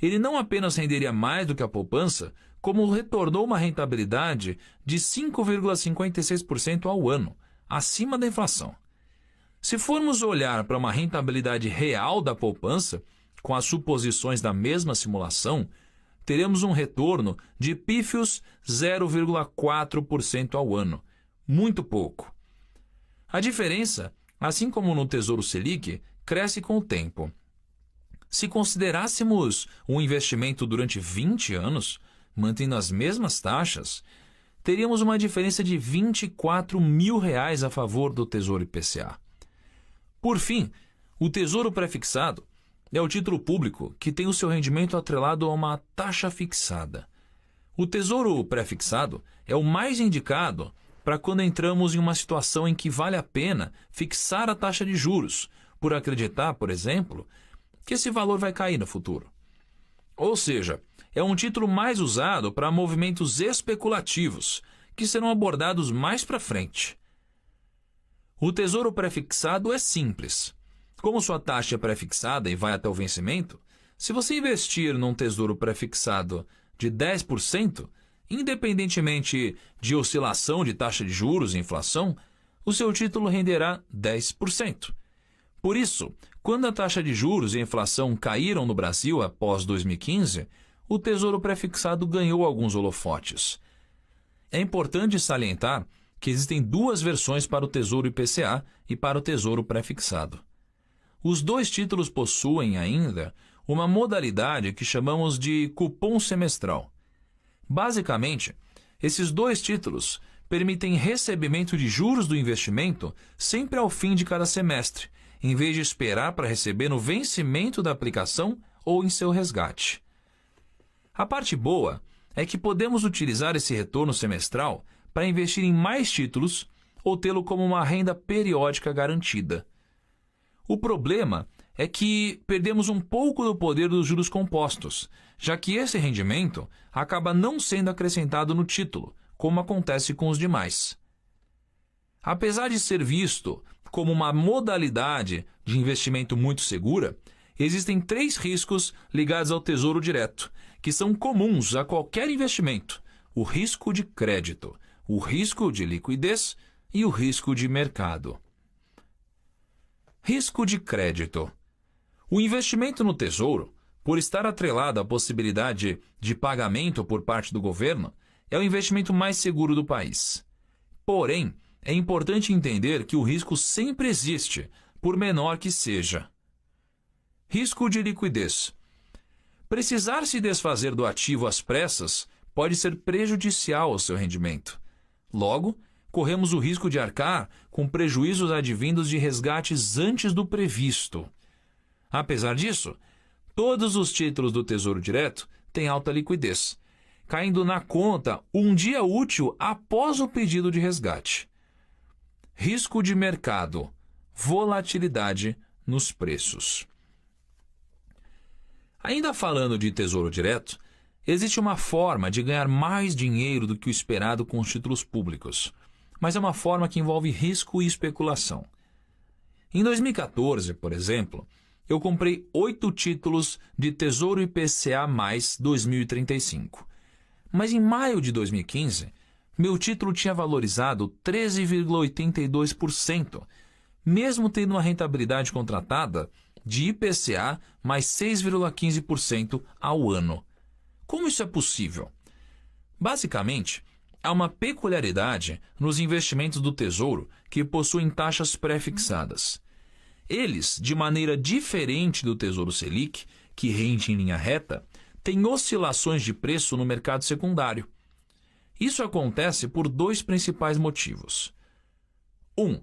ele não apenas renderia mais do que a poupança, como retornou uma rentabilidade de 5,56% ao ano, acima da inflação. Se formos olhar para uma rentabilidade real da poupança, com as suposições da mesma simulação, teremos um retorno de pífios 0,4% ao ano, muito pouco. A diferença, assim como no Tesouro Selic, cresce com o tempo. Se considerássemos um investimento durante 20 anos, mantendo as mesmas taxas, teríamos uma diferença de 24 mil reais a favor do Tesouro IPCA. Por fim, o Tesouro Prefixado é o título público que tem o seu rendimento atrelado a uma taxa fixada. O Tesouro Prefixado é o mais indicado para quando entramos em uma situação em que vale a pena fixar a taxa de juros, por acreditar, por exemplo, que esse valor vai cair no futuro. Ou seja, é um título mais usado para movimentos especulativos, que serão abordados mais para frente. O tesouro prefixado é simples. Como sua taxa é prefixada e vai até o vencimento, se você investir num tesouro prefixado de 10%, independentemente de oscilação de taxa de juros e inflação, o seu título renderá 10%. Por isso, quando a taxa de juros e a inflação caíram no Brasil após 2015, o Tesouro Prefixado ganhou alguns holofotes. É importante salientar que existem duas versões para o Tesouro IPCA e para o Tesouro Prefixado. Os dois títulos possuem ainda uma modalidade que chamamos de cupom semestral. Basicamente, esses dois títulos permitem recebimento de juros do investimento sempre ao fim de cada semestre, em vez de esperar para receber no vencimento da aplicação ou em seu resgate. A parte boa é que podemos utilizar esse retorno semestral para investir em mais títulos ou tê-lo como uma renda periódica garantida. O problema é que perdemos um pouco do poder dos juros compostos, já que esse rendimento acaba não sendo acrescentado no título, como acontece com os demais. Apesar de ser visto como uma modalidade de investimento muito segura, existem três riscos ligados ao tesouro direto, que são comuns a qualquer investimento: o risco de crédito, o risco de liquidez e o risco de mercado. Risco de crédito. O investimento no tesouro, por estar atrelado à possibilidade de pagamento por parte do governo, é o investimento mais seguro do país. Porém, é importante entender que o risco sempre existe, por menor que seja. Risco de liquidez. Precisar se desfazer do ativo às pressas pode ser prejudicial ao seu rendimento. Logo, corremos o risco de arcar com prejuízos advindos de resgates antes do previsto. Apesar disso, todos os títulos do Tesouro Direto têm alta liquidez, caindo na conta um dia útil após o pedido de resgate risco de mercado, volatilidade nos preços. Ainda falando de tesouro direto, existe uma forma de ganhar mais dinheiro do que o esperado com os títulos públicos, mas é uma forma que envolve risco e especulação. Em 2014, por exemplo, eu comprei oito títulos de Tesouro IPCA mais 2035. Mas em maio de 2015, meu título tinha valorizado 13,82%, mesmo tendo uma rentabilidade contratada de IPCA mais 6,15% ao ano. Como isso é possível? Basicamente, há uma peculiaridade nos investimentos do Tesouro que possuem taxas pré-fixadas. Eles, de maneira diferente do Tesouro Selic, que rende em linha reta, têm oscilações de preço no mercado secundário. Isso acontece por dois principais motivos. 1. Um,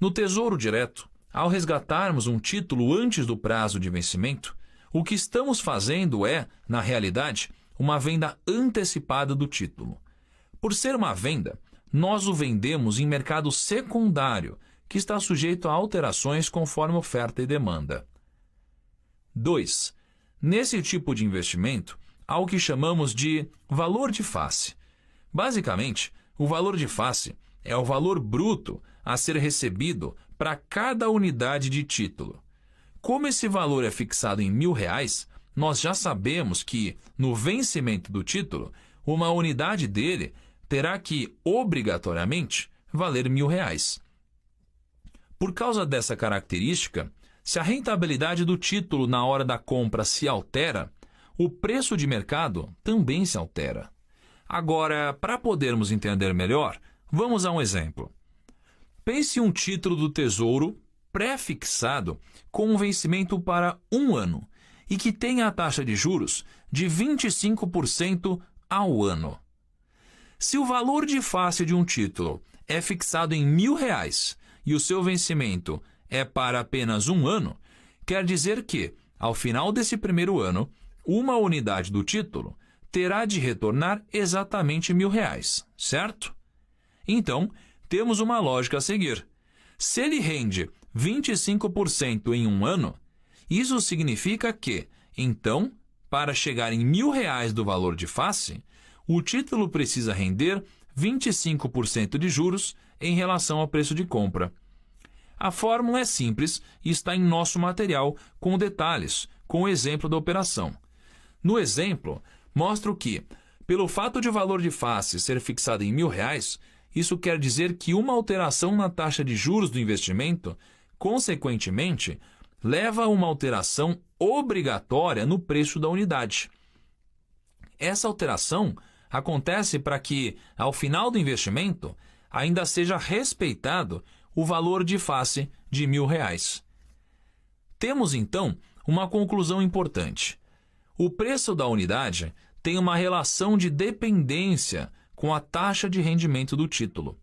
no Tesouro Direto, ao resgatarmos um título antes do prazo de vencimento, o que estamos fazendo é, na realidade, uma venda antecipada do título. Por ser uma venda, nós o vendemos em mercado secundário, que está sujeito a alterações conforme oferta e demanda. 2. Nesse tipo de investimento, há o que chamamos de valor de face. Basicamente, o valor de face é o valor bruto a ser recebido para cada unidade de título. Como esse valor é fixado em mil reais, nós já sabemos que, no vencimento do título, uma unidade dele terá que, obrigatoriamente, valer mil reais. Por causa dessa característica, se a rentabilidade do título na hora da compra se altera, o preço de mercado também se altera. Agora, para podermos entender melhor, vamos a um exemplo. Pense um título do Tesouro pré-fixado com um vencimento para um ano e que tenha a taxa de juros de 25% ao ano. Se o valor de face de um título é fixado em mil reais e o seu vencimento é para apenas um ano, quer dizer que, ao final desse primeiro ano, uma unidade do título terá de retornar exatamente mil reais, certo? Então, temos uma lógica a seguir. Se ele rende 25% em um ano, isso significa que, então, para chegar em mil reais do valor de face, o título precisa render 25% de juros em relação ao preço de compra. A fórmula é simples e está em nosso material com detalhes, com o exemplo da operação. No exemplo, mostram que, pelo fato de o valor de face ser fixado em mil reais, isso quer dizer que uma alteração na taxa de juros do investimento, consequentemente, leva a uma alteração obrigatória no preço da unidade. Essa alteração acontece para que, ao final do investimento, ainda seja respeitado o valor de face de mil reais. Temos então uma conclusão importante. O preço da unidade tem uma relação de dependência com a taxa de rendimento do título.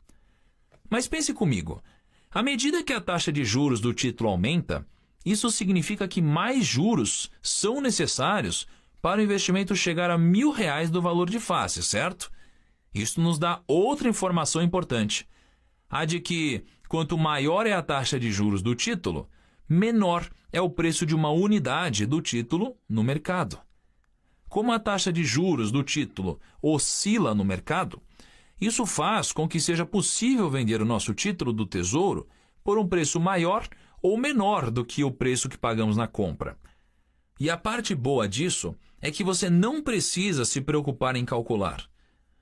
Mas pense comigo: à medida que a taxa de juros do título aumenta, isso significa que mais juros são necessários para o investimento chegar a mil reais do valor de face, certo? Isso nos dá outra informação importante: a de que quanto maior é a taxa de juros do título, menor é o preço de uma unidade do título no mercado. Como a taxa de juros do título oscila no mercado, isso faz com que seja possível vender o nosso título do Tesouro por um preço maior ou menor do que o preço que pagamos na compra. E a parte boa disso é que você não precisa se preocupar em calcular.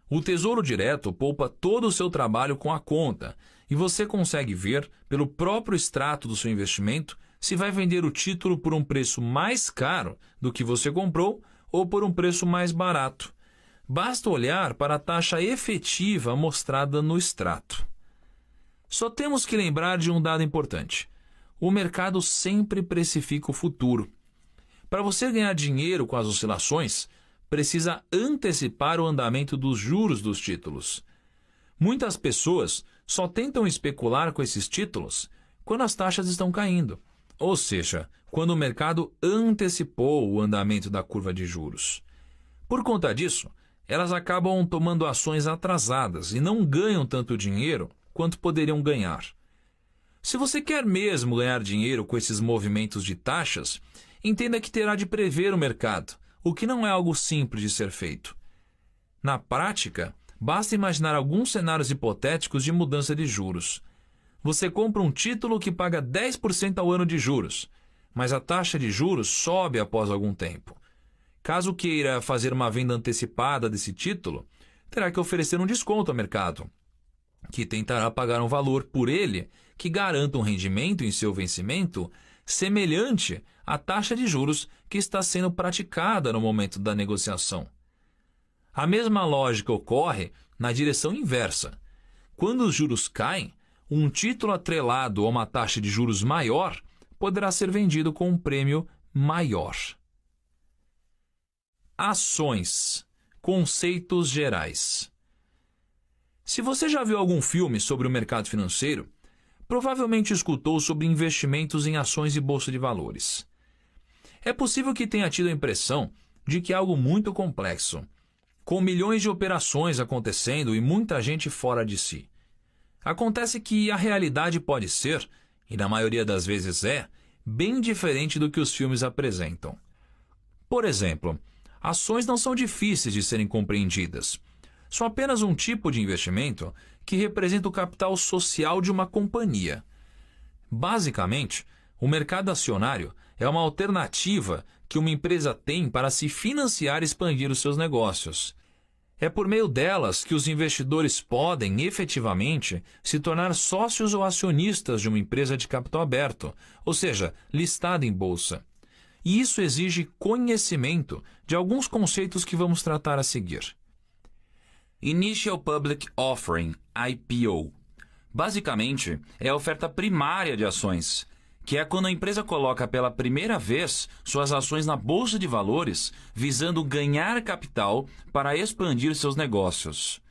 O Tesouro Direto poupa todo o seu trabalho com a conta e você consegue ver, pelo próprio extrato do seu investimento, se vai vender o título por um preço mais caro do que você comprou ou por um preço mais barato. Basta olhar para a taxa efetiva mostrada no extrato. Só temos que lembrar de um dado importante: o mercado sempre precifica o futuro. Para você ganhar dinheiro com as oscilações, precisa antecipar o andamento dos juros dos títulos. Muitas pessoas só tentam especular com esses títulos quando as taxas estão caindo ou seja, quando o mercado antecipou o andamento da curva de juros. Por conta disso, elas acabam tomando ações atrasadas e não ganham tanto dinheiro quanto poderiam ganhar. Se você quer mesmo ganhar dinheiro com esses movimentos de taxas, entenda que terá de prever o mercado, o que não é algo simples de ser feito. Na prática, basta imaginar alguns cenários hipotéticos de mudança de juros você compra um título que paga 10% ao ano de juros, mas a taxa de juros sobe após algum tempo. Caso queira fazer uma venda antecipada desse título, terá que oferecer um desconto ao mercado, que tentará pagar um valor por ele que garanta um rendimento em seu vencimento semelhante à taxa de juros que está sendo praticada no momento da negociação. A mesma lógica ocorre na direção inversa. Quando os juros caem, um título atrelado a uma taxa de juros maior poderá ser vendido com um prêmio maior. Ações Conceitos gerais. Se você já viu algum filme sobre o mercado financeiro, provavelmente escutou sobre investimentos em ações e bolsa de valores. É possível que tenha tido a impressão de que é algo muito complexo, com milhões de operações acontecendo e muita gente fora de si. Acontece que a realidade pode ser, e na maioria das vezes é, bem diferente do que os filmes apresentam. Por exemplo, ações não são difíceis de serem compreendidas. São apenas um tipo de investimento que representa o capital social de uma companhia. Basicamente, o mercado acionário é uma alternativa que uma empresa tem para se financiar e expandir os seus negócios. É por meio delas que os investidores podem, efetivamente, se tornar sócios ou acionistas de uma empresa de capital aberto, ou seja, listada em bolsa. E isso exige conhecimento de alguns conceitos que vamos tratar a seguir. Initial Public Offering, IPO. Basicamente, é a oferta primária de ações que é quando a empresa coloca pela primeira vez suas ações na bolsa de valores, visando ganhar capital para expandir seus negócios.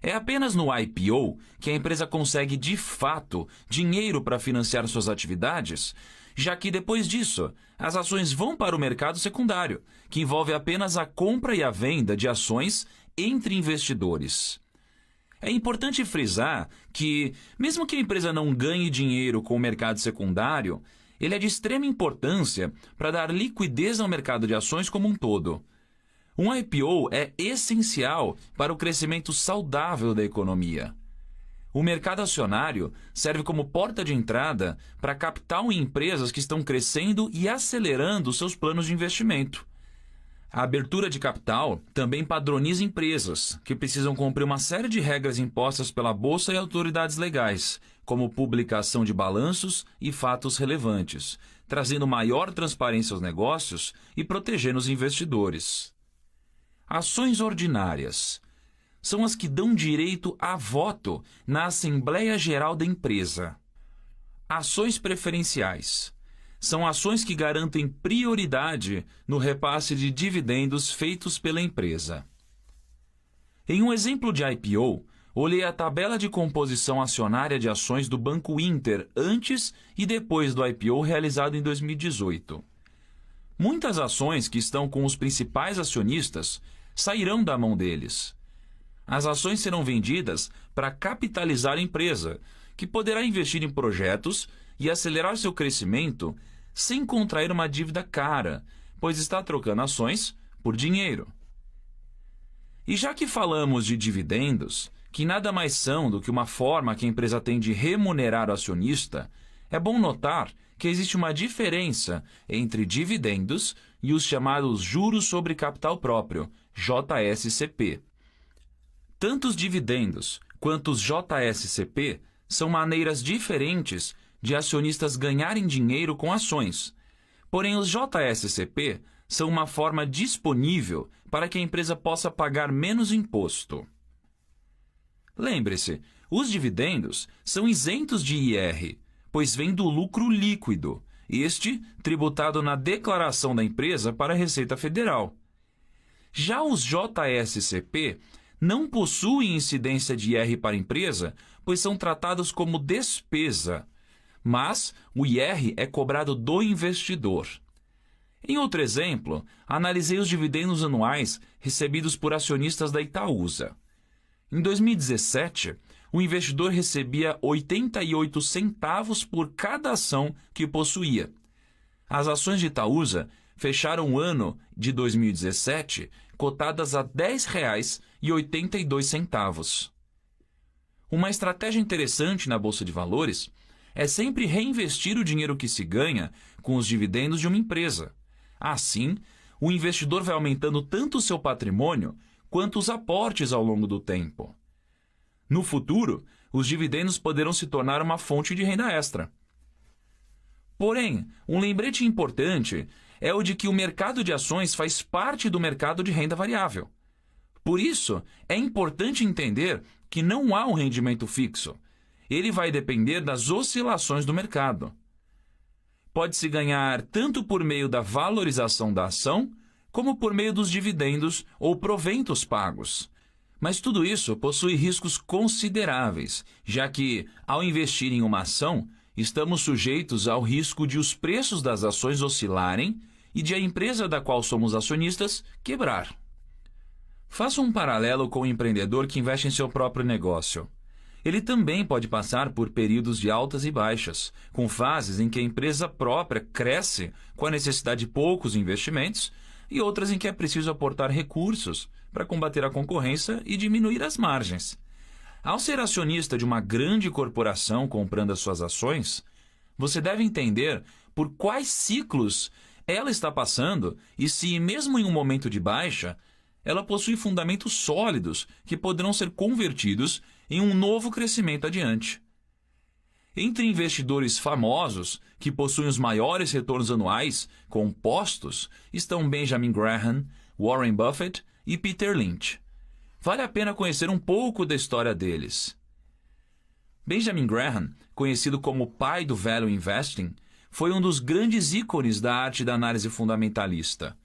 É apenas no IPO que a empresa consegue de fato dinheiro para financiar suas atividades, já que depois disso, as ações vão para o mercado secundário, que envolve apenas a compra e a venda de ações entre investidores. É importante frisar que, mesmo que a empresa não ganhe dinheiro com o mercado secundário, ele é de extrema importância para dar liquidez ao mercado de ações como um todo. Um IPO é essencial para o crescimento saudável da economia. O mercado acionário serve como porta de entrada para capital em empresas que estão crescendo e acelerando seus planos de investimento. A abertura de capital também padroniza empresas, que precisam cumprir uma série de regras impostas pela Bolsa e autoridades legais, como publicação de balanços e fatos relevantes, trazendo maior transparência aos negócios e protegendo os investidores. Ações ordinárias são as que dão direito a voto na Assembleia Geral da empresa. Ações preferenciais são ações que garantem prioridade no repasse de dividendos feitos pela empresa. Em um exemplo de IPO, olhei a tabela de composição acionária de ações do Banco Inter antes e depois do IPO realizado em 2018. Muitas ações que estão com os principais acionistas sairão da mão deles. As ações serão vendidas para capitalizar a empresa, que poderá investir em projetos e acelerar seu crescimento sem contrair uma dívida cara, pois está trocando ações por dinheiro. E já que falamos de dividendos, que nada mais são do que uma forma que a empresa tem de remunerar o acionista, é bom notar que existe uma diferença entre dividendos e os chamados juros sobre capital próprio, JSCP. Tanto os dividendos quanto os JSCP são maneiras diferentes de acionistas ganharem dinheiro com ações. Porém, os JSCP são uma forma disponível para que a empresa possa pagar menos imposto. Lembre-se, os dividendos são isentos de IR, pois vêm do lucro líquido, este tributado na declaração da empresa para a Receita Federal. Já os JSCP não possuem incidência de IR para a empresa, pois são tratados como despesa mas o IR é cobrado do investidor. Em outro exemplo, analisei os dividendos anuais recebidos por acionistas da Itaúsa. Em 2017, o investidor recebia 88 centavos por cada ação que possuía. As ações de Itaúsa fecharam o ano de 2017 cotadas a R$ 10,82. Uma estratégia interessante na bolsa de valores é sempre reinvestir o dinheiro que se ganha com os dividendos de uma empresa. Assim, o investidor vai aumentando tanto o seu patrimônio quanto os aportes ao longo do tempo. No futuro, os dividendos poderão se tornar uma fonte de renda extra. Porém, um lembrete importante é o de que o mercado de ações faz parte do mercado de renda variável. Por isso, é importante entender que não há um rendimento fixo, ele vai depender das oscilações do mercado. Pode-se ganhar tanto por meio da valorização da ação, como por meio dos dividendos ou proventos pagos. Mas tudo isso possui riscos consideráveis, já que, ao investir em uma ação, estamos sujeitos ao risco de os preços das ações oscilarem e de a empresa da qual somos acionistas quebrar. Faça um paralelo com o empreendedor que investe em seu próprio negócio. Ele também pode passar por períodos de altas e baixas, com fases em que a empresa própria cresce com a necessidade de poucos investimentos e outras em que é preciso aportar recursos para combater a concorrência e diminuir as margens. Ao ser acionista de uma grande corporação comprando as suas ações, você deve entender por quais ciclos ela está passando e se, mesmo em um momento de baixa, ela possui fundamentos sólidos que poderão ser convertidos em um novo crescimento adiante. Entre investidores famosos, que possuem os maiores retornos anuais, compostos, estão Benjamin Graham, Warren Buffett e Peter Lynch. Vale a pena conhecer um pouco da história deles. Benjamin Graham, conhecido como o pai do Value Investing, foi um dos grandes ícones da arte da análise fundamentalista.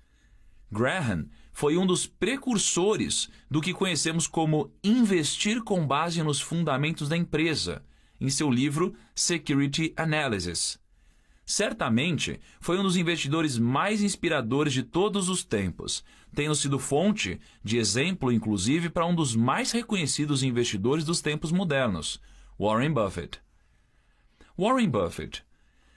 Graham foi um dos precursores do que conhecemos como investir com base nos fundamentos da empresa, em seu livro Security Analysis. Certamente foi um dos investidores mais inspiradores de todos os tempos, tendo sido fonte de exemplo, inclusive, para um dos mais reconhecidos investidores dos tempos modernos, Warren Buffett. Warren Buffett,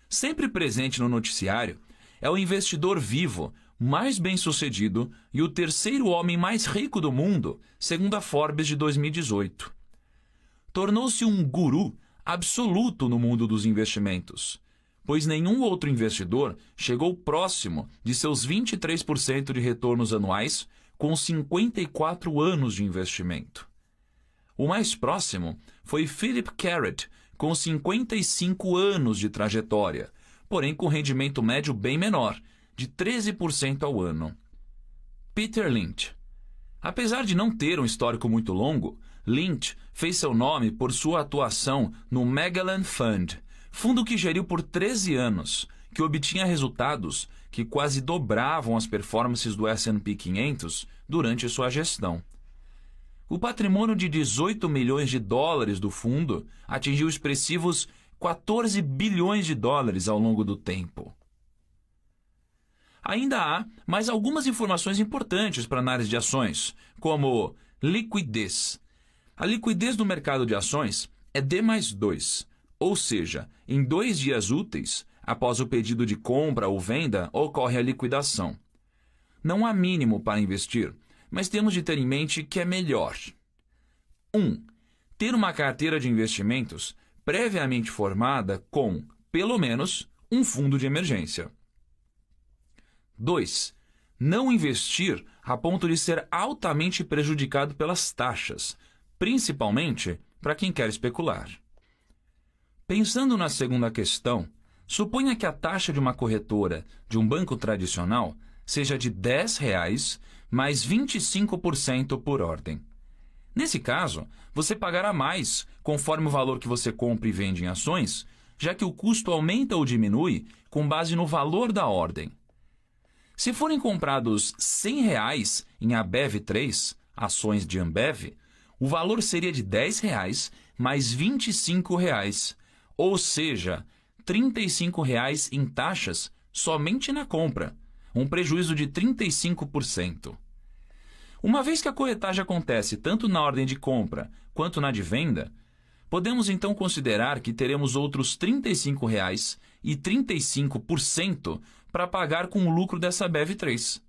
sempre presente no noticiário, é o investidor vivo mais bem-sucedido e o terceiro homem mais rico do mundo, segundo a Forbes de 2018. Tornou-se um guru absoluto no mundo dos investimentos, pois nenhum outro investidor chegou próximo de seus 23% de retornos anuais com 54 anos de investimento. O mais próximo foi Philip Carrot, com 55 anos de trajetória, porém com rendimento médio bem menor, de 13% ao ano. Peter Lynch Apesar de não ter um histórico muito longo, Lynch fez seu nome por sua atuação no Magellan Fund, fundo que geriu por 13 anos, que obtinha resultados que quase dobravam as performances do S&P 500 durante sua gestão. O patrimônio de 18 milhões de dólares do fundo atingiu expressivos 14 bilhões de dólares ao longo do tempo. Ainda há mais algumas informações importantes para análise de ações, como liquidez. A liquidez do mercado de ações é D mais 2, ou seja, em dois dias úteis, após o pedido de compra ou venda, ocorre a liquidação. Não há mínimo para investir, mas temos de ter em mente que é melhor. 1. Um, ter uma carteira de investimentos previamente formada com, pelo menos, um fundo de emergência. 2. Não investir a ponto de ser altamente prejudicado pelas taxas, principalmente para quem quer especular. Pensando na segunda questão, suponha que a taxa de uma corretora de um banco tradicional seja de R$ 10,00 mais 25% por ordem. Nesse caso, você pagará mais conforme o valor que você compra e vende em ações, já que o custo aumenta ou diminui com base no valor da ordem. Se forem comprados R$ reais em abev 3, ações de Ambev, o valor seria de R$ reais mais R$ 25,00, ou seja, R$ reais em taxas somente na compra, um prejuízo de 35%. Uma vez que a corretagem acontece tanto na ordem de compra quanto na de venda, podemos então considerar que teremos outros R$ 35,00 e 35% para pagar com o lucro dessa BEV3.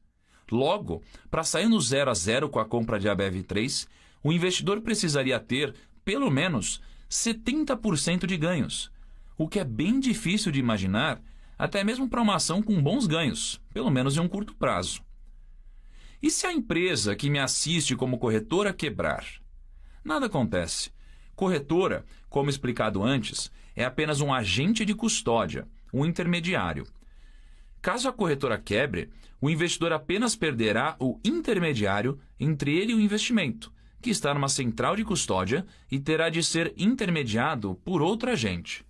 Logo, para sair no zero a zero com a compra de ABEV3, o investidor precisaria ter, pelo menos, 70% de ganhos, o que é bem difícil de imaginar, até mesmo para uma ação com bons ganhos, pelo menos em um curto prazo. E se a empresa que me assiste como corretora quebrar? Nada acontece. Corretora, como explicado antes, é apenas um agente de custódia, um intermediário Caso a corretora quebre, o investidor apenas perderá o intermediário entre ele e o investimento, que está numa central de custódia e terá de ser intermediado por outro agente.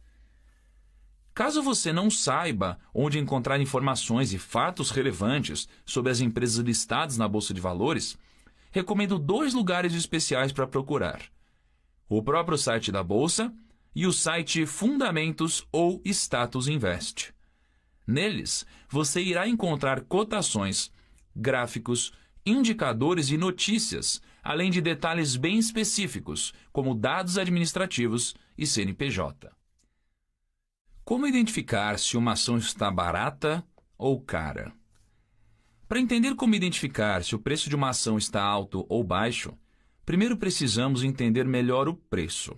Caso você não saiba onde encontrar informações e fatos relevantes sobre as empresas listadas na Bolsa de Valores, recomendo dois lugares especiais para procurar: o próprio site da Bolsa e o site Fundamentos ou Status Invest. Neles, você irá encontrar cotações, gráficos, indicadores e notícias, além de detalhes bem específicos, como dados administrativos e CNPJ. Como identificar se uma ação está barata ou cara? Para entender como identificar se o preço de uma ação está alto ou baixo, primeiro precisamos entender melhor o preço.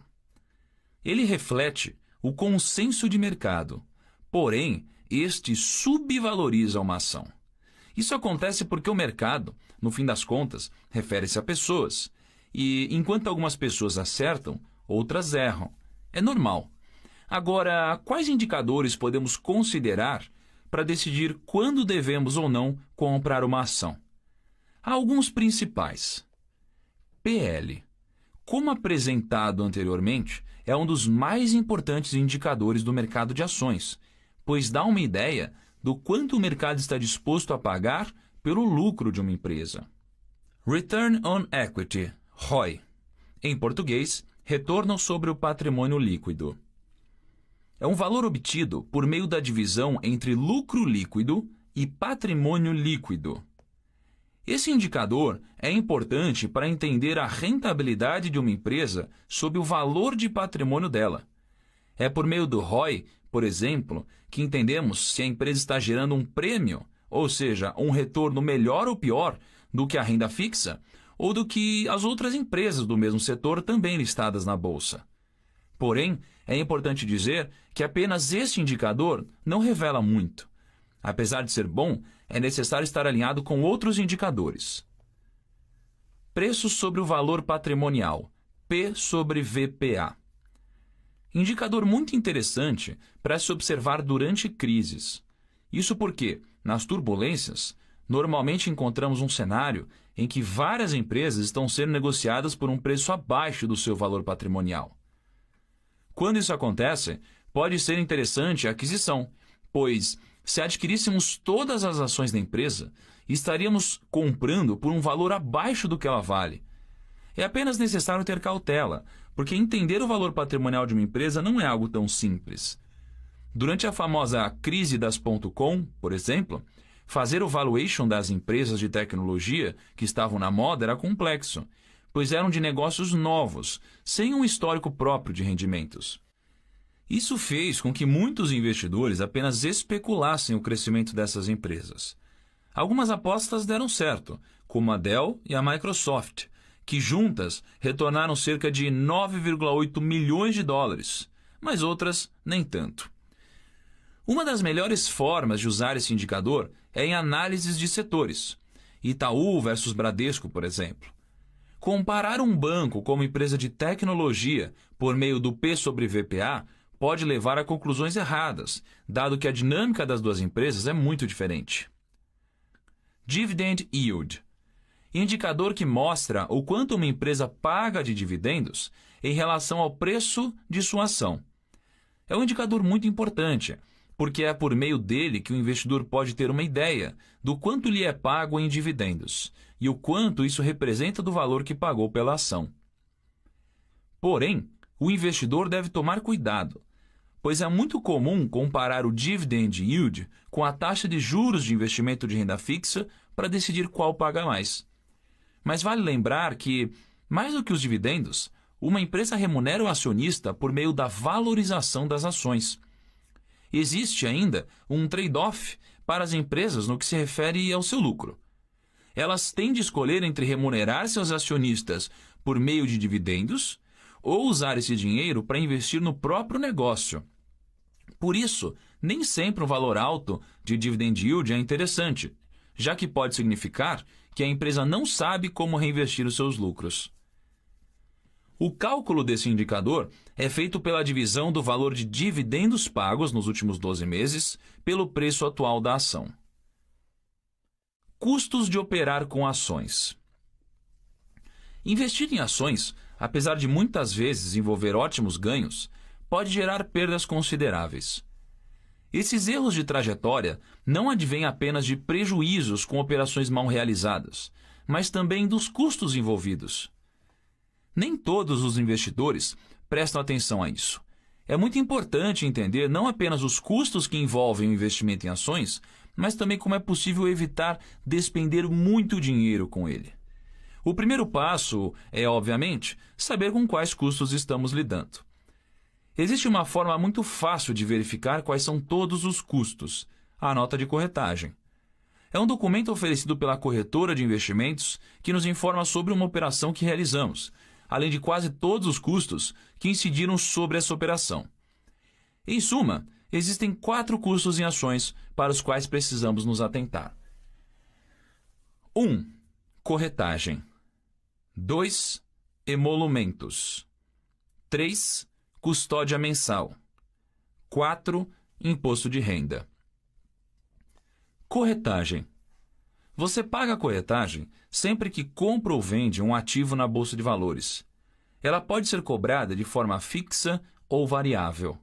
Ele reflete o consenso de mercado, porém, este subvaloriza uma ação. Isso acontece porque o mercado, no fim das contas, refere-se a pessoas. E enquanto algumas pessoas acertam, outras erram. É normal. Agora, quais indicadores podemos considerar para decidir quando devemos ou não comprar uma ação? Há alguns principais. PL. Como apresentado anteriormente, é um dos mais importantes indicadores do mercado de ações pois dá uma ideia do quanto o mercado está disposto a pagar pelo lucro de uma empresa. Return on Equity, ROI. Em português, retorno sobre o patrimônio líquido. É um valor obtido por meio da divisão entre lucro líquido e patrimônio líquido. Esse indicador é importante para entender a rentabilidade de uma empresa sob o valor de patrimônio dela. É por meio do ROI por exemplo, que entendemos se a empresa está gerando um prêmio, ou seja, um retorno melhor ou pior do que a renda fixa, ou do que as outras empresas do mesmo setor também listadas na bolsa. Porém, é importante dizer que apenas este indicador não revela muito. Apesar de ser bom, é necessário estar alinhado com outros indicadores. Preço sobre o valor patrimonial, P sobre VPA. Indicador muito interessante para se observar durante crises. Isso porque, nas turbulências, normalmente encontramos um cenário em que várias empresas estão sendo negociadas por um preço abaixo do seu valor patrimonial. Quando isso acontece, pode ser interessante a aquisição, pois, se adquiríssemos todas as ações da empresa, estaríamos comprando por um valor abaixo do que ela vale. É apenas necessário ter cautela, porque entender o valor patrimonial de uma empresa não é algo tão simples. Durante a famosa crise das .com, por exemplo, fazer o valuation das empresas de tecnologia que estavam na moda era complexo, pois eram de negócios novos, sem um histórico próprio de rendimentos. Isso fez com que muitos investidores apenas especulassem o crescimento dessas empresas. Algumas apostas deram certo, como a Dell e a Microsoft, que juntas retornaram cerca de 9,8 milhões de dólares, mas outras nem tanto. Uma das melhores formas de usar esse indicador é em análises de setores, Itaú versus Bradesco, por exemplo. Comparar um banco como empresa de tecnologia por meio do P sobre VPA pode levar a conclusões erradas, dado que a dinâmica das duas empresas é muito diferente. Dividend Yield indicador que mostra o quanto uma empresa paga de dividendos em relação ao preço de sua ação. É um indicador muito importante, porque é por meio dele que o investidor pode ter uma ideia do quanto lhe é pago em dividendos e o quanto isso representa do valor que pagou pela ação. Porém, o investidor deve tomar cuidado, pois é muito comum comparar o dividend yield com a taxa de juros de investimento de renda fixa para decidir qual paga mais. Mas vale lembrar que, mais do que os dividendos, uma empresa remunera o acionista por meio da valorização das ações. Existe ainda um trade-off para as empresas no que se refere ao seu lucro. Elas têm de escolher entre remunerar seus acionistas por meio de dividendos ou usar esse dinheiro para investir no próprio negócio. Por isso, nem sempre um valor alto de dividend yield é interessante, já que pode significar que a empresa não sabe como reinvestir os seus lucros. O cálculo desse indicador é feito pela divisão do valor de dividendos pagos nos últimos 12 meses pelo preço atual da ação. Custos de operar com ações. Investir em ações, apesar de muitas vezes envolver ótimos ganhos, pode gerar perdas consideráveis. Esses erros de trajetória não advêm apenas de prejuízos com operações mal realizadas, mas também dos custos envolvidos. Nem todos os investidores prestam atenção a isso. É muito importante entender não apenas os custos que envolvem o investimento em ações, mas também como é possível evitar despender muito dinheiro com ele. O primeiro passo é, obviamente, saber com quais custos estamos lidando. Existe uma forma muito fácil de verificar quais são todos os custos: a nota de corretagem. É um documento oferecido pela corretora de investimentos que nos informa sobre uma operação que realizamos, além de quase todos os custos que incidiram sobre essa operação. Em suma, existem quatro custos em ações para os quais precisamos nos atentar. 1. Um, corretagem. 2. Emolumentos. 3 custódia mensal. 4. Imposto de renda. Corretagem. Você paga a corretagem sempre que compra ou vende um ativo na bolsa de valores. Ela pode ser cobrada de forma fixa ou variável.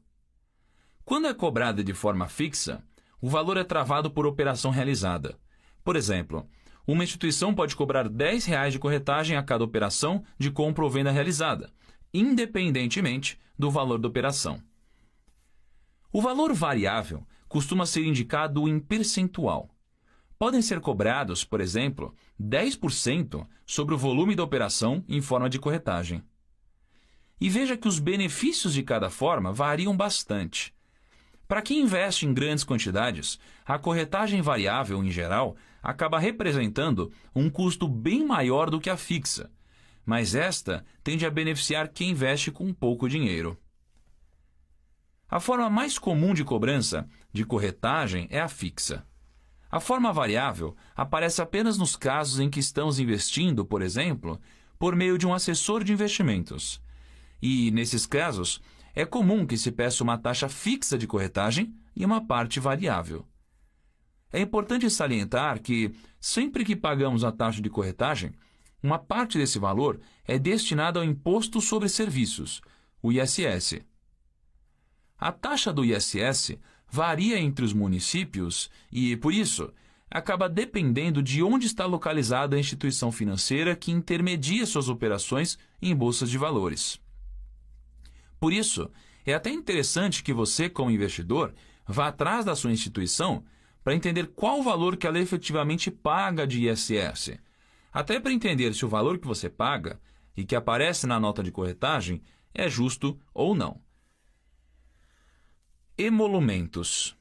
Quando é cobrada de forma fixa, o valor é travado por operação realizada. Por exemplo, uma instituição pode cobrar R$ 10,00 de corretagem a cada operação de compra ou venda realizada, independentemente do valor da operação. O valor variável costuma ser indicado em percentual. Podem ser cobrados, por exemplo, 10% sobre o volume da operação em forma de corretagem. E veja que os benefícios de cada forma variam bastante. Para quem investe em grandes quantidades, a corretagem variável, em geral, acaba representando um custo bem maior do que a fixa, mas esta tende a beneficiar quem investe com pouco dinheiro. A forma mais comum de cobrança de corretagem é a fixa. A forma variável aparece apenas nos casos em que estamos investindo, por exemplo, por meio de um assessor de investimentos. E, nesses casos, é comum que se peça uma taxa fixa de corretagem e uma parte variável. É importante salientar que, sempre que pagamos a taxa de corretagem, uma parte desse valor é destinada ao Imposto sobre Serviços, o ISS. A taxa do ISS varia entre os municípios e, por isso, acaba dependendo de onde está localizada a instituição financeira que intermedia suas operações em bolsas de valores. Por isso, é até interessante que você, como investidor, vá atrás da sua instituição para entender qual o valor que ela efetivamente paga de ISS até para entender se o valor que você paga e que aparece na nota de corretagem é justo ou não. Emolumentos: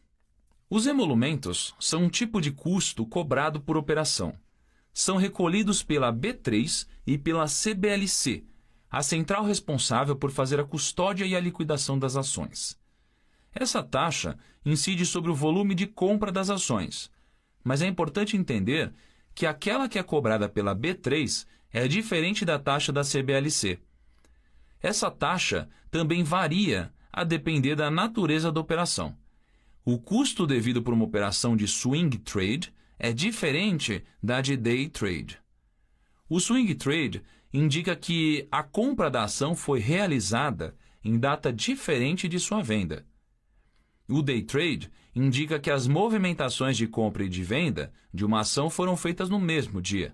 Os emolumentos são um tipo de custo cobrado por operação. São recolhidos pela B3 e pela CBLC, a central responsável por fazer a custódia e a liquidação das ações. Essa taxa incide sobre o volume de compra das ações, mas é importante entender que aquela que é cobrada pela B3 é diferente da taxa da CBLC. Essa taxa também varia a depender da natureza da operação. O custo devido por uma operação de swing trade é diferente da de day trade. O swing trade indica que a compra da ação foi realizada em data diferente de sua venda. O day trade indica que as movimentações de compra e de venda de uma ação foram feitas no mesmo dia.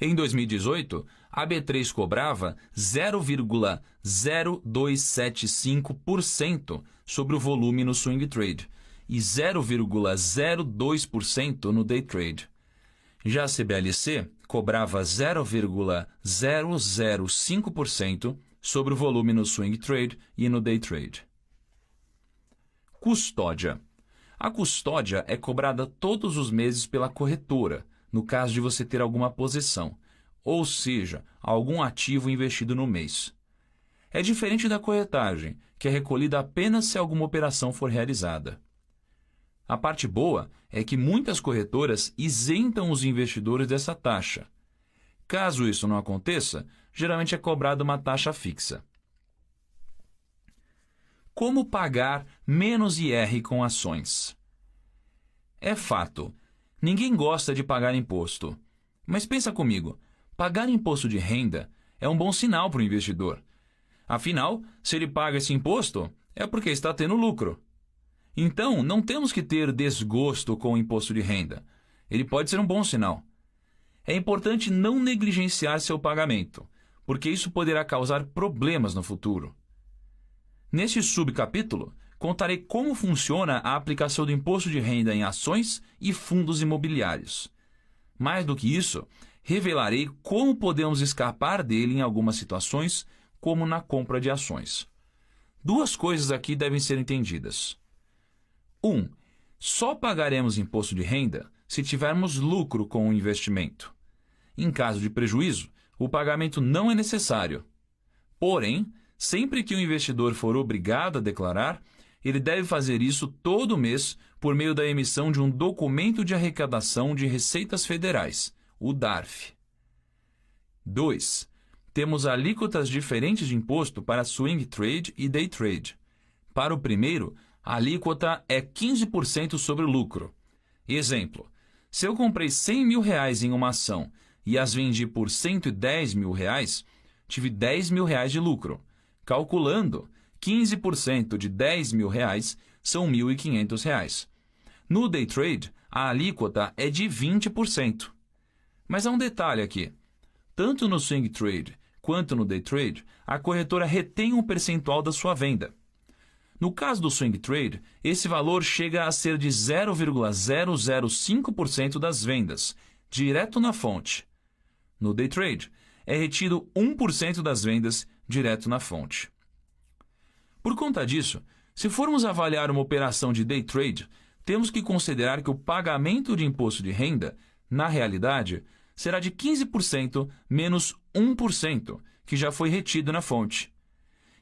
Em 2018, a B3 cobrava 0,0275% sobre o volume no swing trade e 0,02% no day trade. Já a CBLC cobrava 0,005% sobre o volume no swing trade e no day trade. Custódia. A custódia é cobrada todos os meses pela corretora, no caso de você ter alguma posição, ou seja, algum ativo investido no mês. É diferente da corretagem, que é recolhida apenas se alguma operação for realizada. A parte boa é que muitas corretoras isentam os investidores dessa taxa. Caso isso não aconteça, geralmente é cobrada uma taxa fixa. Como pagar menos IR com ações? É fato, ninguém gosta de pagar imposto. Mas pensa comigo, pagar imposto de renda é um bom sinal para o investidor. Afinal, se ele paga esse imposto, é porque está tendo lucro. Então, não temos que ter desgosto com o imposto de renda. Ele pode ser um bom sinal. É importante não negligenciar seu pagamento, porque isso poderá causar problemas no futuro. Neste subcapítulo, contarei como funciona a aplicação do imposto de renda em ações e fundos imobiliários. Mais do que isso, revelarei como podemos escapar dele em algumas situações, como na compra de ações. Duas coisas aqui devem ser entendidas. 1. Um, só pagaremos imposto de renda se tivermos lucro com o investimento. Em caso de prejuízo, o pagamento não é necessário. Porém, Sempre que o investidor for obrigado a declarar, ele deve fazer isso todo mês por meio da emissão de um documento de arrecadação de receitas federais, o DARF. 2. Temos alíquotas diferentes de imposto para swing trade e day trade. Para o primeiro, a alíquota é 15% sobre o lucro. Exemplo: se eu comprei 100 mil reais em uma ação e as vendi por 110 mil reais, tive 10 mil reais de lucro. Calculando, 15% de 10 mil reais são 1.500 reais. No day trade, a alíquota é de 20%. Mas há um detalhe aqui. Tanto no swing trade quanto no day trade, a corretora retém um percentual da sua venda. No caso do swing trade, esse valor chega a ser de 0,005% das vendas, direto na fonte. No day trade, é retido 1% das vendas direto na fonte. Por conta disso, se formos avaliar uma operação de day trade, temos que considerar que o pagamento de imposto de renda, na realidade, será de 15% menos 1%, que já foi retido na fonte.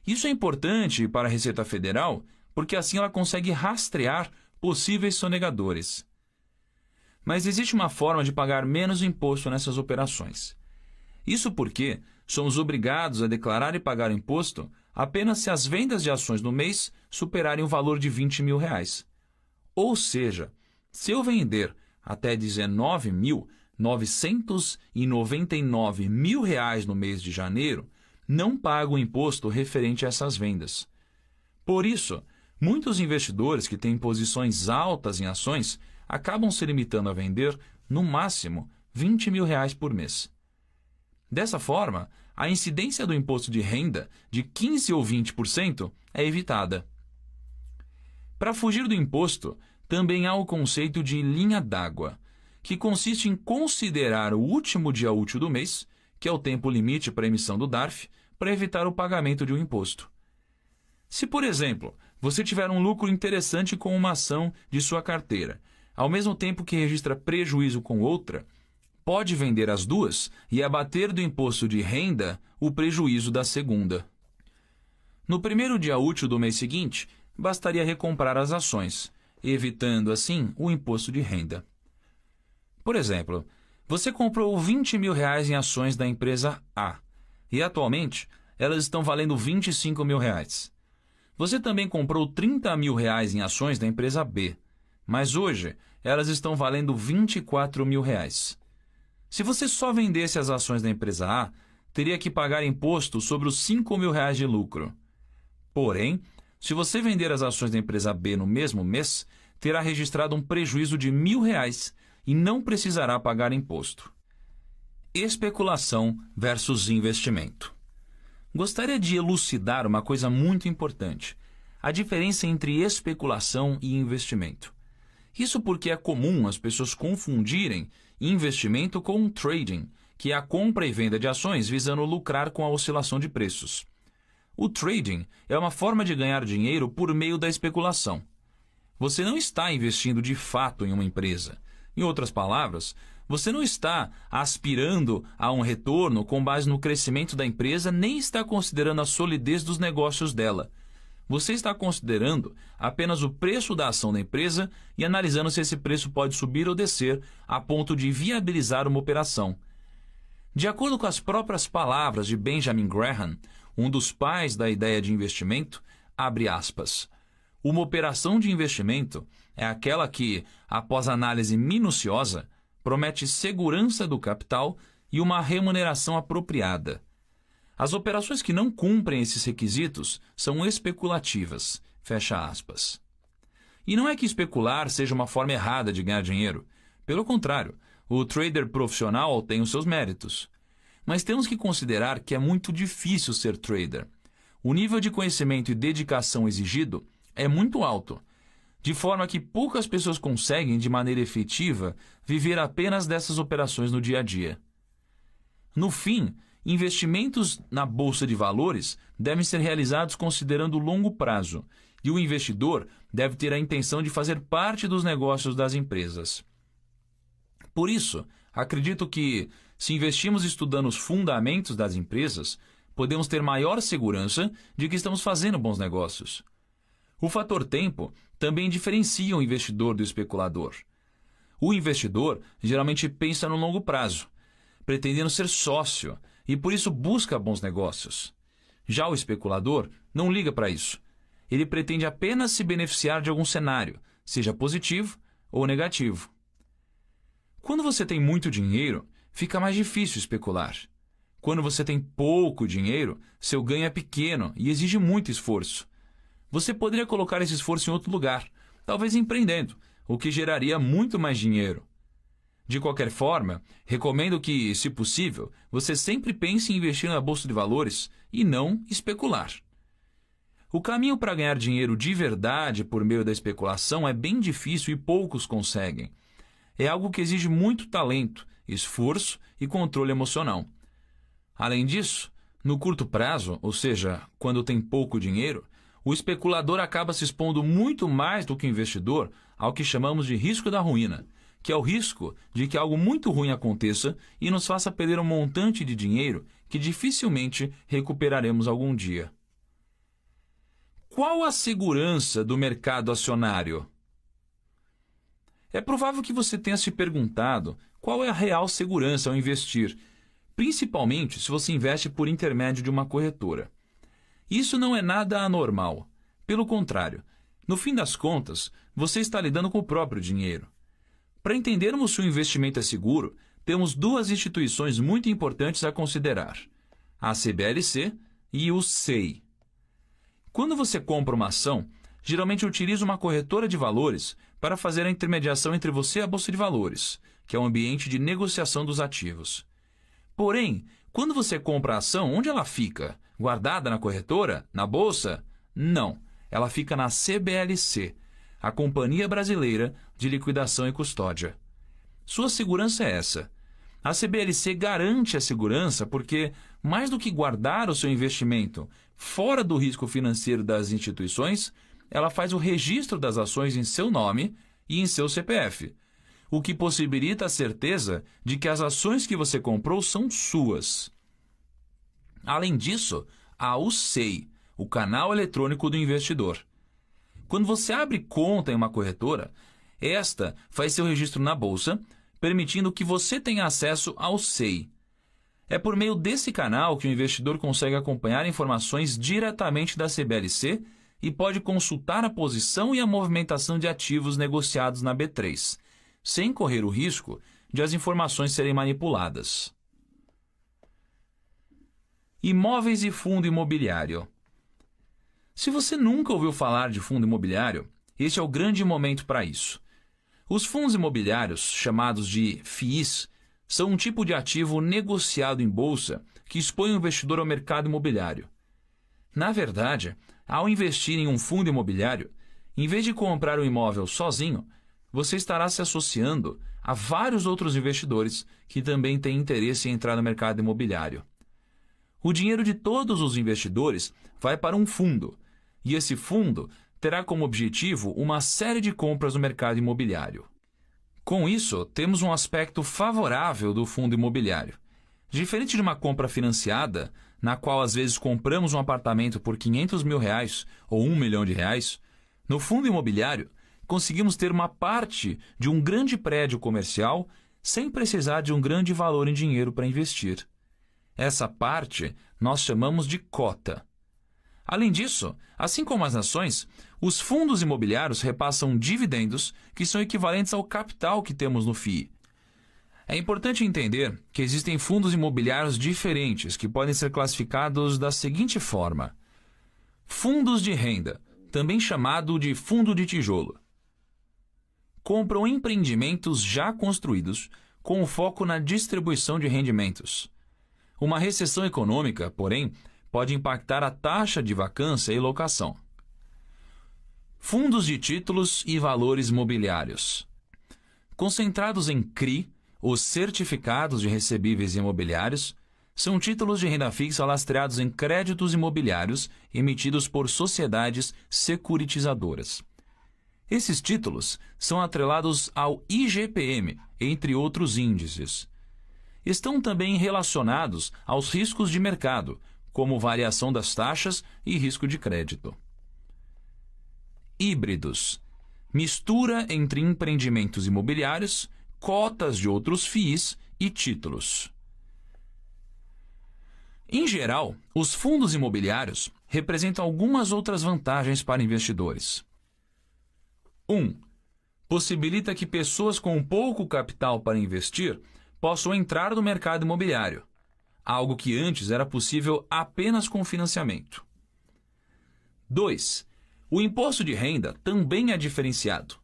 Isso é importante para a Receita Federal, porque assim ela consegue rastrear possíveis sonegadores. Mas existe uma forma de pagar menos imposto nessas operações. Isso porque somos obrigados a declarar e pagar imposto apenas se as vendas de ações no mês superarem o valor de 20 mil reais. Ou seja, se eu vender até 19 mil, mil reais no mês de janeiro, não pago imposto referente a essas vendas. Por isso, muitos investidores que têm posições altas em ações acabam se limitando a vender, no máximo, 20 mil reais por mês. Dessa forma, a incidência do imposto de renda de 15 ou 20% é evitada. Para fugir do imposto, também há o conceito de linha d'água, que consiste em considerar o último dia útil do mês, que é o tempo limite para emissão do DARF, para evitar o pagamento de um imposto. Se, por exemplo, você tiver um lucro interessante com uma ação de sua carteira, ao mesmo tempo que registra prejuízo com outra, pode vender as duas e abater do imposto de renda o prejuízo da segunda. No primeiro dia útil do mês seguinte, bastaria recomprar as ações, evitando assim o imposto de renda. Por exemplo, você comprou 20 mil reais em ações da empresa A e atualmente elas estão valendo 25 mil reais. Você também comprou 30 mil reais em ações da empresa B, mas hoje elas estão valendo 24 mil reais. Se você só vendesse as ações da empresa A, teria que pagar imposto sobre os 5 mil reais de lucro. Porém, se você vender as ações da empresa B no mesmo mês, terá registrado um prejuízo de mil reais e não precisará pagar imposto. Especulação versus investimento. Gostaria de elucidar uma coisa muito importante: a diferença entre especulação e investimento. Isso porque é comum as pessoas confundirem investimento com trading, que é a compra e venda de ações visando lucrar com a oscilação de preços. O trading é uma forma de ganhar dinheiro por meio da especulação. Você não está investindo de fato em uma empresa. Em outras palavras, você não está aspirando a um retorno com base no crescimento da empresa nem está considerando a solidez dos negócios dela. Você está considerando apenas o preço da ação da empresa e analisando se esse preço pode subir ou descer a ponto de viabilizar uma operação. De acordo com as próprias palavras de Benjamin Graham, um dos pais da ideia de investimento, abre aspas. Uma operação de investimento é aquela que, após análise minuciosa, promete segurança do capital e uma remuneração apropriada. As operações que não cumprem esses requisitos são especulativas. Fecha aspas. E não é que especular seja uma forma errada de ganhar dinheiro. Pelo contrário, o trader profissional tem os seus méritos. Mas temos que considerar que é muito difícil ser trader. O nível de conhecimento e dedicação exigido é muito alto, de forma que poucas pessoas conseguem, de maneira efetiva, viver apenas dessas operações no dia a dia. No fim, Investimentos na bolsa de valores devem ser realizados considerando o longo prazo, e o investidor deve ter a intenção de fazer parte dos negócios das empresas. Por isso, acredito que, se investimos estudando os fundamentos das empresas, podemos ter maior segurança de que estamos fazendo bons negócios. O fator tempo também diferencia o investidor do especulador. O investidor geralmente pensa no longo prazo, pretendendo ser sócio e por isso busca bons negócios. Já o especulador não liga para isso. Ele pretende apenas se beneficiar de algum cenário, seja positivo ou negativo. Quando você tem muito dinheiro, fica mais difícil especular. Quando você tem pouco dinheiro, seu ganho é pequeno e exige muito esforço. Você poderia colocar esse esforço em outro lugar, talvez empreendendo, o que geraria muito mais dinheiro. De qualquer forma, recomendo que, se possível, você sempre pense em investir na bolsa de valores e não especular. O caminho para ganhar dinheiro de verdade por meio da especulação é bem difícil e poucos conseguem. É algo que exige muito talento, esforço e controle emocional. Além disso, no curto prazo, ou seja, quando tem pouco dinheiro, o especulador acaba se expondo muito mais do que o investidor ao que chamamos de risco da ruína que é o risco de que algo muito ruim aconteça e nos faça perder um montante de dinheiro que dificilmente recuperaremos algum dia. Qual a segurança do mercado acionário? É provável que você tenha se perguntado qual é a real segurança ao investir, principalmente se você investe por intermédio de uma corretora. Isso não é nada anormal. Pelo contrário, no fim das contas, você está lidando com o próprio dinheiro. Para entendermos se o investimento é seguro, temos duas instituições muito importantes a considerar: a CBLC e o SEI. Quando você compra uma ação, geralmente utiliza uma corretora de valores para fazer a intermediação entre você e a bolsa de valores, que é o um ambiente de negociação dos ativos. Porém, quando você compra a ação, onde ela fica? Guardada na corretora? Na bolsa? Não, ela fica na CBLC a Companhia Brasileira de Liquidação e Custódia. Sua segurança é essa. A CBLC garante a segurança porque, mais do que guardar o seu investimento fora do risco financeiro das instituições, ela faz o registro das ações em seu nome e em seu CPF, o que possibilita a certeza de que as ações que você comprou são suas. Além disso, há o SEI, o canal eletrônico do investidor. Quando você abre conta em uma corretora, esta faz seu registro na bolsa, permitindo que você tenha acesso ao SEI. É por meio desse canal que o investidor consegue acompanhar informações diretamente da CBLC e pode consultar a posição e a movimentação de ativos negociados na B3, sem correr o risco de as informações serem manipuladas. Imóveis e fundo imobiliário. Se você nunca ouviu falar de fundo imobiliário, este é o grande momento para isso. Os fundos imobiliários, chamados de FIIs, são um tipo de ativo negociado em bolsa que expõe o investidor ao mercado imobiliário. Na verdade, ao investir em um fundo imobiliário, em vez de comprar o um imóvel sozinho, você estará se associando a vários outros investidores que também têm interesse em entrar no mercado imobiliário. O dinheiro de todos os investidores vai para um fundo, e esse fundo terá como objetivo uma série de compras no mercado imobiliário. Com isso, temos um aspecto favorável do fundo imobiliário. Diferente de uma compra financiada, na qual às vezes compramos um apartamento por 500 mil reais ou 1 milhão de reais, no fundo imobiliário conseguimos ter uma parte de um grande prédio comercial sem precisar de um grande valor em dinheiro para investir. Essa parte nós chamamos de cota. Além disso, assim como as nações, os fundos imobiliários repassam dividendos que são equivalentes ao capital que temos no FII. É importante entender que existem fundos imobiliários diferentes que podem ser classificados da seguinte forma: fundos de renda, também chamado de fundo de tijolo. Compram empreendimentos já construídos com foco na distribuição de rendimentos. Uma recessão econômica, porém, pode impactar a taxa de vacância e locação. Fundos de títulos e valores mobiliários. Concentrados em CRI, os certificados de recebíveis imobiliários são títulos de renda fixa lastreados em créditos imobiliários emitidos por sociedades securitizadoras. Esses títulos são atrelados ao IGPM, entre outros índices. Estão também relacionados aos riscos de mercado, como variação das taxas e risco de crédito. Híbridos mistura entre empreendimentos imobiliários, cotas de outros FIIs e títulos. Em geral, os fundos imobiliários representam algumas outras vantagens para investidores. 1. Um, possibilita que pessoas com pouco capital para investir possam entrar no mercado imobiliário, algo que antes era possível apenas com financiamento. 2. O imposto de renda também é diferenciado.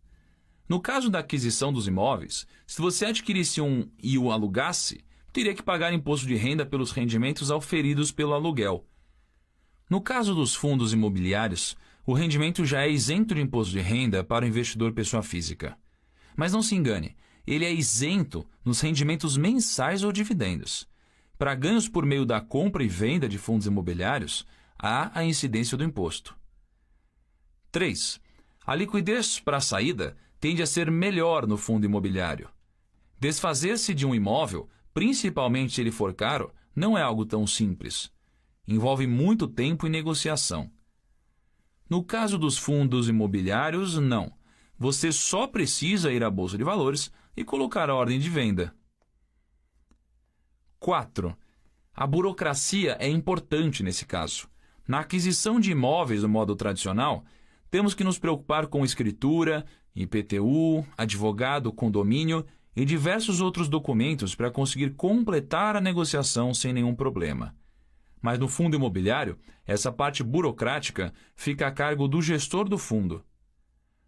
No caso da aquisição dos imóveis, se você adquirisse um e o alugasse, teria que pagar imposto de renda pelos rendimentos auferidos pelo aluguel. No caso dos fundos imobiliários, o rendimento já é isento de imposto de renda para o investidor pessoa física. Mas não se engane, ele é isento nos rendimentos mensais ou dividendos. Para ganhos por meio da compra e venda de fundos imobiliários, há a incidência do imposto. 3. A liquidez para a saída tende a ser melhor no fundo imobiliário. Desfazer-se de um imóvel, principalmente se ele for caro, não é algo tão simples. Envolve muito tempo e negociação. No caso dos fundos imobiliários, não. Você só precisa ir à bolsa de valores e colocar a ordem de venda. 4. A burocracia é importante nesse caso. Na aquisição de imóveis no modo tradicional, temos que nos preocupar com escritura, IPTU, advogado, condomínio e diversos outros documentos para conseguir completar a negociação sem nenhum problema. Mas no fundo imobiliário, essa parte burocrática fica a cargo do gestor do fundo.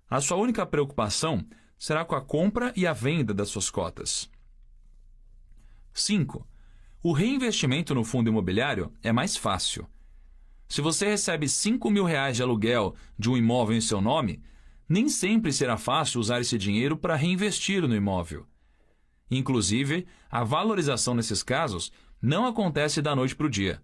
A sua única preocupação será com a compra e a venda das suas cotas. 5. O reinvestimento no fundo imobiliário é mais fácil. Se você recebe 5 mil reais de aluguel de um imóvel em seu nome, nem sempre será fácil usar esse dinheiro para reinvestir no imóvel. Inclusive, a valorização nesses casos não acontece da noite para o dia.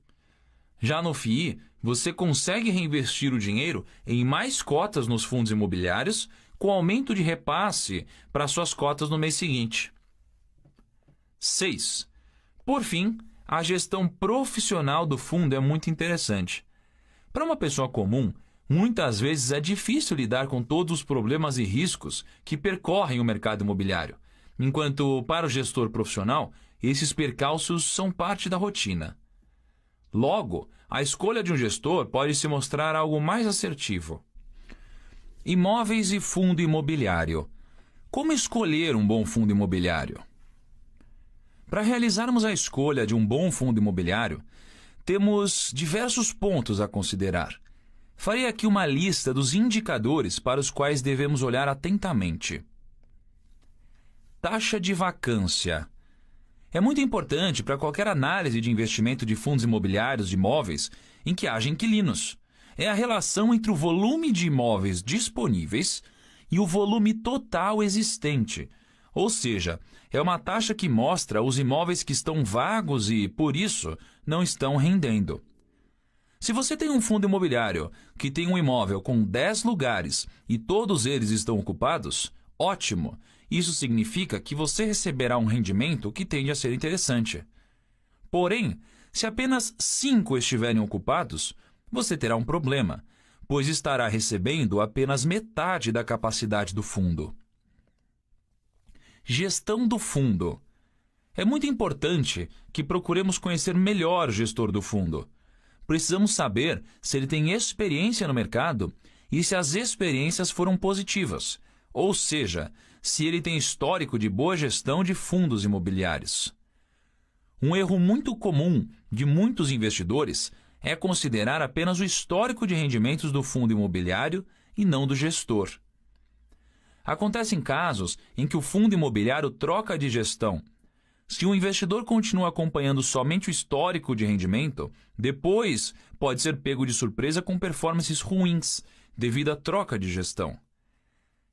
Já no FII, você consegue reinvestir o dinheiro em mais cotas nos fundos imobiliários, com aumento de repasse para suas cotas no mês seguinte. 6. Por fim, a gestão profissional do fundo é muito interessante. Para uma pessoa comum, muitas vezes é difícil lidar com todos os problemas e riscos que percorrem o mercado imobiliário, enquanto para o gestor profissional, esses percalços são parte da rotina. Logo, a escolha de um gestor pode se mostrar algo mais assertivo. Imóveis e fundo imobiliário. Como escolher um bom fundo imobiliário? Para realizarmos a escolha de um bom fundo imobiliário, temos diversos pontos a considerar. Farei aqui uma lista dos indicadores para os quais devemos olhar atentamente. Taxa de vacância. É muito importante para qualquer análise de investimento de fundos imobiliários de imóveis em que haja inquilinos. É a relação entre o volume de imóveis disponíveis e o volume total existente ou seja, é uma taxa que mostra os imóveis que estão vagos e, por isso, não estão rendendo. Se você tem um fundo imobiliário que tem um imóvel com 10 lugares e todos eles estão ocupados, ótimo! Isso significa que você receberá um rendimento que tende a ser interessante. Porém, se apenas 5 estiverem ocupados, você terá um problema, pois estará recebendo apenas metade da capacidade do fundo. Gestão do fundo. É muito importante que procuremos conhecer melhor o gestor do fundo. Precisamos saber se ele tem experiência no mercado e se as experiências foram positivas, ou seja, se ele tem histórico de boa gestão de fundos imobiliários. Um erro muito comum de muitos investidores é considerar apenas o histórico de rendimentos do fundo imobiliário e não do gestor. Acontecem casos em que o fundo imobiliário troca de gestão. Se o investidor continua acompanhando somente o histórico de rendimento, depois pode ser pego de surpresa com performances ruins devido à troca de gestão.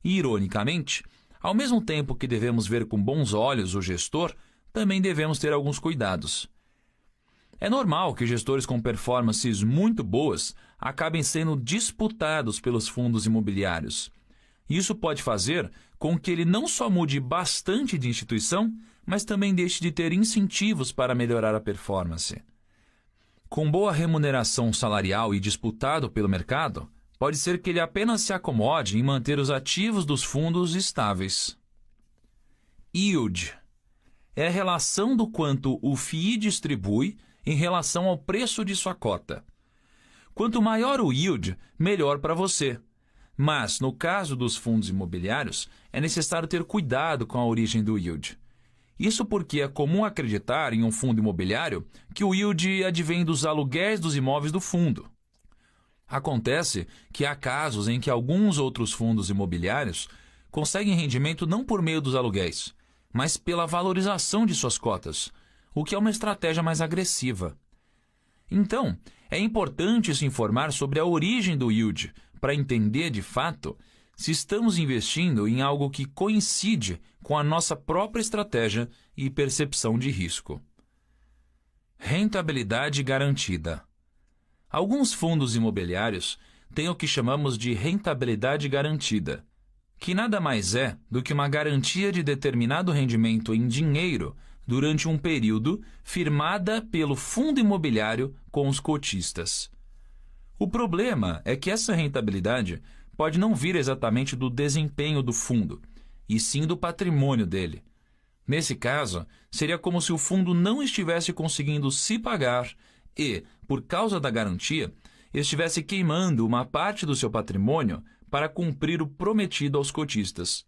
Ironicamente, ao mesmo tempo que devemos ver com bons olhos o gestor, também devemos ter alguns cuidados. É normal que gestores com performances muito boas acabem sendo disputados pelos fundos imobiliários. Isso pode fazer com que ele não só mude bastante de instituição, mas também deixe de ter incentivos para melhorar a performance. Com boa remuneração salarial e disputado pelo mercado, pode ser que ele apenas se acomode em manter os ativos dos fundos estáveis. Yield é a relação do quanto o FII distribui em relação ao preço de sua cota. Quanto maior o yield, melhor para você mas, no caso dos fundos imobiliários, é necessário ter cuidado com a origem do yield. Isso porque é comum acreditar em um fundo imobiliário que o yield advém dos aluguéis dos imóveis do fundo. Acontece que há casos em que alguns outros fundos imobiliários conseguem rendimento não por meio dos aluguéis, mas pela valorização de suas cotas, o que é uma estratégia mais agressiva. Então, é importante se informar sobre a origem do yield para entender de fato se estamos investindo em algo que coincide com a nossa própria estratégia e percepção de risco. Rentabilidade garantida. Alguns fundos imobiliários têm o que chamamos de rentabilidade garantida, que nada mais é do que uma garantia de determinado rendimento em dinheiro durante um período firmada pelo fundo imobiliário com os cotistas. O problema é que essa rentabilidade pode não vir exatamente do desempenho do fundo, e sim do patrimônio dele. Nesse caso, seria como se o fundo não estivesse conseguindo se pagar e, por causa da garantia, estivesse queimando uma parte do seu patrimônio para cumprir o prometido aos cotistas.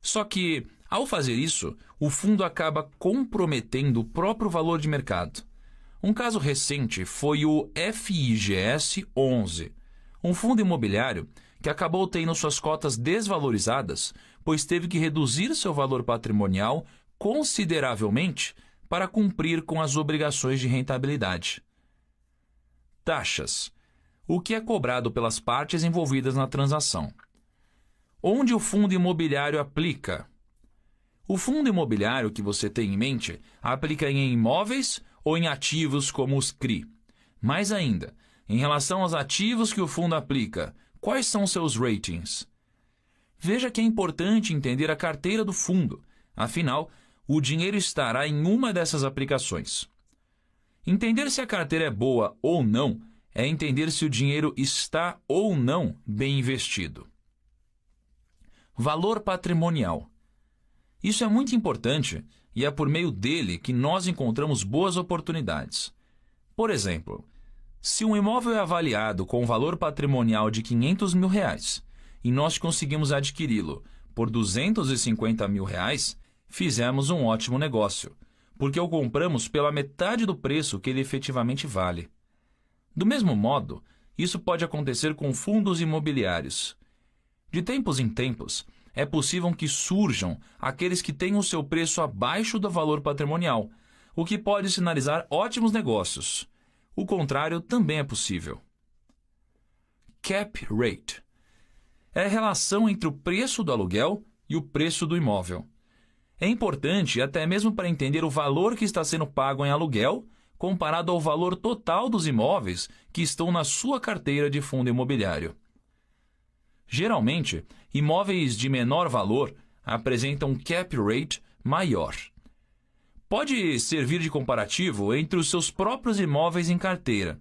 Só que, ao fazer isso, o fundo acaba comprometendo o próprio valor de mercado. Um caso recente foi o FIGS 11, um fundo imobiliário que acabou tendo suas cotas desvalorizadas, pois teve que reduzir seu valor patrimonial consideravelmente para cumprir com as obrigações de rentabilidade. Taxas: o que é cobrado pelas partes envolvidas na transação. Onde o fundo imobiliário aplica? O fundo imobiliário que você tem em mente aplica em imóveis ou em ativos como os CRI. Mais ainda, em relação aos ativos que o fundo aplica, quais são seus ratings? Veja que é importante entender a carteira do fundo, afinal, o dinheiro estará em uma dessas aplicações. Entender se a carteira é boa ou não é entender se o dinheiro está ou não bem investido. Valor patrimonial. Isso é muito importante e é por meio dele que nós encontramos boas oportunidades. Por exemplo, se um imóvel é avaliado com um valor patrimonial de 500 mil reais e nós conseguimos adquiri-lo por 250 mil reais, fizemos um ótimo negócio, porque o compramos pela metade do preço que ele efetivamente vale. Do mesmo modo, isso pode acontecer com fundos imobiliários. De tempos em tempos, é possível que surjam aqueles que têm o seu preço abaixo do valor patrimonial, o que pode sinalizar ótimos negócios. O contrário também é possível. Cap rate é a relação entre o preço do aluguel e o preço do imóvel. É importante até mesmo para entender o valor que está sendo pago em aluguel comparado ao valor total dos imóveis que estão na sua carteira de fundo imobiliário. Geralmente, imóveis de menor valor apresentam cap rate maior. Pode servir de comparativo entre os seus próprios imóveis em carteira.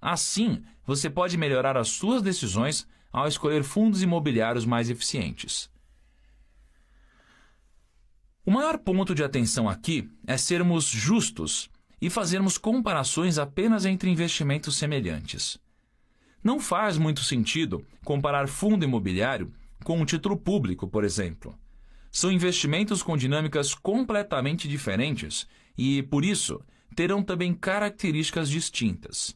Assim, você pode melhorar as suas decisões ao escolher fundos imobiliários mais eficientes. O maior ponto de atenção aqui é sermos justos e fazermos comparações apenas entre investimentos semelhantes. Não faz muito sentido comparar fundo imobiliário com um título público, por exemplo. São investimentos com dinâmicas completamente diferentes e, por isso, terão também características distintas.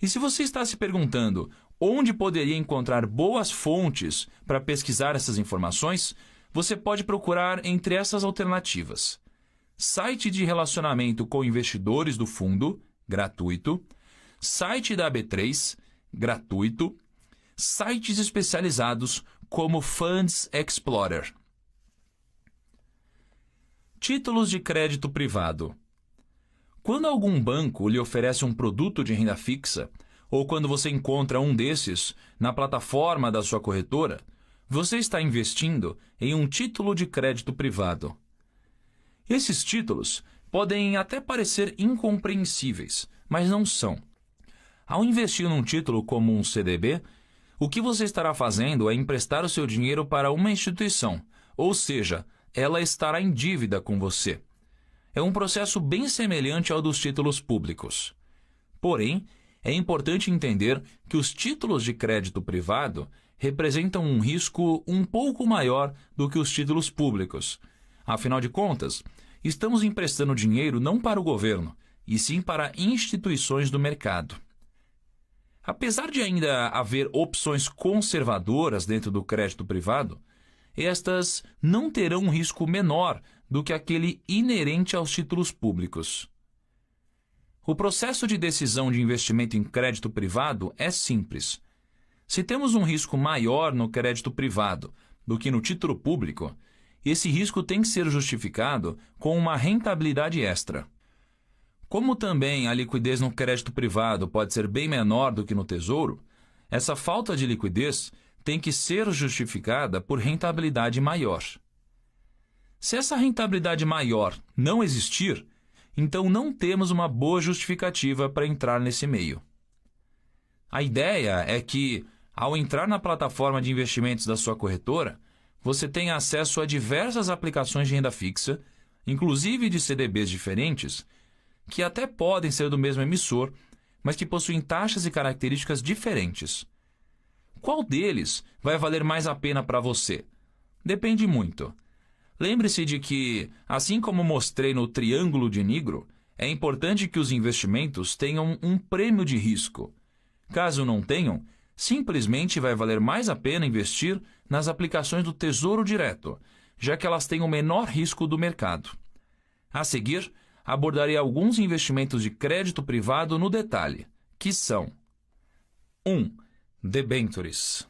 E se você está se perguntando onde poderia encontrar boas fontes para pesquisar essas informações, você pode procurar entre essas alternativas: site de relacionamento com investidores do fundo, gratuito, site da B3, gratuito, sites especializados como Funds Explorer. Títulos de crédito privado. Quando algum banco lhe oferece um produto de renda fixa, ou quando você encontra um desses na plataforma da sua corretora, você está investindo em um título de crédito privado. Esses títulos podem até parecer incompreensíveis, mas não são. Ao investir num título como um CDB, o que você estará fazendo é emprestar o seu dinheiro para uma instituição, ou seja, ela estará em dívida com você. É um processo bem semelhante ao dos títulos públicos. Porém, é importante entender que os títulos de crédito privado representam um risco um pouco maior do que os títulos públicos. Afinal de contas, estamos emprestando dinheiro não para o governo, e sim para instituições do mercado. Apesar de ainda haver opções conservadoras dentro do crédito privado, estas não terão um risco menor do que aquele inerente aos títulos públicos. O processo de decisão de investimento em crédito privado é simples. Se temos um risco maior no crédito privado do que no título público, esse risco tem que ser justificado com uma rentabilidade extra. Como também a liquidez no crédito privado pode ser bem menor do que no tesouro, essa falta de liquidez tem que ser justificada por rentabilidade maior. Se essa rentabilidade maior não existir, então não temos uma boa justificativa para entrar nesse meio. A ideia é que, ao entrar na plataforma de investimentos da sua corretora, você tenha acesso a diversas aplicações de renda fixa, inclusive de CDBs diferentes, que até podem ser do mesmo emissor, mas que possuem taxas e características diferentes. Qual deles vai valer mais a pena para você? Depende muito. Lembre-se de que, assim como mostrei no Triângulo de Nigro, é importante que os investimentos tenham um prêmio de risco. Caso não tenham, simplesmente vai valer mais a pena investir nas aplicações do Tesouro Direto, já que elas têm o menor risco do mercado. A seguir, abordarei alguns investimentos de crédito privado no detalhe, que são 1. Um, debentures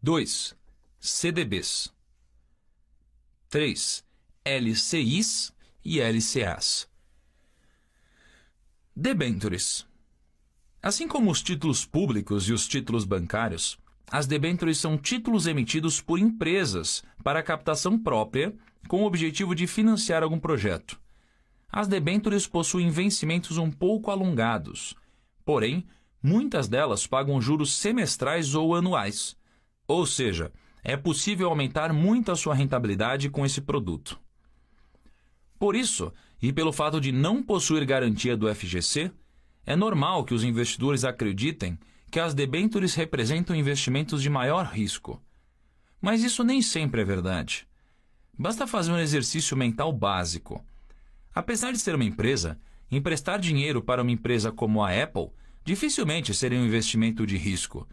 2. CDBs 3. LCIs e LCAs Debentures Assim como os títulos públicos e os títulos bancários, as debêntures são títulos emitidos por empresas para captação própria com o objetivo de financiar algum projeto as debêntures possuem vencimentos um pouco alongados. Porém, muitas delas pagam juros semestrais ou anuais. Ou seja, é possível aumentar muito a sua rentabilidade com esse produto. Por isso, e pelo fato de não possuir garantia do FGC, é normal que os investidores acreditem que as debêntures representam investimentos de maior risco. Mas isso nem sempre é verdade. Basta fazer um exercício mental básico. Apesar de ser uma empresa, emprestar dinheiro para uma empresa como a Apple dificilmente seria um investimento de risco.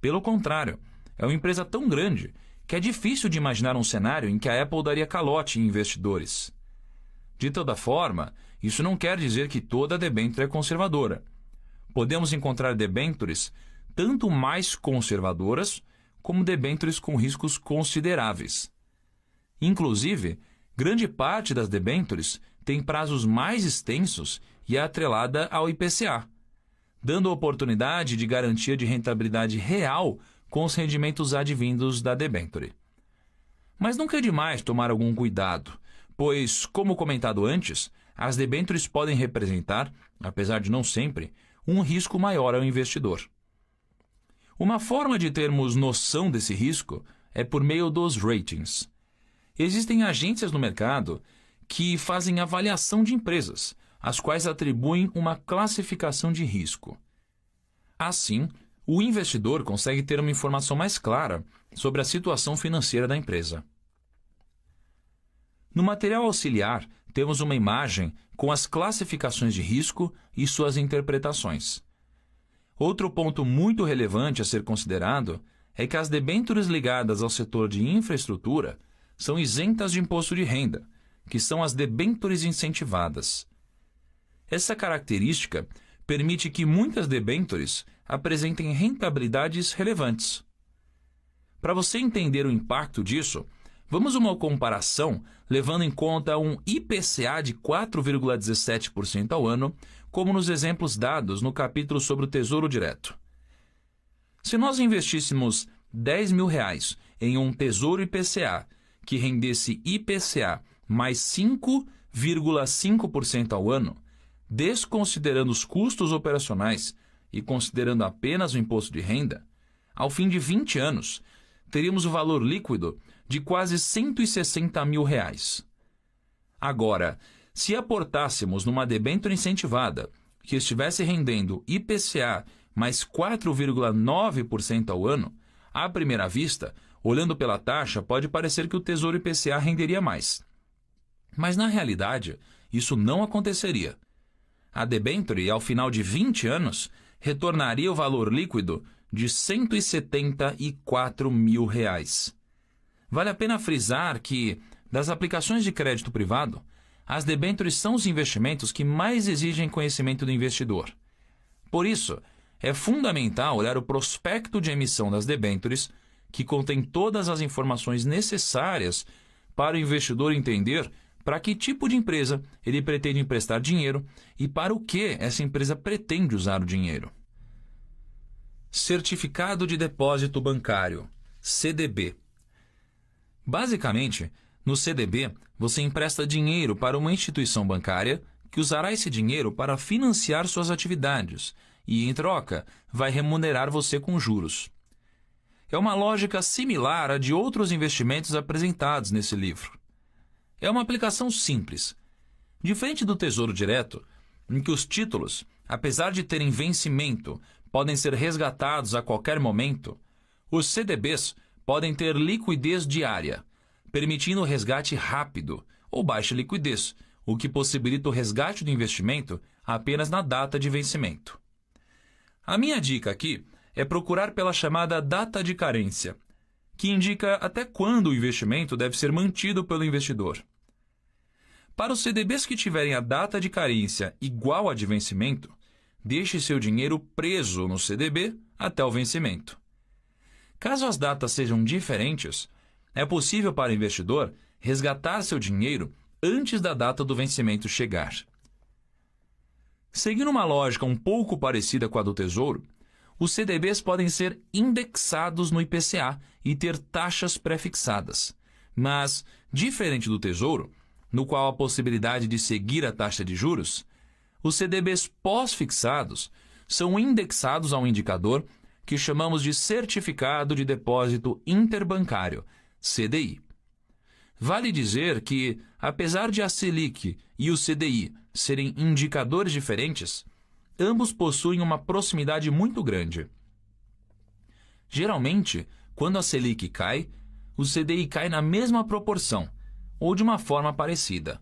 Pelo contrário, é uma empresa tão grande que é difícil de imaginar um cenário em que a Apple daria calote em investidores. De toda forma, isso não quer dizer que toda debênture é conservadora. Podemos encontrar debêntures tanto mais conservadoras como debêntures com riscos consideráveis. Inclusive, grande parte das debêntures tem prazos mais extensos e é atrelada ao IPCA, dando oportunidade de garantia de rentabilidade real com os rendimentos advindos da debenture. Mas nunca é demais tomar algum cuidado, pois, como comentado antes, as debêntures podem representar, apesar de não sempre, um risco maior ao investidor. Uma forma de termos noção desse risco é por meio dos ratings. Existem agências no mercado que fazem avaliação de empresas, às quais atribuem uma classificação de risco. Assim, o investidor consegue ter uma informação mais clara sobre a situação financeira da empresa. No material auxiliar, temos uma imagem com as classificações de risco e suas interpretações. Outro ponto muito relevante a ser considerado é que as debêntures ligadas ao setor de infraestrutura são isentas de imposto de renda que são as debêntures incentivadas. Essa característica permite que muitas debêntures apresentem rentabilidades relevantes. Para você entender o impacto disso, vamos uma comparação levando em conta um IPCA de 4,17% ao ano, como nos exemplos dados no capítulo sobre o Tesouro Direto. Se nós investíssemos 10 mil reais em um Tesouro IPCA que rendesse IPCA mais 5,5% ao ano, desconsiderando os custos operacionais e considerando apenas o imposto de renda, ao fim de 20 anos, teríamos o valor líquido de quase 160 mil reais. Agora, se aportássemos numa debênture incentivada que estivesse rendendo IPCA mais 4,9% ao ano, à primeira vista, olhando pela taxa, pode parecer que o Tesouro IPCA renderia mais. Mas na realidade, isso não aconteceria. A debênture, ao final de 20 anos, retornaria o valor líquido de 174 mil reais. Vale a pena frisar que, das aplicações de crédito privado, as debêntures são os investimentos que mais exigem conhecimento do investidor. Por isso, é fundamental olhar o prospecto de emissão das debêntures, que contém todas as informações necessárias para o investidor entender para que tipo de empresa ele pretende emprestar dinheiro e para o que essa empresa pretende usar o dinheiro. Certificado de Depósito Bancário CDB Basicamente, no CDB, você empresta dinheiro para uma instituição bancária que usará esse dinheiro para financiar suas atividades e, em troca, vai remunerar você com juros. É uma lógica similar à de outros investimentos apresentados nesse livro. É uma aplicação simples. Diferente do Tesouro Direto, em que os títulos, apesar de terem vencimento, podem ser resgatados a qualquer momento, os CDBs podem ter liquidez diária, permitindo resgate rápido ou baixa liquidez, o que possibilita o resgate do investimento apenas na data de vencimento. A minha dica aqui é procurar pela chamada data de carência, que indica até quando o investimento deve ser mantido pelo investidor. Para os CDBs que tiverem a data de carência igual à de vencimento, deixe seu dinheiro preso no CDB até o vencimento. Caso as datas sejam diferentes, é possível para o investidor resgatar seu dinheiro antes da data do vencimento chegar. Seguindo uma lógica um pouco parecida com a do Tesouro, os CDBs podem ser indexados no IPCA e ter taxas prefixadas. Mas, diferente do Tesouro, no qual a possibilidade de seguir a taxa de juros, os CDBs pós-fixados são indexados a um indicador que chamamos de Certificado de Depósito Interbancário, CDI. Vale dizer que, apesar de a Selic e o CDI serem indicadores diferentes, ambos possuem uma proximidade muito grande. Geralmente, quando a Selic cai, o CDI cai na mesma proporção, ou de uma forma parecida.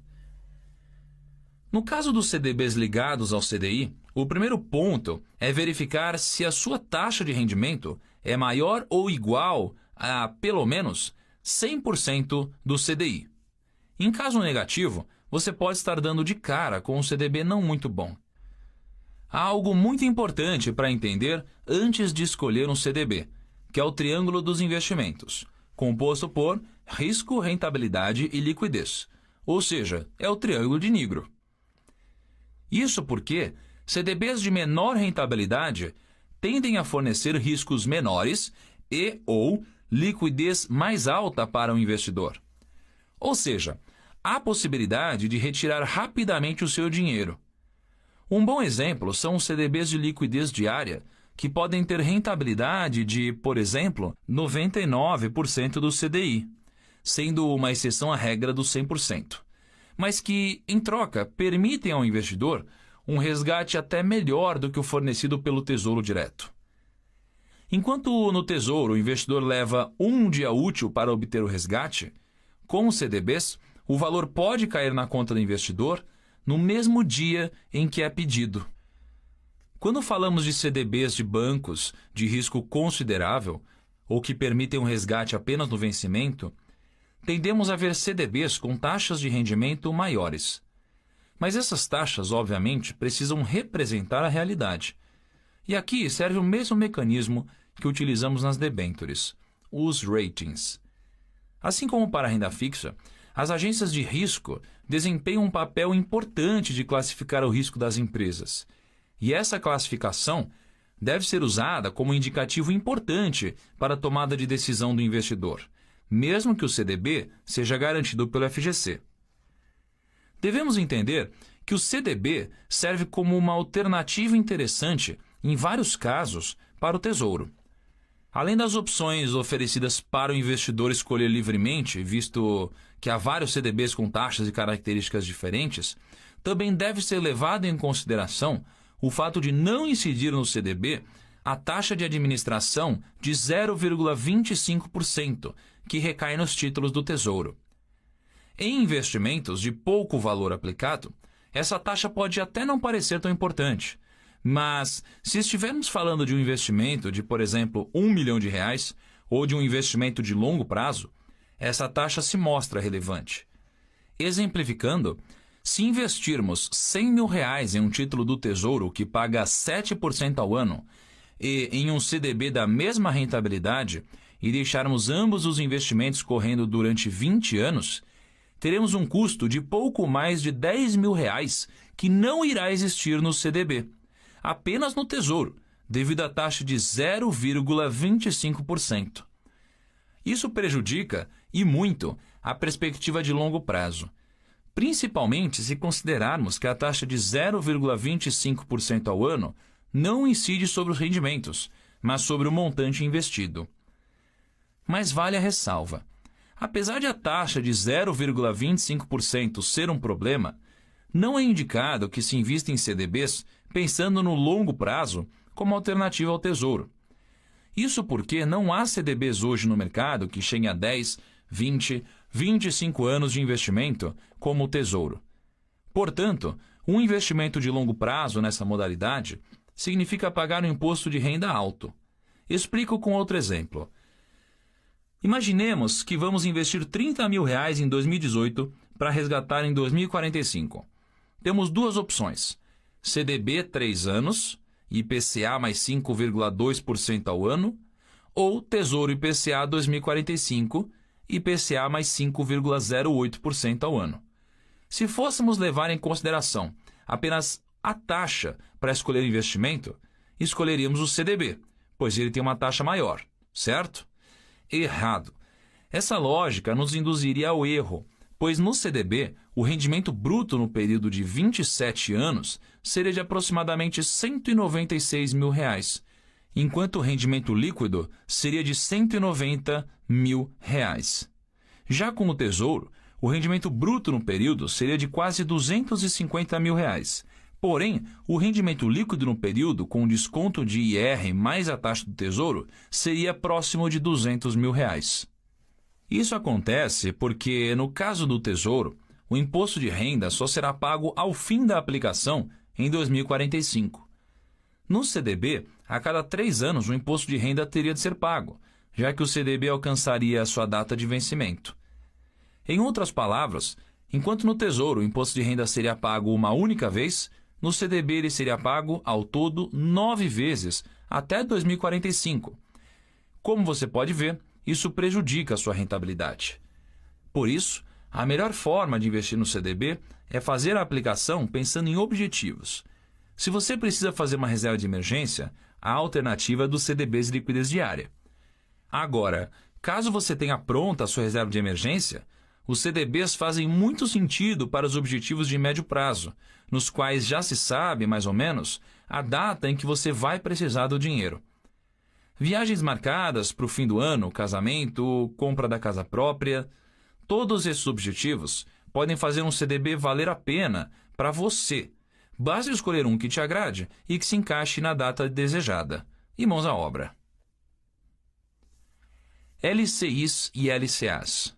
No caso dos CDBs ligados ao CDI, o primeiro ponto é verificar se a sua taxa de rendimento é maior ou igual a, pelo menos, 100% do CDI. Em caso negativo, você pode estar dando de cara com um CDB não muito bom. Há algo muito importante para entender antes de escolher um CDB, que é o Triângulo dos Investimentos, composto por risco, rentabilidade e liquidez. Ou seja, é o triângulo de Nigro. Isso porque CDBs de menor rentabilidade tendem a fornecer riscos menores e ou liquidez mais alta para o investidor. Ou seja, há possibilidade de retirar rapidamente o seu dinheiro. Um bom exemplo são os CDBs de liquidez diária, que podem ter rentabilidade de, por exemplo, 99% do CDI sendo uma exceção à regra do 100%, mas que, em troca, permitem ao investidor um resgate até melhor do que o fornecido pelo Tesouro Direto. Enquanto no Tesouro o investidor leva um dia útil para obter o resgate, com os CDBs, o valor pode cair na conta do investidor no mesmo dia em que é pedido. Quando falamos de CDBs de bancos de risco considerável, ou que permitem um resgate apenas no vencimento, tendemos a ver CDBs com taxas de rendimento maiores. Mas essas taxas, obviamente, precisam representar a realidade. E aqui serve o mesmo mecanismo que utilizamos nas debentures, os ratings. Assim como para a renda fixa, as agências de risco desempenham um papel importante de classificar o risco das empresas. E essa classificação deve ser usada como indicativo importante para a tomada de decisão do investidor mesmo que o CDB seja garantido pelo FGC. Devemos entender que o CDB serve como uma alternativa interessante, em vários casos, para o Tesouro. Além das opções oferecidas para o investidor escolher livremente, visto que há vários CDBs com taxas e características diferentes, também deve ser levado em consideração o fato de não incidir no CDB a taxa de administração de 0,25%, que recai nos títulos do Tesouro. Em investimentos de pouco valor aplicado, essa taxa pode até não parecer tão importante, mas se estivermos falando de um investimento de, por exemplo, um milhão de reais ou de um investimento de longo prazo, essa taxa se mostra relevante. Exemplificando, se investirmos 100 mil reais em um título do Tesouro que paga 7% ao ano e em um CDB da mesma rentabilidade, e deixarmos ambos os investimentos correndo durante 20 anos, teremos um custo de pouco mais de 10 mil reais que não irá existir no CDB, apenas no Tesouro, devido à taxa de 0,25%. Isso prejudica, e muito, a perspectiva de longo prazo, principalmente se considerarmos que a taxa de 0,25% ao ano não incide sobre os rendimentos, mas sobre o montante investido. Mas vale a ressalva. Apesar de a taxa de 0,25% ser um problema, não é indicado que se invista em CDBs pensando no longo prazo como alternativa ao tesouro. Isso porque não há CDBs hoje no mercado que cheguem a 10, 20, 25 anos de investimento como o tesouro. Portanto, um investimento de longo prazo nessa modalidade significa pagar um imposto de renda alto. Explico com outro exemplo. Imaginemos que vamos investir 30 mil reais em 2018 para resgatar em 2045. Temos duas opções: CDB 3 anos, IPCA mais 5,2% ao ano, ou Tesouro IPCA 2045, IPCA mais 5,08% ao ano. Se fôssemos levar em consideração apenas a taxa para escolher investimento, escolheríamos o CDB, pois ele tem uma taxa maior, certo? errado. Essa lógica nos induziria ao erro, pois no CDB o rendimento bruto no período de 27 anos seria de aproximadamente R$ 196 mil, reais, enquanto o rendimento líquido seria de R$ 190 mil. Reais. Já com o Tesouro, o rendimento bruto no período seria de quase R$ 250 mil, reais, Porém, o rendimento líquido no período, com desconto de IR mais a taxa do tesouro, seria próximo de 200 mil reais. Isso acontece porque, no caso do tesouro, o imposto de renda só será pago ao fim da aplicação em 2045. No CDB, a cada três anos o imposto de renda teria de ser pago, já que o CDB alcançaria a sua data de vencimento. Em outras palavras, enquanto no Tesouro o imposto de renda seria pago uma única vez, no CDB ele seria pago, ao todo, nove vezes, até 2045. Como você pode ver, isso prejudica a sua rentabilidade. Por isso, a melhor forma de investir no CDB é fazer a aplicação pensando em objetivos. Se você precisa fazer uma reserva de emergência, a alternativa é dos CDBs de liquidez diária. Agora, caso você tenha pronta a sua reserva de emergência, os CDBs fazem muito sentido para os objetivos de médio prazo, nos quais já se sabe, mais ou menos, a data em que você vai precisar do dinheiro. Viagens marcadas para o fim do ano, casamento, compra da casa própria. Todos esses objetivos podem fazer um CDB valer a pena para você. Basta escolher um que te agrade e que se encaixe na data desejada. E mãos à obra. LCIs e LCAs.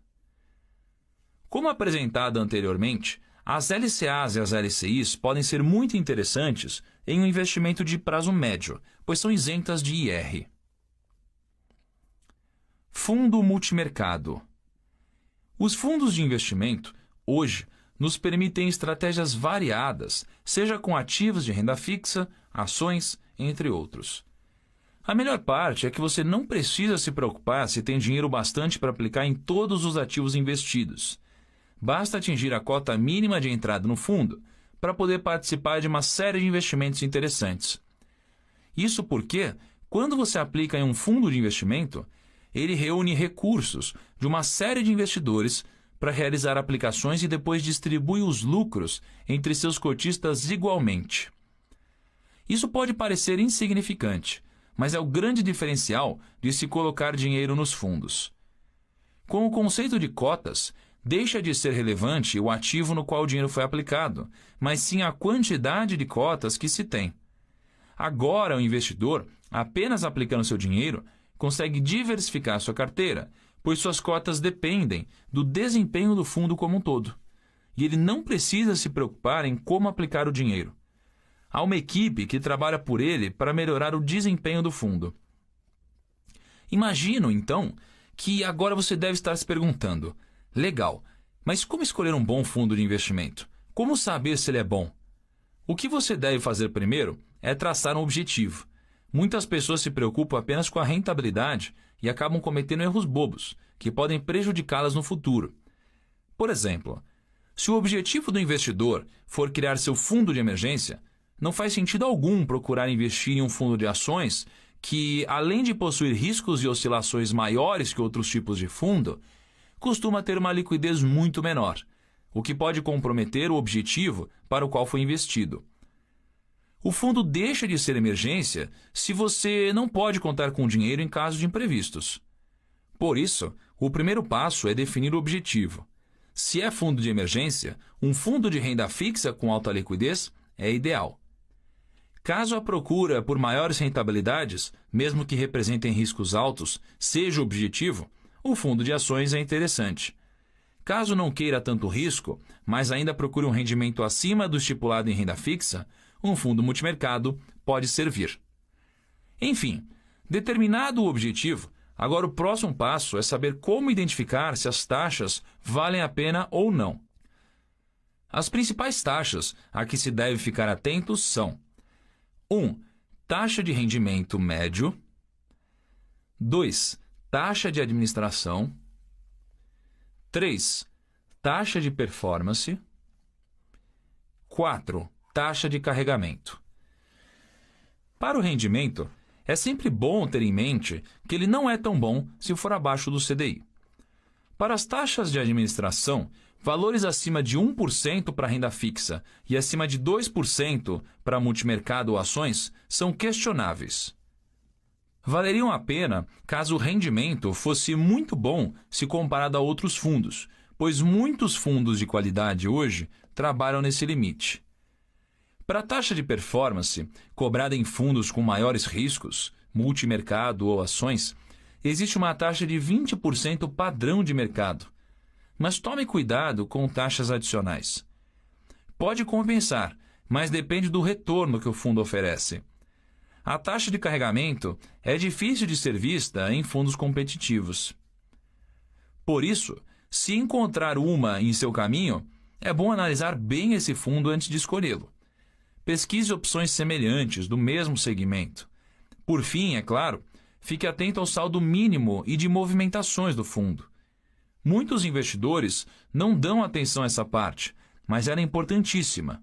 Como apresentado anteriormente, as LCAs e as LCIs podem ser muito interessantes em um investimento de prazo médio, pois são isentas de IR. Fundo multimercado. Os fundos de investimento, hoje, nos permitem estratégias variadas, seja com ativos de renda fixa, ações, entre outros. A melhor parte é que você não precisa se preocupar se tem dinheiro bastante para aplicar em todos os ativos investidos. Basta atingir a cota mínima de entrada no fundo para poder participar de uma série de investimentos interessantes. Isso porque, quando você aplica em um fundo de investimento, ele reúne recursos de uma série de investidores para realizar aplicações e depois distribui os lucros entre seus cotistas igualmente. Isso pode parecer insignificante, mas é o grande diferencial de se colocar dinheiro nos fundos. Com o conceito de cotas, Deixa de ser relevante o ativo no qual o dinheiro foi aplicado, mas sim a quantidade de cotas que se tem. Agora, o investidor, apenas aplicando seu dinheiro, consegue diversificar sua carteira, pois suas cotas dependem do desempenho do fundo como um todo. E ele não precisa se preocupar em como aplicar o dinheiro. Há uma equipe que trabalha por ele para melhorar o desempenho do fundo. Imagino, então, que agora você deve estar se perguntando. Legal. Mas como escolher um bom fundo de investimento? Como saber se ele é bom? O que você deve fazer primeiro é traçar um objetivo. Muitas pessoas se preocupam apenas com a rentabilidade e acabam cometendo erros bobos, que podem prejudicá-las no futuro. Por exemplo, se o objetivo do investidor for criar seu fundo de emergência, não faz sentido algum procurar investir em um fundo de ações que, além de possuir riscos e oscilações maiores que outros tipos de fundo, costuma ter uma liquidez muito menor, o que pode comprometer o objetivo para o qual foi investido. O fundo deixa de ser emergência se você não pode contar com dinheiro em caso de imprevistos. Por isso, o primeiro passo é definir o objetivo. Se é fundo de emergência, um fundo de renda fixa com alta liquidez é ideal. Caso a procura por maiores rentabilidades, mesmo que representem riscos altos, seja o objetivo, o fundo de ações é interessante. Caso não queira tanto risco, mas ainda procure um rendimento acima do estipulado em renda fixa, um fundo multimercado pode servir. Enfim, determinado o objetivo, agora o próximo passo é saber como identificar se as taxas valem a pena ou não. As principais taxas a que se deve ficar atento são: 1. Um, taxa de rendimento médio. 2 taxa de administração. 3. Taxa de performance. 4. Taxa de carregamento. Para o rendimento, é sempre bom ter em mente que ele não é tão bom se for abaixo do CDI. Para as taxas de administração, valores acima de 1% para renda fixa e acima de 2% para multimercado ou ações são questionáveis valeriam a pena caso o rendimento fosse muito bom se comparado a outros fundos, pois muitos fundos de qualidade hoje trabalham nesse limite. Para a taxa de performance, cobrada em fundos com maiores riscos, multimercado ou ações, existe uma taxa de 20% padrão de mercado. Mas tome cuidado com taxas adicionais. Pode compensar, mas depende do retorno que o fundo oferece. A taxa de carregamento é difícil de ser vista em fundos competitivos. Por isso, se encontrar uma em seu caminho, é bom analisar bem esse fundo antes de escolhê-lo. Pesquise opções semelhantes do mesmo segmento. Por fim, é claro, fique atento ao saldo mínimo e de movimentações do fundo. Muitos investidores não dão atenção a essa parte, mas ela é importantíssima.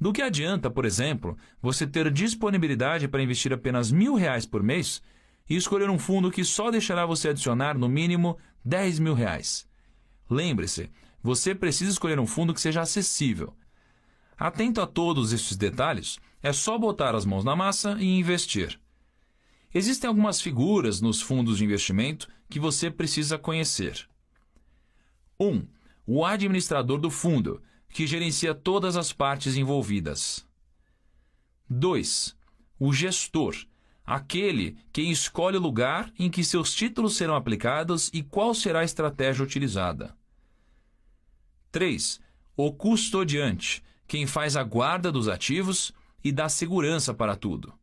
Do que adianta, por exemplo, você ter disponibilidade para investir apenas mil reais por mês e escolher um fundo que só deixará você adicionar no mínimo 10 mil reais? Lembre-se, você precisa escolher um fundo que seja acessível. Atento a todos esses detalhes, é só botar as mãos na massa e investir. Existem algumas figuras nos fundos de investimento que você precisa conhecer. 1. Um, o administrador do fundo, que gerencia todas as partes envolvidas. 2. O gestor, aquele que escolhe o lugar em que seus títulos serão aplicados e qual será a estratégia utilizada. 3. O custodiante, quem faz a guarda dos ativos e dá segurança para tudo.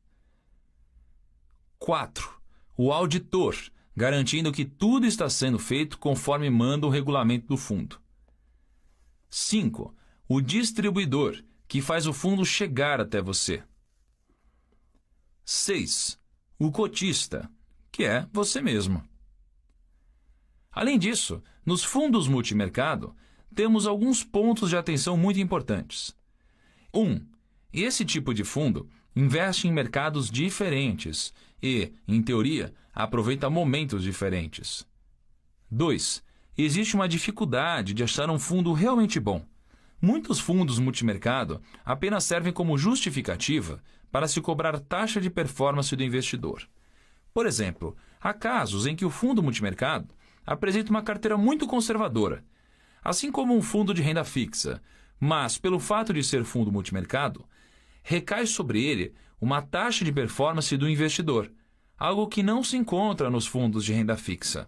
4. O auditor, garantindo que tudo está sendo feito conforme manda o regulamento do fundo. 5. O distribuidor, que faz o fundo chegar até você. 6. O cotista, que é você mesmo. Além disso, nos fundos multimercado, temos alguns pontos de atenção muito importantes. 1. Um, esse tipo de fundo investe em mercados diferentes e, em teoria, aproveita momentos diferentes. 2 existe uma dificuldade de achar um fundo realmente bom. Muitos fundos multimercado apenas servem como justificativa para se cobrar taxa de performance do investidor. Por exemplo, há casos em que o fundo multimercado apresenta uma carteira muito conservadora, assim como um fundo de renda fixa, mas, pelo fato de ser fundo multimercado, recai sobre ele uma taxa de performance do investidor, algo que não se encontra nos fundos de renda fixa.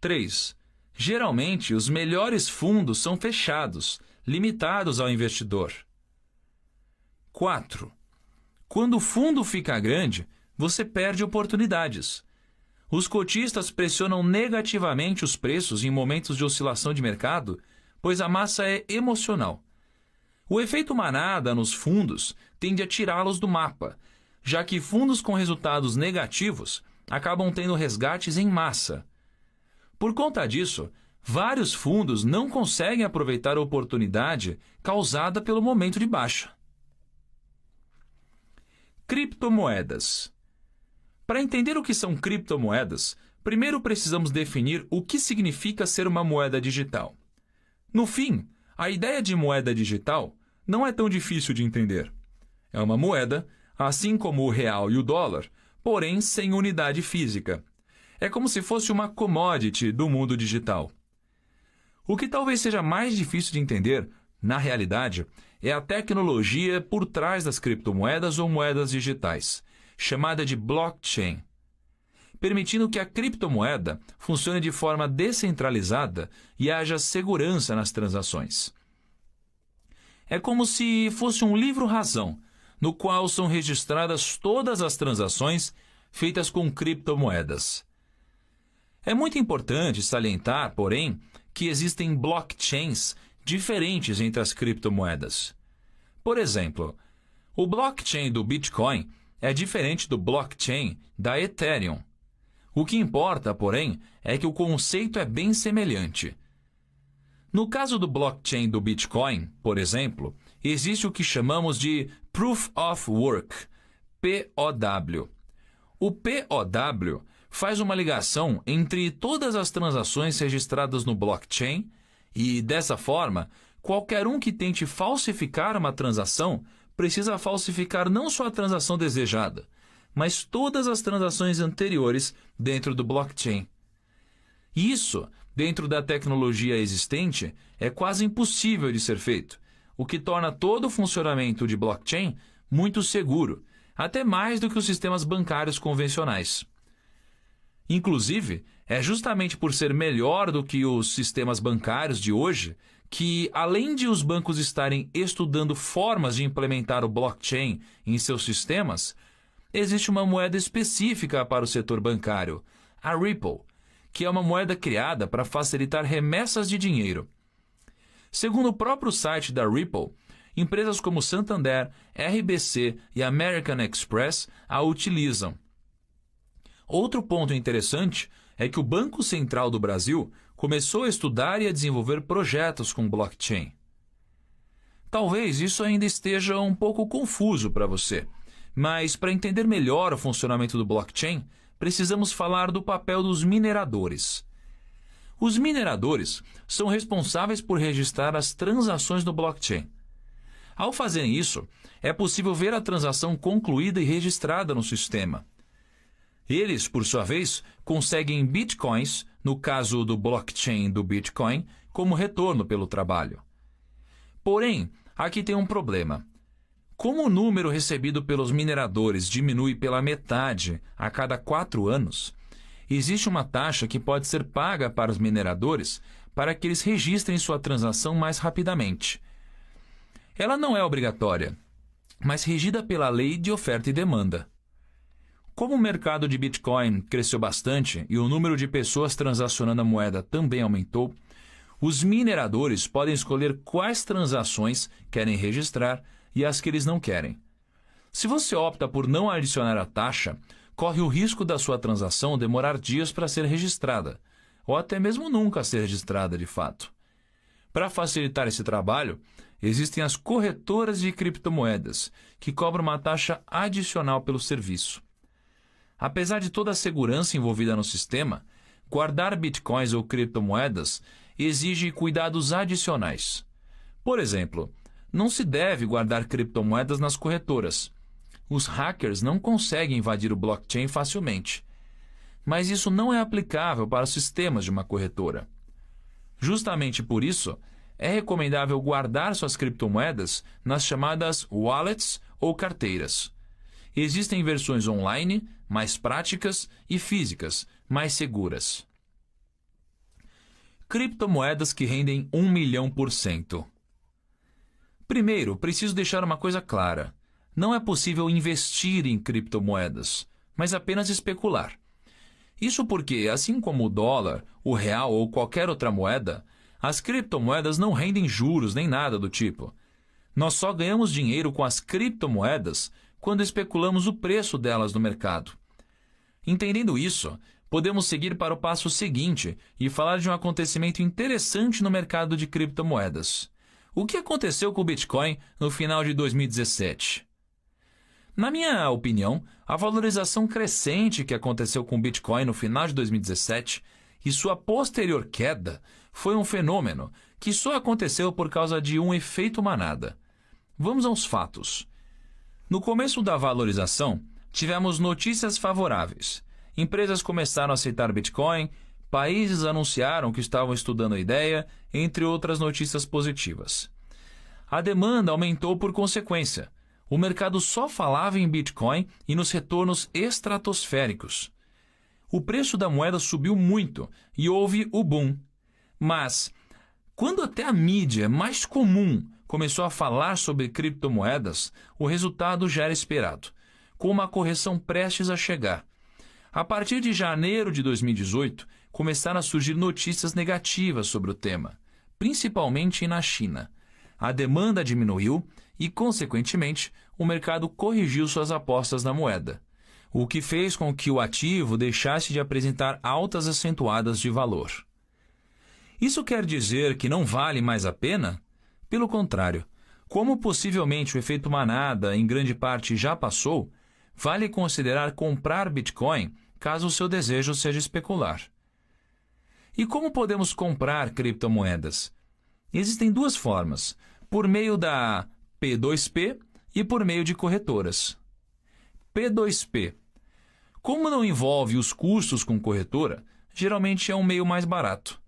3. Geralmente, os melhores fundos são fechados, limitados ao investidor. 4. Quando o fundo fica grande, você perde oportunidades. Os cotistas pressionam negativamente os preços em momentos de oscilação de mercado, pois a massa é emocional. O efeito manada nos fundos tende a tirá-los do mapa, já que fundos com resultados negativos acabam tendo resgates em massa, por conta disso, vários fundos não conseguem aproveitar a oportunidade causada pelo momento de baixa. Criptomoedas. Para entender o que são criptomoedas, primeiro precisamos definir o que significa ser uma moeda digital. No fim, a ideia de moeda digital não é tão difícil de entender. É uma moeda, assim como o real e o dólar, porém sem unidade física, é como se fosse uma commodity do mundo digital. O que talvez seja mais difícil de entender, na realidade, é a tecnologia por trás das criptomoedas ou moedas digitais, chamada de blockchain, permitindo que a criptomoeda funcione de forma descentralizada e haja segurança nas transações. É como se fosse um livro-razão, no qual são registradas todas as transações feitas com criptomoedas. É muito importante salientar, porém, que existem blockchains diferentes entre as criptomoedas. Por exemplo, o blockchain do Bitcoin é diferente do blockchain da Ethereum. O que importa, porém, é que o conceito é bem semelhante. No caso do blockchain do Bitcoin, por exemplo, existe o que chamamos de Proof of Work, POW. O POW faz uma ligação entre todas as transações registradas no blockchain e, dessa forma, qualquer um que tente falsificar uma transação precisa falsificar não só a transação desejada, mas todas as transações anteriores dentro do blockchain. Isso, dentro da tecnologia existente, é quase impossível de ser feito, o que torna todo o funcionamento de blockchain muito seguro, até mais do que os sistemas bancários convencionais. Inclusive, é justamente por ser melhor do que os sistemas bancários de hoje que, além de os bancos estarem estudando formas de implementar o blockchain em seus sistemas, existe uma moeda específica para o setor bancário, a Ripple, que é uma moeda criada para facilitar remessas de dinheiro. Segundo o próprio site da Ripple, empresas como Santander, RBC e American Express a utilizam Outro ponto interessante é que o Banco Central do Brasil começou a estudar e a desenvolver projetos com blockchain. Talvez isso ainda esteja um pouco confuso para você, mas para entender melhor o funcionamento do blockchain, precisamos falar do papel dos mineradores. Os mineradores são responsáveis por registrar as transações no blockchain. Ao fazerem isso, é possível ver a transação concluída e registrada no sistema. Eles, por sua vez, conseguem bitcoins, no caso do blockchain do Bitcoin, como retorno pelo trabalho. Porém, aqui tem um problema. Como o número recebido pelos mineradores diminui pela metade a cada quatro anos, existe uma taxa que pode ser paga para os mineradores para que eles registrem sua transação mais rapidamente. Ela não é obrigatória, mas regida pela Lei de Oferta e Demanda. Como o mercado de Bitcoin cresceu bastante e o número de pessoas transacionando a moeda também aumentou, os mineradores podem escolher quais transações querem registrar e as que eles não querem. Se você opta por não adicionar a taxa, corre o risco da sua transação demorar dias para ser registrada, ou até mesmo nunca ser registrada de fato. Para facilitar esse trabalho, existem as corretoras de criptomoedas, que cobram uma taxa adicional pelo serviço. Apesar de toda a segurança envolvida no sistema, guardar bitcoins ou criptomoedas exige cuidados adicionais. Por exemplo, não se deve guardar criptomoedas nas corretoras. Os hackers não conseguem invadir o blockchain facilmente. Mas isso não é aplicável para os sistemas de uma corretora. Justamente por isso, é recomendável guardar suas criptomoedas nas chamadas wallets ou carteiras. Existem versões online, mais práticas e físicas, mais seguras. Criptomoedas que rendem 1 milhão por cento. Primeiro, preciso deixar uma coisa clara. Não é possível investir em criptomoedas, mas apenas especular. Isso porque, assim como o dólar, o real ou qualquer outra moeda, as criptomoedas não rendem juros nem nada do tipo. Nós só ganhamos dinheiro com as criptomoedas quando especulamos o preço delas no mercado. Entendendo isso, podemos seguir para o passo seguinte e falar de um acontecimento interessante no mercado de criptomoedas. O que aconteceu com o Bitcoin no final de 2017? Na minha opinião, a valorização crescente que aconteceu com o Bitcoin no final de 2017 e sua posterior queda foi um fenômeno que só aconteceu por causa de um efeito manada. Vamos aos fatos. No começo da valorização, tivemos notícias favoráveis. Empresas começaram a aceitar Bitcoin, países anunciaram que estavam estudando a ideia, entre outras notícias positivas. A demanda aumentou por consequência. O mercado só falava em Bitcoin e nos retornos estratosféricos. O preço da moeda subiu muito e houve o boom. Mas, quando até a mídia é mais comum começou a falar sobre criptomoedas, o resultado já era esperado, com uma correção prestes a chegar. A partir de janeiro de 2018, começaram a surgir notícias negativas sobre o tema, principalmente na China. A demanda diminuiu e, consequentemente, o mercado corrigiu suas apostas na moeda, o que fez com que o ativo deixasse de apresentar altas acentuadas de valor. Isso quer dizer que não vale mais a pena? Pelo contrário, como possivelmente o efeito manada em grande parte já passou, vale considerar comprar Bitcoin caso o seu desejo seja especular. E como podemos comprar criptomoedas? Existem duas formas: por meio da P2P e por meio de corretoras. P2P. Como não envolve os custos com corretora, geralmente é um meio mais barato.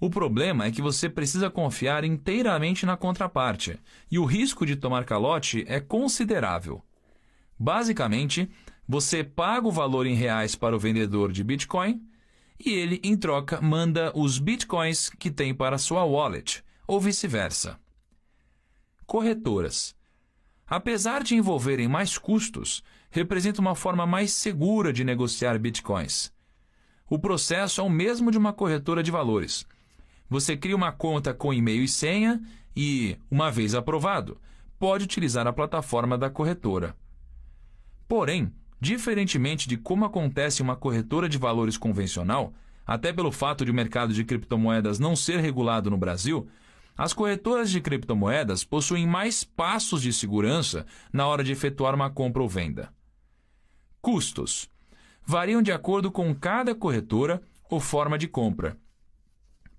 O problema é que você precisa confiar inteiramente na contraparte, e o risco de tomar calote é considerável. Basicamente, você paga o valor em reais para o vendedor de Bitcoin e ele, em troca, manda os Bitcoins que tem para sua wallet, ou vice-versa. Corretoras. Apesar de envolverem mais custos, representa uma forma mais segura de negociar Bitcoins. O processo é o mesmo de uma corretora de valores você cria uma conta com e-mail e senha e, uma vez aprovado, pode utilizar a plataforma da corretora. Porém, diferentemente de como acontece uma corretora de valores convencional, até pelo fato de o mercado de criptomoedas não ser regulado no Brasil, as corretoras de criptomoedas possuem mais passos de segurança na hora de efetuar uma compra ou venda. Custos variam de acordo com cada corretora ou forma de compra.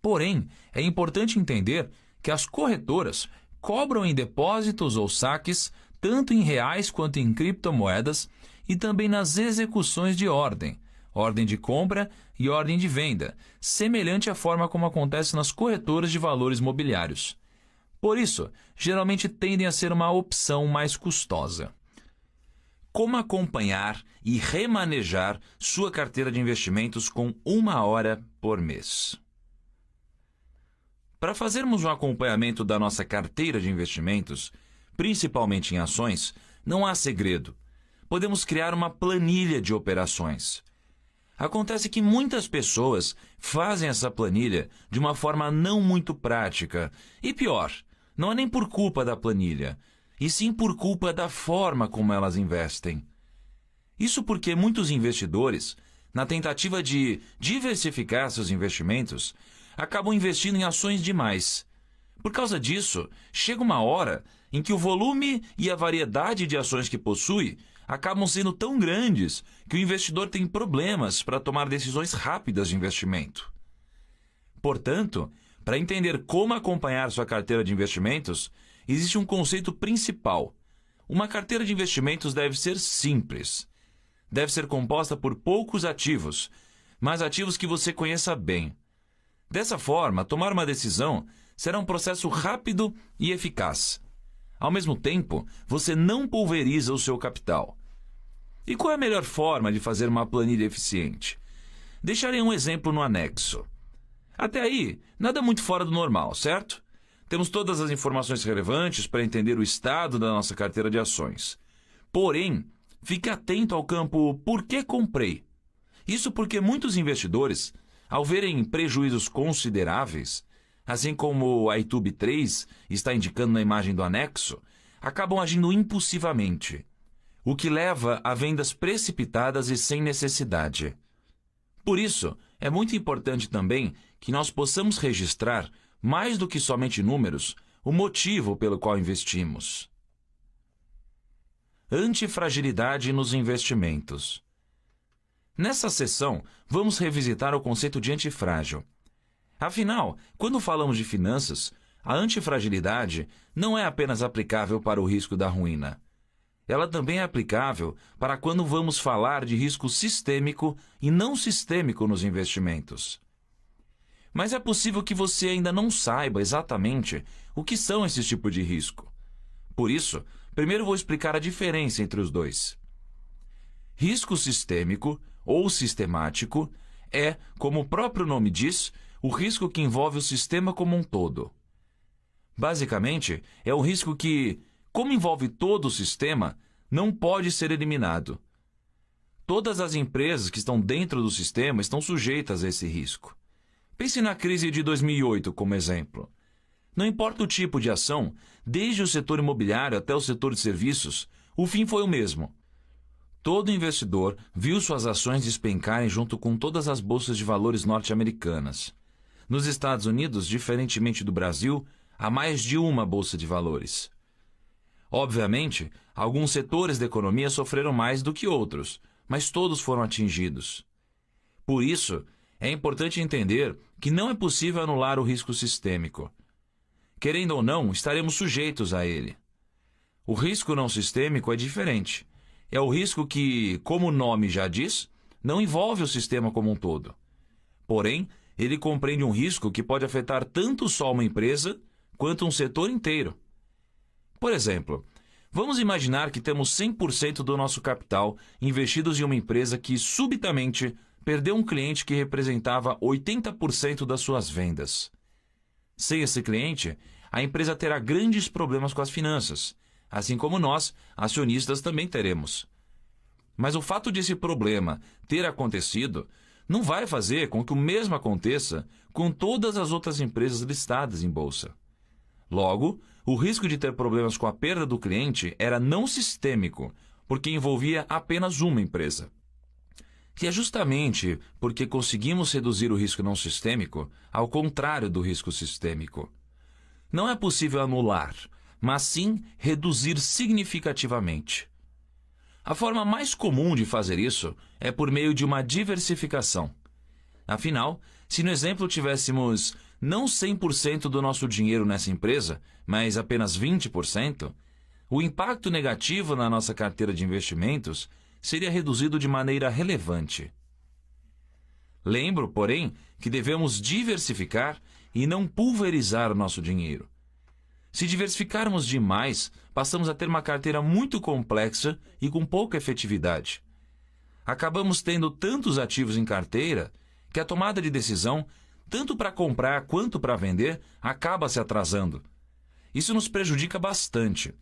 Porém, é importante entender que as corretoras cobram em depósitos ou saques, tanto em reais quanto em criptomoedas, e também nas execuções de ordem, ordem de compra e ordem de venda, semelhante à forma como acontece nas corretoras de valores mobiliários. Por isso, geralmente tendem a ser uma opção mais custosa. Como acompanhar e remanejar sua carteira de investimentos com uma hora por mês? Para fazermos um acompanhamento da nossa carteira de investimentos, principalmente em ações, não há segredo. Podemos criar uma planilha de operações. Acontece que muitas pessoas fazem essa planilha de uma forma não muito prática. E pior, não é nem por culpa da planilha, e sim por culpa da forma como elas investem. Isso porque muitos investidores, na tentativa de diversificar seus investimentos, acabam investindo em ações demais. Por causa disso, chega uma hora em que o volume e a variedade de ações que possui acabam sendo tão grandes que o investidor tem problemas para tomar decisões rápidas de investimento. Portanto, para entender como acompanhar sua carteira de investimentos, existe um conceito principal. Uma carteira de investimentos deve ser simples. Deve ser composta por poucos ativos, mas ativos que você conheça bem. Dessa forma, tomar uma decisão será um processo rápido e eficaz. Ao mesmo tempo, você não pulveriza o seu capital. E qual é a melhor forma de fazer uma planilha eficiente? Deixarei um exemplo no anexo. Até aí, nada muito fora do normal, certo? Temos todas as informações relevantes para entender o estado da nossa carteira de ações. Porém, fique atento ao campo Por que comprei? Isso porque muitos investidores ao verem prejuízos consideráveis, assim como a iTube 3 está indicando na imagem do anexo, acabam agindo impulsivamente, o que leva a vendas precipitadas e sem necessidade. Por isso, é muito importante também que nós possamos registrar, mais do que somente números, o motivo pelo qual investimos. Antifragilidade nos investimentos. Nessa sessão, vamos revisitar o conceito de antifrágil. Afinal, quando falamos de finanças, a antifragilidade não é apenas aplicável para o risco da ruína. Ela também é aplicável para quando vamos falar de risco sistêmico e não sistêmico nos investimentos. Mas é possível que você ainda não saiba exatamente o que são esses tipos de risco. Por isso, primeiro vou explicar a diferença entre os dois. Risco sistêmico ou sistemático é, como o próprio nome diz, o risco que envolve o sistema como um todo. Basicamente, é um risco que, como envolve todo o sistema, não pode ser eliminado. Todas as empresas que estão dentro do sistema estão sujeitas a esse risco. Pense na crise de 2008 como exemplo. Não importa o tipo de ação, desde o setor imobiliário até o setor de serviços, o fim foi o mesmo Todo investidor viu suas ações despencarem junto com todas as bolsas de valores norte-americanas. Nos Estados Unidos, diferentemente do Brasil, há mais de uma bolsa de valores. Obviamente, alguns setores da economia sofreram mais do que outros, mas todos foram atingidos. Por isso, é importante entender que não é possível anular o risco sistêmico. Querendo ou não, estaremos sujeitos a ele. O risco não sistêmico é diferente é o risco que, como o nome já diz, não envolve o sistema como um todo. Porém, ele compreende um risco que pode afetar tanto só uma empresa quanto um setor inteiro. Por exemplo, vamos imaginar que temos 100% do nosso capital investidos em uma empresa que subitamente perdeu um cliente que representava 80% das suas vendas. Sem esse cliente, a empresa terá grandes problemas com as finanças assim como nós, acionistas, também teremos. Mas o fato desse problema ter acontecido não vai fazer com que o mesmo aconteça com todas as outras empresas listadas em bolsa. Logo, o risco de ter problemas com a perda do cliente era não sistêmico, porque envolvia apenas uma empresa. E é justamente porque conseguimos reduzir o risco não sistêmico, ao contrário do risco sistêmico. Não é possível anular, mas sim reduzir significativamente. A forma mais comum de fazer isso é por meio de uma diversificação. Afinal, se no exemplo tivéssemos não 100% do nosso dinheiro nessa empresa, mas apenas 20%, o impacto negativo na nossa carteira de investimentos seria reduzido de maneira relevante. Lembro, porém, que devemos diversificar e não pulverizar o nosso dinheiro. Se diversificarmos demais, passamos a ter uma carteira muito complexa e com pouca efetividade. Acabamos tendo tantos ativos em carteira que a tomada de decisão, tanto para comprar quanto para vender, acaba se atrasando. Isso nos prejudica bastante.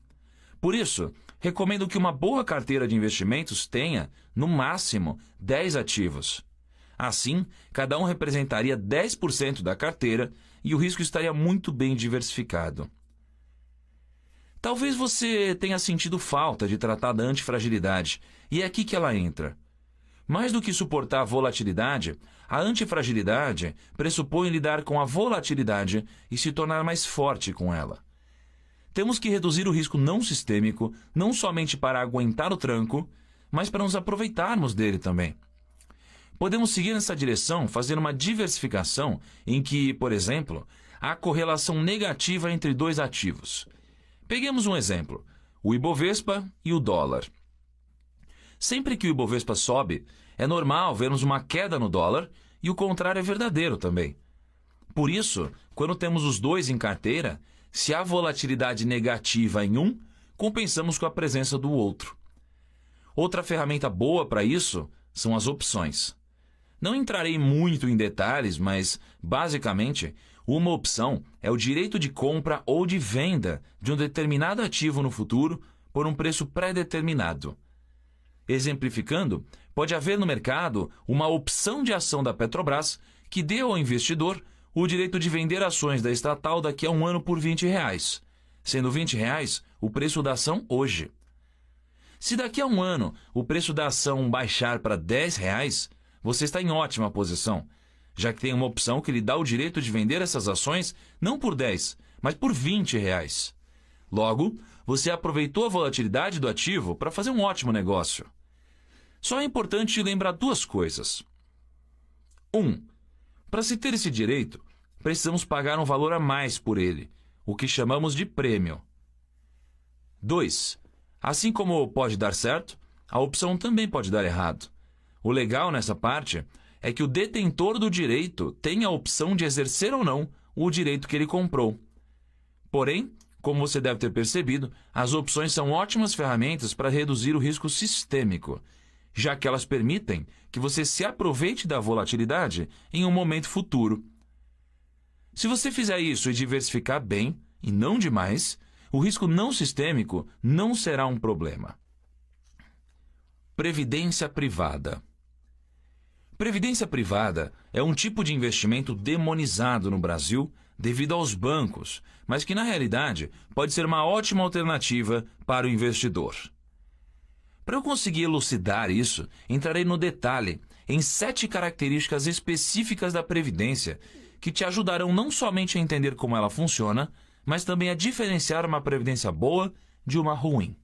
Por isso, recomendo que uma boa carteira de investimentos tenha, no máximo, 10 ativos. Assim, cada um representaria 10% da carteira e o risco estaria muito bem diversificado. Talvez você tenha sentido falta de tratar da antifragilidade, e é aqui que ela entra. Mais do que suportar a volatilidade, a antifragilidade pressupõe lidar com a volatilidade e se tornar mais forte com ela. Temos que reduzir o risco não sistêmico, não somente para aguentar o tranco, mas para nos aproveitarmos dele também. Podemos seguir nessa direção fazendo uma diversificação em que, por exemplo, há correlação negativa entre dois ativos Peguemos um exemplo: o Ibovespa e o dólar. Sempre que o Ibovespa sobe, é normal vermos uma queda no dólar e o contrário é verdadeiro também. Por isso, quando temos os dois em carteira, se há volatilidade negativa em um, compensamos com a presença do outro. Outra ferramenta boa para isso são as opções. Não entrarei muito em detalhes, mas, basicamente, uma opção é o direito de compra ou de venda de um determinado ativo no futuro por um preço pré-determinado. Exemplificando, pode haver no mercado uma opção de ação da Petrobras que dê ao investidor o direito de vender ações da estatal daqui a um ano por 20 reais, sendo 20 reais o preço da ação hoje. Se daqui a um ano o preço da ação baixar para 10 reais, você está em ótima posição já que tem uma opção que lhe dá o direito de vender essas ações não por 10, mas por 20 reais. Logo, você aproveitou a volatilidade do ativo para fazer um ótimo negócio. Só é importante lembrar duas coisas. 1. Um, para se ter esse direito, precisamos pagar um valor a mais por ele, o que chamamos de prêmio. 2. Assim como pode dar certo, a opção também pode dar errado. O legal nessa parte é que o detentor do direito tem a opção de exercer ou não o direito que ele comprou. Porém, como você deve ter percebido, as opções são ótimas ferramentas para reduzir o risco sistêmico, já que elas permitem que você se aproveite da volatilidade em um momento futuro. Se você fizer isso e diversificar bem, e não demais, o risco não sistêmico não será um problema. Previdência privada. Previdência privada é um tipo de investimento demonizado no Brasil devido aos bancos, mas que na realidade pode ser uma ótima alternativa para o investidor. Para eu conseguir elucidar isso, entrarei no detalhe em sete características específicas da Previdência que te ajudarão não somente a entender como ela funciona, mas também a diferenciar uma Previdência boa de uma ruim.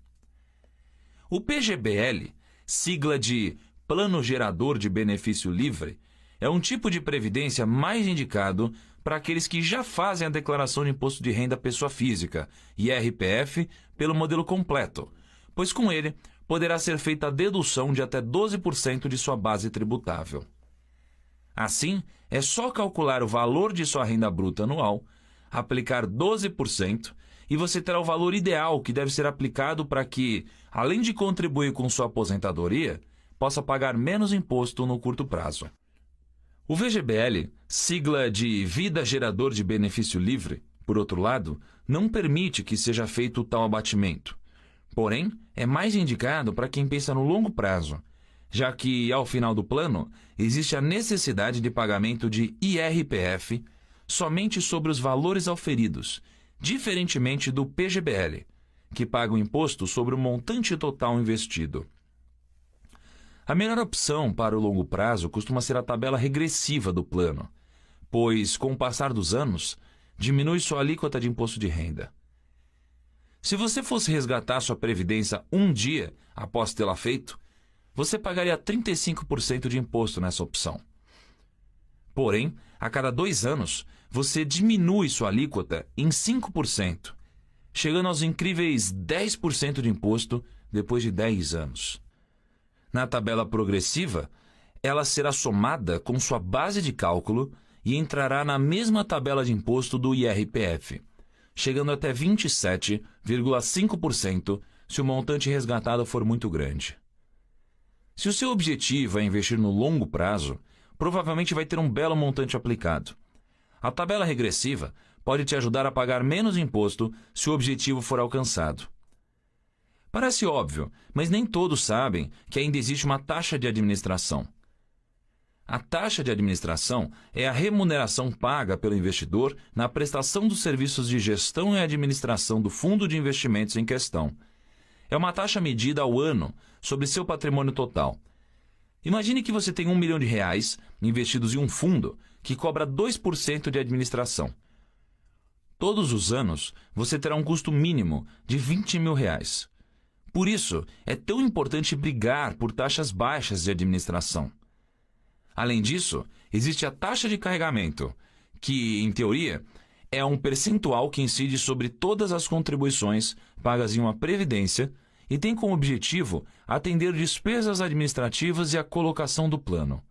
O PGBL, sigla de plano gerador de benefício livre, é um tipo de previdência mais indicado para aqueles que já fazem a declaração de imposto de renda pessoa física, IRPF, pelo modelo completo, pois com ele poderá ser feita a dedução de até 12% de sua base tributável. Assim, é só calcular o valor de sua renda bruta anual, aplicar 12% e você terá o valor ideal que deve ser aplicado para que, além de contribuir com sua aposentadoria, possa pagar menos imposto no curto prazo. O VGBL, sigla de Vida Gerador de Benefício Livre, por outro lado, não permite que seja feito tal abatimento. Porém, é mais indicado para quem pensa no longo prazo, já que, ao final do plano, existe a necessidade de pagamento de IRPF somente sobre os valores auferidos, diferentemente do PGBL, que paga o imposto sobre o montante total investido. A melhor opção para o longo prazo costuma ser a tabela regressiva do plano, pois, com o passar dos anos, diminui sua alíquota de imposto de renda. Se você fosse resgatar sua previdência um dia após tê-la feito, você pagaria 35% de imposto nessa opção. Porém, a cada dois anos, você diminui sua alíquota em 5%, chegando aos incríveis 10% de imposto depois de 10 anos na tabela progressiva, ela será somada com sua base de cálculo e entrará na mesma tabela de imposto do IRPF, chegando até 27,5% se o montante resgatado for muito grande. Se o seu objetivo é investir no longo prazo, provavelmente vai ter um belo montante aplicado. A tabela regressiva pode te ajudar a pagar menos imposto se o objetivo for alcançado. Parece óbvio, mas nem todos sabem que ainda existe uma taxa de administração. A taxa de administração é a remuneração paga pelo investidor na prestação dos serviços de gestão e administração do fundo de investimentos em questão. É uma taxa medida ao ano sobre seu patrimônio total. Imagine que você tem um milhão de reais investidos em um fundo que cobra 2% de administração. Todos os anos, você terá um custo mínimo de 20 mil reais. Por isso, é tão importante brigar por taxas baixas de administração. Além disso, existe a taxa de carregamento, que, em teoria, é um percentual que incide sobre todas as contribuições pagas em uma previdência e tem como objetivo atender despesas administrativas e a colocação do plano.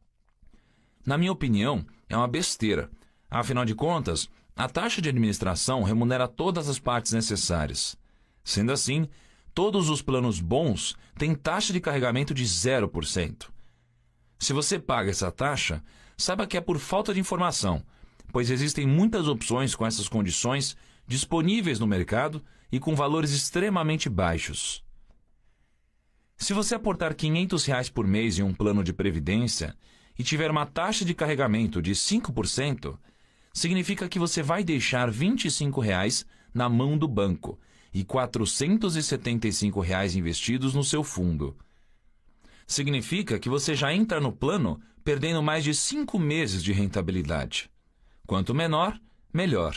Na minha opinião, é uma besteira. Afinal de contas, a taxa de administração remunera todas as partes necessárias. Sendo assim, Todos os planos bons têm taxa de carregamento de 0%. Se você paga essa taxa, saiba que é por falta de informação, pois existem muitas opções com essas condições disponíveis no mercado e com valores extremamente baixos. Se você aportar R$ 500 reais por mês em um plano de previdência e tiver uma taxa de carregamento de 5%, significa que você vai deixar R$ 25 reais na mão do banco – e R$ 475 reais investidos no seu fundo. Significa que você já entra no plano perdendo mais de cinco meses de rentabilidade. Quanto menor, melhor.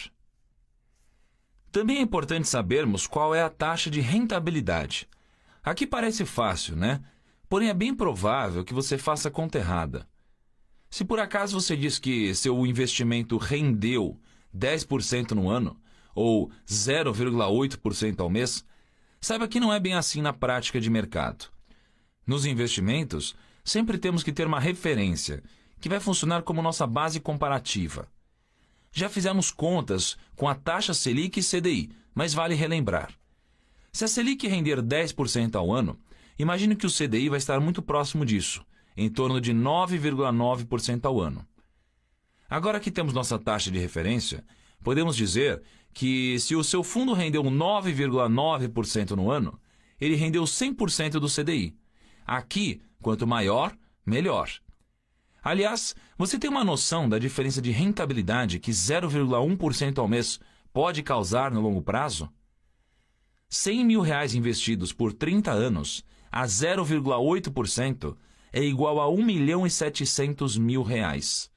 Também é importante sabermos qual é a taxa de rentabilidade. Aqui parece fácil, né? Porém, é bem provável que você faça conta errada. Se por acaso você diz que seu investimento rendeu 10% no ano, ou 0,8% ao mês, saiba que não é bem assim na prática de mercado. Nos investimentos, sempre temos que ter uma referência, que vai funcionar como nossa base comparativa. Já fizemos contas com a taxa Selic e CDI, mas vale relembrar. Se a Selic render 10% ao ano, imagine que o CDI vai estar muito próximo disso, em torno de 9,9% ao ano. Agora que temos nossa taxa de referência, podemos dizer que se o seu fundo rendeu 9,9% no ano, ele rendeu 100% do CDI. Aqui, quanto maior, melhor. Aliás, você tem uma noção da diferença de rentabilidade que 0,1% ao mês pode causar no longo prazo? 100 mil reais investidos por 30 anos a 0,8% é igual a 1 milhão e 700 mil reais.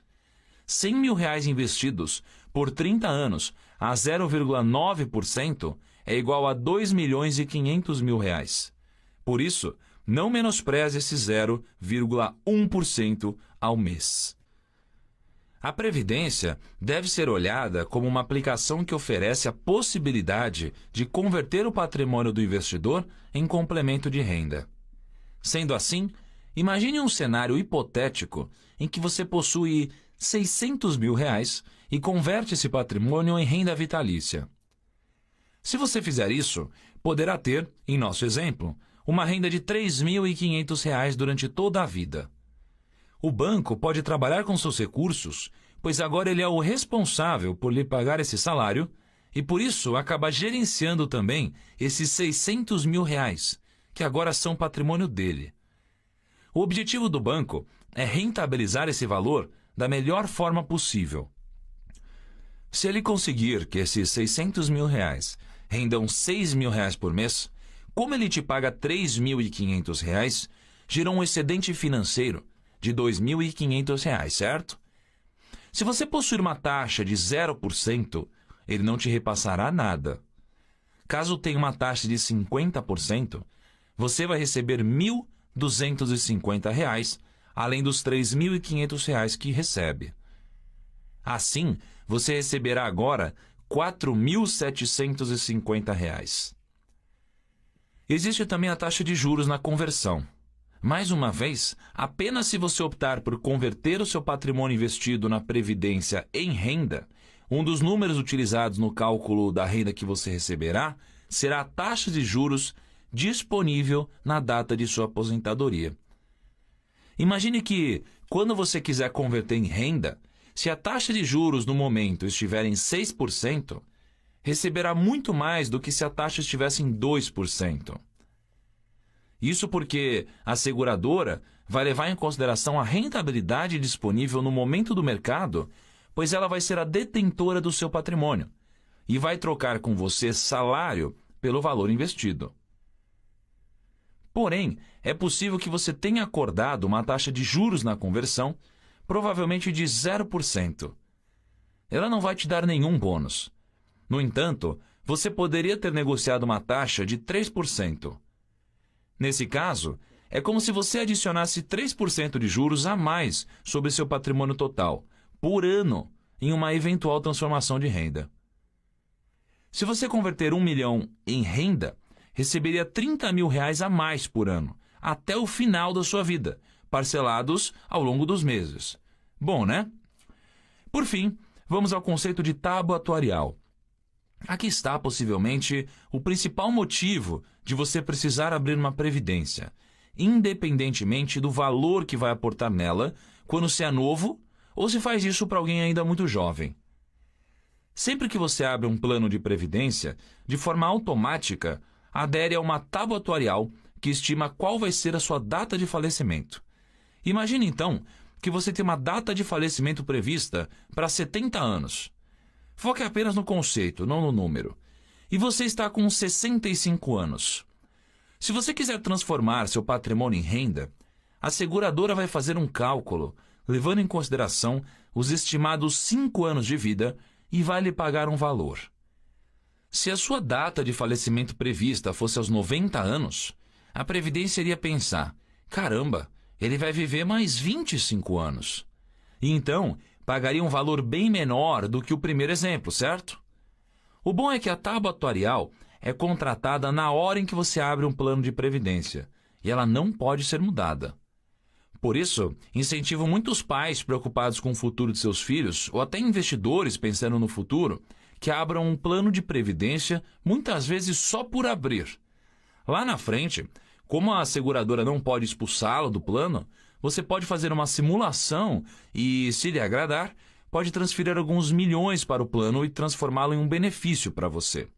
100 mil reais investidos por 30 anos a 0,9% é igual a 2 milhões e 500 mil reais. Por isso, não menospreze esse 0,1% ao mês. A previdência deve ser olhada como uma aplicação que oferece a possibilidade de converter o patrimônio do investidor em complemento de renda. Sendo assim, imagine um cenário hipotético em que você possui 600 mil reais e converte esse patrimônio em renda vitalícia. Se você fizer isso, poderá ter, em nosso exemplo, uma renda de R$ 3.500 durante toda a vida. O banco pode trabalhar com seus recursos, pois agora ele é o responsável por lhe pagar esse salário e por isso acaba gerenciando também esses 600 mil reais, que agora são patrimônio dele. O objetivo do banco é rentabilizar esse valor da melhor forma possível. Se ele conseguir que esses 600 mil reais rendam 6 mil reais por mês, como ele te paga 3.500 reais, gerou um excedente financeiro de 2.500 reais, certo? Se você possuir uma taxa de 0%, ele não te repassará nada. Caso tenha uma taxa de 50%, você vai receber R$ 1.250, além dos R$ 3.500 que recebe. Assim, você receberá agora R$ 4.750. Existe também a taxa de juros na conversão. Mais uma vez, apenas se você optar por converter o seu patrimônio investido na previdência em renda, um dos números utilizados no cálculo da renda que você receberá será a taxa de juros disponível na data de sua aposentadoria. Imagine que, quando você quiser converter em renda, se a taxa de juros no momento estiver em 6%, receberá muito mais do que se a taxa estivesse em 2%. Isso porque a seguradora vai levar em consideração a rentabilidade disponível no momento do mercado, pois ela vai ser a detentora do seu patrimônio e vai trocar com você salário pelo valor investido. Porém, é possível que você tenha acordado uma taxa de juros na conversão provavelmente de 0%. Ela não vai te dar nenhum bônus. No entanto, você poderia ter negociado uma taxa de 3%. Nesse caso, é como se você adicionasse 3% de juros a mais sobre seu patrimônio total, por ano, em uma eventual transformação de renda. Se você converter um milhão em renda, receberia 30 mil reais a mais por ano, até o final da sua vida, parcelados ao longo dos meses. Bom, né? Por fim, vamos ao conceito de tábua atuarial. Aqui está, possivelmente, o principal motivo de você precisar abrir uma previdência, independentemente do valor que vai aportar nela quando se é novo ou se faz isso para alguém ainda muito jovem. Sempre que você abre um plano de previdência, de forma automática, adere a uma tábua atuarial que estima qual vai ser a sua data de falecimento. Imagine então que você tem uma data de falecimento prevista para 70 anos. Foque apenas no conceito, não no número. E você está com 65 anos. Se você quiser transformar seu patrimônio em renda, a seguradora vai fazer um cálculo, levando em consideração os estimados 5 anos de vida e vai lhe pagar um valor. Se a sua data de falecimento prevista fosse aos 90 anos, a Previdência iria pensar: caramba, ele vai viver mais 25 anos. E então, pagaria um valor bem menor do que o primeiro exemplo, certo? O bom é que a tábua atuarial é contratada na hora em que você abre um plano de previdência e ela não pode ser mudada. Por isso, incentivo muitos pais preocupados com o futuro de seus filhos ou até investidores pensando no futuro que abram um plano de previdência, muitas vezes só por abrir. Lá na frente, como a seguradora não pode expulsá-lo do plano, você pode fazer uma simulação e, se lhe agradar, pode transferir alguns milhões para o plano e transformá-lo em um benefício para você.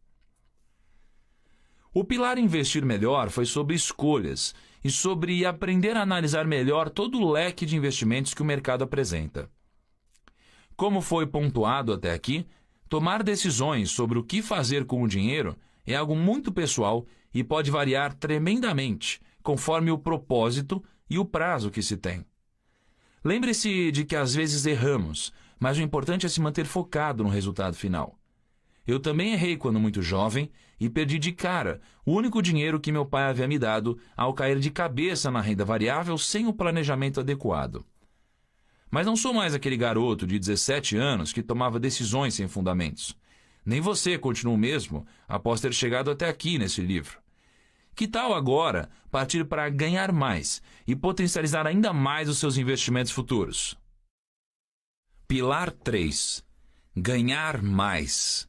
O pilar Investir Melhor foi sobre escolhas e sobre aprender a analisar melhor todo o leque de investimentos que o mercado apresenta. Como foi pontuado até aqui, tomar decisões sobre o que fazer com o dinheiro é algo muito pessoal e pode variar tremendamente conforme o propósito e o prazo que se tem. Lembre-se de que às vezes erramos, mas o importante é se manter focado no resultado final. Eu também errei quando muito jovem e perdi de cara o único dinheiro que meu pai havia me dado ao cair de cabeça na renda variável sem o planejamento adequado. Mas não sou mais aquele garoto de 17 anos que tomava decisões sem fundamentos. Nem você continua o mesmo após ter chegado até aqui nesse livro. Que tal agora partir para ganhar mais e potencializar ainda mais os seus investimentos futuros? Pilar 3: Ganhar mais.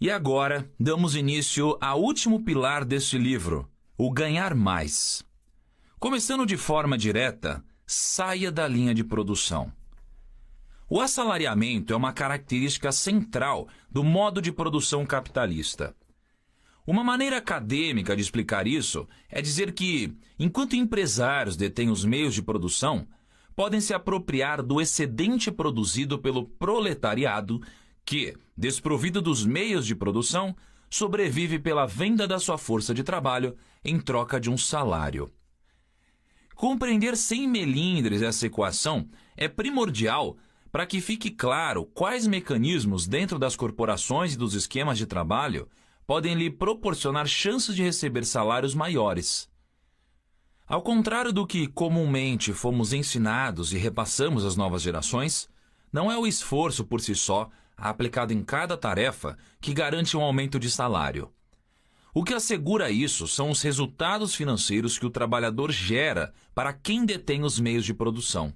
E agora damos início ao último pilar deste livro, o ganhar mais. Começando de forma direta, saia da linha de produção. O assalariamento é uma característica central do modo de produção capitalista. Uma maneira acadêmica de explicar isso é dizer que, enquanto empresários detêm os meios de produção, podem se apropriar do excedente produzido pelo proletariado, que, desprovido dos meios de produção, sobrevive pela venda da sua força de trabalho em troca de um salário. Compreender sem melindres essa equação é primordial para que fique claro quais mecanismos dentro das corporações e dos esquemas de trabalho podem lhe proporcionar chances de receber salários maiores. Ao contrário do que comumente fomos ensinados e repassamos às novas gerações, não é o esforço por si só, aplicado em cada tarefa, que garante um aumento de salário. O que assegura isso são os resultados financeiros que o trabalhador gera para quem detém os meios de produção.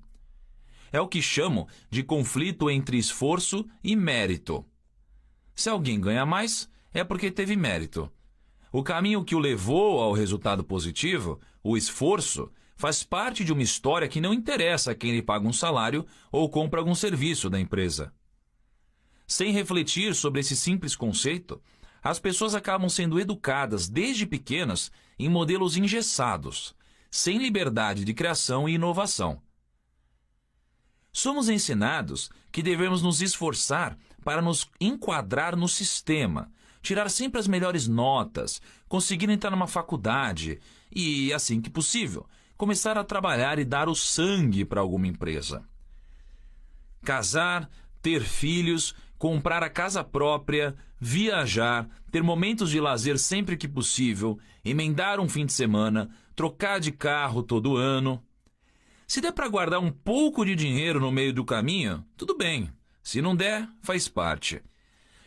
É o que chamo de conflito entre esforço e mérito. Se alguém ganha mais, é porque teve mérito. O caminho que o levou ao resultado positivo, o esforço, faz parte de uma história que não interessa a quem lhe paga um salário ou compra algum serviço da empresa. Sem refletir sobre esse simples conceito, as pessoas acabam sendo educadas desde pequenas em modelos engessados, sem liberdade de criação e inovação. Somos ensinados que devemos nos esforçar para nos enquadrar no sistema, tirar sempre as melhores notas, conseguir entrar numa faculdade e, assim que possível, começar a trabalhar e dar o sangue para alguma empresa. Casar, ter filhos, comprar a casa própria, viajar, ter momentos de lazer sempre que possível, emendar um fim de semana, trocar de carro todo ano. Se der para guardar um pouco de dinheiro no meio do caminho, tudo bem. Se não der, faz parte.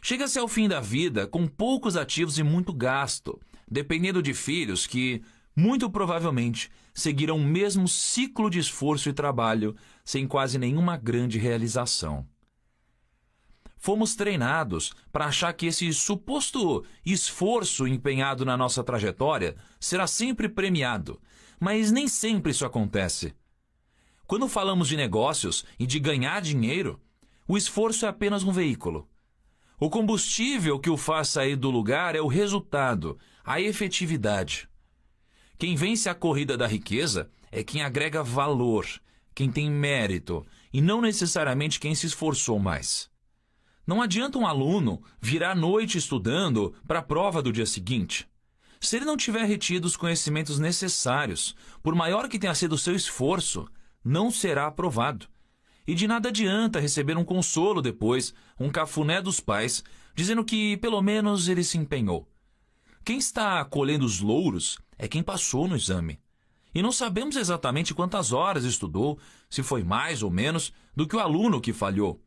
Chega-se ao fim da vida com poucos ativos e muito gasto, dependendo de filhos que, muito provavelmente, seguirão o mesmo ciclo de esforço e trabalho, sem quase nenhuma grande realização. Fomos treinados para achar que esse suposto esforço empenhado na nossa trajetória será sempre premiado, mas nem sempre isso acontece. Quando falamos de negócios e de ganhar dinheiro, o esforço é apenas um veículo. O combustível que o faz sair do lugar é o resultado, a efetividade. Quem vence a corrida da riqueza é quem agrega valor, quem tem mérito, e não necessariamente quem se esforçou mais. Não adianta um aluno virar à noite estudando para a prova do dia seguinte. Se ele não tiver retido os conhecimentos necessários, por maior que tenha sido o seu esforço, não será aprovado. E de nada adianta receber um consolo depois, um cafuné dos pais, dizendo que pelo menos ele se empenhou. Quem está colhendo os louros é quem passou no exame. E não sabemos exatamente quantas horas estudou, se foi mais ou menos do que o aluno que falhou.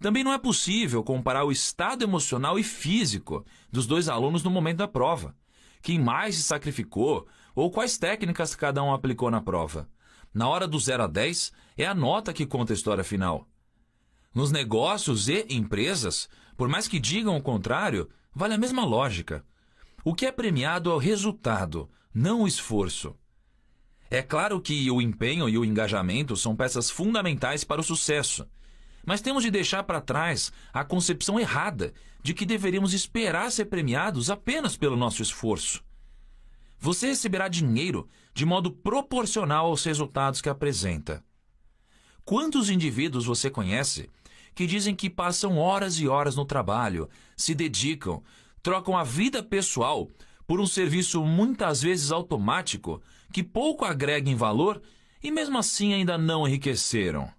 Também não é possível comparar o estado emocional e físico dos dois alunos no momento da prova, quem mais se sacrificou ou quais técnicas cada um aplicou na prova. Na hora do 0 a 10, é a nota que conta a história final. Nos negócios e empresas, por mais que digam o contrário, vale a mesma lógica. O que é premiado é o resultado, não o esforço. É claro que o empenho e o engajamento são peças fundamentais para o sucesso, mas temos de deixar para trás a concepção errada de que deveríamos esperar ser premiados apenas pelo nosso esforço. Você receberá dinheiro de modo proporcional aos resultados que apresenta. Quantos indivíduos você conhece que dizem que passam horas e horas no trabalho, se dedicam, trocam a vida pessoal por um serviço muitas vezes automático que pouco agrega em valor e mesmo assim ainda não enriqueceram?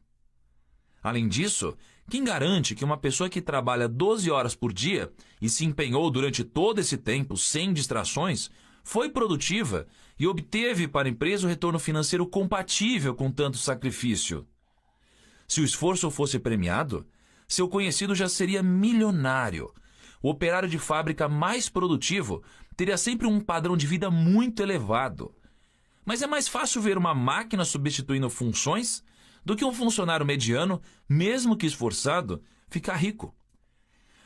Além disso, quem garante que uma pessoa que trabalha 12 horas por dia e se empenhou durante todo esse tempo sem distrações foi produtiva e obteve para a empresa o retorno financeiro compatível com tanto sacrifício. Se o esforço fosse premiado, seu conhecido já seria milionário. O operário de fábrica mais produtivo teria sempre um padrão de vida muito elevado. Mas é mais fácil ver uma máquina substituindo funções do que um funcionário mediano, mesmo que esforçado, ficar rico.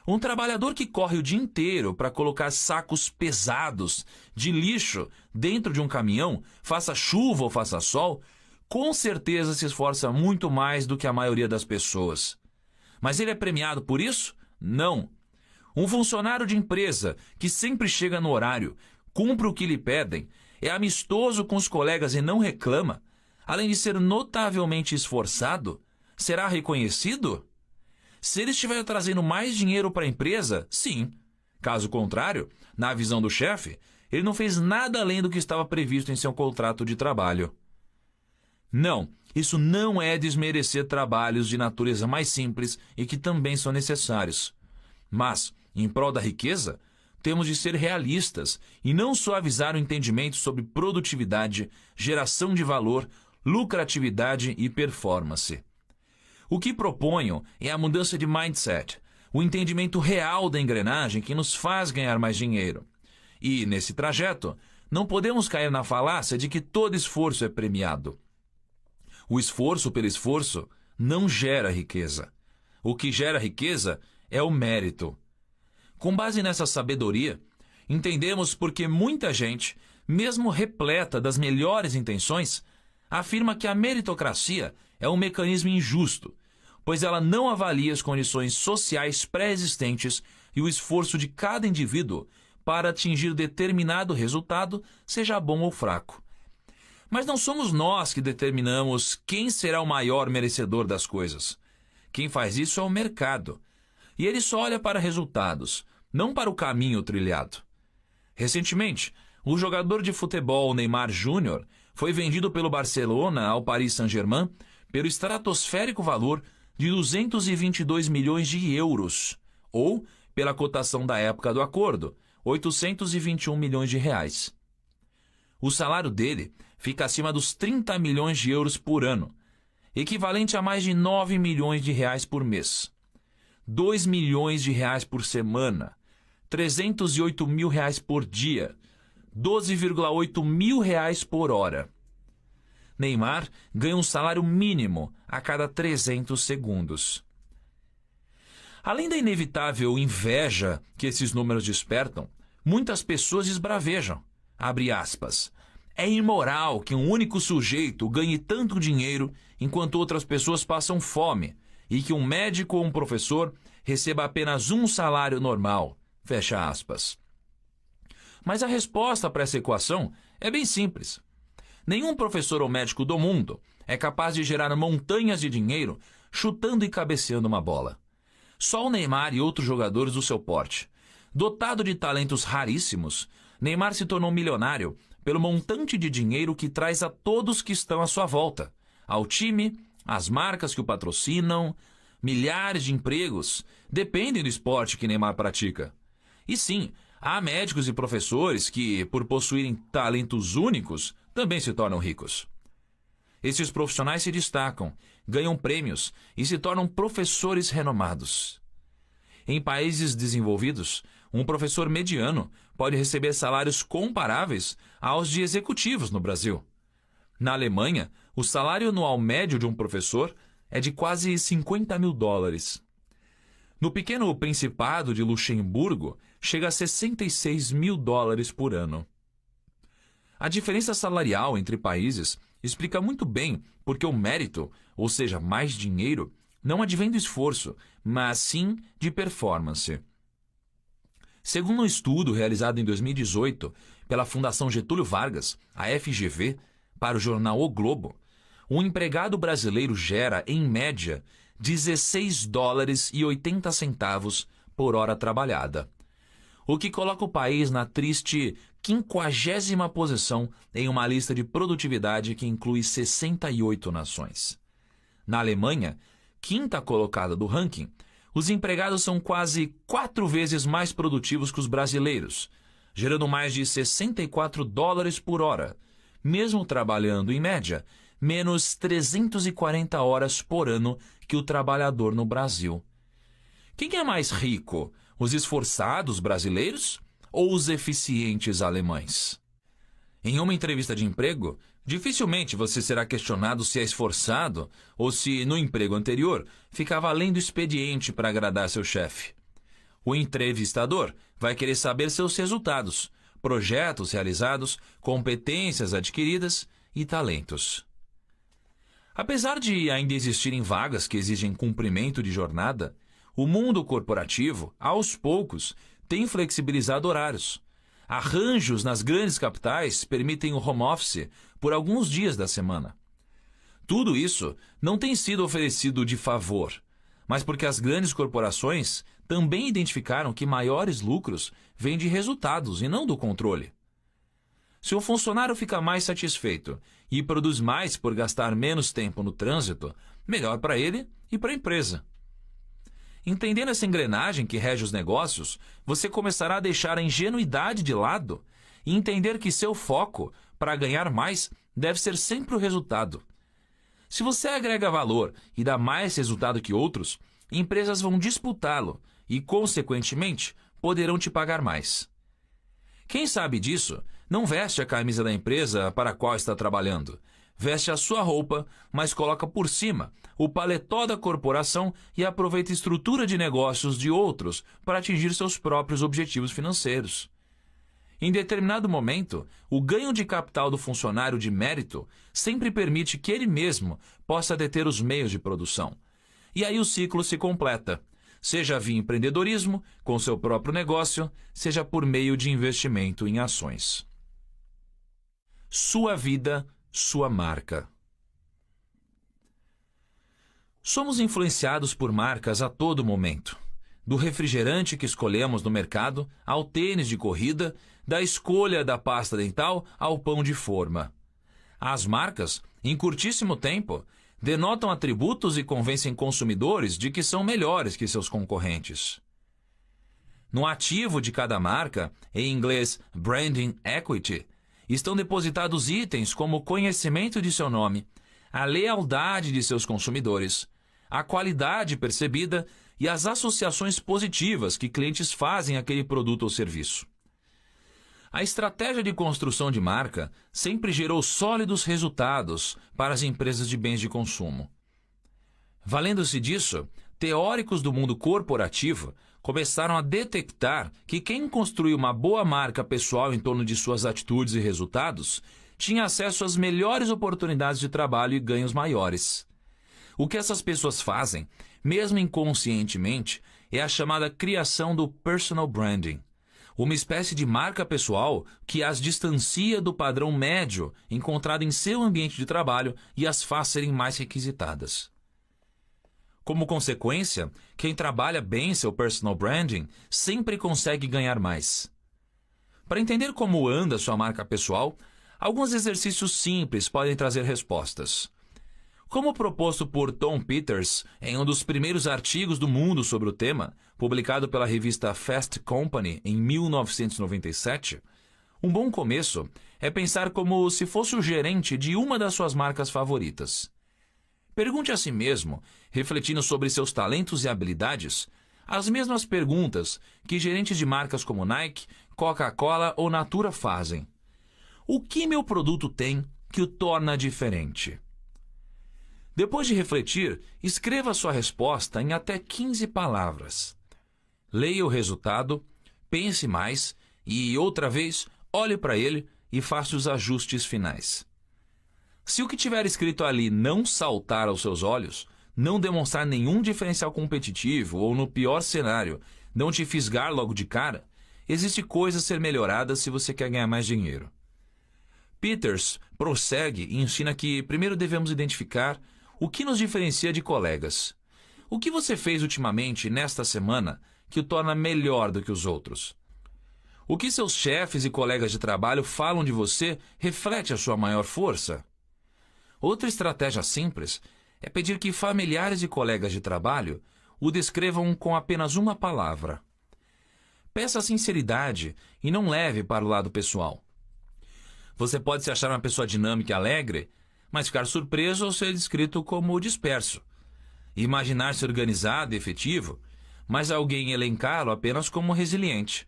Um trabalhador que corre o dia inteiro para colocar sacos pesados de lixo dentro de um caminhão, faça chuva ou faça sol, com certeza se esforça muito mais do que a maioria das pessoas. Mas ele é premiado por isso? Não. Um funcionário de empresa que sempre chega no horário, cumpre o que lhe pedem, é amistoso com os colegas e não reclama, além de ser notavelmente esforçado, será reconhecido? Se ele estiver trazendo mais dinheiro para a empresa, sim. Caso contrário, na visão do chefe, ele não fez nada além do que estava previsto em seu contrato de trabalho. Não, isso não é desmerecer trabalhos de natureza mais simples e que também são necessários. Mas, em prol da riqueza, temos de ser realistas e não suavizar o entendimento sobre produtividade, geração de valor, lucratividade e performance. O que proponho é a mudança de mindset, o entendimento real da engrenagem que nos faz ganhar mais dinheiro. E, nesse trajeto, não podemos cair na falácia de que todo esforço é premiado. O esforço pelo esforço não gera riqueza. O que gera riqueza é o mérito. Com base nessa sabedoria, entendemos por que muita gente, mesmo repleta das melhores intenções, afirma que a meritocracia é um mecanismo injusto, pois ela não avalia as condições sociais pré-existentes e o esforço de cada indivíduo para atingir determinado resultado, seja bom ou fraco. Mas não somos nós que determinamos quem será o maior merecedor das coisas. Quem faz isso é o mercado. E ele só olha para resultados, não para o caminho trilhado. Recentemente, o jogador de futebol Neymar Júnior foi vendido pelo Barcelona ao Paris Saint-Germain pelo estratosférico valor de 222 milhões de euros, ou, pela cotação da época do acordo, 821 milhões de reais. O salário dele fica acima dos 30 milhões de euros por ano, equivalente a mais de 9 milhões de reais por mês, 2 milhões de reais por semana, 308 mil reais por dia, 12,8 mil reais por hora. Neymar ganha um salário mínimo a cada 300 segundos. Além da inevitável inveja que esses números despertam, muitas pessoas esbravejam. Aspas, é imoral que um único sujeito ganhe tanto dinheiro enquanto outras pessoas passam fome e que um médico ou um professor receba apenas um salário normal. Fecha aspas. Mas a resposta para essa equação é bem simples. Nenhum professor ou médico do mundo é capaz de gerar montanhas de dinheiro chutando e cabeceando uma bola. Só o Neymar e outros jogadores do seu porte. Dotado de talentos raríssimos, Neymar se tornou milionário pelo montante de dinheiro que traz a todos que estão à sua volta, ao time, às marcas que o patrocinam, milhares de empregos dependem do esporte que Neymar pratica. E sim, há médicos e professores que, por possuírem talentos únicos, também se tornam ricos. Esses profissionais se destacam, ganham prêmios e se tornam professores renomados. Em países desenvolvidos, um professor mediano pode receber salários comparáveis aos de executivos no Brasil. Na Alemanha, o salário anual médio de um professor é de quase 50 mil dólares. No pequeno Principado de Luxemburgo, chega a 66 mil dólares por ano. A diferença salarial entre países explica muito bem porque o mérito, ou seja, mais dinheiro, não advém do esforço, mas sim de performance. Segundo um estudo realizado em 2018 pela Fundação Getúlio Vargas, a FGV, para o jornal O Globo, um empregado brasileiro gera, em média, 16 dólares e 80 centavos por hora trabalhada. O que coloca o país na triste quinquagésima posição em uma lista de produtividade que inclui 68 nações. Na Alemanha, quinta colocada do ranking, os empregados são quase quatro vezes mais produtivos que os brasileiros, gerando mais de 64 dólares por hora, mesmo trabalhando, em média, menos 340 horas por ano que o trabalhador no Brasil. Quem é mais rico, os esforçados brasileiros ou os eficientes alemães. Em uma entrevista de emprego, dificilmente você será questionado se é esforçado ou se, no emprego anterior, ficava além do expediente para agradar seu chefe. O entrevistador vai querer saber seus resultados, projetos realizados, competências adquiridas e talentos. Apesar de ainda existirem vagas que exigem cumprimento de jornada, o mundo corporativo, aos poucos, tem flexibilizado horários. Arranjos nas grandes capitais permitem o home office por alguns dias da semana. Tudo isso não tem sido oferecido de favor, mas porque as grandes corporações também identificaram que maiores lucros vêm de resultados e não do controle. Se o funcionário fica mais satisfeito e produz mais por gastar menos tempo no trânsito, melhor para ele e para a empresa. Entendendo essa engrenagem que rege os negócios, você começará a deixar a ingenuidade de lado e entender que seu foco para ganhar mais deve ser sempre o resultado. Se você agrega valor e dá mais resultado que outros, empresas vão disputá-lo e, consequentemente, poderão te pagar mais. Quem sabe disso não veste a camisa da empresa para a qual está trabalhando, veste a sua roupa, mas coloca por cima o paletó da corporação e aproveita estrutura de negócios de outros para atingir seus próprios objetivos financeiros. Em determinado momento, o ganho de capital do funcionário de mérito sempre permite que ele mesmo possa deter os meios de produção. E aí o ciclo se completa, seja via empreendedorismo, com seu próprio negócio, seja por meio de investimento em ações. Sua vida sua marca. Somos influenciados por marcas a todo momento. Do refrigerante que escolhemos no mercado, ao tênis de corrida, da escolha da pasta dental ao pão de forma. As marcas, em curtíssimo tempo, denotam atributos e convencem consumidores de que são melhores que seus concorrentes. No ativo de cada marca, em inglês branding equity, estão depositados itens como o conhecimento de seu nome, a lealdade de seus consumidores, a qualidade percebida e as associações positivas que clientes fazem àquele produto ou serviço. A estratégia de construção de marca sempre gerou sólidos resultados para as empresas de bens de consumo. Valendo-se disso, teóricos do mundo corporativo começaram a detectar que quem construiu uma boa marca pessoal em torno de suas atitudes e resultados tinha acesso às melhores oportunidades de trabalho e ganhos maiores. O que essas pessoas fazem, mesmo inconscientemente, é a chamada criação do personal branding, uma espécie de marca pessoal que as distancia do padrão médio encontrado em seu ambiente de trabalho e as faz serem mais requisitadas. Como consequência, quem trabalha bem seu personal branding sempre consegue ganhar mais. Para entender como anda sua marca pessoal, alguns exercícios simples podem trazer respostas. Como proposto por Tom Peters em um dos primeiros artigos do mundo sobre o tema, publicado pela revista Fast Company em 1997, um bom começo é pensar como se fosse o gerente de uma das suas marcas favoritas. Pergunte a si mesmo refletindo sobre seus talentos e habilidades, as mesmas perguntas que gerentes de marcas como Nike, Coca-Cola ou Natura fazem. O que meu produto tem que o torna diferente? Depois de refletir, escreva sua resposta em até 15 palavras. Leia o resultado, pense mais e, outra vez, olhe para ele e faça os ajustes finais. Se o que tiver escrito ali não saltar aos seus olhos, não demonstrar nenhum diferencial competitivo ou, no pior cenário, não te fisgar logo de cara, existe coisa a ser melhorada se você quer ganhar mais dinheiro. Peters prossegue e ensina que primeiro devemos identificar o que nos diferencia de colegas. O que você fez ultimamente nesta semana que o torna melhor do que os outros? O que seus chefes e colegas de trabalho falam de você reflete a sua maior força? Outra estratégia simples é pedir que familiares e colegas de trabalho o descrevam com apenas uma palavra. Peça sinceridade e não leve para o lado pessoal. Você pode se achar uma pessoa dinâmica e alegre, mas ficar surpreso ao ser descrito como disperso. Imaginar-se organizado e efetivo, mas alguém elencá-lo apenas como resiliente.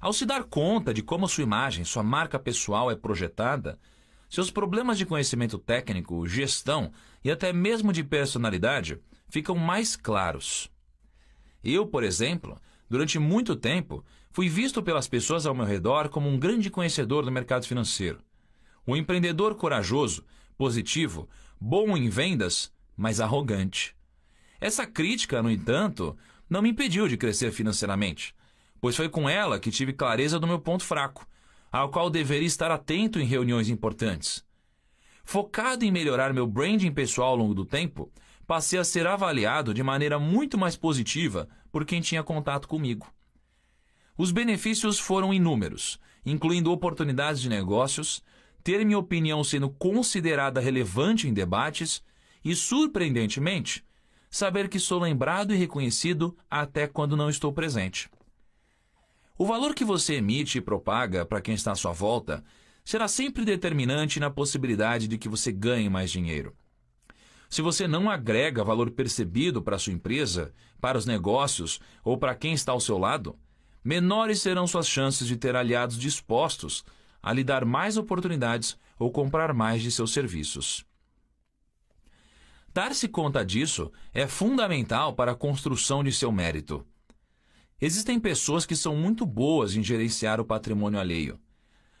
Ao se dar conta de como sua imagem, sua marca pessoal é projetada, seus problemas de conhecimento técnico, gestão, e até mesmo de personalidade ficam mais claros. Eu, por exemplo, durante muito tempo, fui visto pelas pessoas ao meu redor como um grande conhecedor do mercado financeiro. Um empreendedor corajoso, positivo, bom em vendas, mas arrogante. Essa crítica, no entanto, não me impediu de crescer financeiramente, pois foi com ela que tive clareza do meu ponto fraco, ao qual deveria estar atento em reuniões importantes. Focado em melhorar meu branding pessoal ao longo do tempo, passei a ser avaliado de maneira muito mais positiva por quem tinha contato comigo. Os benefícios foram inúmeros, incluindo oportunidades de negócios, ter minha opinião sendo considerada relevante em debates e, surpreendentemente, saber que sou lembrado e reconhecido até quando não estou presente. O valor que você emite e propaga para quem está à sua volta será sempre determinante na possibilidade de que você ganhe mais dinheiro. Se você não agrega valor percebido para sua empresa, para os negócios ou para quem está ao seu lado, menores serão suas chances de ter aliados dispostos a lhe dar mais oportunidades ou comprar mais de seus serviços. Dar-se conta disso é fundamental para a construção de seu mérito. Existem pessoas que são muito boas em gerenciar o patrimônio alheio,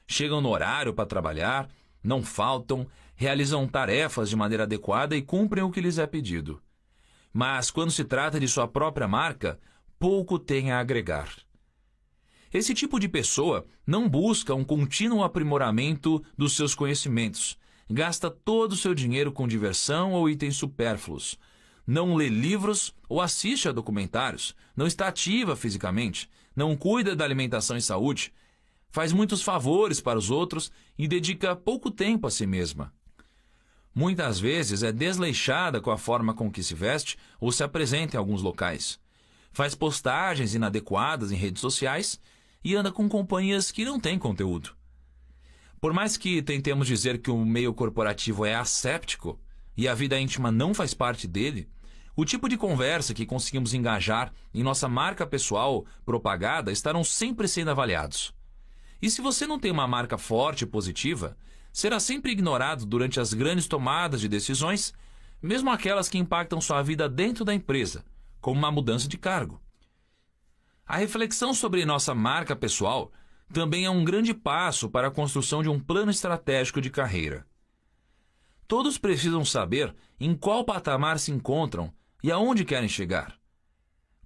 chegam no horário para trabalhar, não faltam, realizam tarefas de maneira adequada e cumprem o que lhes é pedido. Mas quando se trata de sua própria marca, pouco tem a agregar. Esse tipo de pessoa não busca um contínuo aprimoramento dos seus conhecimentos, gasta todo o seu dinheiro com diversão ou itens supérfluos, não lê livros ou assiste a documentários, não está ativa fisicamente, não cuida da alimentação e saúde, faz muitos favores para os outros e dedica pouco tempo a si mesma. Muitas vezes é desleixada com a forma com que se veste ou se apresenta em alguns locais. Faz postagens inadequadas em redes sociais e anda com companhias que não têm conteúdo. Por mais que tentemos dizer que o meio corporativo é asséptico e a vida íntima não faz parte dele, o tipo de conversa que conseguimos engajar em nossa marca pessoal propagada estarão sempre sendo avaliados. E se você não tem uma marca forte e positiva, será sempre ignorado durante as grandes tomadas de decisões, mesmo aquelas que impactam sua vida dentro da empresa, como uma mudança de cargo. A reflexão sobre nossa marca pessoal também é um grande passo para a construção de um plano estratégico de carreira. Todos precisam saber em qual patamar se encontram e aonde querem chegar.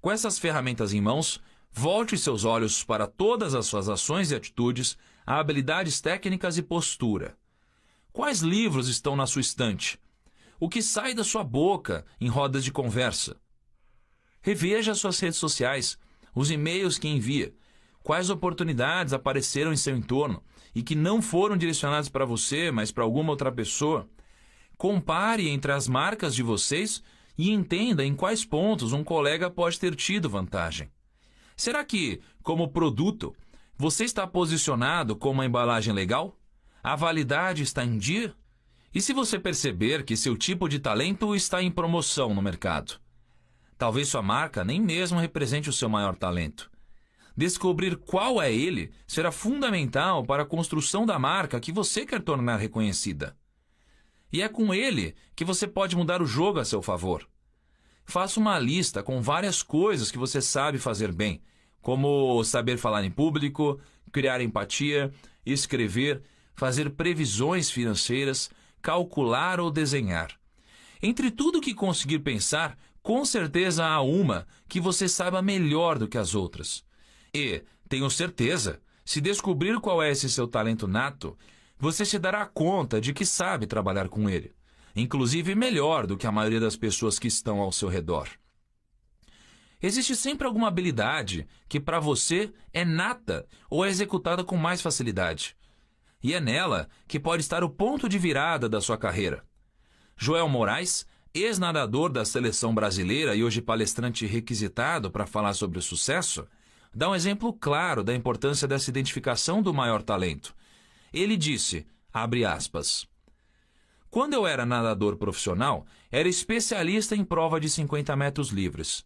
Com essas ferramentas em mãos, Volte seus olhos para todas as suas ações e atitudes, habilidades técnicas e postura. Quais livros estão na sua estante? O que sai da sua boca em rodas de conversa? Reveja suas redes sociais, os e-mails que envia, quais oportunidades apareceram em seu entorno e que não foram direcionadas para você, mas para alguma outra pessoa. Compare entre as marcas de vocês e entenda em quais pontos um colega pode ter tido vantagem. Será que, como produto, você está posicionado com uma embalagem legal? A validade está em dia? E se você perceber que seu tipo de talento está em promoção no mercado? Talvez sua marca nem mesmo represente o seu maior talento. Descobrir qual é ele será fundamental para a construção da marca que você quer tornar reconhecida. E é com ele que você pode mudar o jogo a seu favor. Faça uma lista com várias coisas que você sabe fazer bem, como saber falar em público, criar empatia, escrever, fazer previsões financeiras, calcular ou desenhar. Entre tudo que conseguir pensar, com certeza há uma que você saiba melhor do que as outras. E, tenho certeza, se descobrir qual é esse seu talento nato, você se dará conta de que sabe trabalhar com ele inclusive melhor do que a maioria das pessoas que estão ao seu redor. Existe sempre alguma habilidade que para você é nata ou é executada com mais facilidade. E é nela que pode estar o ponto de virada da sua carreira. Joel Moraes, ex-nadador da seleção brasileira e hoje palestrante requisitado para falar sobre o sucesso, dá um exemplo claro da importância dessa identificação do maior talento. Ele disse, abre aspas, quando eu era nadador profissional, era especialista em prova de 50 metros livres.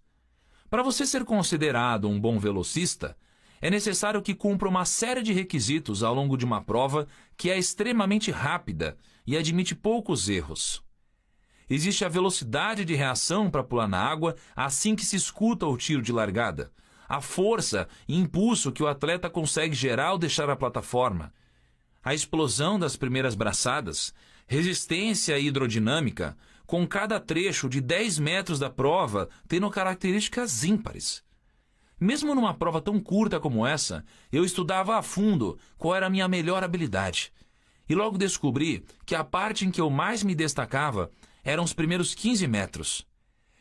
Para você ser considerado um bom velocista, é necessário que cumpra uma série de requisitos ao longo de uma prova que é extremamente rápida e admite poucos erros. Existe a velocidade de reação para pular na água assim que se escuta o tiro de largada, a força e impulso que o atleta consegue gerar ao deixar a plataforma, a explosão das primeiras braçadas resistência hidrodinâmica, com cada trecho de 10 metros da prova tendo características ímpares. Mesmo numa prova tão curta como essa, eu estudava a fundo qual era a minha melhor habilidade. E logo descobri que a parte em que eu mais me destacava eram os primeiros 15 metros.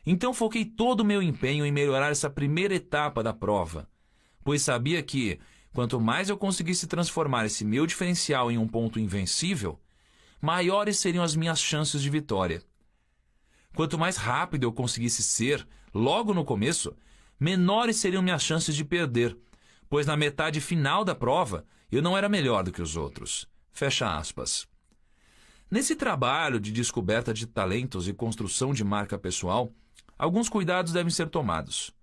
Então foquei todo o meu empenho em melhorar essa primeira etapa da prova, pois sabia que, quanto mais eu conseguisse transformar esse meu diferencial em um ponto invencível, maiores seriam as minhas chances de vitória. Quanto mais rápido eu conseguisse ser, logo no começo, menores seriam minhas chances de perder, pois na metade final da prova eu não era melhor do que os outros. Fecha aspas. Nesse trabalho de descoberta de talentos e construção de marca pessoal, alguns cuidados devem ser tomados.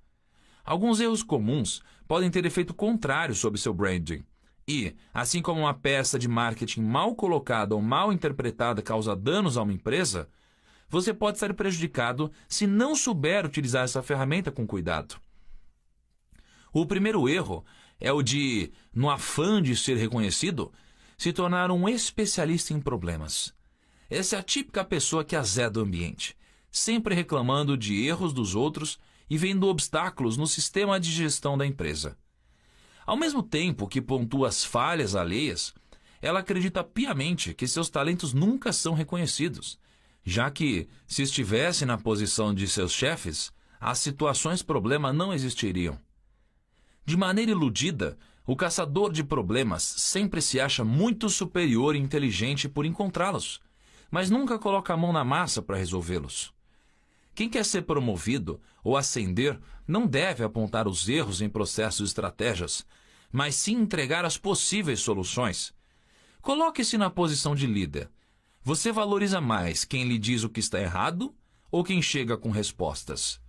Alguns erros comuns podem ter efeito contrário sobre seu branding, e, assim como uma peça de marketing mal colocada ou mal interpretada causa danos a uma empresa, você pode ser prejudicado se não souber utilizar essa ferramenta com cuidado. O primeiro erro é o de, no afã de ser reconhecido, se tornar um especialista em problemas. Essa é a típica pessoa que azeda o ambiente, sempre reclamando de erros dos outros e vendo obstáculos no sistema de gestão da empresa. Ao mesmo tempo que pontua as falhas alheias, ela acredita piamente que seus talentos nunca são reconhecidos, já que, se estivesse na posição de seus chefes, as situações problema não existiriam. De maneira iludida, o caçador de problemas sempre se acha muito superior e inteligente por encontrá-los, mas nunca coloca a mão na massa para resolvê-los. Quem quer ser promovido ou ascender não deve apontar os erros em processos e estratégias, mas sim entregar as possíveis soluções. Coloque-se na posição de líder. Você valoriza mais quem lhe diz o que está errado ou quem chega com respostas?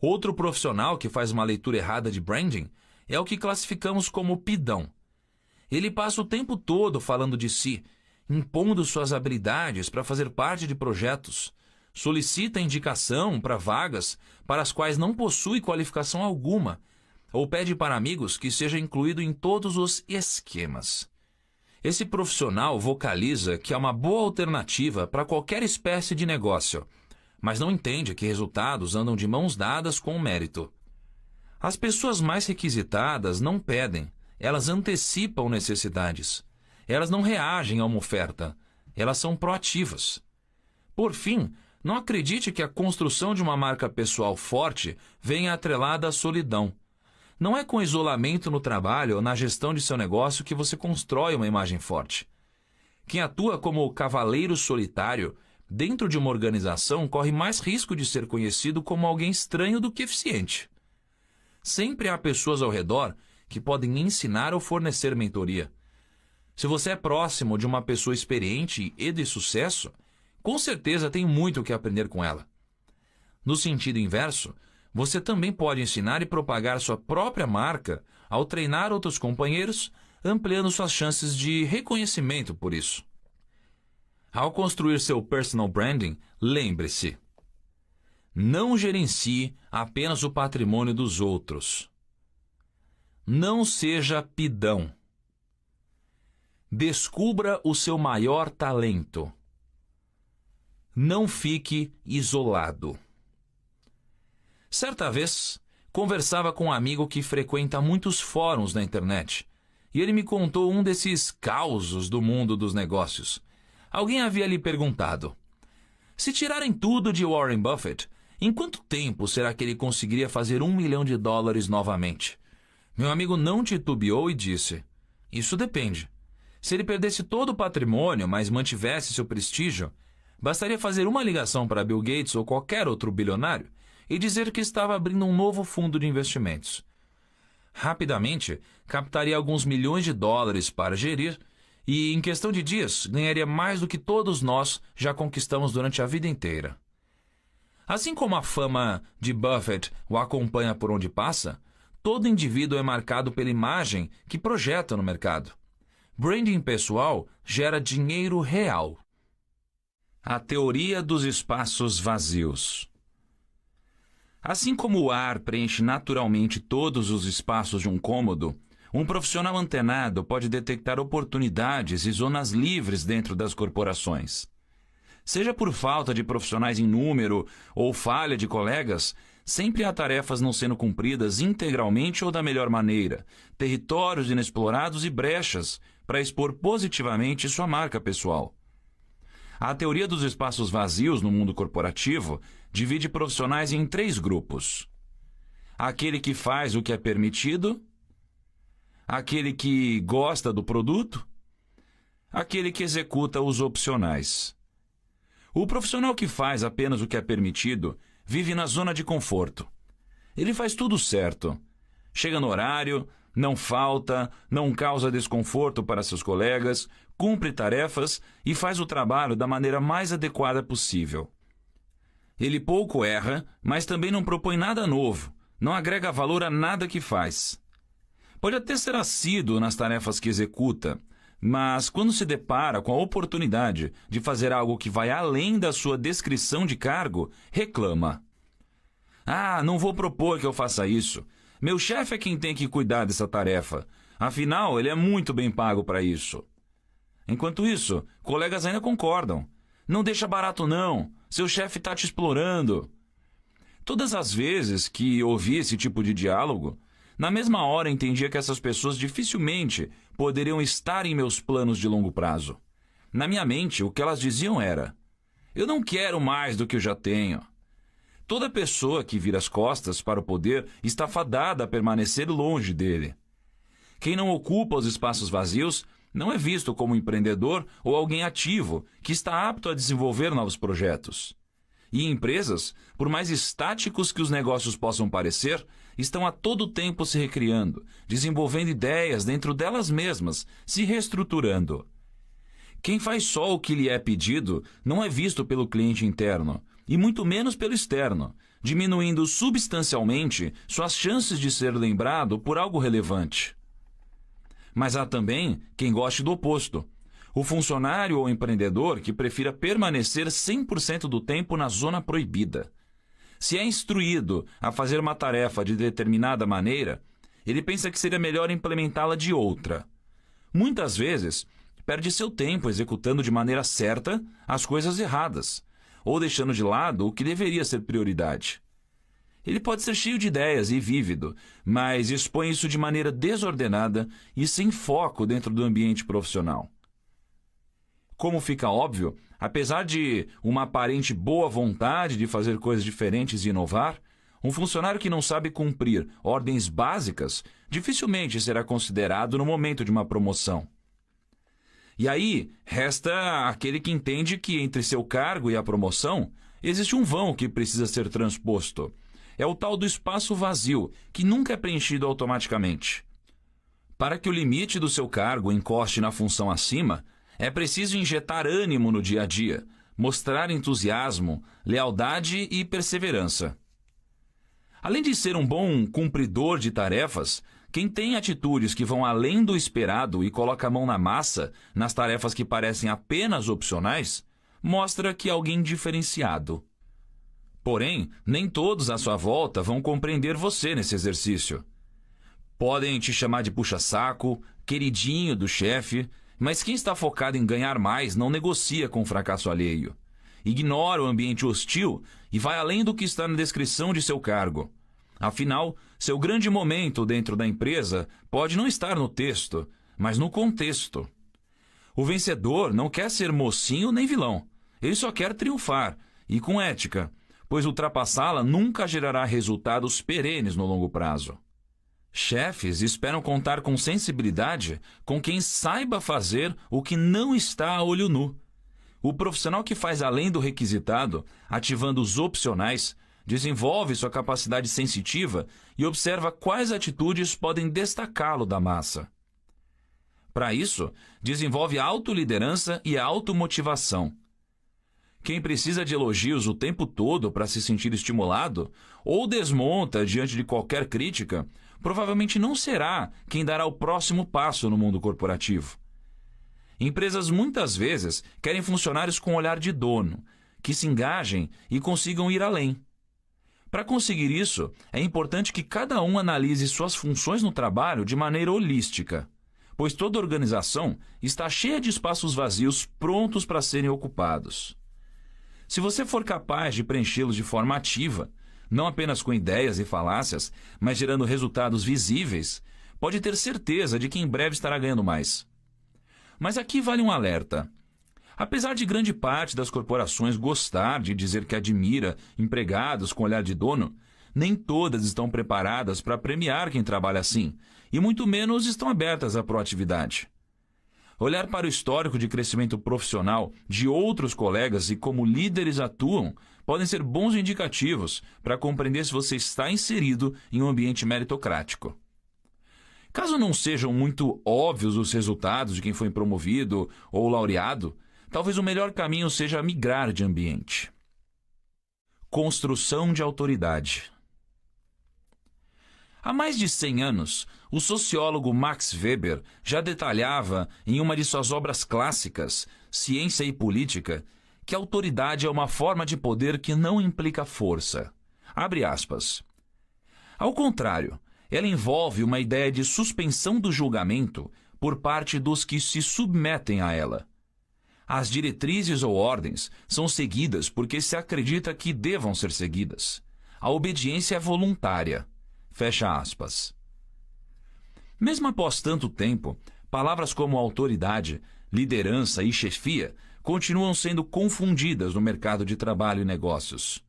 Outro profissional que faz uma leitura errada de branding é o que classificamos como pidão. Ele passa o tempo todo falando de si, impondo suas habilidades para fazer parte de projetos, solicita indicação para vagas para as quais não possui qualificação alguma ou pede para amigos que seja incluído em todos os esquemas. Esse profissional vocaliza que é uma boa alternativa para qualquer espécie de negócio, mas não entende que resultados andam de mãos dadas com o mérito. As pessoas mais requisitadas não pedem, elas antecipam necessidades. Elas não reagem a uma oferta, elas são proativas. Por fim, não acredite que a construção de uma marca pessoal forte venha atrelada à solidão. Não é com isolamento no trabalho ou na gestão de seu negócio que você constrói uma imagem forte. Quem atua como cavaleiro solitário dentro de uma organização corre mais risco de ser conhecido como alguém estranho do que eficiente. Sempre há pessoas ao redor que podem ensinar ou fornecer mentoria. Se você é próximo de uma pessoa experiente e de sucesso, com certeza tem muito o que aprender com ela. No sentido inverso, você também pode ensinar e propagar sua própria marca ao treinar outros companheiros, ampliando suas chances de reconhecimento por isso. Ao construir seu personal branding, lembre-se: não gerencie apenas o patrimônio dos outros. Não seja pidão. Descubra o seu maior talento. Não fique isolado. Certa vez, conversava com um amigo que frequenta muitos fóruns na internet, e ele me contou um desses causos do mundo dos negócios. Alguém havia lhe perguntado: Se tirarem tudo de Warren Buffett, em quanto tempo será que ele conseguiria fazer um milhão de dólares novamente? Meu amigo não titubeou e disse: Isso depende. Se ele perdesse todo o patrimônio, mas mantivesse seu prestígio, bastaria fazer uma ligação para Bill Gates ou qualquer outro bilionário e dizer que estava abrindo um novo fundo de investimentos. Rapidamente, captaria alguns milhões de dólares para gerir e, em questão de dias, ganharia mais do que todos nós já conquistamos durante a vida inteira. Assim como a fama de Buffett o acompanha por onde passa, todo indivíduo é marcado pela imagem que projeta no mercado. Branding pessoal gera dinheiro real. A teoria dos espaços vazios. Assim como o ar preenche naturalmente todos os espaços de um cômodo, um profissional antenado pode detectar oportunidades e zonas livres dentro das corporações. Seja por falta de profissionais em número ou falha de colegas, sempre há tarefas não sendo cumpridas integralmente ou da melhor maneira, territórios inexplorados e brechas para expor positivamente sua marca pessoal. A teoria dos espaços vazios no mundo corporativo divide profissionais em três grupos: aquele que faz o que é permitido, aquele que gosta do produto, aquele que executa os opcionais. O profissional que faz apenas o que é permitido vive na zona de conforto. Ele faz tudo certo. Chega no horário, não falta, não causa desconforto para seus colegas, cumpre tarefas e faz o trabalho da maneira mais adequada possível. Ele pouco erra, mas também não propõe nada novo, não agrega valor a nada que faz. Pode até ser assíduo nas tarefas que executa, mas quando se depara com a oportunidade de fazer algo que vai além da sua descrição de cargo, reclama. Ah, não vou propor que eu faça isso. Meu chefe é quem tem que cuidar dessa tarefa. Afinal, ele é muito bem pago para isso. Enquanto isso, colegas ainda concordam. Não deixa barato, não. Seu chefe está te explorando. Todas as vezes que ouvi esse tipo de diálogo, na mesma hora entendia que essas pessoas dificilmente poderiam estar em meus planos de longo prazo. Na minha mente, o que elas diziam era: Eu não quero mais do que eu já tenho. Toda pessoa que vira as costas para o poder está fadada a permanecer longe dele. Quem não ocupa os espaços vazios não é visto como empreendedor ou alguém ativo que está apto a desenvolver novos projetos. E empresas, por mais estáticos que os negócios possam parecer, estão a todo tempo se recriando, desenvolvendo ideias dentro delas mesmas, se reestruturando. Quem faz só o que lhe é pedido não é visto pelo cliente interno, e muito menos pelo externo, diminuindo substancialmente suas chances de ser lembrado por algo relevante. Mas há também quem goste do oposto. O funcionário ou empreendedor que prefira permanecer 100% do tempo na zona proibida. Se é instruído a fazer uma tarefa de determinada maneira, ele pensa que seria melhor implementá-la de outra. Muitas vezes, perde seu tempo executando de maneira certa as coisas erradas, ou deixando de lado o que deveria ser prioridade. Ele pode ser cheio de ideias e vívido, mas expõe isso de maneira desordenada e sem foco dentro do ambiente profissional. Como fica óbvio, apesar de uma aparente boa vontade de fazer coisas diferentes e inovar, um funcionário que não sabe cumprir ordens básicas dificilmente será considerado no momento de uma promoção. E aí, resta aquele que entende que entre seu cargo e a promoção existe um vão que precisa ser transposto. É o tal do espaço vazio, que nunca é preenchido automaticamente. Para que o limite do seu cargo encoste na função acima, é preciso injetar ânimo no dia a dia, mostrar entusiasmo, lealdade e perseverança. Além de ser um bom cumpridor de tarefas, quem tem atitudes que vão além do esperado e coloca a mão na massa nas tarefas que parecem apenas opcionais, mostra que é alguém diferenciado. Porém, nem todos à sua volta vão compreender você nesse exercício. Podem te chamar de puxa-saco, queridinho do chefe, mas quem está focado em ganhar mais não negocia com o fracasso alheio. Ignora o ambiente hostil e vai além do que está na descrição de seu cargo. Afinal, seu grande momento dentro da empresa pode não estar no texto, mas no contexto. O vencedor não quer ser mocinho nem vilão. Ele só quer triunfar e com ética pois ultrapassá-la nunca gerará resultados perenes no longo prazo. Chefes esperam contar com sensibilidade com quem saiba fazer o que não está a olho nu. O profissional que faz além do requisitado, ativando os opcionais, desenvolve sua capacidade sensitiva e observa quais atitudes podem destacá-lo da massa. Para isso, desenvolve a autoliderança e a automotivação quem precisa de elogios o tempo todo para se sentir estimulado ou desmonta diante de qualquer crítica, provavelmente não será quem dará o próximo passo no mundo corporativo. Empresas muitas vezes querem funcionários com olhar de dono, que se engajem e consigam ir além. Para conseguir isso, é importante que cada um analise suas funções no trabalho de maneira holística, pois toda organização está cheia de espaços vazios prontos para serem ocupados. Se você for capaz de preenchê-los de forma ativa, não apenas com ideias e falácias, mas gerando resultados visíveis, pode ter certeza de que em breve estará ganhando mais. Mas aqui vale um alerta. Apesar de grande parte das corporações gostar de dizer que admira empregados com olhar de dono, nem todas estão preparadas para premiar quem trabalha assim, e muito menos estão abertas à proatividade. Olhar para o histórico de crescimento profissional de outros colegas e como líderes atuam podem ser bons indicativos para compreender se você está inserido em um ambiente meritocrático. Caso não sejam muito óbvios os resultados de quem foi promovido ou laureado, talvez o melhor caminho seja migrar de ambiente. Construção de autoridade. Há mais de 100 anos, o sociólogo Max Weber já detalhava, em uma de suas obras clássicas, Ciência e Política, que autoridade é uma forma de poder que não implica força. Abre aspas. Ao contrário, ela envolve uma ideia de suspensão do julgamento por parte dos que se submetem a ela. As diretrizes ou ordens são seguidas porque se acredita que devam ser seguidas. A obediência é voluntária. Fecha aspas. Mesmo após tanto tempo, palavras como autoridade, liderança e chefia continuam sendo confundidas no mercado de trabalho e negócios.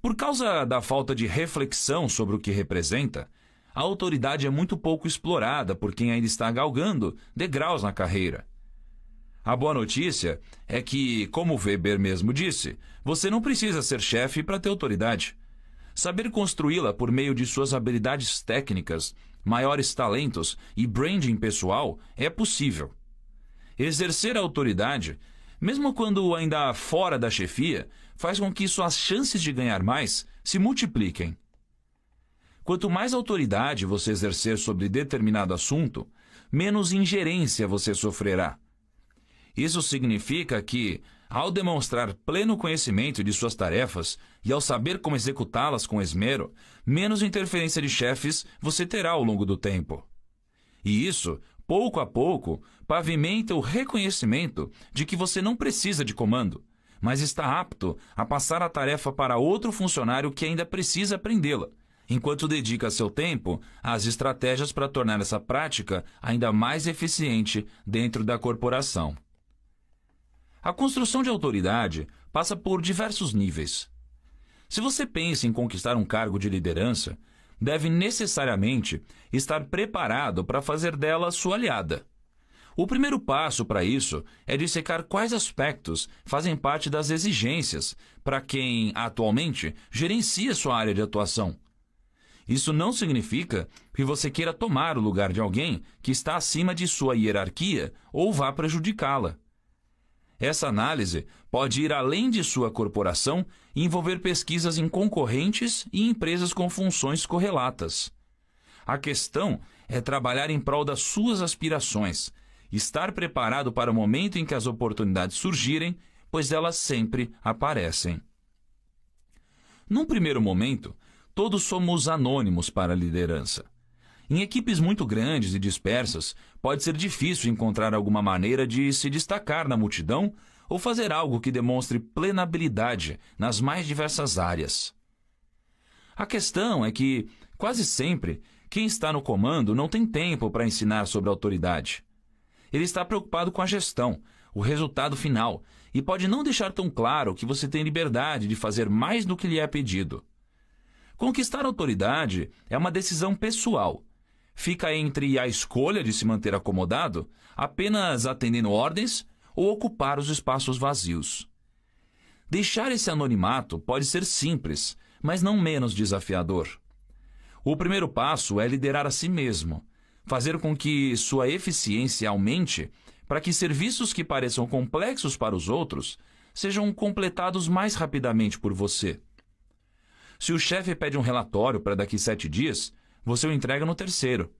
Por causa da falta de reflexão sobre o que representa, a autoridade é muito pouco explorada por quem ainda está galgando degraus na carreira. A boa notícia é que, como Weber mesmo disse, você não precisa ser chefe para ter autoridade. Saber construí-la por meio de suas habilidades técnicas, maiores talentos e branding pessoal é possível. Exercer a autoridade, mesmo quando ainda fora da chefia, faz com que suas chances de ganhar mais se multipliquem. Quanto mais autoridade você exercer sobre determinado assunto, menos ingerência você sofrerá. Isso significa que, ao demonstrar pleno conhecimento de suas tarefas e ao saber como executá-las com esmero, menos interferência de chefes você terá ao longo do tempo. E isso, pouco a pouco, pavimenta o reconhecimento de que você não precisa de comando, mas está apto a passar a tarefa para outro funcionário que ainda precisa aprendê-la, enquanto dedica seu tempo às estratégias para tornar essa prática ainda mais eficiente dentro da corporação. A construção de autoridade passa por diversos níveis. Se você pensa em conquistar um cargo de liderança, deve necessariamente estar preparado para fazer dela sua aliada. O primeiro passo para isso é dissecar quais aspectos fazem parte das exigências para quem, atualmente, gerencia sua área de atuação. Isso não significa que você queira tomar o lugar de alguém que está acima de sua hierarquia ou vá prejudicá-la. Essa análise pode ir além de sua corporação e envolver pesquisas em concorrentes e empresas com funções correlatas. A questão é trabalhar em prol das suas aspirações, estar preparado para o momento em que as oportunidades surgirem, pois elas sempre aparecem. Num primeiro momento, todos somos anônimos para a liderança. Em equipes muito grandes e dispersas, pode ser difícil encontrar alguma maneira de se destacar na multidão ou fazer algo que demonstre plenabilidade nas mais diversas áreas. A questão é que, quase sempre, quem está no comando não tem tempo para ensinar sobre autoridade. Ele está preocupado com a gestão, o resultado final, e pode não deixar tão claro que você tem liberdade de fazer mais do que lhe é pedido. Conquistar autoridade é uma decisão pessoal fica entre a escolha de se manter acomodado, apenas atendendo ordens, ou ocupar os espaços vazios. Deixar esse anonimato pode ser simples, mas não menos desafiador. O primeiro passo é liderar a si mesmo, fazer com que sua eficiência aumente para que serviços que pareçam complexos para os outros sejam completados mais rapidamente por você. Se o chefe pede um relatório para daqui sete dias, você o entrega no terceiro.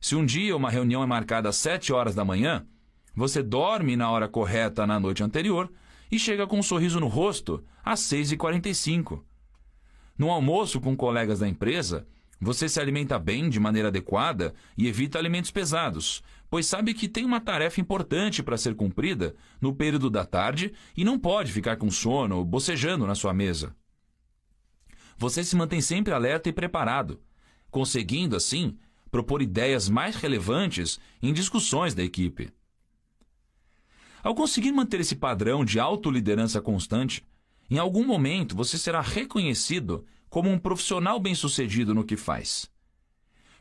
Se um dia uma reunião é marcada às 7 horas da manhã, você dorme na hora correta na noite anterior e chega com um sorriso no rosto às 6h45. No almoço com colegas da empresa, você se alimenta bem de maneira adequada e evita alimentos pesados, pois sabe que tem uma tarefa importante para ser cumprida no período da tarde e não pode ficar com sono ou bocejando na sua mesa. Você se mantém sempre alerta e preparado conseguindo, assim, propor ideias mais relevantes em discussões da equipe. Ao conseguir manter esse padrão de autoliderança constante, em algum momento você será reconhecido como um profissional bem-sucedido no que faz.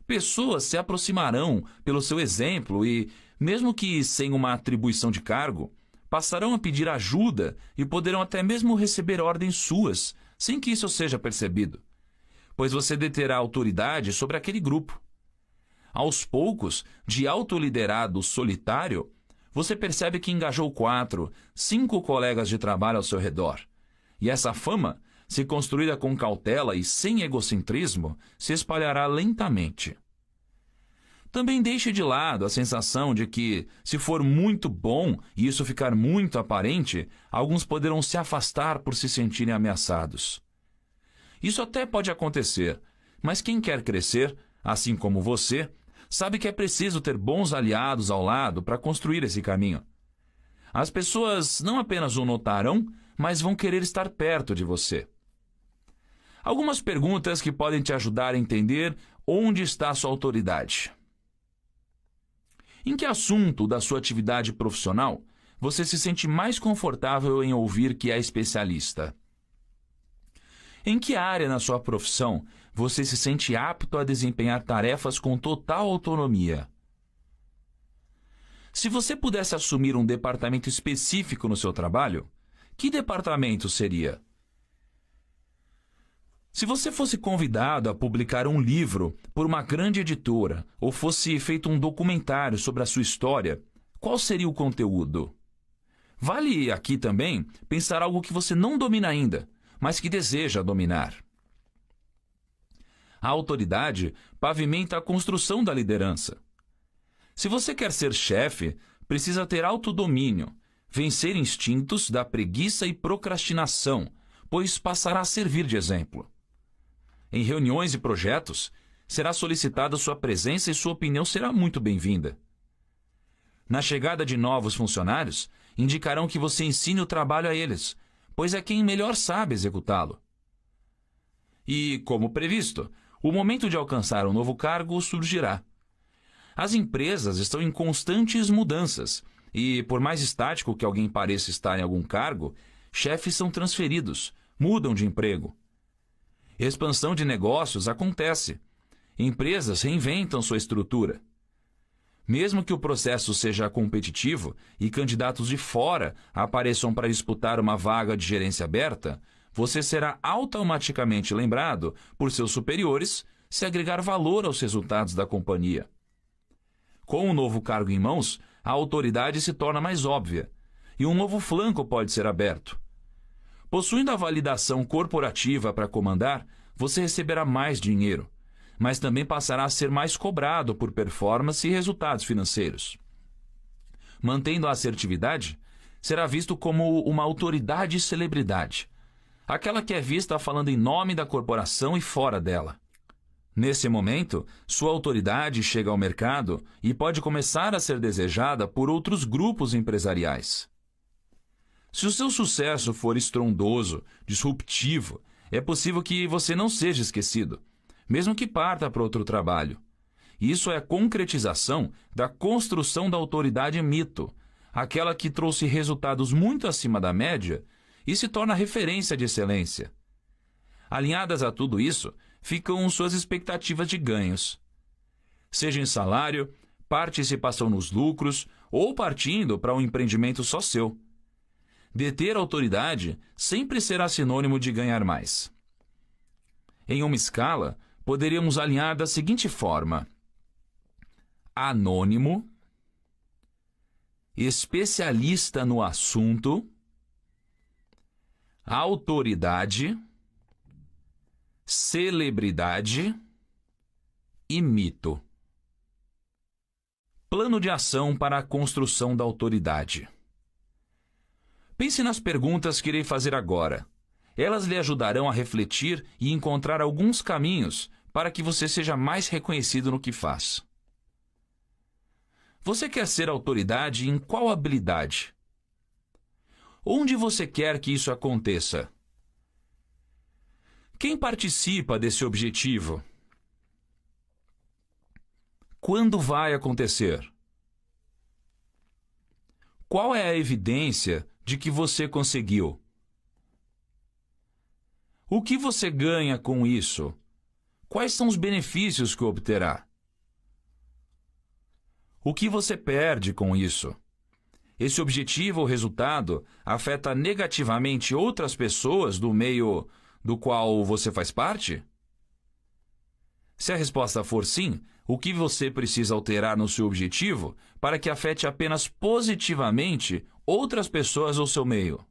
Pessoas se aproximarão pelo seu exemplo e, mesmo que sem uma atribuição de cargo, passarão a pedir ajuda e poderão até mesmo receber ordens suas, sem que isso seja percebido pois você deterá autoridade sobre aquele grupo. Aos poucos, de autoliderado solitário, você percebe que engajou quatro, cinco colegas de trabalho ao seu redor. E essa fama, se construída com cautela e sem egocentrismo, se espalhará lentamente. Também deixe de lado a sensação de que, se for muito bom e isso ficar muito aparente, alguns poderão se afastar por se sentirem ameaçados. Isso até pode acontecer, mas quem quer crescer, assim como você, sabe que é preciso ter bons aliados ao lado para construir esse caminho. As pessoas não apenas o notarão, mas vão querer estar perto de você. Algumas perguntas que podem te ajudar a entender onde está sua autoridade. Em que assunto da sua atividade profissional você se sente mais confortável em ouvir que é especialista? Em que área na sua profissão você se sente apto a desempenhar tarefas com total autonomia? Se você pudesse assumir um departamento específico no seu trabalho, que departamento seria? Se você fosse convidado a publicar um livro por uma grande editora ou fosse feito um documentário sobre a sua história, qual seria o conteúdo? Vale aqui também pensar algo que você não domina ainda, mas que deseja dominar. A autoridade pavimenta a construção da liderança. Se você quer ser chefe, precisa ter autodomínio, vencer instintos da preguiça e procrastinação, pois passará a servir de exemplo. Em reuniões e projetos, será solicitada sua presença e sua opinião será muito bem-vinda. Na chegada de novos funcionários, indicarão que você ensine o trabalho a eles, pois é quem melhor sabe executá-lo. E, como previsto, o momento de alcançar um novo cargo surgirá. As empresas estão em constantes mudanças e, por mais estático que alguém pareça estar em algum cargo, chefes são transferidos, mudam de emprego. Expansão de negócios acontece. Empresas reinventam sua estrutura. Mesmo que o processo seja competitivo e candidatos de fora apareçam para disputar uma vaga de gerência aberta, você será automaticamente lembrado por seus superiores se agregar valor aos resultados da companhia. Com o novo cargo em mãos, a autoridade se torna mais óbvia e um novo flanco pode ser aberto. Possuindo a validação corporativa para comandar, você receberá mais dinheiro mas também passará a ser mais cobrado por performance e resultados financeiros. Mantendo a assertividade, será visto como uma autoridade e celebridade, aquela que é vista falando em nome da corporação e fora dela. Nesse momento, sua autoridade chega ao mercado e pode começar a ser desejada por outros grupos empresariais. Se o seu sucesso for estrondoso, disruptivo, é possível que você não seja esquecido mesmo que parta para outro trabalho. Isso é a concretização da construção da autoridade mito, aquela que trouxe resultados muito acima da média e se torna referência de excelência. Alinhadas a tudo isso, ficam suas expectativas de ganhos. Seja em salário, participação nos lucros ou partindo para um empreendimento só seu. Deter autoridade sempre será sinônimo de ganhar mais. Em uma escala, poderíamos alinhar da seguinte forma: anônimo, especialista no assunto, autoridade, celebridade e mito. Plano de ação para a construção da autoridade. Pense nas perguntas que irei fazer agora. Elas lhe ajudarão a refletir e encontrar alguns caminhos para que você seja mais reconhecido no que faz. Você quer ser autoridade em qual habilidade? Onde você quer que isso aconteça? Quem participa desse objetivo? Quando vai acontecer? Qual é a evidência de que você conseguiu? O que você ganha com isso? Quais são os benefícios que obterá? O que você perde com isso? Esse objetivo ou resultado afeta negativamente outras pessoas do meio do qual você faz parte? Se a resposta for sim, o que você precisa alterar no seu objetivo para que afete apenas positivamente outras pessoas ou seu meio?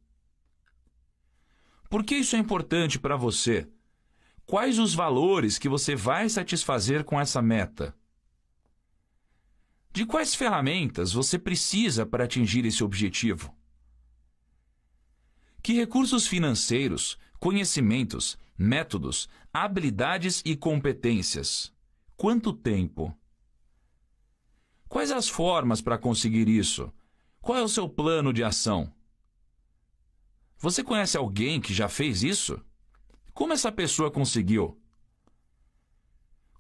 Por que isso é importante para você? Quais os valores que você vai satisfazer com essa meta? De quais ferramentas você precisa para atingir esse objetivo? Que recursos financeiros, conhecimentos, métodos, habilidades e competências? Quanto tempo? Quais as formas para conseguir isso? Qual é o seu plano de ação? Você conhece alguém que já fez isso? Como essa pessoa conseguiu?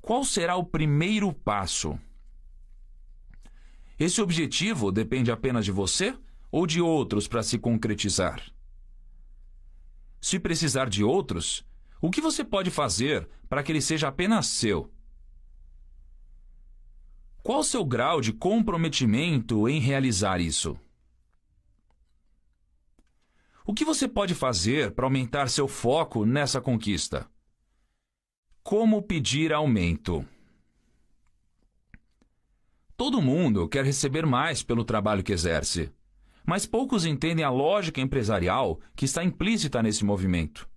Qual será o primeiro passo? Esse objetivo depende apenas de você ou de outros para se concretizar? Se precisar de outros, o que você pode fazer para que ele seja apenas seu? Qual o seu grau de comprometimento em realizar isso? O que você pode fazer para aumentar seu foco nessa conquista? Como pedir aumento? Todo mundo quer receber mais pelo trabalho que exerce, mas poucos entendem a lógica empresarial que está implícita nesse movimento.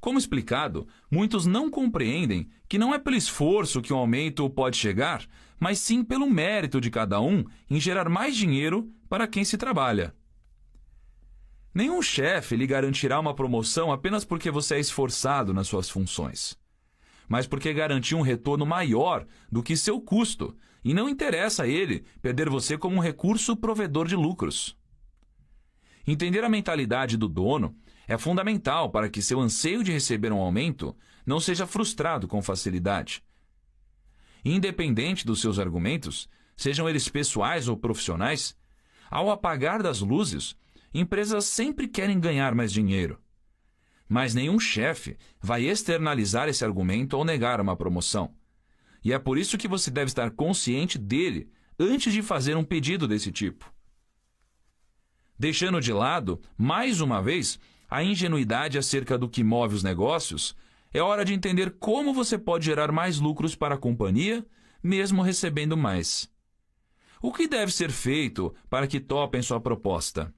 Como explicado, muitos não compreendem que não é pelo esforço que um aumento pode chegar, mas sim pelo mérito de cada um em gerar mais dinheiro para quem se trabalha. Nenhum chefe lhe garantirá uma promoção apenas porque você é esforçado nas suas funções, mas porque garantiu um retorno maior do que seu custo, e não interessa a ele perder você como um recurso provedor de lucros. Entender a mentalidade do dono é fundamental para que seu anseio de receber um aumento não seja frustrado com facilidade. Independente dos seus argumentos, sejam eles pessoais ou profissionais, ao apagar das luzes, Empresas sempre querem ganhar mais dinheiro. Mas nenhum chefe vai externalizar esse argumento ou negar uma promoção. E é por isso que você deve estar consciente dele antes de fazer um pedido desse tipo. Deixando de lado, mais uma vez, a ingenuidade acerca do que move os negócios, é hora de entender como você pode gerar mais lucros para a companhia, mesmo recebendo mais. O que deve ser feito para que topem sua proposta?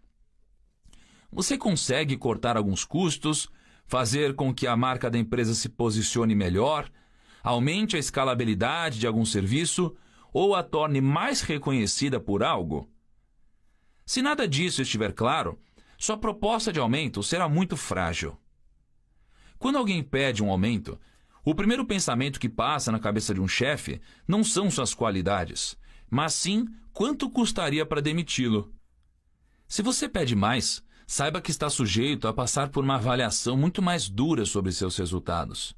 Você consegue cortar alguns custos, fazer com que a marca da empresa se posicione melhor, aumente a escalabilidade de algum serviço ou a torne mais reconhecida por algo? Se nada disso estiver claro, sua proposta de aumento será muito frágil. Quando alguém pede um aumento, o primeiro pensamento que passa na cabeça de um chefe não são suas qualidades, mas sim quanto custaria para demiti-lo. Se você pede mais, saiba que está sujeito a passar por uma avaliação muito mais dura sobre seus resultados.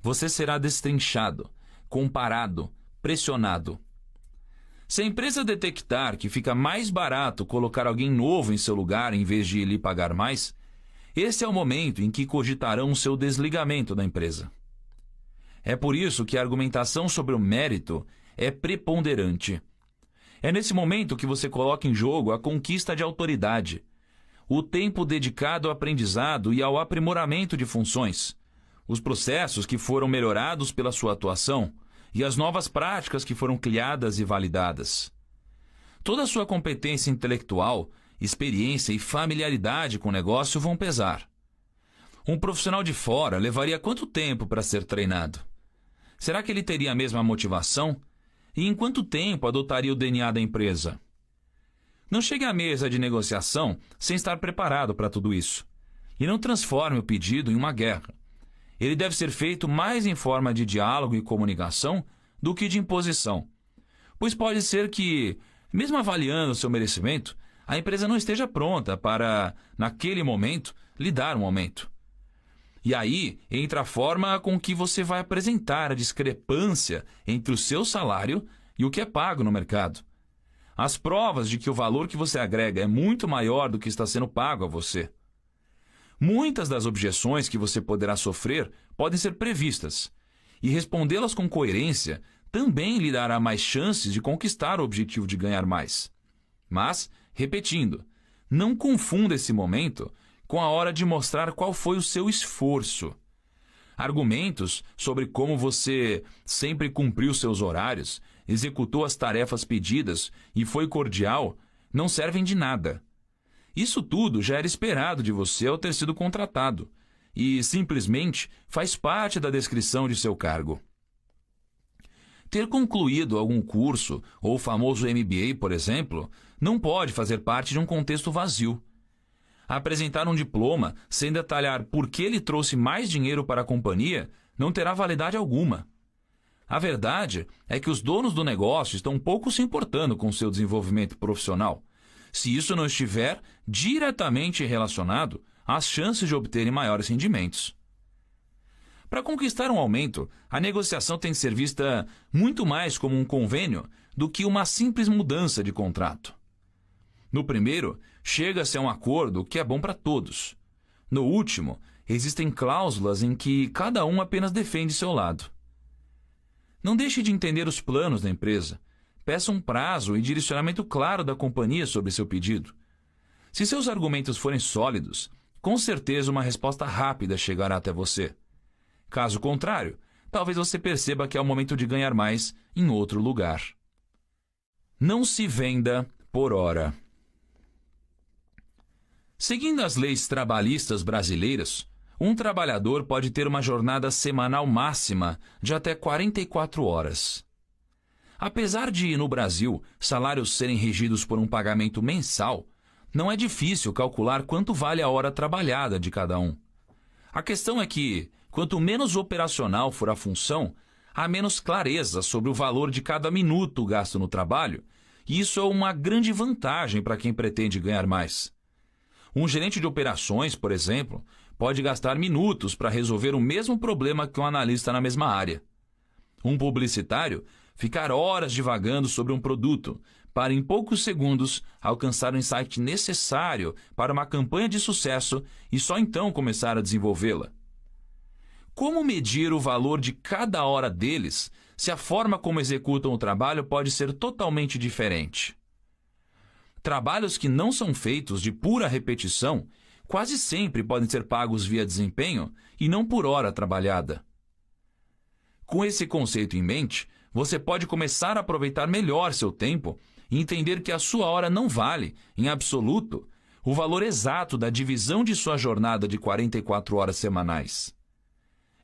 Você será destrinchado, comparado, pressionado. Se a empresa detectar que fica mais barato colocar alguém novo em seu lugar em vez de lhe pagar mais, esse é o momento em que cogitarão o seu desligamento da empresa. É por isso que a argumentação sobre o mérito é preponderante. É nesse momento que você coloca em jogo a conquista de autoridade o tempo dedicado ao aprendizado e ao aprimoramento de funções, os processos que foram melhorados pela sua atuação e as novas práticas que foram criadas e validadas. Toda a sua competência intelectual, experiência e familiaridade com o negócio vão pesar. Um profissional de fora levaria quanto tempo para ser treinado? Será que ele teria a mesma motivação? E em quanto tempo adotaria o DNA da empresa? Não chegue à mesa de negociação sem estar preparado para tudo isso. E não transforme o pedido em uma guerra. Ele deve ser feito mais em forma de diálogo e comunicação do que de imposição. Pois pode ser que, mesmo avaliando seu merecimento, a empresa não esteja pronta para, naquele momento, lhe dar um aumento. E aí entra a forma com que você vai apresentar a discrepância entre o seu salário e o que é pago no mercado as provas de que o valor que você agrega é muito maior do que está sendo pago a você. Muitas das objeções que você poderá sofrer podem ser previstas, e respondê-las com coerência também lhe dará mais chances de conquistar o objetivo de ganhar mais. Mas, repetindo, não confunda esse momento com a hora de mostrar qual foi o seu esforço. Argumentos sobre como você sempre cumpriu seus horários executou as tarefas pedidas e foi cordial, não servem de nada. Isso tudo já era esperado de você ao ter sido contratado, e simplesmente faz parte da descrição de seu cargo. Ter concluído algum curso, ou famoso MBA, por exemplo, não pode fazer parte de um contexto vazio. Apresentar um diploma sem detalhar por que ele trouxe mais dinheiro para a companhia não terá validade alguma. A verdade é que os donos do negócio estão pouco se importando com seu desenvolvimento profissional. Se isso não estiver diretamente relacionado às chances de obterem maiores rendimentos. Para conquistar um aumento, a negociação tem que ser vista muito mais como um convênio do que uma simples mudança de contrato. No primeiro, chega-se a um acordo que é bom para todos. No último, existem cláusulas em que cada um apenas defende seu lado. Não deixe de entender os planos da empresa. Peça um prazo e direcionamento claro da companhia sobre seu pedido. Se seus argumentos forem sólidos, com certeza uma resposta rápida chegará até você. Caso contrário, talvez você perceba que é o momento de ganhar mais em outro lugar. Não se venda por hora. Seguindo as leis trabalhistas brasileiras, um trabalhador pode ter uma jornada semanal máxima de até 44 horas. Apesar de, no Brasil, salários serem regidos por um pagamento mensal, não é difícil calcular quanto vale a hora trabalhada de cada um. A questão é que, quanto menos operacional for a função, há menos clareza sobre o valor de cada minuto gasto no trabalho, e isso é uma grande vantagem para quem pretende ganhar mais. Um gerente de operações, por exemplo, pode gastar minutos para resolver o mesmo problema que um analista na mesma área. Um publicitário ficar horas divagando sobre um produto, para em poucos segundos alcançar o insight necessário para uma campanha de sucesso e só então começar a desenvolvê-la. Como medir o valor de cada hora deles se a forma como executam o trabalho pode ser totalmente diferente? Trabalhos que não são feitos de pura repetição quase sempre podem ser pagos via desempenho e não por hora trabalhada. Com esse conceito em mente, você pode começar a aproveitar melhor seu tempo e entender que a sua hora não vale, em absoluto, o valor exato da divisão de sua jornada de 44 horas semanais.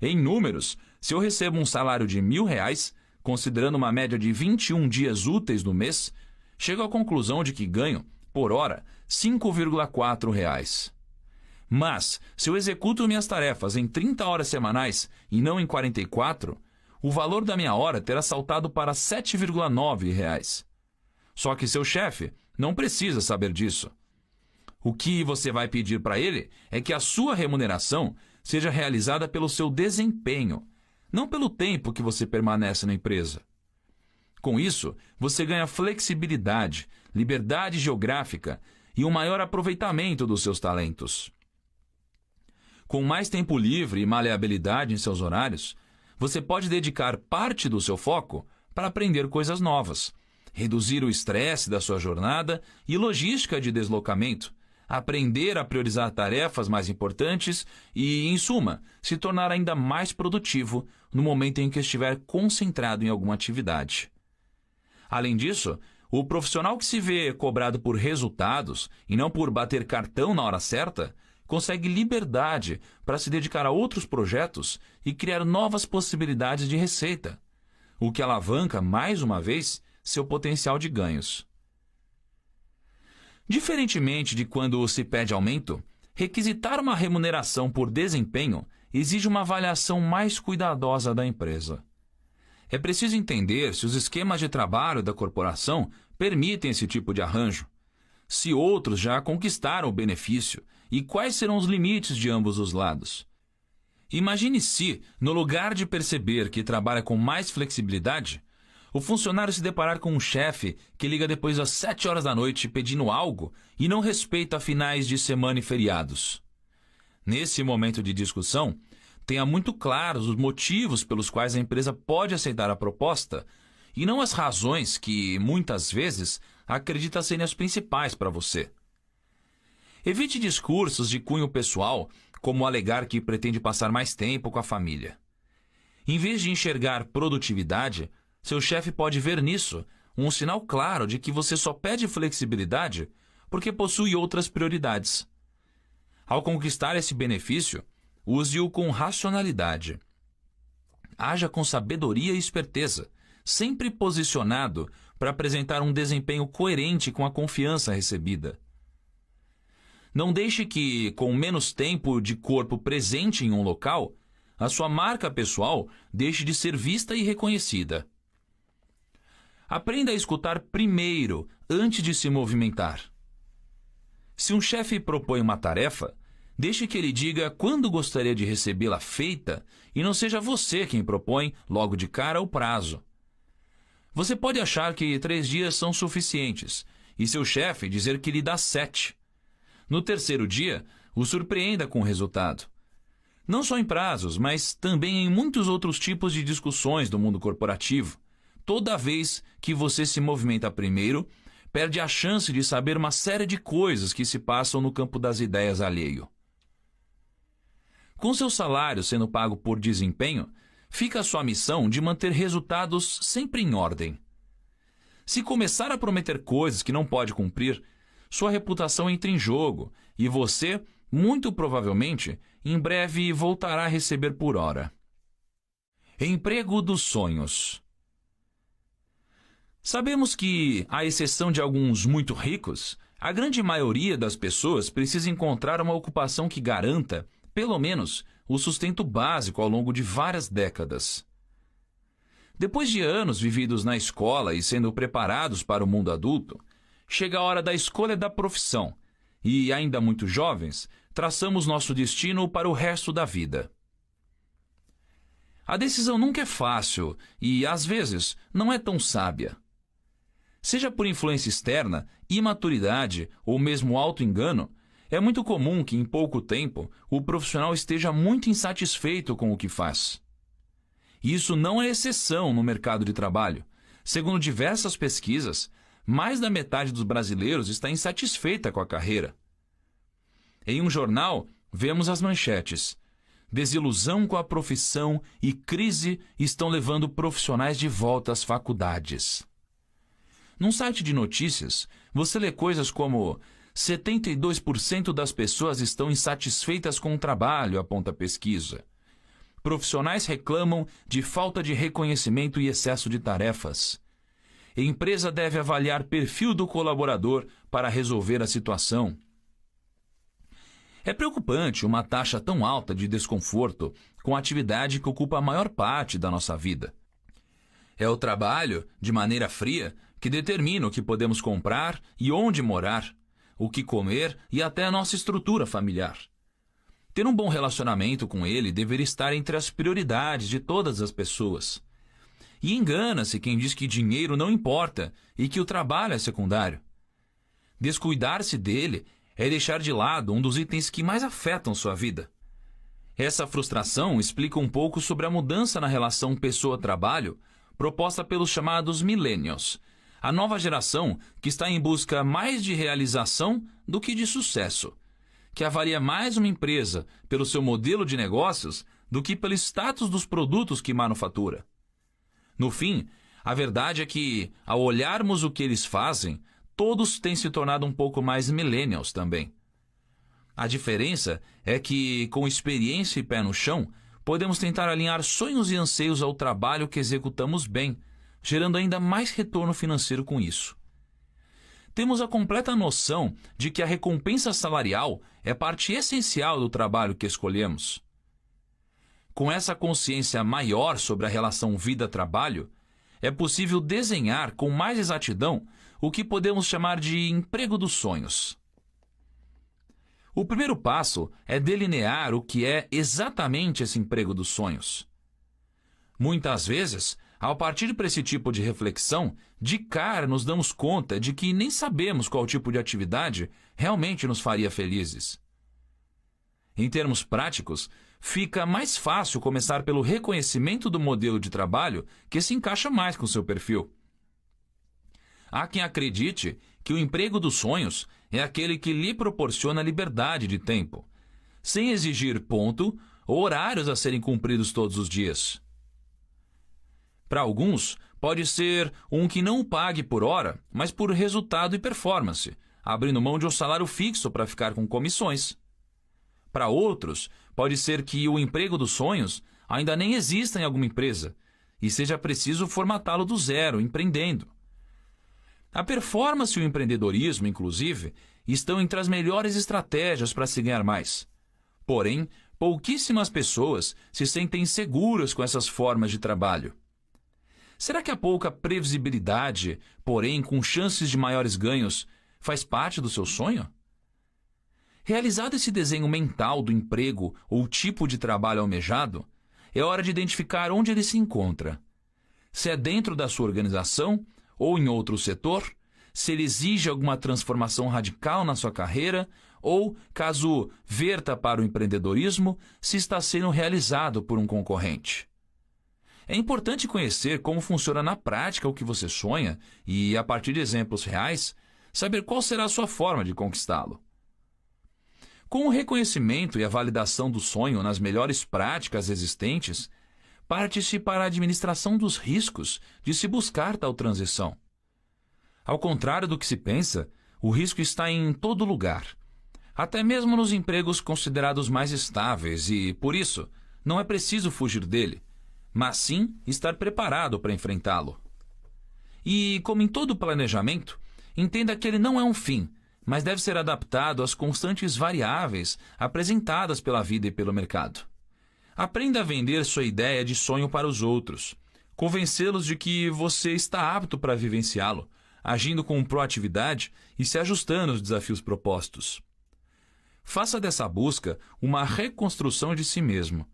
Em números, se eu recebo um salário de mil reais, considerando uma média de 21 dias úteis no mês, chego à conclusão de que ganho, por hora, R$ reais. Mas, se eu executo minhas tarefas em 30 horas semanais e não em 44, o valor da minha hora terá saltado para R$ reais. Só que seu chefe não precisa saber disso. O que você vai pedir para ele é que a sua remuneração seja realizada pelo seu desempenho, não pelo tempo que você permanece na empresa. Com isso, você ganha flexibilidade, liberdade geográfica e um maior aproveitamento dos seus talentos. Com mais tempo livre e maleabilidade em seus horários, você pode dedicar parte do seu foco para aprender coisas novas, reduzir o estresse da sua jornada e logística de deslocamento, aprender a priorizar tarefas mais importantes e, em suma, se tornar ainda mais produtivo no momento em que estiver concentrado em alguma atividade. Além disso, o profissional que se vê cobrado por resultados e não por bater cartão na hora certa consegue liberdade para se dedicar a outros projetos e criar novas possibilidades de receita, o que alavanca, mais uma vez, seu potencial de ganhos. Diferentemente de quando se pede aumento, requisitar uma remuneração por desempenho exige uma avaliação mais cuidadosa da empresa. É preciso entender se os esquemas de trabalho da corporação permitem esse tipo de arranjo, se outros já conquistaram o benefício e quais serão os limites de ambos os lados. Imagine se, no lugar de perceber que trabalha com mais flexibilidade, o funcionário se deparar com um chefe que liga depois das 7 horas da noite pedindo algo e não respeita finais de semana e feriados. Nesse momento de discussão, tenha muito claros os motivos pelos quais a empresa pode aceitar a proposta e não as razões que, muitas vezes, acredita serem as principais para você. Evite discursos de cunho pessoal, como alegar que pretende passar mais tempo com a família. Em vez de enxergar produtividade, seu chefe pode ver nisso um sinal claro de que você só pede flexibilidade porque possui outras prioridades. Ao conquistar esse benefício, use-o com racionalidade. Haja com sabedoria e esperteza, sempre posicionado para apresentar um desempenho coerente com a confiança recebida. Não deixe que, com menos tempo de corpo presente em um local, a sua marca pessoal deixe de ser vista e reconhecida. Aprenda a escutar primeiro, antes de se movimentar. Se um chefe propõe uma tarefa, deixe que ele diga quando gostaria de recebê-la feita e não seja você quem propõe logo de cara o prazo. Você pode achar que três dias são suficientes e seu chefe dizer que lhe dá sete. No terceiro dia, o surpreenda com o resultado. Não só em prazos, mas também em muitos outros tipos de discussões do mundo corporativo. Toda vez que você se movimenta primeiro, perde a chance de saber uma série de coisas que se passam no campo das ideias alheio. Com seu salário sendo pago por desempenho, fica a sua missão de manter resultados sempre em ordem. Se começar a prometer coisas que não pode cumprir, sua reputação entra em jogo e você, muito provavelmente, em breve voltará a receber por hora. Emprego dos sonhos. Sabemos que, à exceção de alguns muito ricos, a grande maioria das pessoas precisa encontrar uma ocupação que garanta, pelo menos, o sustento básico ao longo de várias décadas. Depois de anos vividos na escola e sendo preparados para o mundo adulto, chega a hora da escolha da profissão e, ainda muito jovens, traçamos nosso destino para o resto da vida. A decisão nunca é fácil e, às vezes, não é tão sábia. Seja por influência externa, imaturidade ou mesmo auto-engano, é muito comum que, em pouco tempo, o profissional esteja muito insatisfeito com o que faz. Isso não é exceção no mercado de trabalho. Segundo diversas pesquisas, mais da metade dos brasileiros está insatisfeita com a carreira. Em um jornal, vemos as manchetes. Desilusão com a profissão e crise estão levando profissionais de volta às faculdades. Num site de notícias, você lê coisas como 72% das pessoas estão insatisfeitas com o trabalho, aponta a pesquisa. Profissionais reclamam de falta de reconhecimento e excesso de tarefas Empresa deve avaliar perfil do colaborador para resolver a situação. É preocupante uma taxa tão alta de desconforto com a atividade que ocupa a maior parte da nossa vida. É o trabalho, de maneira fria, que determina o que podemos comprar e onde morar, o que comer e até a nossa estrutura familiar. Ter um bom relacionamento com ele deveria estar entre as prioridades de todas as pessoas. E engana-se quem diz que dinheiro não importa e que o trabalho é secundário. Descuidar-se dele é deixar de lado um dos itens que mais afetam sua vida. Essa frustração explica um pouco sobre a mudança na relação pessoa-trabalho proposta pelos chamados millennials, a nova geração que está em busca mais de realização do que de sucesso, que avalia mais uma empresa pelo seu modelo de negócios do que pelo status dos produtos que manufatura. No fim, a verdade é que, ao olharmos o que eles fazem, todos têm se tornado um pouco mais millennials também. A diferença é que, com experiência e pé no chão, podemos tentar alinhar sonhos e anseios ao trabalho que executamos bem, gerando ainda mais retorno financeiro com isso. Temos a completa noção de que a recompensa salarial é parte essencial do trabalho que escolhemos. Com essa consciência maior sobre a relação vida-trabalho, é possível desenhar com mais exatidão o que podemos chamar de emprego dos sonhos. O primeiro passo é delinear o que é exatamente esse emprego dos sonhos. Muitas vezes, ao partir para esse tipo de reflexão, de cara nos damos conta de que nem sabemos qual tipo de atividade realmente nos faria felizes. Em termos práticos, fica mais fácil começar pelo reconhecimento do modelo de trabalho que se encaixa mais com seu perfil. Há quem acredite que o emprego dos sonhos é aquele que lhe proporciona liberdade de tempo, sem exigir ponto ou horários a serem cumpridos todos os dias. Para alguns, pode ser um que não pague por hora, mas por resultado e performance, abrindo mão de um salário fixo para ficar com comissões. Para outros, Pode ser que o emprego dos sonhos ainda nem exista em alguma empresa e seja preciso formatá-lo do zero, empreendendo. A performance e o empreendedorismo, inclusive, estão entre as melhores estratégias para se ganhar mais. Porém, pouquíssimas pessoas se sentem seguras com essas formas de trabalho. Será que a pouca previsibilidade, porém com chances de maiores ganhos, faz parte do seu sonho? Realizado esse desenho mental do emprego ou tipo de trabalho almejado, é hora de identificar onde ele se encontra. Se é dentro da sua organização ou em outro setor, se ele exige alguma transformação radical na sua carreira ou, caso verta para o empreendedorismo, se está sendo realizado por um concorrente. É importante conhecer como funciona na prática o que você sonha e, a partir de exemplos reais, saber qual será a sua forma de conquistá-lo. Com o reconhecimento e a validação do sonho nas melhores práticas existentes, parte-se para a administração dos riscos de se buscar tal transição. Ao contrário do que se pensa, o risco está em todo lugar, até mesmo nos empregos considerados mais estáveis, e, por isso, não é preciso fugir dele, mas sim estar preparado para enfrentá-lo. E, como em todo planejamento, entenda que ele não é um fim, mas deve ser adaptado às constantes variáveis apresentadas pela vida e pelo mercado. Aprenda a vender sua ideia de sonho para os outros, convencê-los de que você está apto para vivenciá-lo, agindo com proatividade e se ajustando aos desafios propostos. Faça dessa busca uma reconstrução de si mesmo,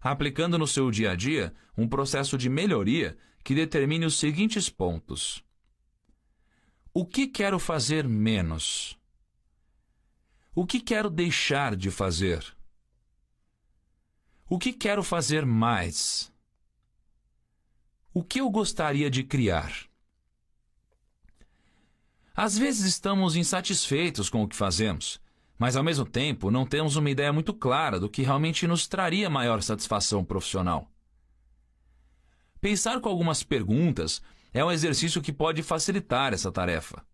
aplicando no seu dia a dia um processo de melhoria que determine os seguintes pontos. O que quero fazer menos? O que quero deixar de fazer? O que quero fazer mais? O que eu gostaria de criar? Às vezes estamos insatisfeitos com o que fazemos, mas ao mesmo tempo não temos uma ideia muito clara do que realmente nos traria maior satisfação profissional. Pensar com algumas perguntas é um exercício que pode facilitar essa tarefa.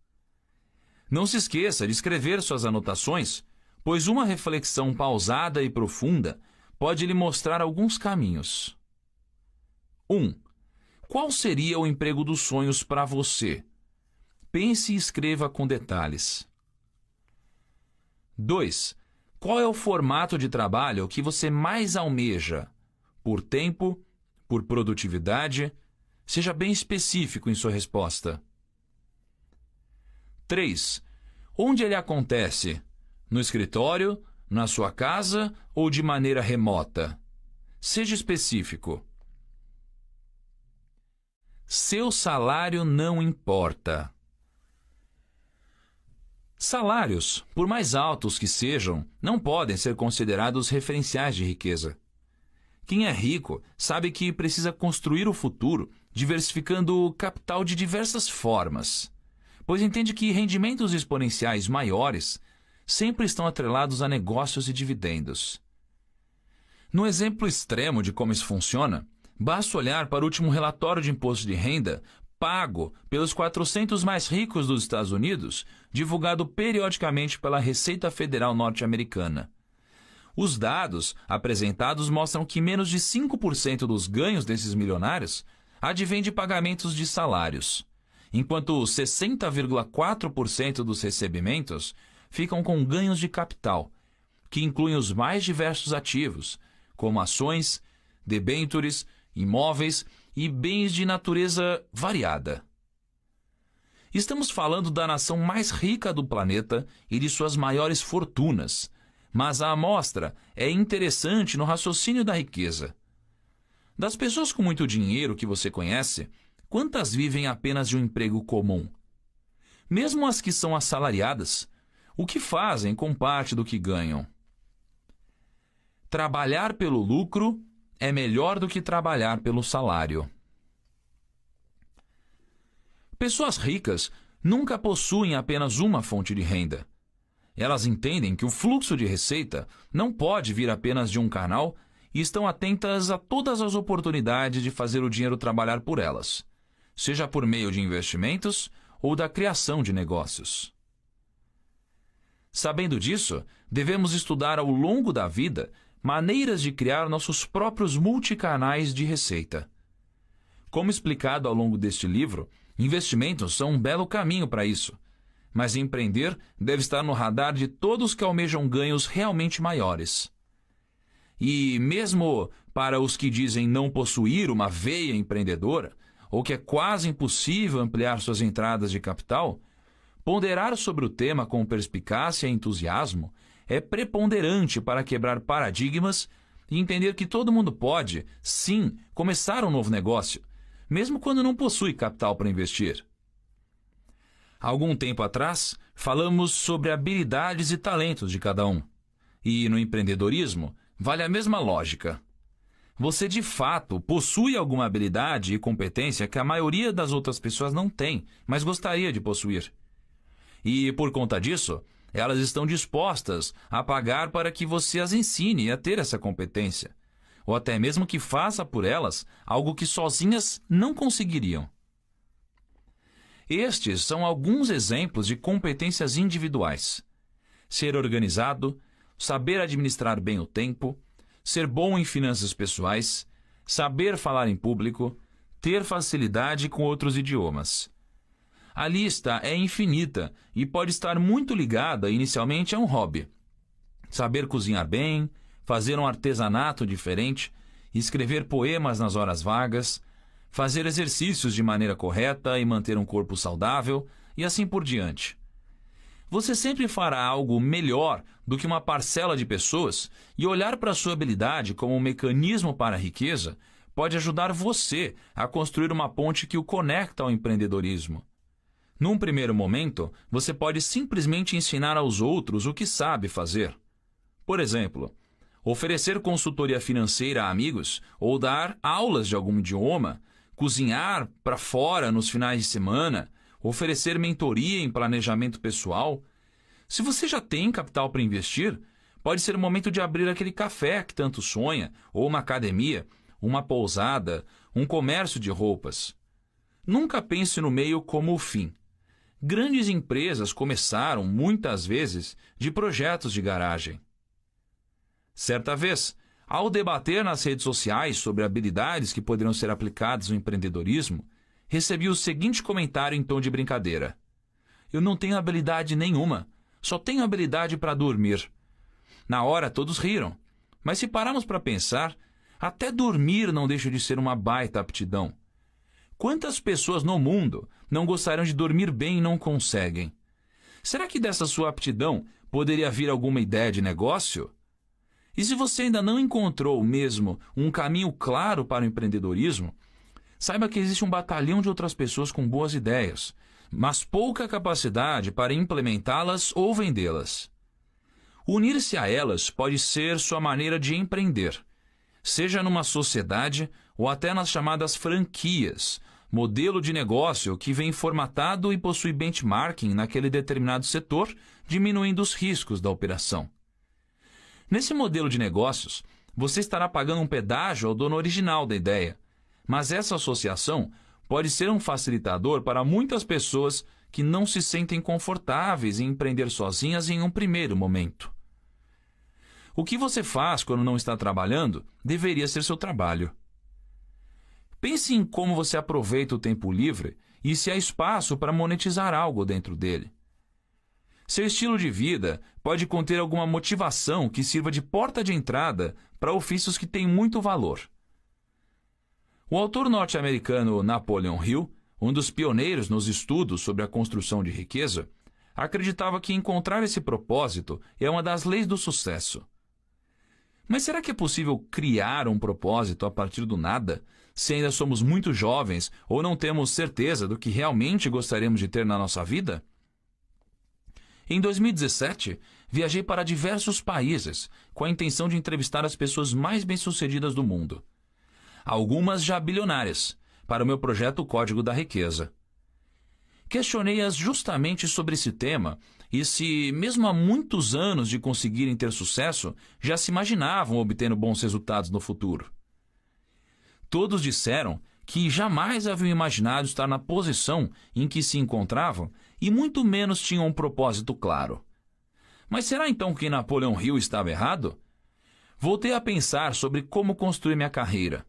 Não se esqueça de escrever suas anotações, pois uma reflexão pausada e profunda pode lhe mostrar alguns caminhos. 1. Um, qual seria o emprego dos sonhos para você? Pense e escreva com detalhes. 2. Qual é o formato de trabalho que você mais almeja? Por tempo? Por produtividade? Seja bem específico em sua resposta. 3. Onde ele acontece? No escritório, na sua casa ou de maneira remota? Seja específico. Seu salário não importa. Salários, por mais altos que sejam, não podem ser considerados referenciais de riqueza. Quem é rico sabe que precisa construir o futuro diversificando o capital de diversas formas pois entende que rendimentos exponenciais maiores sempre estão atrelados a negócios e dividendos. No exemplo extremo de como isso funciona, basta olhar para o último relatório de imposto de renda pago pelos 400 mais ricos dos Estados Unidos, divulgado periodicamente pela Receita Federal norte-americana. Os dados apresentados mostram que menos de 5% dos ganhos desses milionários advém de pagamentos de salários enquanto 60,4% dos recebimentos ficam com ganhos de capital, que incluem os mais diversos ativos, como ações, debêntures, imóveis e bens de natureza variada. Estamos falando da nação mais rica do planeta e de suas maiores fortunas, mas a amostra é interessante no raciocínio da riqueza. Das pessoas com muito dinheiro que você conhece, quantas vivem apenas de um emprego comum? Mesmo as que são assalariadas, o que fazem com parte do que ganham? Trabalhar pelo lucro é melhor do que trabalhar pelo salário. Pessoas ricas nunca possuem apenas uma fonte de renda. Elas entendem que o fluxo de receita não pode vir apenas de um canal e estão atentas a todas as oportunidades de fazer o dinheiro trabalhar por elas seja por meio de investimentos ou da criação de negócios. Sabendo disso, devemos estudar ao longo da vida maneiras de criar nossos próprios multicanais de receita. Como explicado ao longo deste livro, investimentos são um belo caminho para isso, mas empreender deve estar no radar de todos que almejam ganhos realmente maiores. E, mesmo para os que dizem não possuir uma veia empreendedora, ou que é quase impossível ampliar suas entradas de capital, ponderar sobre o tema com perspicácia e entusiasmo é preponderante para quebrar paradigmas e entender que todo mundo pode, sim, começar um novo negócio, mesmo quando não possui capital para investir. Há algum tempo atrás, falamos sobre habilidades e talentos de cada um. E no empreendedorismo, vale a mesma lógica você de fato possui alguma habilidade e competência que a maioria das outras pessoas não tem, mas gostaria de possuir. E por conta disso, elas estão dispostas a pagar para que você as ensine a ter essa competência, ou até mesmo que faça por elas algo que sozinhas não conseguiriam. Estes são alguns exemplos de competências individuais: ser organizado, saber administrar bem o tempo, ser bom em finanças pessoais, saber falar em público, ter facilidade com outros idiomas. A lista é infinita e pode estar muito ligada inicialmente a um hobby. Saber cozinhar bem, fazer um artesanato diferente, escrever poemas nas horas vagas, fazer exercícios de maneira correta e manter um corpo saudável, e assim por diante. Você sempre fará algo melhor do que uma parcela de pessoas e olhar para sua habilidade como um mecanismo para a riqueza pode ajudar você a construir uma ponte que o conecta ao empreendedorismo. Num primeiro momento, você pode simplesmente ensinar aos outros o que sabe fazer. Por exemplo, oferecer consultoria financeira a amigos ou dar aulas de algum idioma, cozinhar para fora nos finais de semana oferecer mentoria em planejamento pessoal. Se você já tem capital para investir, pode ser o momento de abrir aquele café que tanto sonha, ou uma academia, uma pousada, um comércio de roupas. Nunca pense no meio como o fim. Grandes empresas começaram, muitas vezes, de projetos de garagem. Certa vez, ao debater nas redes sociais sobre habilidades que poderiam ser aplicadas no empreendedorismo, recebi o seguinte comentário em tom de brincadeira: Eu não tenho habilidade nenhuma, só tenho habilidade para dormir. Na hora todos riram, mas se pararmos para pensar, até dormir não deixa de ser uma baita aptidão. Quantas pessoas no mundo não gostariam de dormir bem e não conseguem? Será que dessa sua aptidão poderia vir alguma ideia de negócio? E se você ainda não encontrou mesmo um caminho claro para o empreendedorismo, Saiba que existe um batalhão de outras pessoas com boas ideias, mas pouca capacidade para implementá-las ou vendê-las. Unir-se a elas pode ser sua maneira de empreender, seja numa sociedade ou até nas chamadas franquias, modelo de negócio que vem formatado e possui benchmarking naquele determinado setor, diminuindo os riscos da operação. Nesse modelo de negócios, você estará pagando um pedágio ao dono original da ideia, mas essa associação pode ser um facilitador para muitas pessoas que não se sentem confortáveis em empreender sozinhas em um primeiro momento. O que você faz quando não está trabalhando deveria ser seu trabalho. Pense em como você aproveita o tempo livre e se há espaço para monetizar algo dentro dele. Seu estilo de vida pode conter alguma motivação que sirva de porta de entrada para ofícios que têm muito valor. O autor norte-americano Napoleon Hill, um dos pioneiros nos estudos sobre a construção de riqueza, acreditava que encontrar esse propósito é uma das leis do sucesso. Mas será que é possível criar um propósito a partir do nada, se ainda somos muito jovens ou não temos certeza do que realmente gostaríamos de ter na nossa vida? Em 2017, viajei para diversos países com a intenção de entrevistar as pessoas mais bem-sucedidas do mundo algumas já bilionárias, para o meu projeto Código da Riqueza. Questionei-as justamente sobre esse tema e se, mesmo há muitos anos de conseguirem ter sucesso, já se imaginavam obtendo bons resultados no futuro. Todos disseram que jamais haviam imaginado estar na posição em que se encontravam e muito menos tinham um propósito claro. Mas será então que Napoleão Hill estava errado? Voltei a pensar sobre como construir minha carreira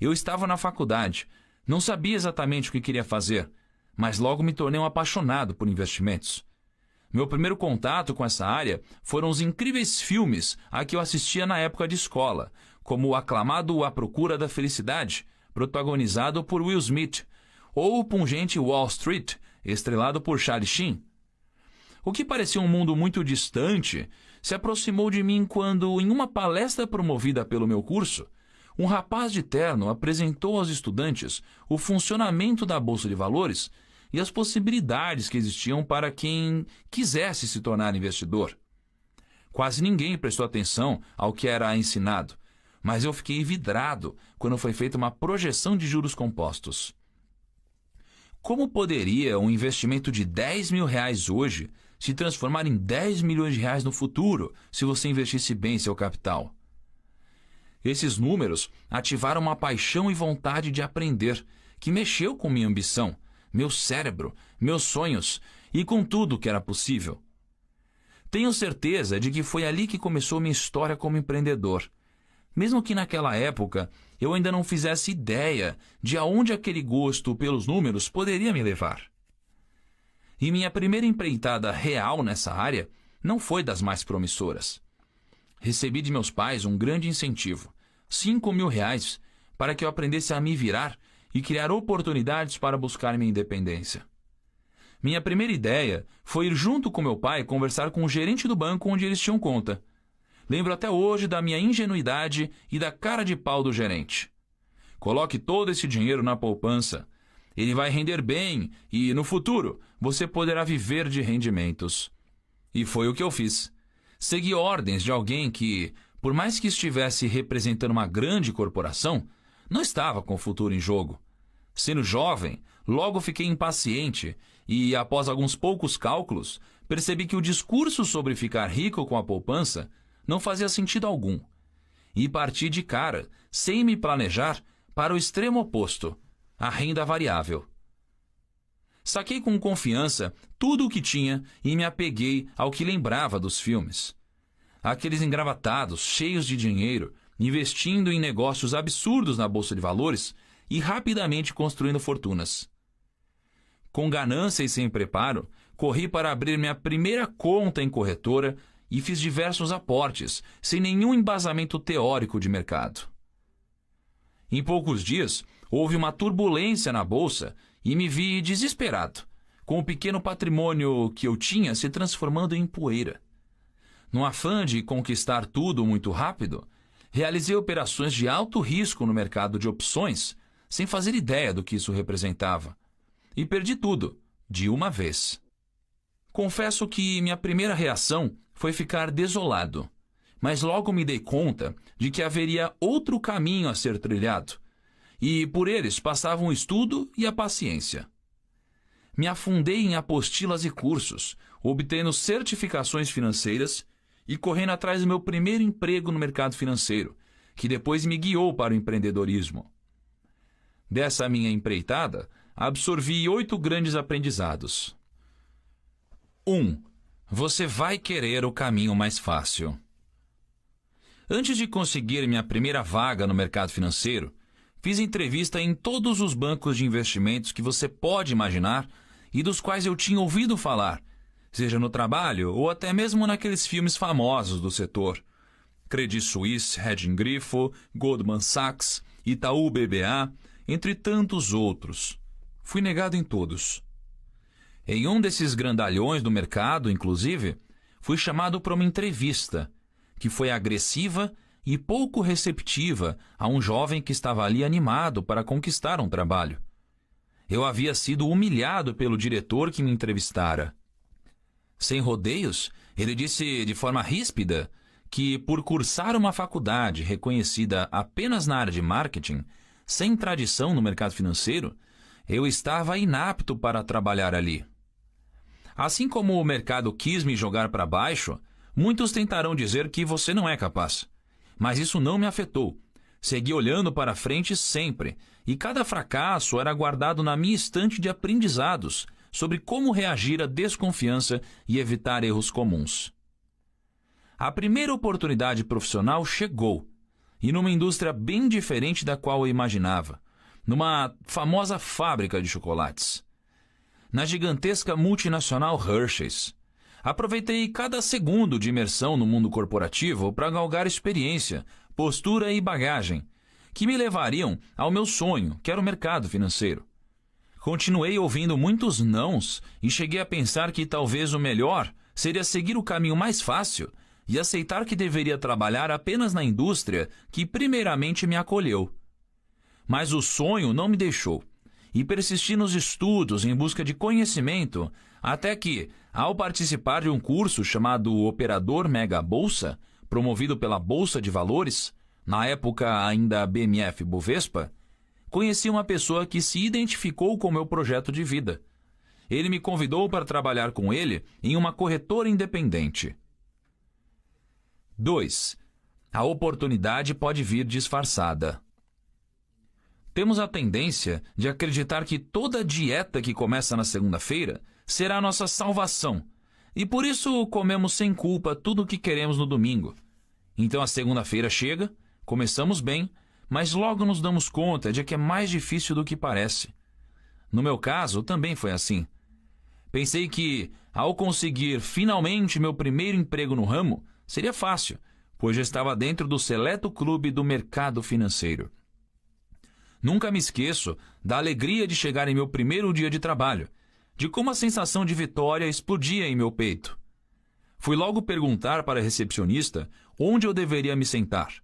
eu estava na faculdade, não sabia exatamente o que queria fazer, mas logo me tornei um apaixonado por investimentos. Meu primeiro contato com essa área foram os incríveis filmes a que eu assistia na época de escola, como o aclamado A Procura da Felicidade, protagonizado por Will Smith, ou o pungente Wall Street, estrelado por Charlie Sheen. O que parecia um mundo muito distante se aproximou de mim quando, em uma palestra promovida pelo meu curso, um rapaz de terno apresentou aos estudantes o funcionamento da Bolsa de Valores e as possibilidades que existiam para quem quisesse se tornar investidor. Quase ninguém prestou atenção ao que era ensinado, mas eu fiquei vidrado quando foi feita uma projeção de juros compostos. Como poderia um investimento de 10 mil reais hoje se transformar em 10 milhões de reais no futuro se você investisse bem seu capital? Esses números ativaram uma paixão e vontade de aprender, que mexeu com minha ambição, meu cérebro, meus sonhos e com tudo que era possível. Tenho certeza de que foi ali que começou minha história como empreendedor. Mesmo que naquela época eu ainda não fizesse ideia de aonde aquele gosto pelos números poderia me levar. E minha primeira empreitada real nessa área não foi das mais promissoras. Recebi de meus pais um grande incentivo cinco mil reais para que eu aprendesse a me virar e criar oportunidades para buscar minha independência. Minha primeira ideia foi ir junto com meu pai conversar com o gerente do banco onde eles tinham conta. Lembro até hoje da minha ingenuidade e da cara de pau do gerente. Coloque todo esse dinheiro na poupança. Ele vai render bem e, no futuro, você poderá viver de rendimentos. E foi o que eu fiz. Segui ordens de alguém que, por mais que estivesse representando uma grande corporação, não estava com o futuro em jogo. Sendo jovem, logo fiquei impaciente e, após alguns poucos cálculos, percebi que o discurso sobre ficar rico com a poupança não fazia sentido algum. E parti de cara, sem me planejar, para o extremo oposto, a renda variável. Saquei com confiança tudo o que tinha e me apeguei ao que lembrava dos filmes. Aqueles engravatados, cheios de dinheiro, investindo em negócios absurdos na bolsa de valores e rapidamente construindo fortunas. Com ganância e sem preparo, corri para abrir minha primeira conta em corretora e fiz diversos aportes, sem nenhum embasamento teórico de mercado. Em poucos dias, houve uma turbulência na bolsa e me vi desesperado, com o pequeno patrimônio que eu tinha se transformando em poeira. No afã de conquistar tudo muito rápido, realizei operações de alto risco no mercado de opções, sem fazer ideia do que isso representava. E perdi tudo, de uma vez. Confesso que minha primeira reação foi ficar desolado, mas logo me dei conta de que haveria outro caminho a ser trilhado, e por eles passavam o estudo e a paciência. Me afundei em apostilas e cursos, obtendo certificações financeiras e correndo atrás do meu primeiro emprego no mercado financeiro, que depois me guiou para o empreendedorismo. Dessa minha empreitada, absorvi oito grandes aprendizados. 1. Um, você vai querer o caminho mais fácil. Antes de conseguir minha primeira vaga no mercado financeiro, fiz entrevista em todos os bancos de investimentos que você pode imaginar e dos quais eu tinha ouvido falar, seja no trabalho ou até mesmo naqueles filmes famosos do setor. Credit Suisse, Reding Grifo, Goldman Sachs, Itaú BBA, entre tantos outros. Fui negado em todos. Em um desses grandalhões do mercado, inclusive, fui chamado para uma entrevista, que foi agressiva e pouco receptiva a um jovem que estava ali animado para conquistar um trabalho. Eu havia sido humilhado pelo diretor que me entrevistara. Sem rodeios, ele disse de forma ríspida que, por cursar uma faculdade reconhecida apenas na área de marketing, sem tradição no mercado financeiro, eu estava inapto para trabalhar ali. Assim como o mercado quis me jogar para baixo, muitos tentarão dizer que você não é capaz. Mas isso não me afetou. Segui olhando para frente sempre, e cada fracasso era guardado na minha estante de aprendizados sobre como reagir à desconfiança e evitar erros comuns. A primeira oportunidade profissional chegou, e numa indústria bem diferente da qual eu imaginava, numa famosa fábrica de chocolates. Na gigantesca multinacional Hershey's, aproveitei cada segundo de imersão no mundo corporativo para galgar experiência, postura e bagagem que me levariam ao meu sonho, que era o mercado financeiro. Continuei ouvindo muitos nãos e cheguei a pensar que talvez o melhor seria seguir o caminho mais fácil e aceitar que deveria trabalhar apenas na indústria que primeiramente me acolheu. Mas o sonho não me deixou e persisti nos estudos em busca de conhecimento, até que, ao participar de um curso chamado Operador Mega Bolsa, promovido pela Bolsa de Valores, na época ainda BMF Bovespa, conheci uma pessoa que se identificou com o meu projeto de vida. Ele me convidou para trabalhar com ele em uma corretora independente. 2. A oportunidade pode vir disfarçada. Temos a tendência de acreditar que toda dieta que começa na segunda-feira será a nossa salvação, e por isso comemos sem culpa tudo o que queremos no domingo. Então a segunda-feira chega, começamos bem mas logo nos damos conta de que é mais difícil do que parece. No meu caso, também foi assim. Pensei que, ao conseguir finalmente meu primeiro emprego no ramo, seria fácil, pois já estava dentro do seleto clube do mercado financeiro. Nunca me esqueço da alegria de chegar em meu primeiro dia de trabalho, de como a sensação de vitória explodia em meu peito. Fui logo perguntar para a recepcionista onde eu deveria me sentar.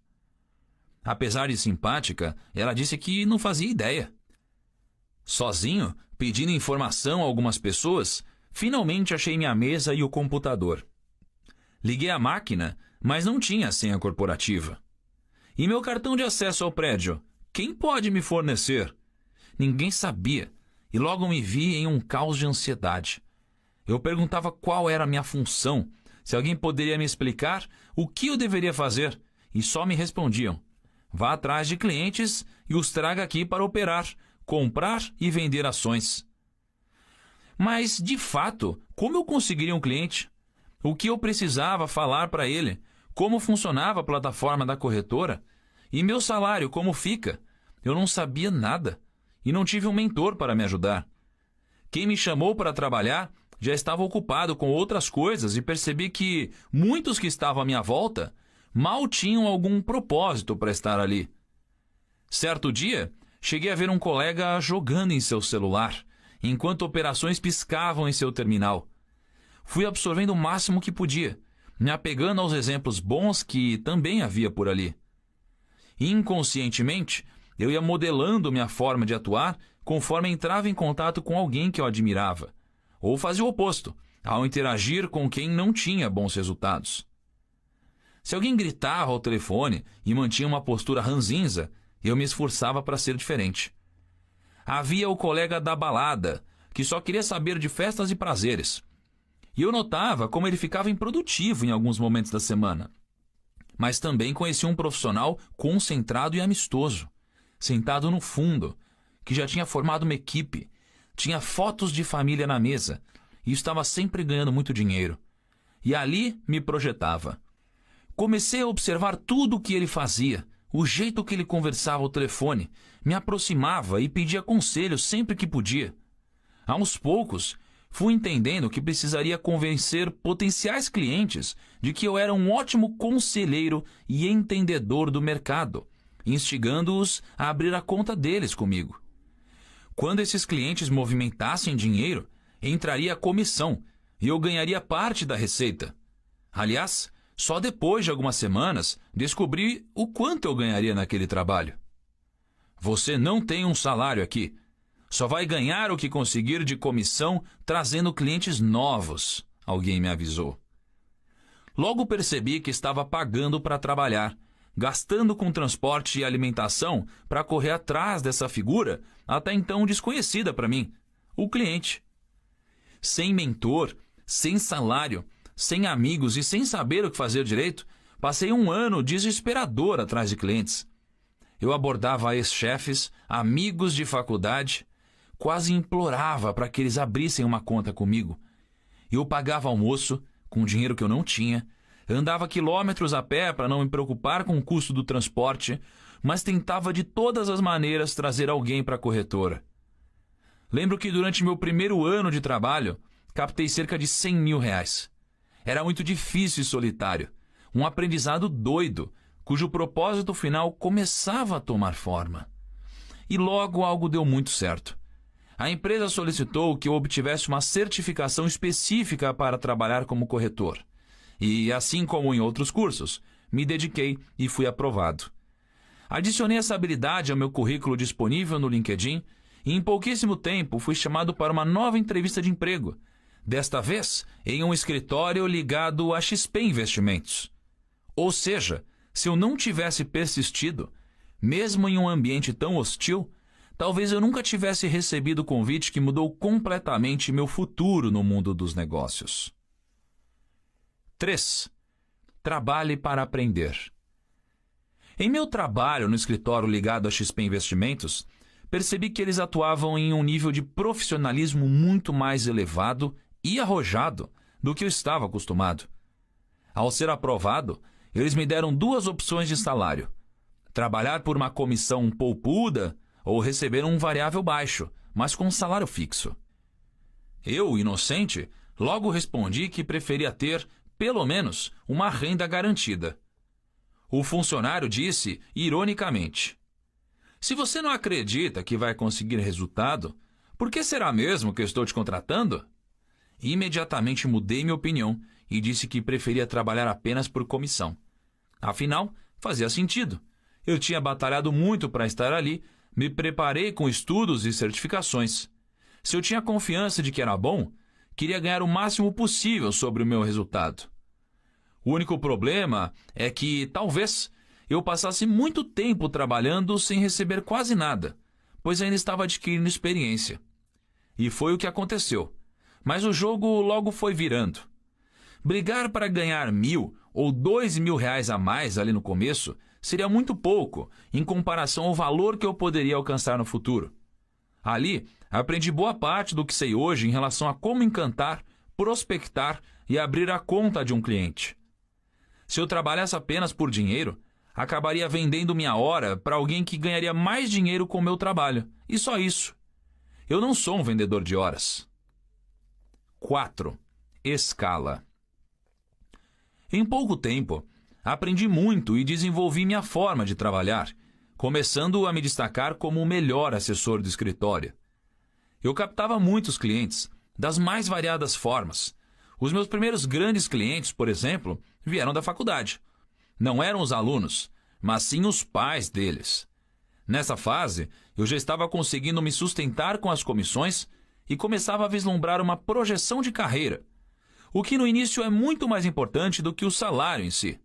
Apesar de simpática, ela disse que não fazia ideia. Sozinho, pedindo informação a algumas pessoas, finalmente achei minha mesa e o computador. Liguei a máquina, mas não tinha senha corporativa. E meu cartão de acesso ao prédio? Quem pode me fornecer? Ninguém sabia, e logo me vi em um caos de ansiedade. Eu perguntava qual era a minha função, se alguém poderia me explicar o que eu deveria fazer, e só me respondiam: Vá atrás de clientes e os traga aqui para operar, comprar e vender ações. Mas, de fato, como eu conseguiria um cliente? O que eu precisava falar para ele? Como funcionava a plataforma da corretora? E meu salário, como fica? Eu não sabia nada e não tive um mentor para me ajudar. Quem me chamou para trabalhar já estava ocupado com outras coisas e percebi que muitos que estavam à minha volta mal tinham algum propósito para estar ali. Certo dia, cheguei a ver um colega jogando em seu celular, enquanto operações piscavam em seu terminal. Fui absorvendo o máximo que podia, me apegando aos exemplos bons que também havia por ali. Inconscientemente, eu ia modelando minha forma de atuar conforme entrava em contato com alguém que eu admirava, ou fazia o oposto, ao interagir com quem não tinha bons resultados. Se alguém gritava ao telefone e mantinha uma postura ranzinza, eu me esforçava para ser diferente. Havia o colega da balada, que só queria saber de festas e prazeres. E eu notava como ele ficava improdutivo em alguns momentos da semana. Mas também conheci um profissional concentrado e amistoso, sentado no fundo, que já tinha formado uma equipe, tinha fotos de família na mesa e estava sempre ganhando muito dinheiro. E ali me projetava. Comecei a observar tudo o que ele fazia, o jeito que ele conversava ao telefone, me aproximava e pedia conselho sempre que podia. Aos poucos, fui entendendo que precisaria convencer potenciais clientes de que eu era um ótimo conselheiro e entendedor do mercado, instigando-os a abrir a conta deles comigo. Quando esses clientes movimentassem dinheiro, entraria a comissão e eu ganharia parte da receita. Aliás, só depois de algumas semanas descobri o quanto eu ganharia naquele trabalho. Você não tem um salário aqui. Só vai ganhar o que conseguir de comissão trazendo clientes novos, alguém me avisou. Logo percebi que estava pagando para trabalhar, gastando com transporte e alimentação para correr atrás dessa figura, até então desconhecida para mim, o cliente. Sem mentor, sem salário, sem amigos e sem saber o que fazer direito, passei um ano desesperador atrás de clientes. Eu abordava ex-chefes, amigos de faculdade, quase implorava para que eles abrissem uma conta comigo. Eu pagava almoço, com dinheiro que eu não tinha, andava quilômetros a pé para não me preocupar com o custo do transporte, mas tentava de todas as maneiras trazer alguém para a corretora. Lembro que durante meu primeiro ano de trabalho, captei cerca de 100 mil reais. Era muito difícil e solitário. Um aprendizado doido, cujo propósito final começava a tomar forma. E logo algo deu muito certo. A empresa solicitou que eu obtivesse uma certificação específica para trabalhar como corretor. E, assim como em outros cursos, me dediquei e fui aprovado. Adicionei essa habilidade ao meu currículo disponível no LinkedIn e, em pouquíssimo tempo, fui chamado para uma nova entrevista de emprego desta vez em um escritório ligado a XP Investimentos. Ou seja, se eu não tivesse persistido, mesmo em um ambiente tão hostil, talvez eu nunca tivesse recebido o convite que mudou completamente meu futuro no mundo dos negócios. 3. Trabalhe para aprender. Em meu trabalho no escritório ligado a XP Investimentos, percebi que eles atuavam em um nível de profissionalismo muito mais elevado e arrojado do que eu estava acostumado. Ao ser aprovado, eles me deram duas opções de salário: trabalhar por uma comissão poupuda ou receber um variável baixo, mas com um salário fixo. Eu, inocente, logo respondi que preferia ter, pelo menos, uma renda garantida. O funcionário disse, ironicamente: Se você não acredita que vai conseguir resultado, por que será mesmo que eu estou te contratando? Imediatamente mudei minha opinião e disse que preferia trabalhar apenas por comissão. Afinal, fazia sentido. Eu tinha batalhado muito para estar ali, me preparei com estudos e certificações. Se eu tinha confiança de que era bom, queria ganhar o máximo possível sobre o meu resultado. O único problema é que, talvez, eu passasse muito tempo trabalhando sem receber quase nada, pois ainda estava adquirindo experiência. E foi o que aconteceu. Mas o jogo logo foi virando. Brigar para ganhar mil ou dois mil reais a mais ali no começo seria muito pouco em comparação ao valor que eu poderia alcançar no futuro. Ali, aprendi boa parte do que sei hoje em relação a como encantar, prospectar e abrir a conta de um cliente. Se eu trabalhasse apenas por dinheiro, acabaria vendendo minha hora para alguém que ganharia mais dinheiro com o meu trabalho. E só isso. Eu não sou um vendedor de horas. 4. Escala. Em pouco tempo, aprendi muito e desenvolvi minha forma de trabalhar, começando a me destacar como o melhor assessor do escritório. Eu captava muitos clientes, das mais variadas formas. Os meus primeiros grandes clientes, por exemplo, vieram da faculdade. Não eram os alunos, mas sim os pais deles. Nessa fase, eu já estava conseguindo me sustentar com as comissões e começava a vislumbrar uma projeção de carreira, o que no início é muito mais importante do que o salário em si.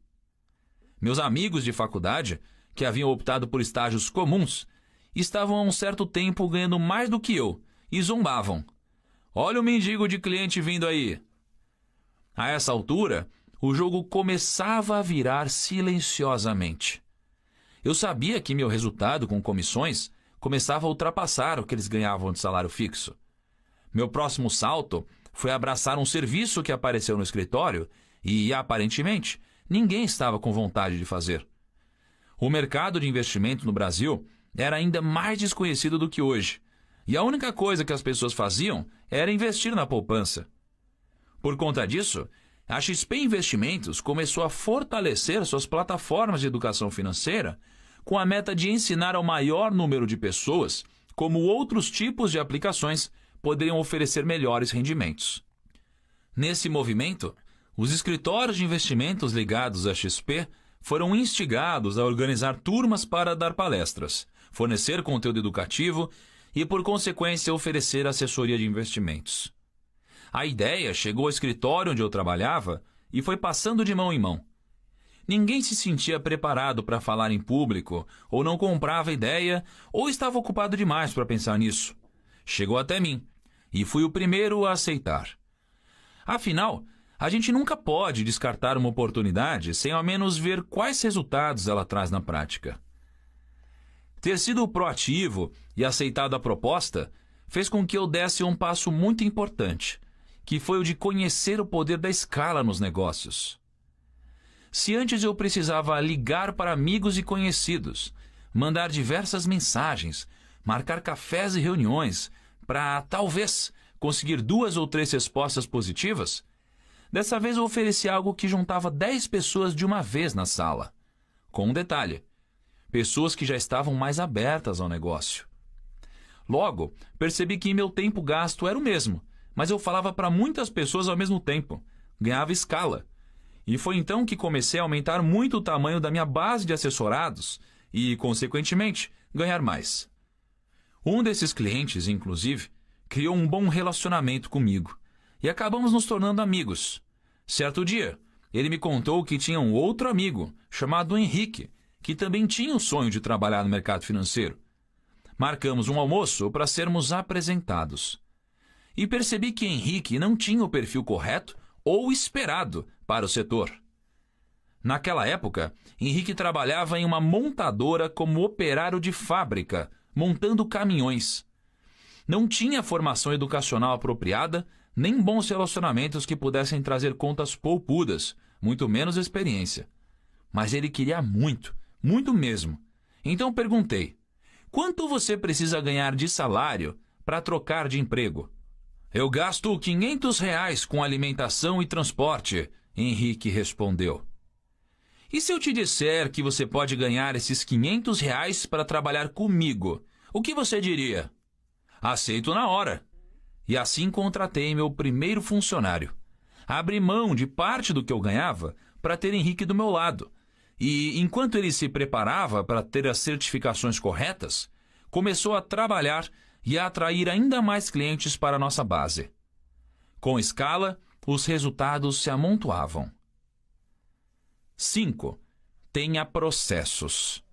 Meus amigos de faculdade, que haviam optado por estágios comuns, estavam há um certo tempo ganhando mais do que eu e zombavam. Olha o mendigo de cliente vindo aí! A essa altura, o jogo começava a virar silenciosamente. Eu sabia que meu resultado com comissões começava a ultrapassar o que eles ganhavam de salário fixo. Meu próximo salto foi abraçar um serviço que apareceu no escritório e, aparentemente, ninguém estava com vontade de fazer. O mercado de investimento no Brasil era ainda mais desconhecido do que hoje, e a única coisa que as pessoas faziam era investir na poupança. Por conta disso, a XP Investimentos começou a fortalecer suas plataformas de educação financeira com a meta de ensinar ao maior número de pessoas como outros tipos de aplicações poderiam oferecer melhores rendimentos. Nesse movimento, os escritórios de investimentos ligados à XP foram instigados a organizar turmas para dar palestras, fornecer conteúdo educativo e, por consequência, oferecer assessoria de investimentos. A ideia chegou ao escritório onde eu trabalhava e foi passando de mão em mão. Ninguém se sentia preparado para falar em público, ou não comprava ideia, ou estava ocupado demais para pensar nisso chegou até mim e fui o primeiro a aceitar. Afinal, a gente nunca pode descartar uma oportunidade sem ao menos ver quais resultados ela traz na prática. Ter sido proativo e aceitado a proposta fez com que eu desse um passo muito importante, que foi o de conhecer o poder da escala nos negócios. Se antes eu precisava ligar para amigos e conhecidos, mandar diversas mensagens, marcar cafés e reuniões, para talvez conseguir duas ou três respostas positivas, dessa vez eu ofereci algo que juntava dez pessoas de uma vez na sala. Com um detalhe: pessoas que já estavam mais abertas ao negócio. Logo, percebi que meu tempo gasto era o mesmo, mas eu falava para muitas pessoas ao mesmo tempo, ganhava escala. E foi então que comecei a aumentar muito o tamanho da minha base de assessorados e, consequentemente, ganhar mais. Um desses clientes, inclusive, criou um bom relacionamento comigo e acabamos nos tornando amigos. Certo dia, ele me contou que tinha um outro amigo, chamado Henrique, que também tinha o sonho de trabalhar no mercado financeiro. Marcamos um almoço para sermos apresentados. E percebi que Henrique não tinha o perfil correto ou esperado para o setor. Naquela época, Henrique trabalhava em uma montadora como operário de fábrica montando caminhões. Não tinha formação educacional apropriada, nem bons relacionamentos que pudessem trazer contas poupudas, muito menos experiência. Mas ele queria muito, muito mesmo. Então perguntei: quanto você precisa ganhar de salário para trocar de emprego? Eu gasto 500 reais com alimentação e transporte, Henrique respondeu. E se eu te disser que você pode ganhar esses 500 reais para trabalhar comigo, o que você diria? Aceito na hora. E assim contratei meu primeiro funcionário. Abri mão de parte do que eu ganhava para ter Henrique do meu lado. E enquanto ele se preparava para ter as certificações corretas, começou a trabalhar e a atrair ainda mais clientes para a nossa base. Com escala, os resultados se amontoavam. 5. Tenha processos.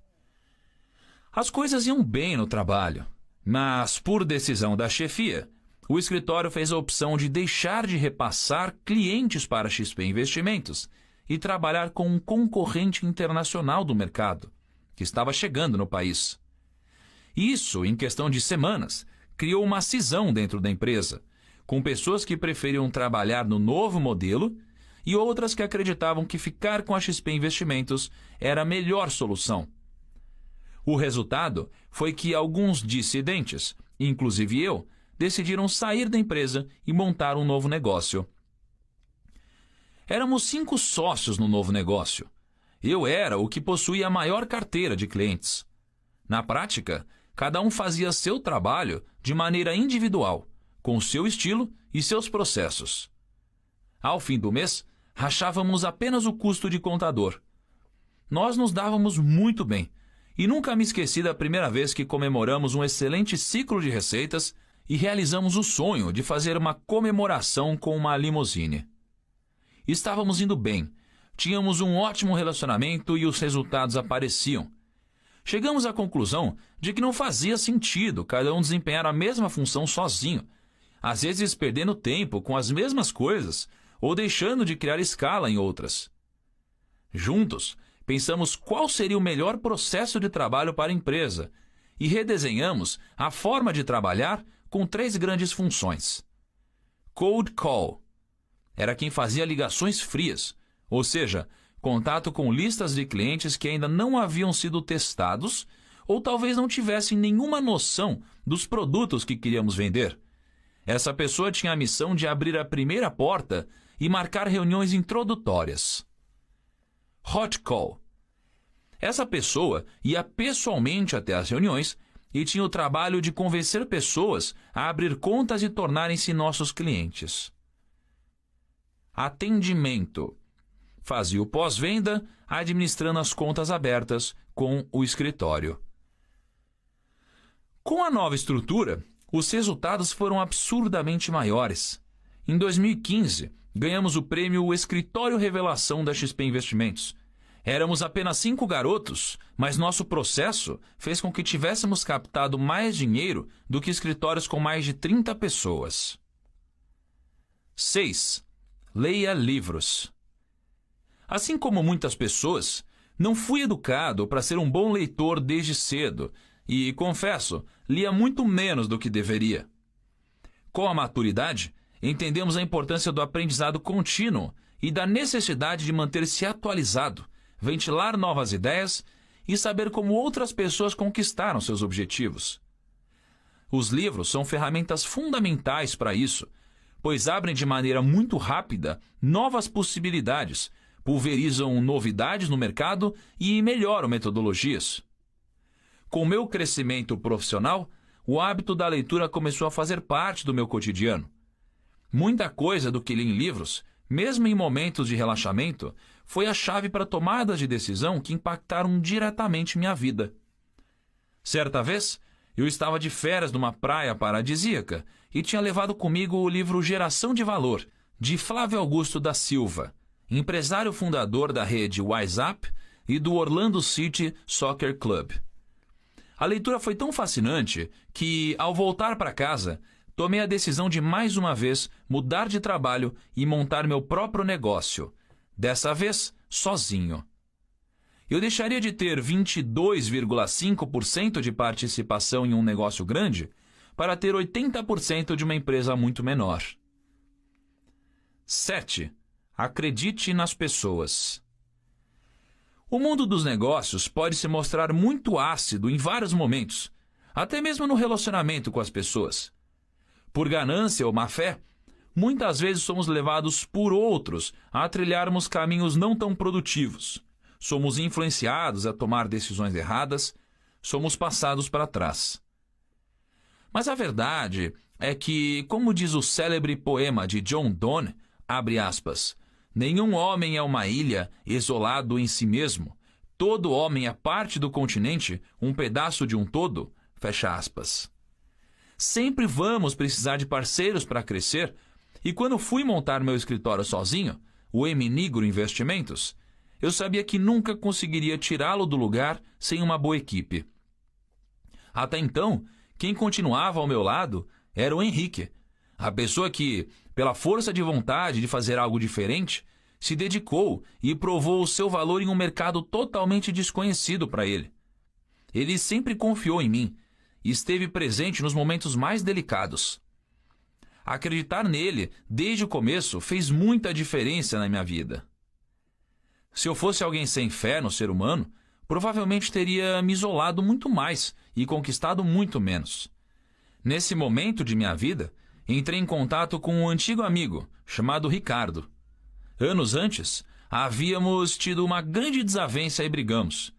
As coisas iam bem no trabalho, mas, por decisão da chefia, o escritório fez a opção de deixar de repassar clientes para XP Investimentos e trabalhar com um concorrente internacional do mercado, que estava chegando no país. Isso, em questão de semanas, criou uma cisão dentro da empresa, com pessoas que preferiam trabalhar no novo modelo e outras que acreditavam que ficar com a XP Investimentos era a melhor solução. O resultado foi que alguns dissidentes, inclusive eu, decidiram sair da empresa e montar um novo negócio. Éramos cinco sócios no novo negócio. Eu era o que possuía a maior carteira de clientes. Na prática, cada um fazia seu trabalho de maneira individual, com seu estilo e seus processos. Ao fim do mês, rachávamos apenas o custo de contador. Nós nos dávamos muito bem, e nunca me esqueci da primeira vez que comemoramos um excelente ciclo de receitas e realizamos o sonho de fazer uma comemoração com uma limusine. Estávamos indo bem, tínhamos um ótimo relacionamento e os resultados apareciam. Chegamos à conclusão de que não fazia sentido cada um desempenhar a mesma função sozinho, às vezes perdendo tempo com as mesmas coisas ou deixando de criar escala em outras. Juntos, pensamos qual seria o melhor processo de trabalho para a empresa e redesenhamos a forma de trabalhar com três grandes funções. Cold Call era quem fazia ligações frias, ou seja, contato com listas de clientes que ainda não haviam sido testados ou talvez não tivessem nenhuma noção dos produtos que queríamos vender. Essa pessoa tinha a missão de abrir a primeira porta e marcar reuniões introdutórias. Hot call. Essa pessoa ia pessoalmente até as reuniões e tinha o trabalho de convencer pessoas a abrir contas e tornarem-se nossos clientes. Atendimento. Fazia o pós-venda, administrando as contas abertas com o escritório. Com a nova estrutura, os resultados foram absurdamente maiores. Em 2015, ganhamos o prêmio Escritório Revelação da XP Investimentos. Éramos apenas cinco garotos, mas nosso processo fez com que tivéssemos captado mais dinheiro do que escritórios com mais de 30 pessoas. 6. Leia livros. Assim como muitas pessoas, não fui educado para ser um bom leitor desde cedo e, confesso, lia muito menos do que deveria. Com a maturidade, Entendemos a importância do aprendizado contínuo e da necessidade de manter-se atualizado, ventilar novas ideias e saber como outras pessoas conquistaram seus objetivos. Os livros são ferramentas fundamentais para isso, pois abrem de maneira muito rápida novas possibilidades, pulverizam novidades no mercado e melhoram metodologias. Com meu crescimento profissional, o hábito da leitura começou a fazer parte do meu cotidiano. Muita coisa do que li em livros, mesmo em momentos de relaxamento, foi a chave para tomadas de decisão que impactaram diretamente minha vida. Certa vez, eu estava de férias numa praia paradisíaca e tinha levado comigo o livro Geração de Valor, de Flávio Augusto da Silva, empresário fundador da rede WhatsApp e do Orlando City Soccer Club. A leitura foi tão fascinante que, ao voltar para casa, tomei a decisão de mais uma vez mudar de trabalho e montar meu próprio negócio, dessa vez sozinho. Eu deixaria de ter 22,5% de participação em um negócio grande para ter 80% de uma empresa muito menor. 7. Acredite nas pessoas. O mundo dos negócios pode se mostrar muito ácido em vários momentos, até mesmo no relacionamento com as pessoas por ganância ou má fé, muitas vezes somos levados por outros a trilharmos caminhos não tão produtivos. Somos influenciados a tomar decisões erradas, somos passados para trás. Mas a verdade é que, como diz o célebre poema de John Donne, abre aspas, nenhum homem é uma ilha isolado em si mesmo, todo homem é parte do continente, um pedaço de um todo, fecha aspas. Sempre vamos precisar de parceiros para crescer. E quando fui montar meu escritório sozinho, o Eminigro Investimentos, eu sabia que nunca conseguiria tirá-lo do lugar sem uma boa equipe. Até então, quem continuava ao meu lado era o Henrique, a pessoa que, pela força de vontade de fazer algo diferente, se dedicou e provou o seu valor em um mercado totalmente desconhecido para ele. Ele sempre confiou em mim e esteve presente nos momentos mais delicados. Acreditar nele desde o começo fez muita diferença na minha vida. Se eu fosse alguém sem fé no ser humano, provavelmente teria me isolado muito mais e conquistado muito menos. Nesse momento de minha vida, entrei em contato com um antigo amigo chamado Ricardo. Anos antes, havíamos tido uma grande desavença e brigamos.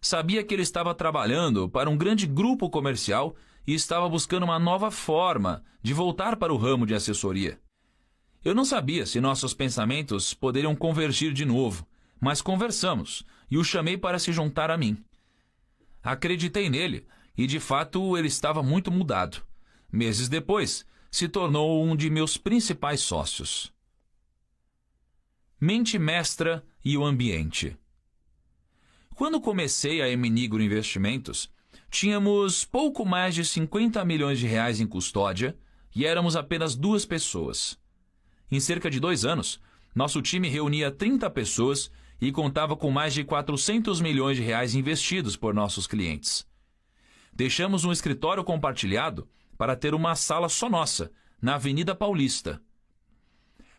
Sabia que ele estava trabalhando para um grande grupo comercial e estava buscando uma nova forma de voltar para o ramo de assessoria. Eu não sabia se nossos pensamentos poderiam convergir de novo, mas conversamos e o chamei para se juntar a mim. Acreditei nele e, de fato, ele estava muito mudado. Meses depois, se tornou um de meus principais sócios. Mente Mestra e o Ambiente quando comecei a Eminigro Investimentos, tínhamos pouco mais de 50 milhões de reais em custódia e éramos apenas duas pessoas. Em cerca de dois anos, nosso time reunia 30 pessoas e contava com mais de 400 milhões de reais investidos por nossos clientes. Deixamos um escritório compartilhado para ter uma sala só nossa, na Avenida Paulista.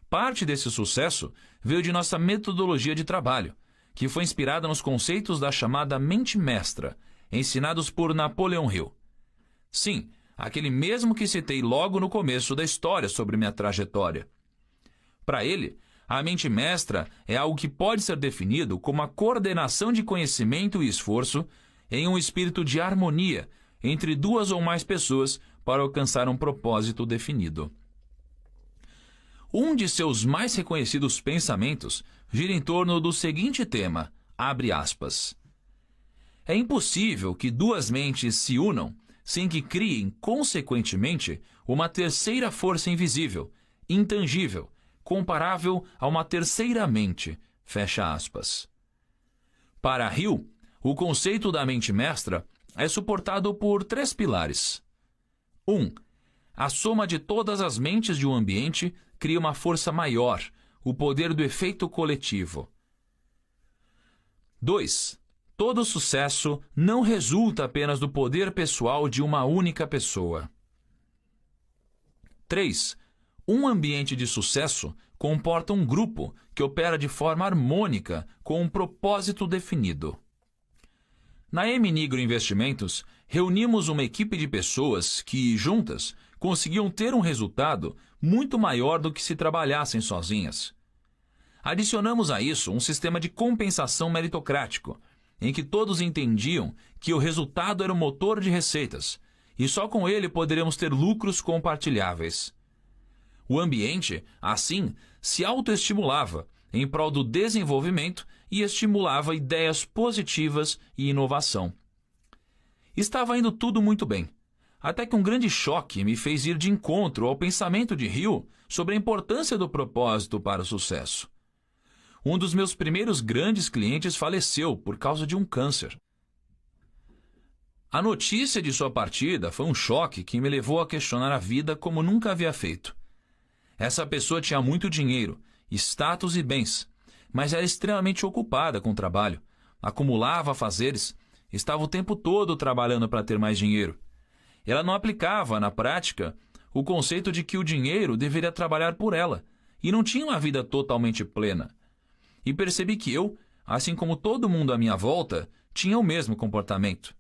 Parte desse sucesso veio de nossa metodologia de trabalho, que foi inspirada nos conceitos da chamada mente mestra, ensinados por Napoleon Hill. Sim, aquele mesmo que citei logo no começo da história sobre minha trajetória. Para ele, a mente mestra é algo que pode ser definido como a coordenação de conhecimento e esforço em um espírito de harmonia entre duas ou mais pessoas para alcançar um propósito definido. Um de seus mais reconhecidos pensamentos gira em torno do seguinte tema, abre aspas. É impossível que duas mentes se unam sem que criem, consequentemente, uma terceira força invisível, intangível, comparável a uma terceira mente. Fecha aspas. Para Hill, o conceito da mente mestra é suportado por três pilares. 1. Um, a soma de todas as mentes de um ambiente cria uma força maior, o poder do efeito coletivo. 2. Todo sucesso não resulta apenas do poder pessoal de uma única pessoa. 3. Um ambiente de sucesso comporta um grupo que opera de forma harmônica com um propósito definido. Na M Nigro Investimentos, reunimos uma equipe de pessoas que, juntas, conseguiam ter um resultado muito maior do que se trabalhassem sozinhas. Adicionamos a isso um sistema de compensação meritocrático, em que todos entendiam que o resultado era o motor de receitas, e só com ele poderíamos ter lucros compartilháveis. O ambiente, assim, se autoestimulava em prol do desenvolvimento e estimulava ideias positivas e inovação. Estava indo tudo muito bem até que um grande choque me fez ir de encontro ao pensamento de Rio sobre a importância do propósito para o sucesso. Um dos meus primeiros grandes clientes faleceu por causa de um câncer. A notícia de sua partida foi um choque que me levou a questionar a vida como nunca havia feito. Essa pessoa tinha muito dinheiro, status e bens, mas era extremamente ocupada com o trabalho, acumulava fazeres, estava o tempo todo trabalhando para ter mais dinheiro ela não aplicava, na prática, o conceito de que o dinheiro deveria trabalhar por ela e não tinha uma vida totalmente plena. E percebi que eu, assim como todo mundo à minha volta, tinha o mesmo comportamento.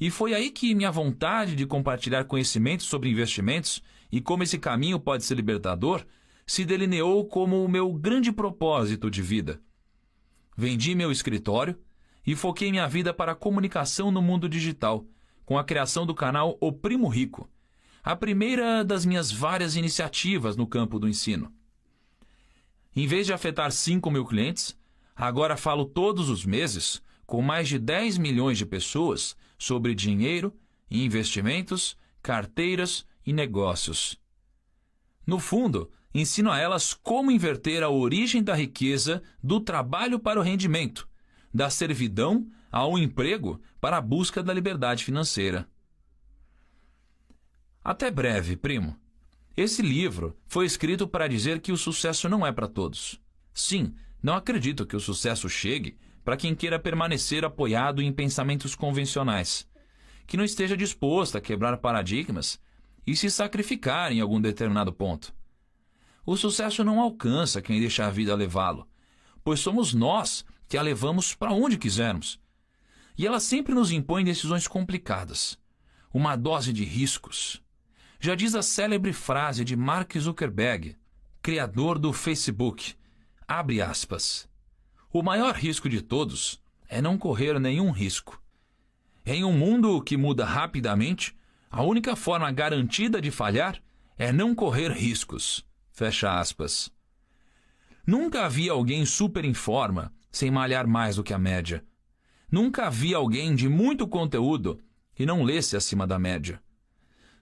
E foi aí que minha vontade de compartilhar conhecimentos sobre investimentos e como esse caminho pode ser libertador se delineou como o meu grande propósito de vida. Vendi meu escritório e foquei minha vida para a comunicação no mundo digital com a criação do canal O Primo Rico, a primeira das minhas várias iniciativas no campo do ensino. Em vez de afetar 5 mil clientes, agora falo todos os meses com mais de 10 milhões de pessoas sobre dinheiro, investimentos, carteiras e negócios. No fundo, ensino a elas como inverter a origem da riqueza do trabalho para o rendimento, da servidão ao emprego para a busca da liberdade financeira. Até breve, primo. Esse livro foi escrito para dizer que o sucesso não é para todos. Sim, não acredito que o sucesso chegue para quem queira permanecer apoiado em pensamentos convencionais, que não esteja disposto a quebrar paradigmas e se sacrificar em algum determinado ponto. O sucesso não alcança quem deixa a vida levá-lo, pois somos nós que a levamos para onde quisermos, e ela sempre nos impõe decisões complicadas, uma dose de riscos. Já diz a célebre frase de Mark Zuckerberg, criador do Facebook, abre aspas, o maior risco de todos é não correr nenhum risco. Em um mundo que muda rapidamente, a única forma garantida de falhar é não correr riscos. Fecha aspas. Nunca havia alguém super em forma, sem malhar mais do que a média, Nunca vi alguém de muito conteúdo que não lesse acima da média.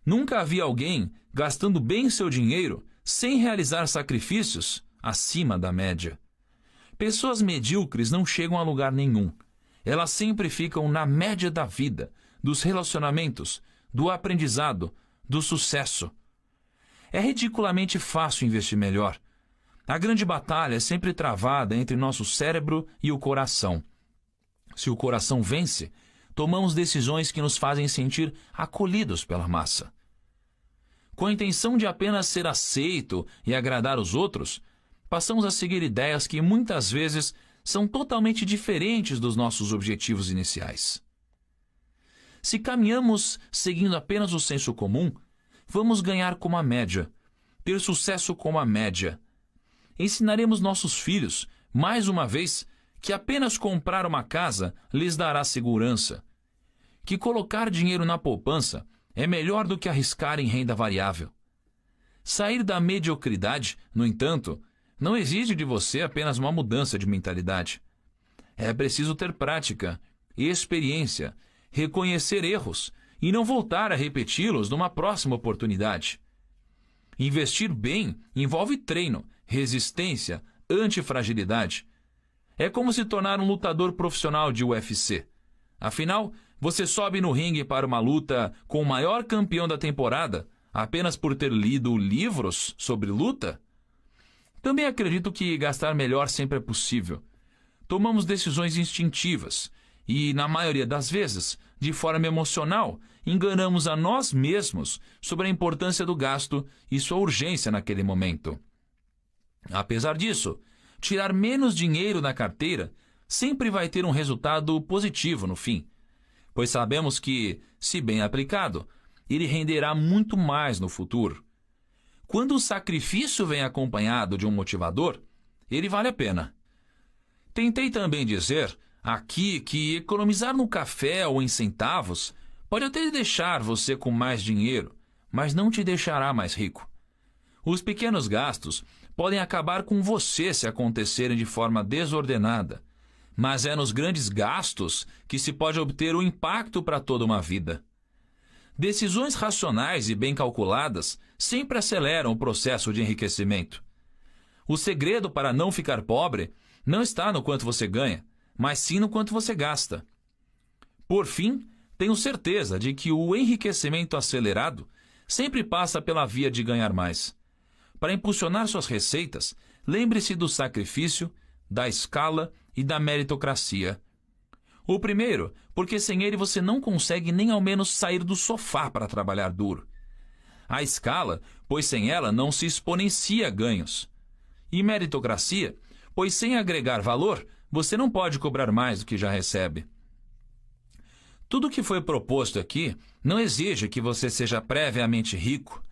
Nunca vi alguém gastando bem seu dinheiro sem realizar sacrifícios acima da média. Pessoas medíocres não chegam a lugar nenhum. Elas sempre ficam na média da vida, dos relacionamentos, do aprendizado, do sucesso. É ridiculamente fácil investir melhor. A grande batalha é sempre travada entre nosso cérebro e o coração se o coração vence, tomamos decisões que nos fazem sentir acolhidos pela massa. Com a intenção de apenas ser aceito e agradar os outros, passamos a seguir ideias que muitas vezes são totalmente diferentes dos nossos objetivos iniciais. Se caminhamos seguindo apenas o senso comum, vamos ganhar como a média, ter sucesso como a média. Ensinaremos nossos filhos, mais uma vez, que apenas comprar uma casa lhes dará segurança, que colocar dinheiro na poupança é melhor do que arriscar em renda variável. Sair da mediocridade, no entanto, não exige de você apenas uma mudança de mentalidade. É preciso ter prática, experiência, reconhecer erros e não voltar a repeti-los numa próxima oportunidade. Investir bem envolve treino, resistência, antifragilidade é como se tornar um lutador profissional de UFC. Afinal, você sobe no ringue para uma luta com o maior campeão da temporada apenas por ter lido livros sobre luta? Também acredito que gastar melhor sempre é possível. Tomamos decisões instintivas e, na maioria das vezes, de forma emocional, enganamos a nós mesmos sobre a importância do gasto e sua urgência naquele momento. Apesar disso, tirar menos dinheiro na carteira sempre vai ter um resultado positivo no fim, pois sabemos que, se bem aplicado, ele renderá muito mais no futuro. Quando o sacrifício vem acompanhado de um motivador, ele vale a pena. Tentei também dizer aqui que economizar no café ou em centavos pode até deixar você com mais dinheiro, mas não te deixará mais rico. Os pequenos gastos podem acabar com você se acontecerem de forma desordenada, mas é nos grandes gastos que se pode obter o um impacto para toda uma vida. Decisões racionais e bem calculadas sempre aceleram o processo de enriquecimento. O segredo para não ficar pobre não está no quanto você ganha, mas sim no quanto você gasta. Por fim, tenho certeza de que o enriquecimento acelerado sempre passa pela via de ganhar mais. Para impulsionar suas receitas, lembre-se do sacrifício, da escala e da meritocracia. O primeiro, porque sem ele você não consegue nem ao menos sair do sofá para trabalhar duro. A escala, pois sem ela não se exponencia ganhos. E meritocracia, pois sem agregar valor, você não pode cobrar mais do que já recebe. Tudo o que foi proposto aqui não exige que você seja previamente rico,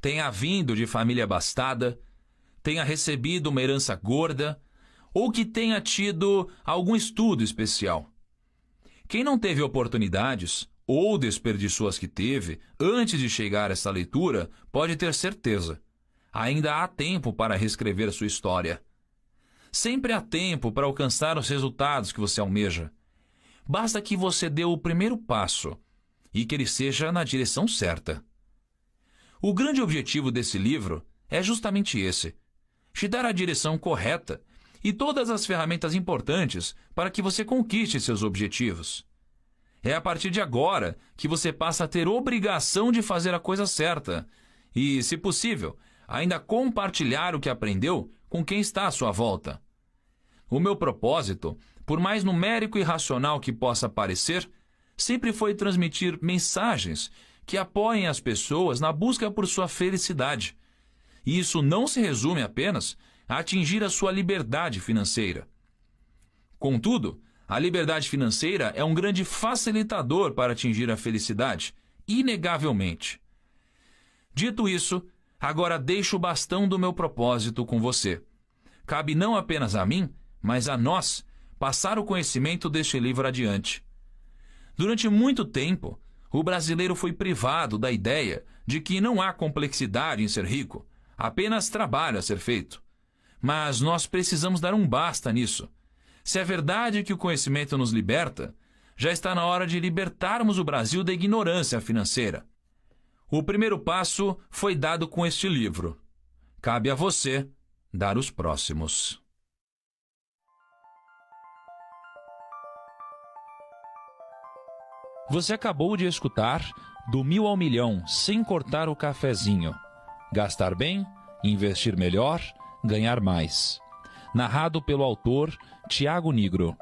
tenha vindo de família abastada, tenha recebido uma herança gorda ou que tenha tido algum estudo especial. Quem não teve oportunidades ou desperdiçou as que teve antes de chegar a essa leitura, pode ter certeza. Ainda há tempo para reescrever sua história. Sempre há tempo para alcançar os resultados que você almeja. Basta que você dê o primeiro passo e que ele seja na direção certa. O grande objetivo desse livro é justamente esse: te dar a direção correta e todas as ferramentas importantes para que você conquiste seus objetivos. É a partir de agora que você passa a ter obrigação de fazer a coisa certa e, se possível, ainda compartilhar o que aprendeu com quem está à sua volta. O meu propósito, por mais numérico e racional que possa parecer, sempre foi transmitir mensagens que apoiem as pessoas na busca por sua felicidade. E isso não se resume apenas a atingir a sua liberdade financeira. Contudo, a liberdade financeira é um grande facilitador para atingir a felicidade, inegavelmente. Dito isso, agora deixo o bastão do meu propósito com você. Cabe não apenas a mim, mas a nós passar o conhecimento deste livro adiante. Durante muito tempo, o brasileiro foi privado da ideia de que não há complexidade em ser rico, apenas trabalho a ser feito. Mas nós precisamos dar um basta nisso. Se é verdade que o conhecimento nos liberta, já está na hora de libertarmos o Brasil da ignorância financeira. O primeiro passo foi dado com este livro. Cabe a você dar os próximos. Você acabou de escutar Do Mil ao Milhão, sem cortar o cafezinho. Gastar bem, investir melhor, ganhar mais. Narrado pelo autor Tiago Nigro.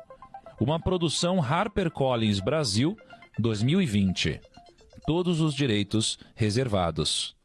Uma produção HarperCollins Brasil 2020. Todos os direitos reservados.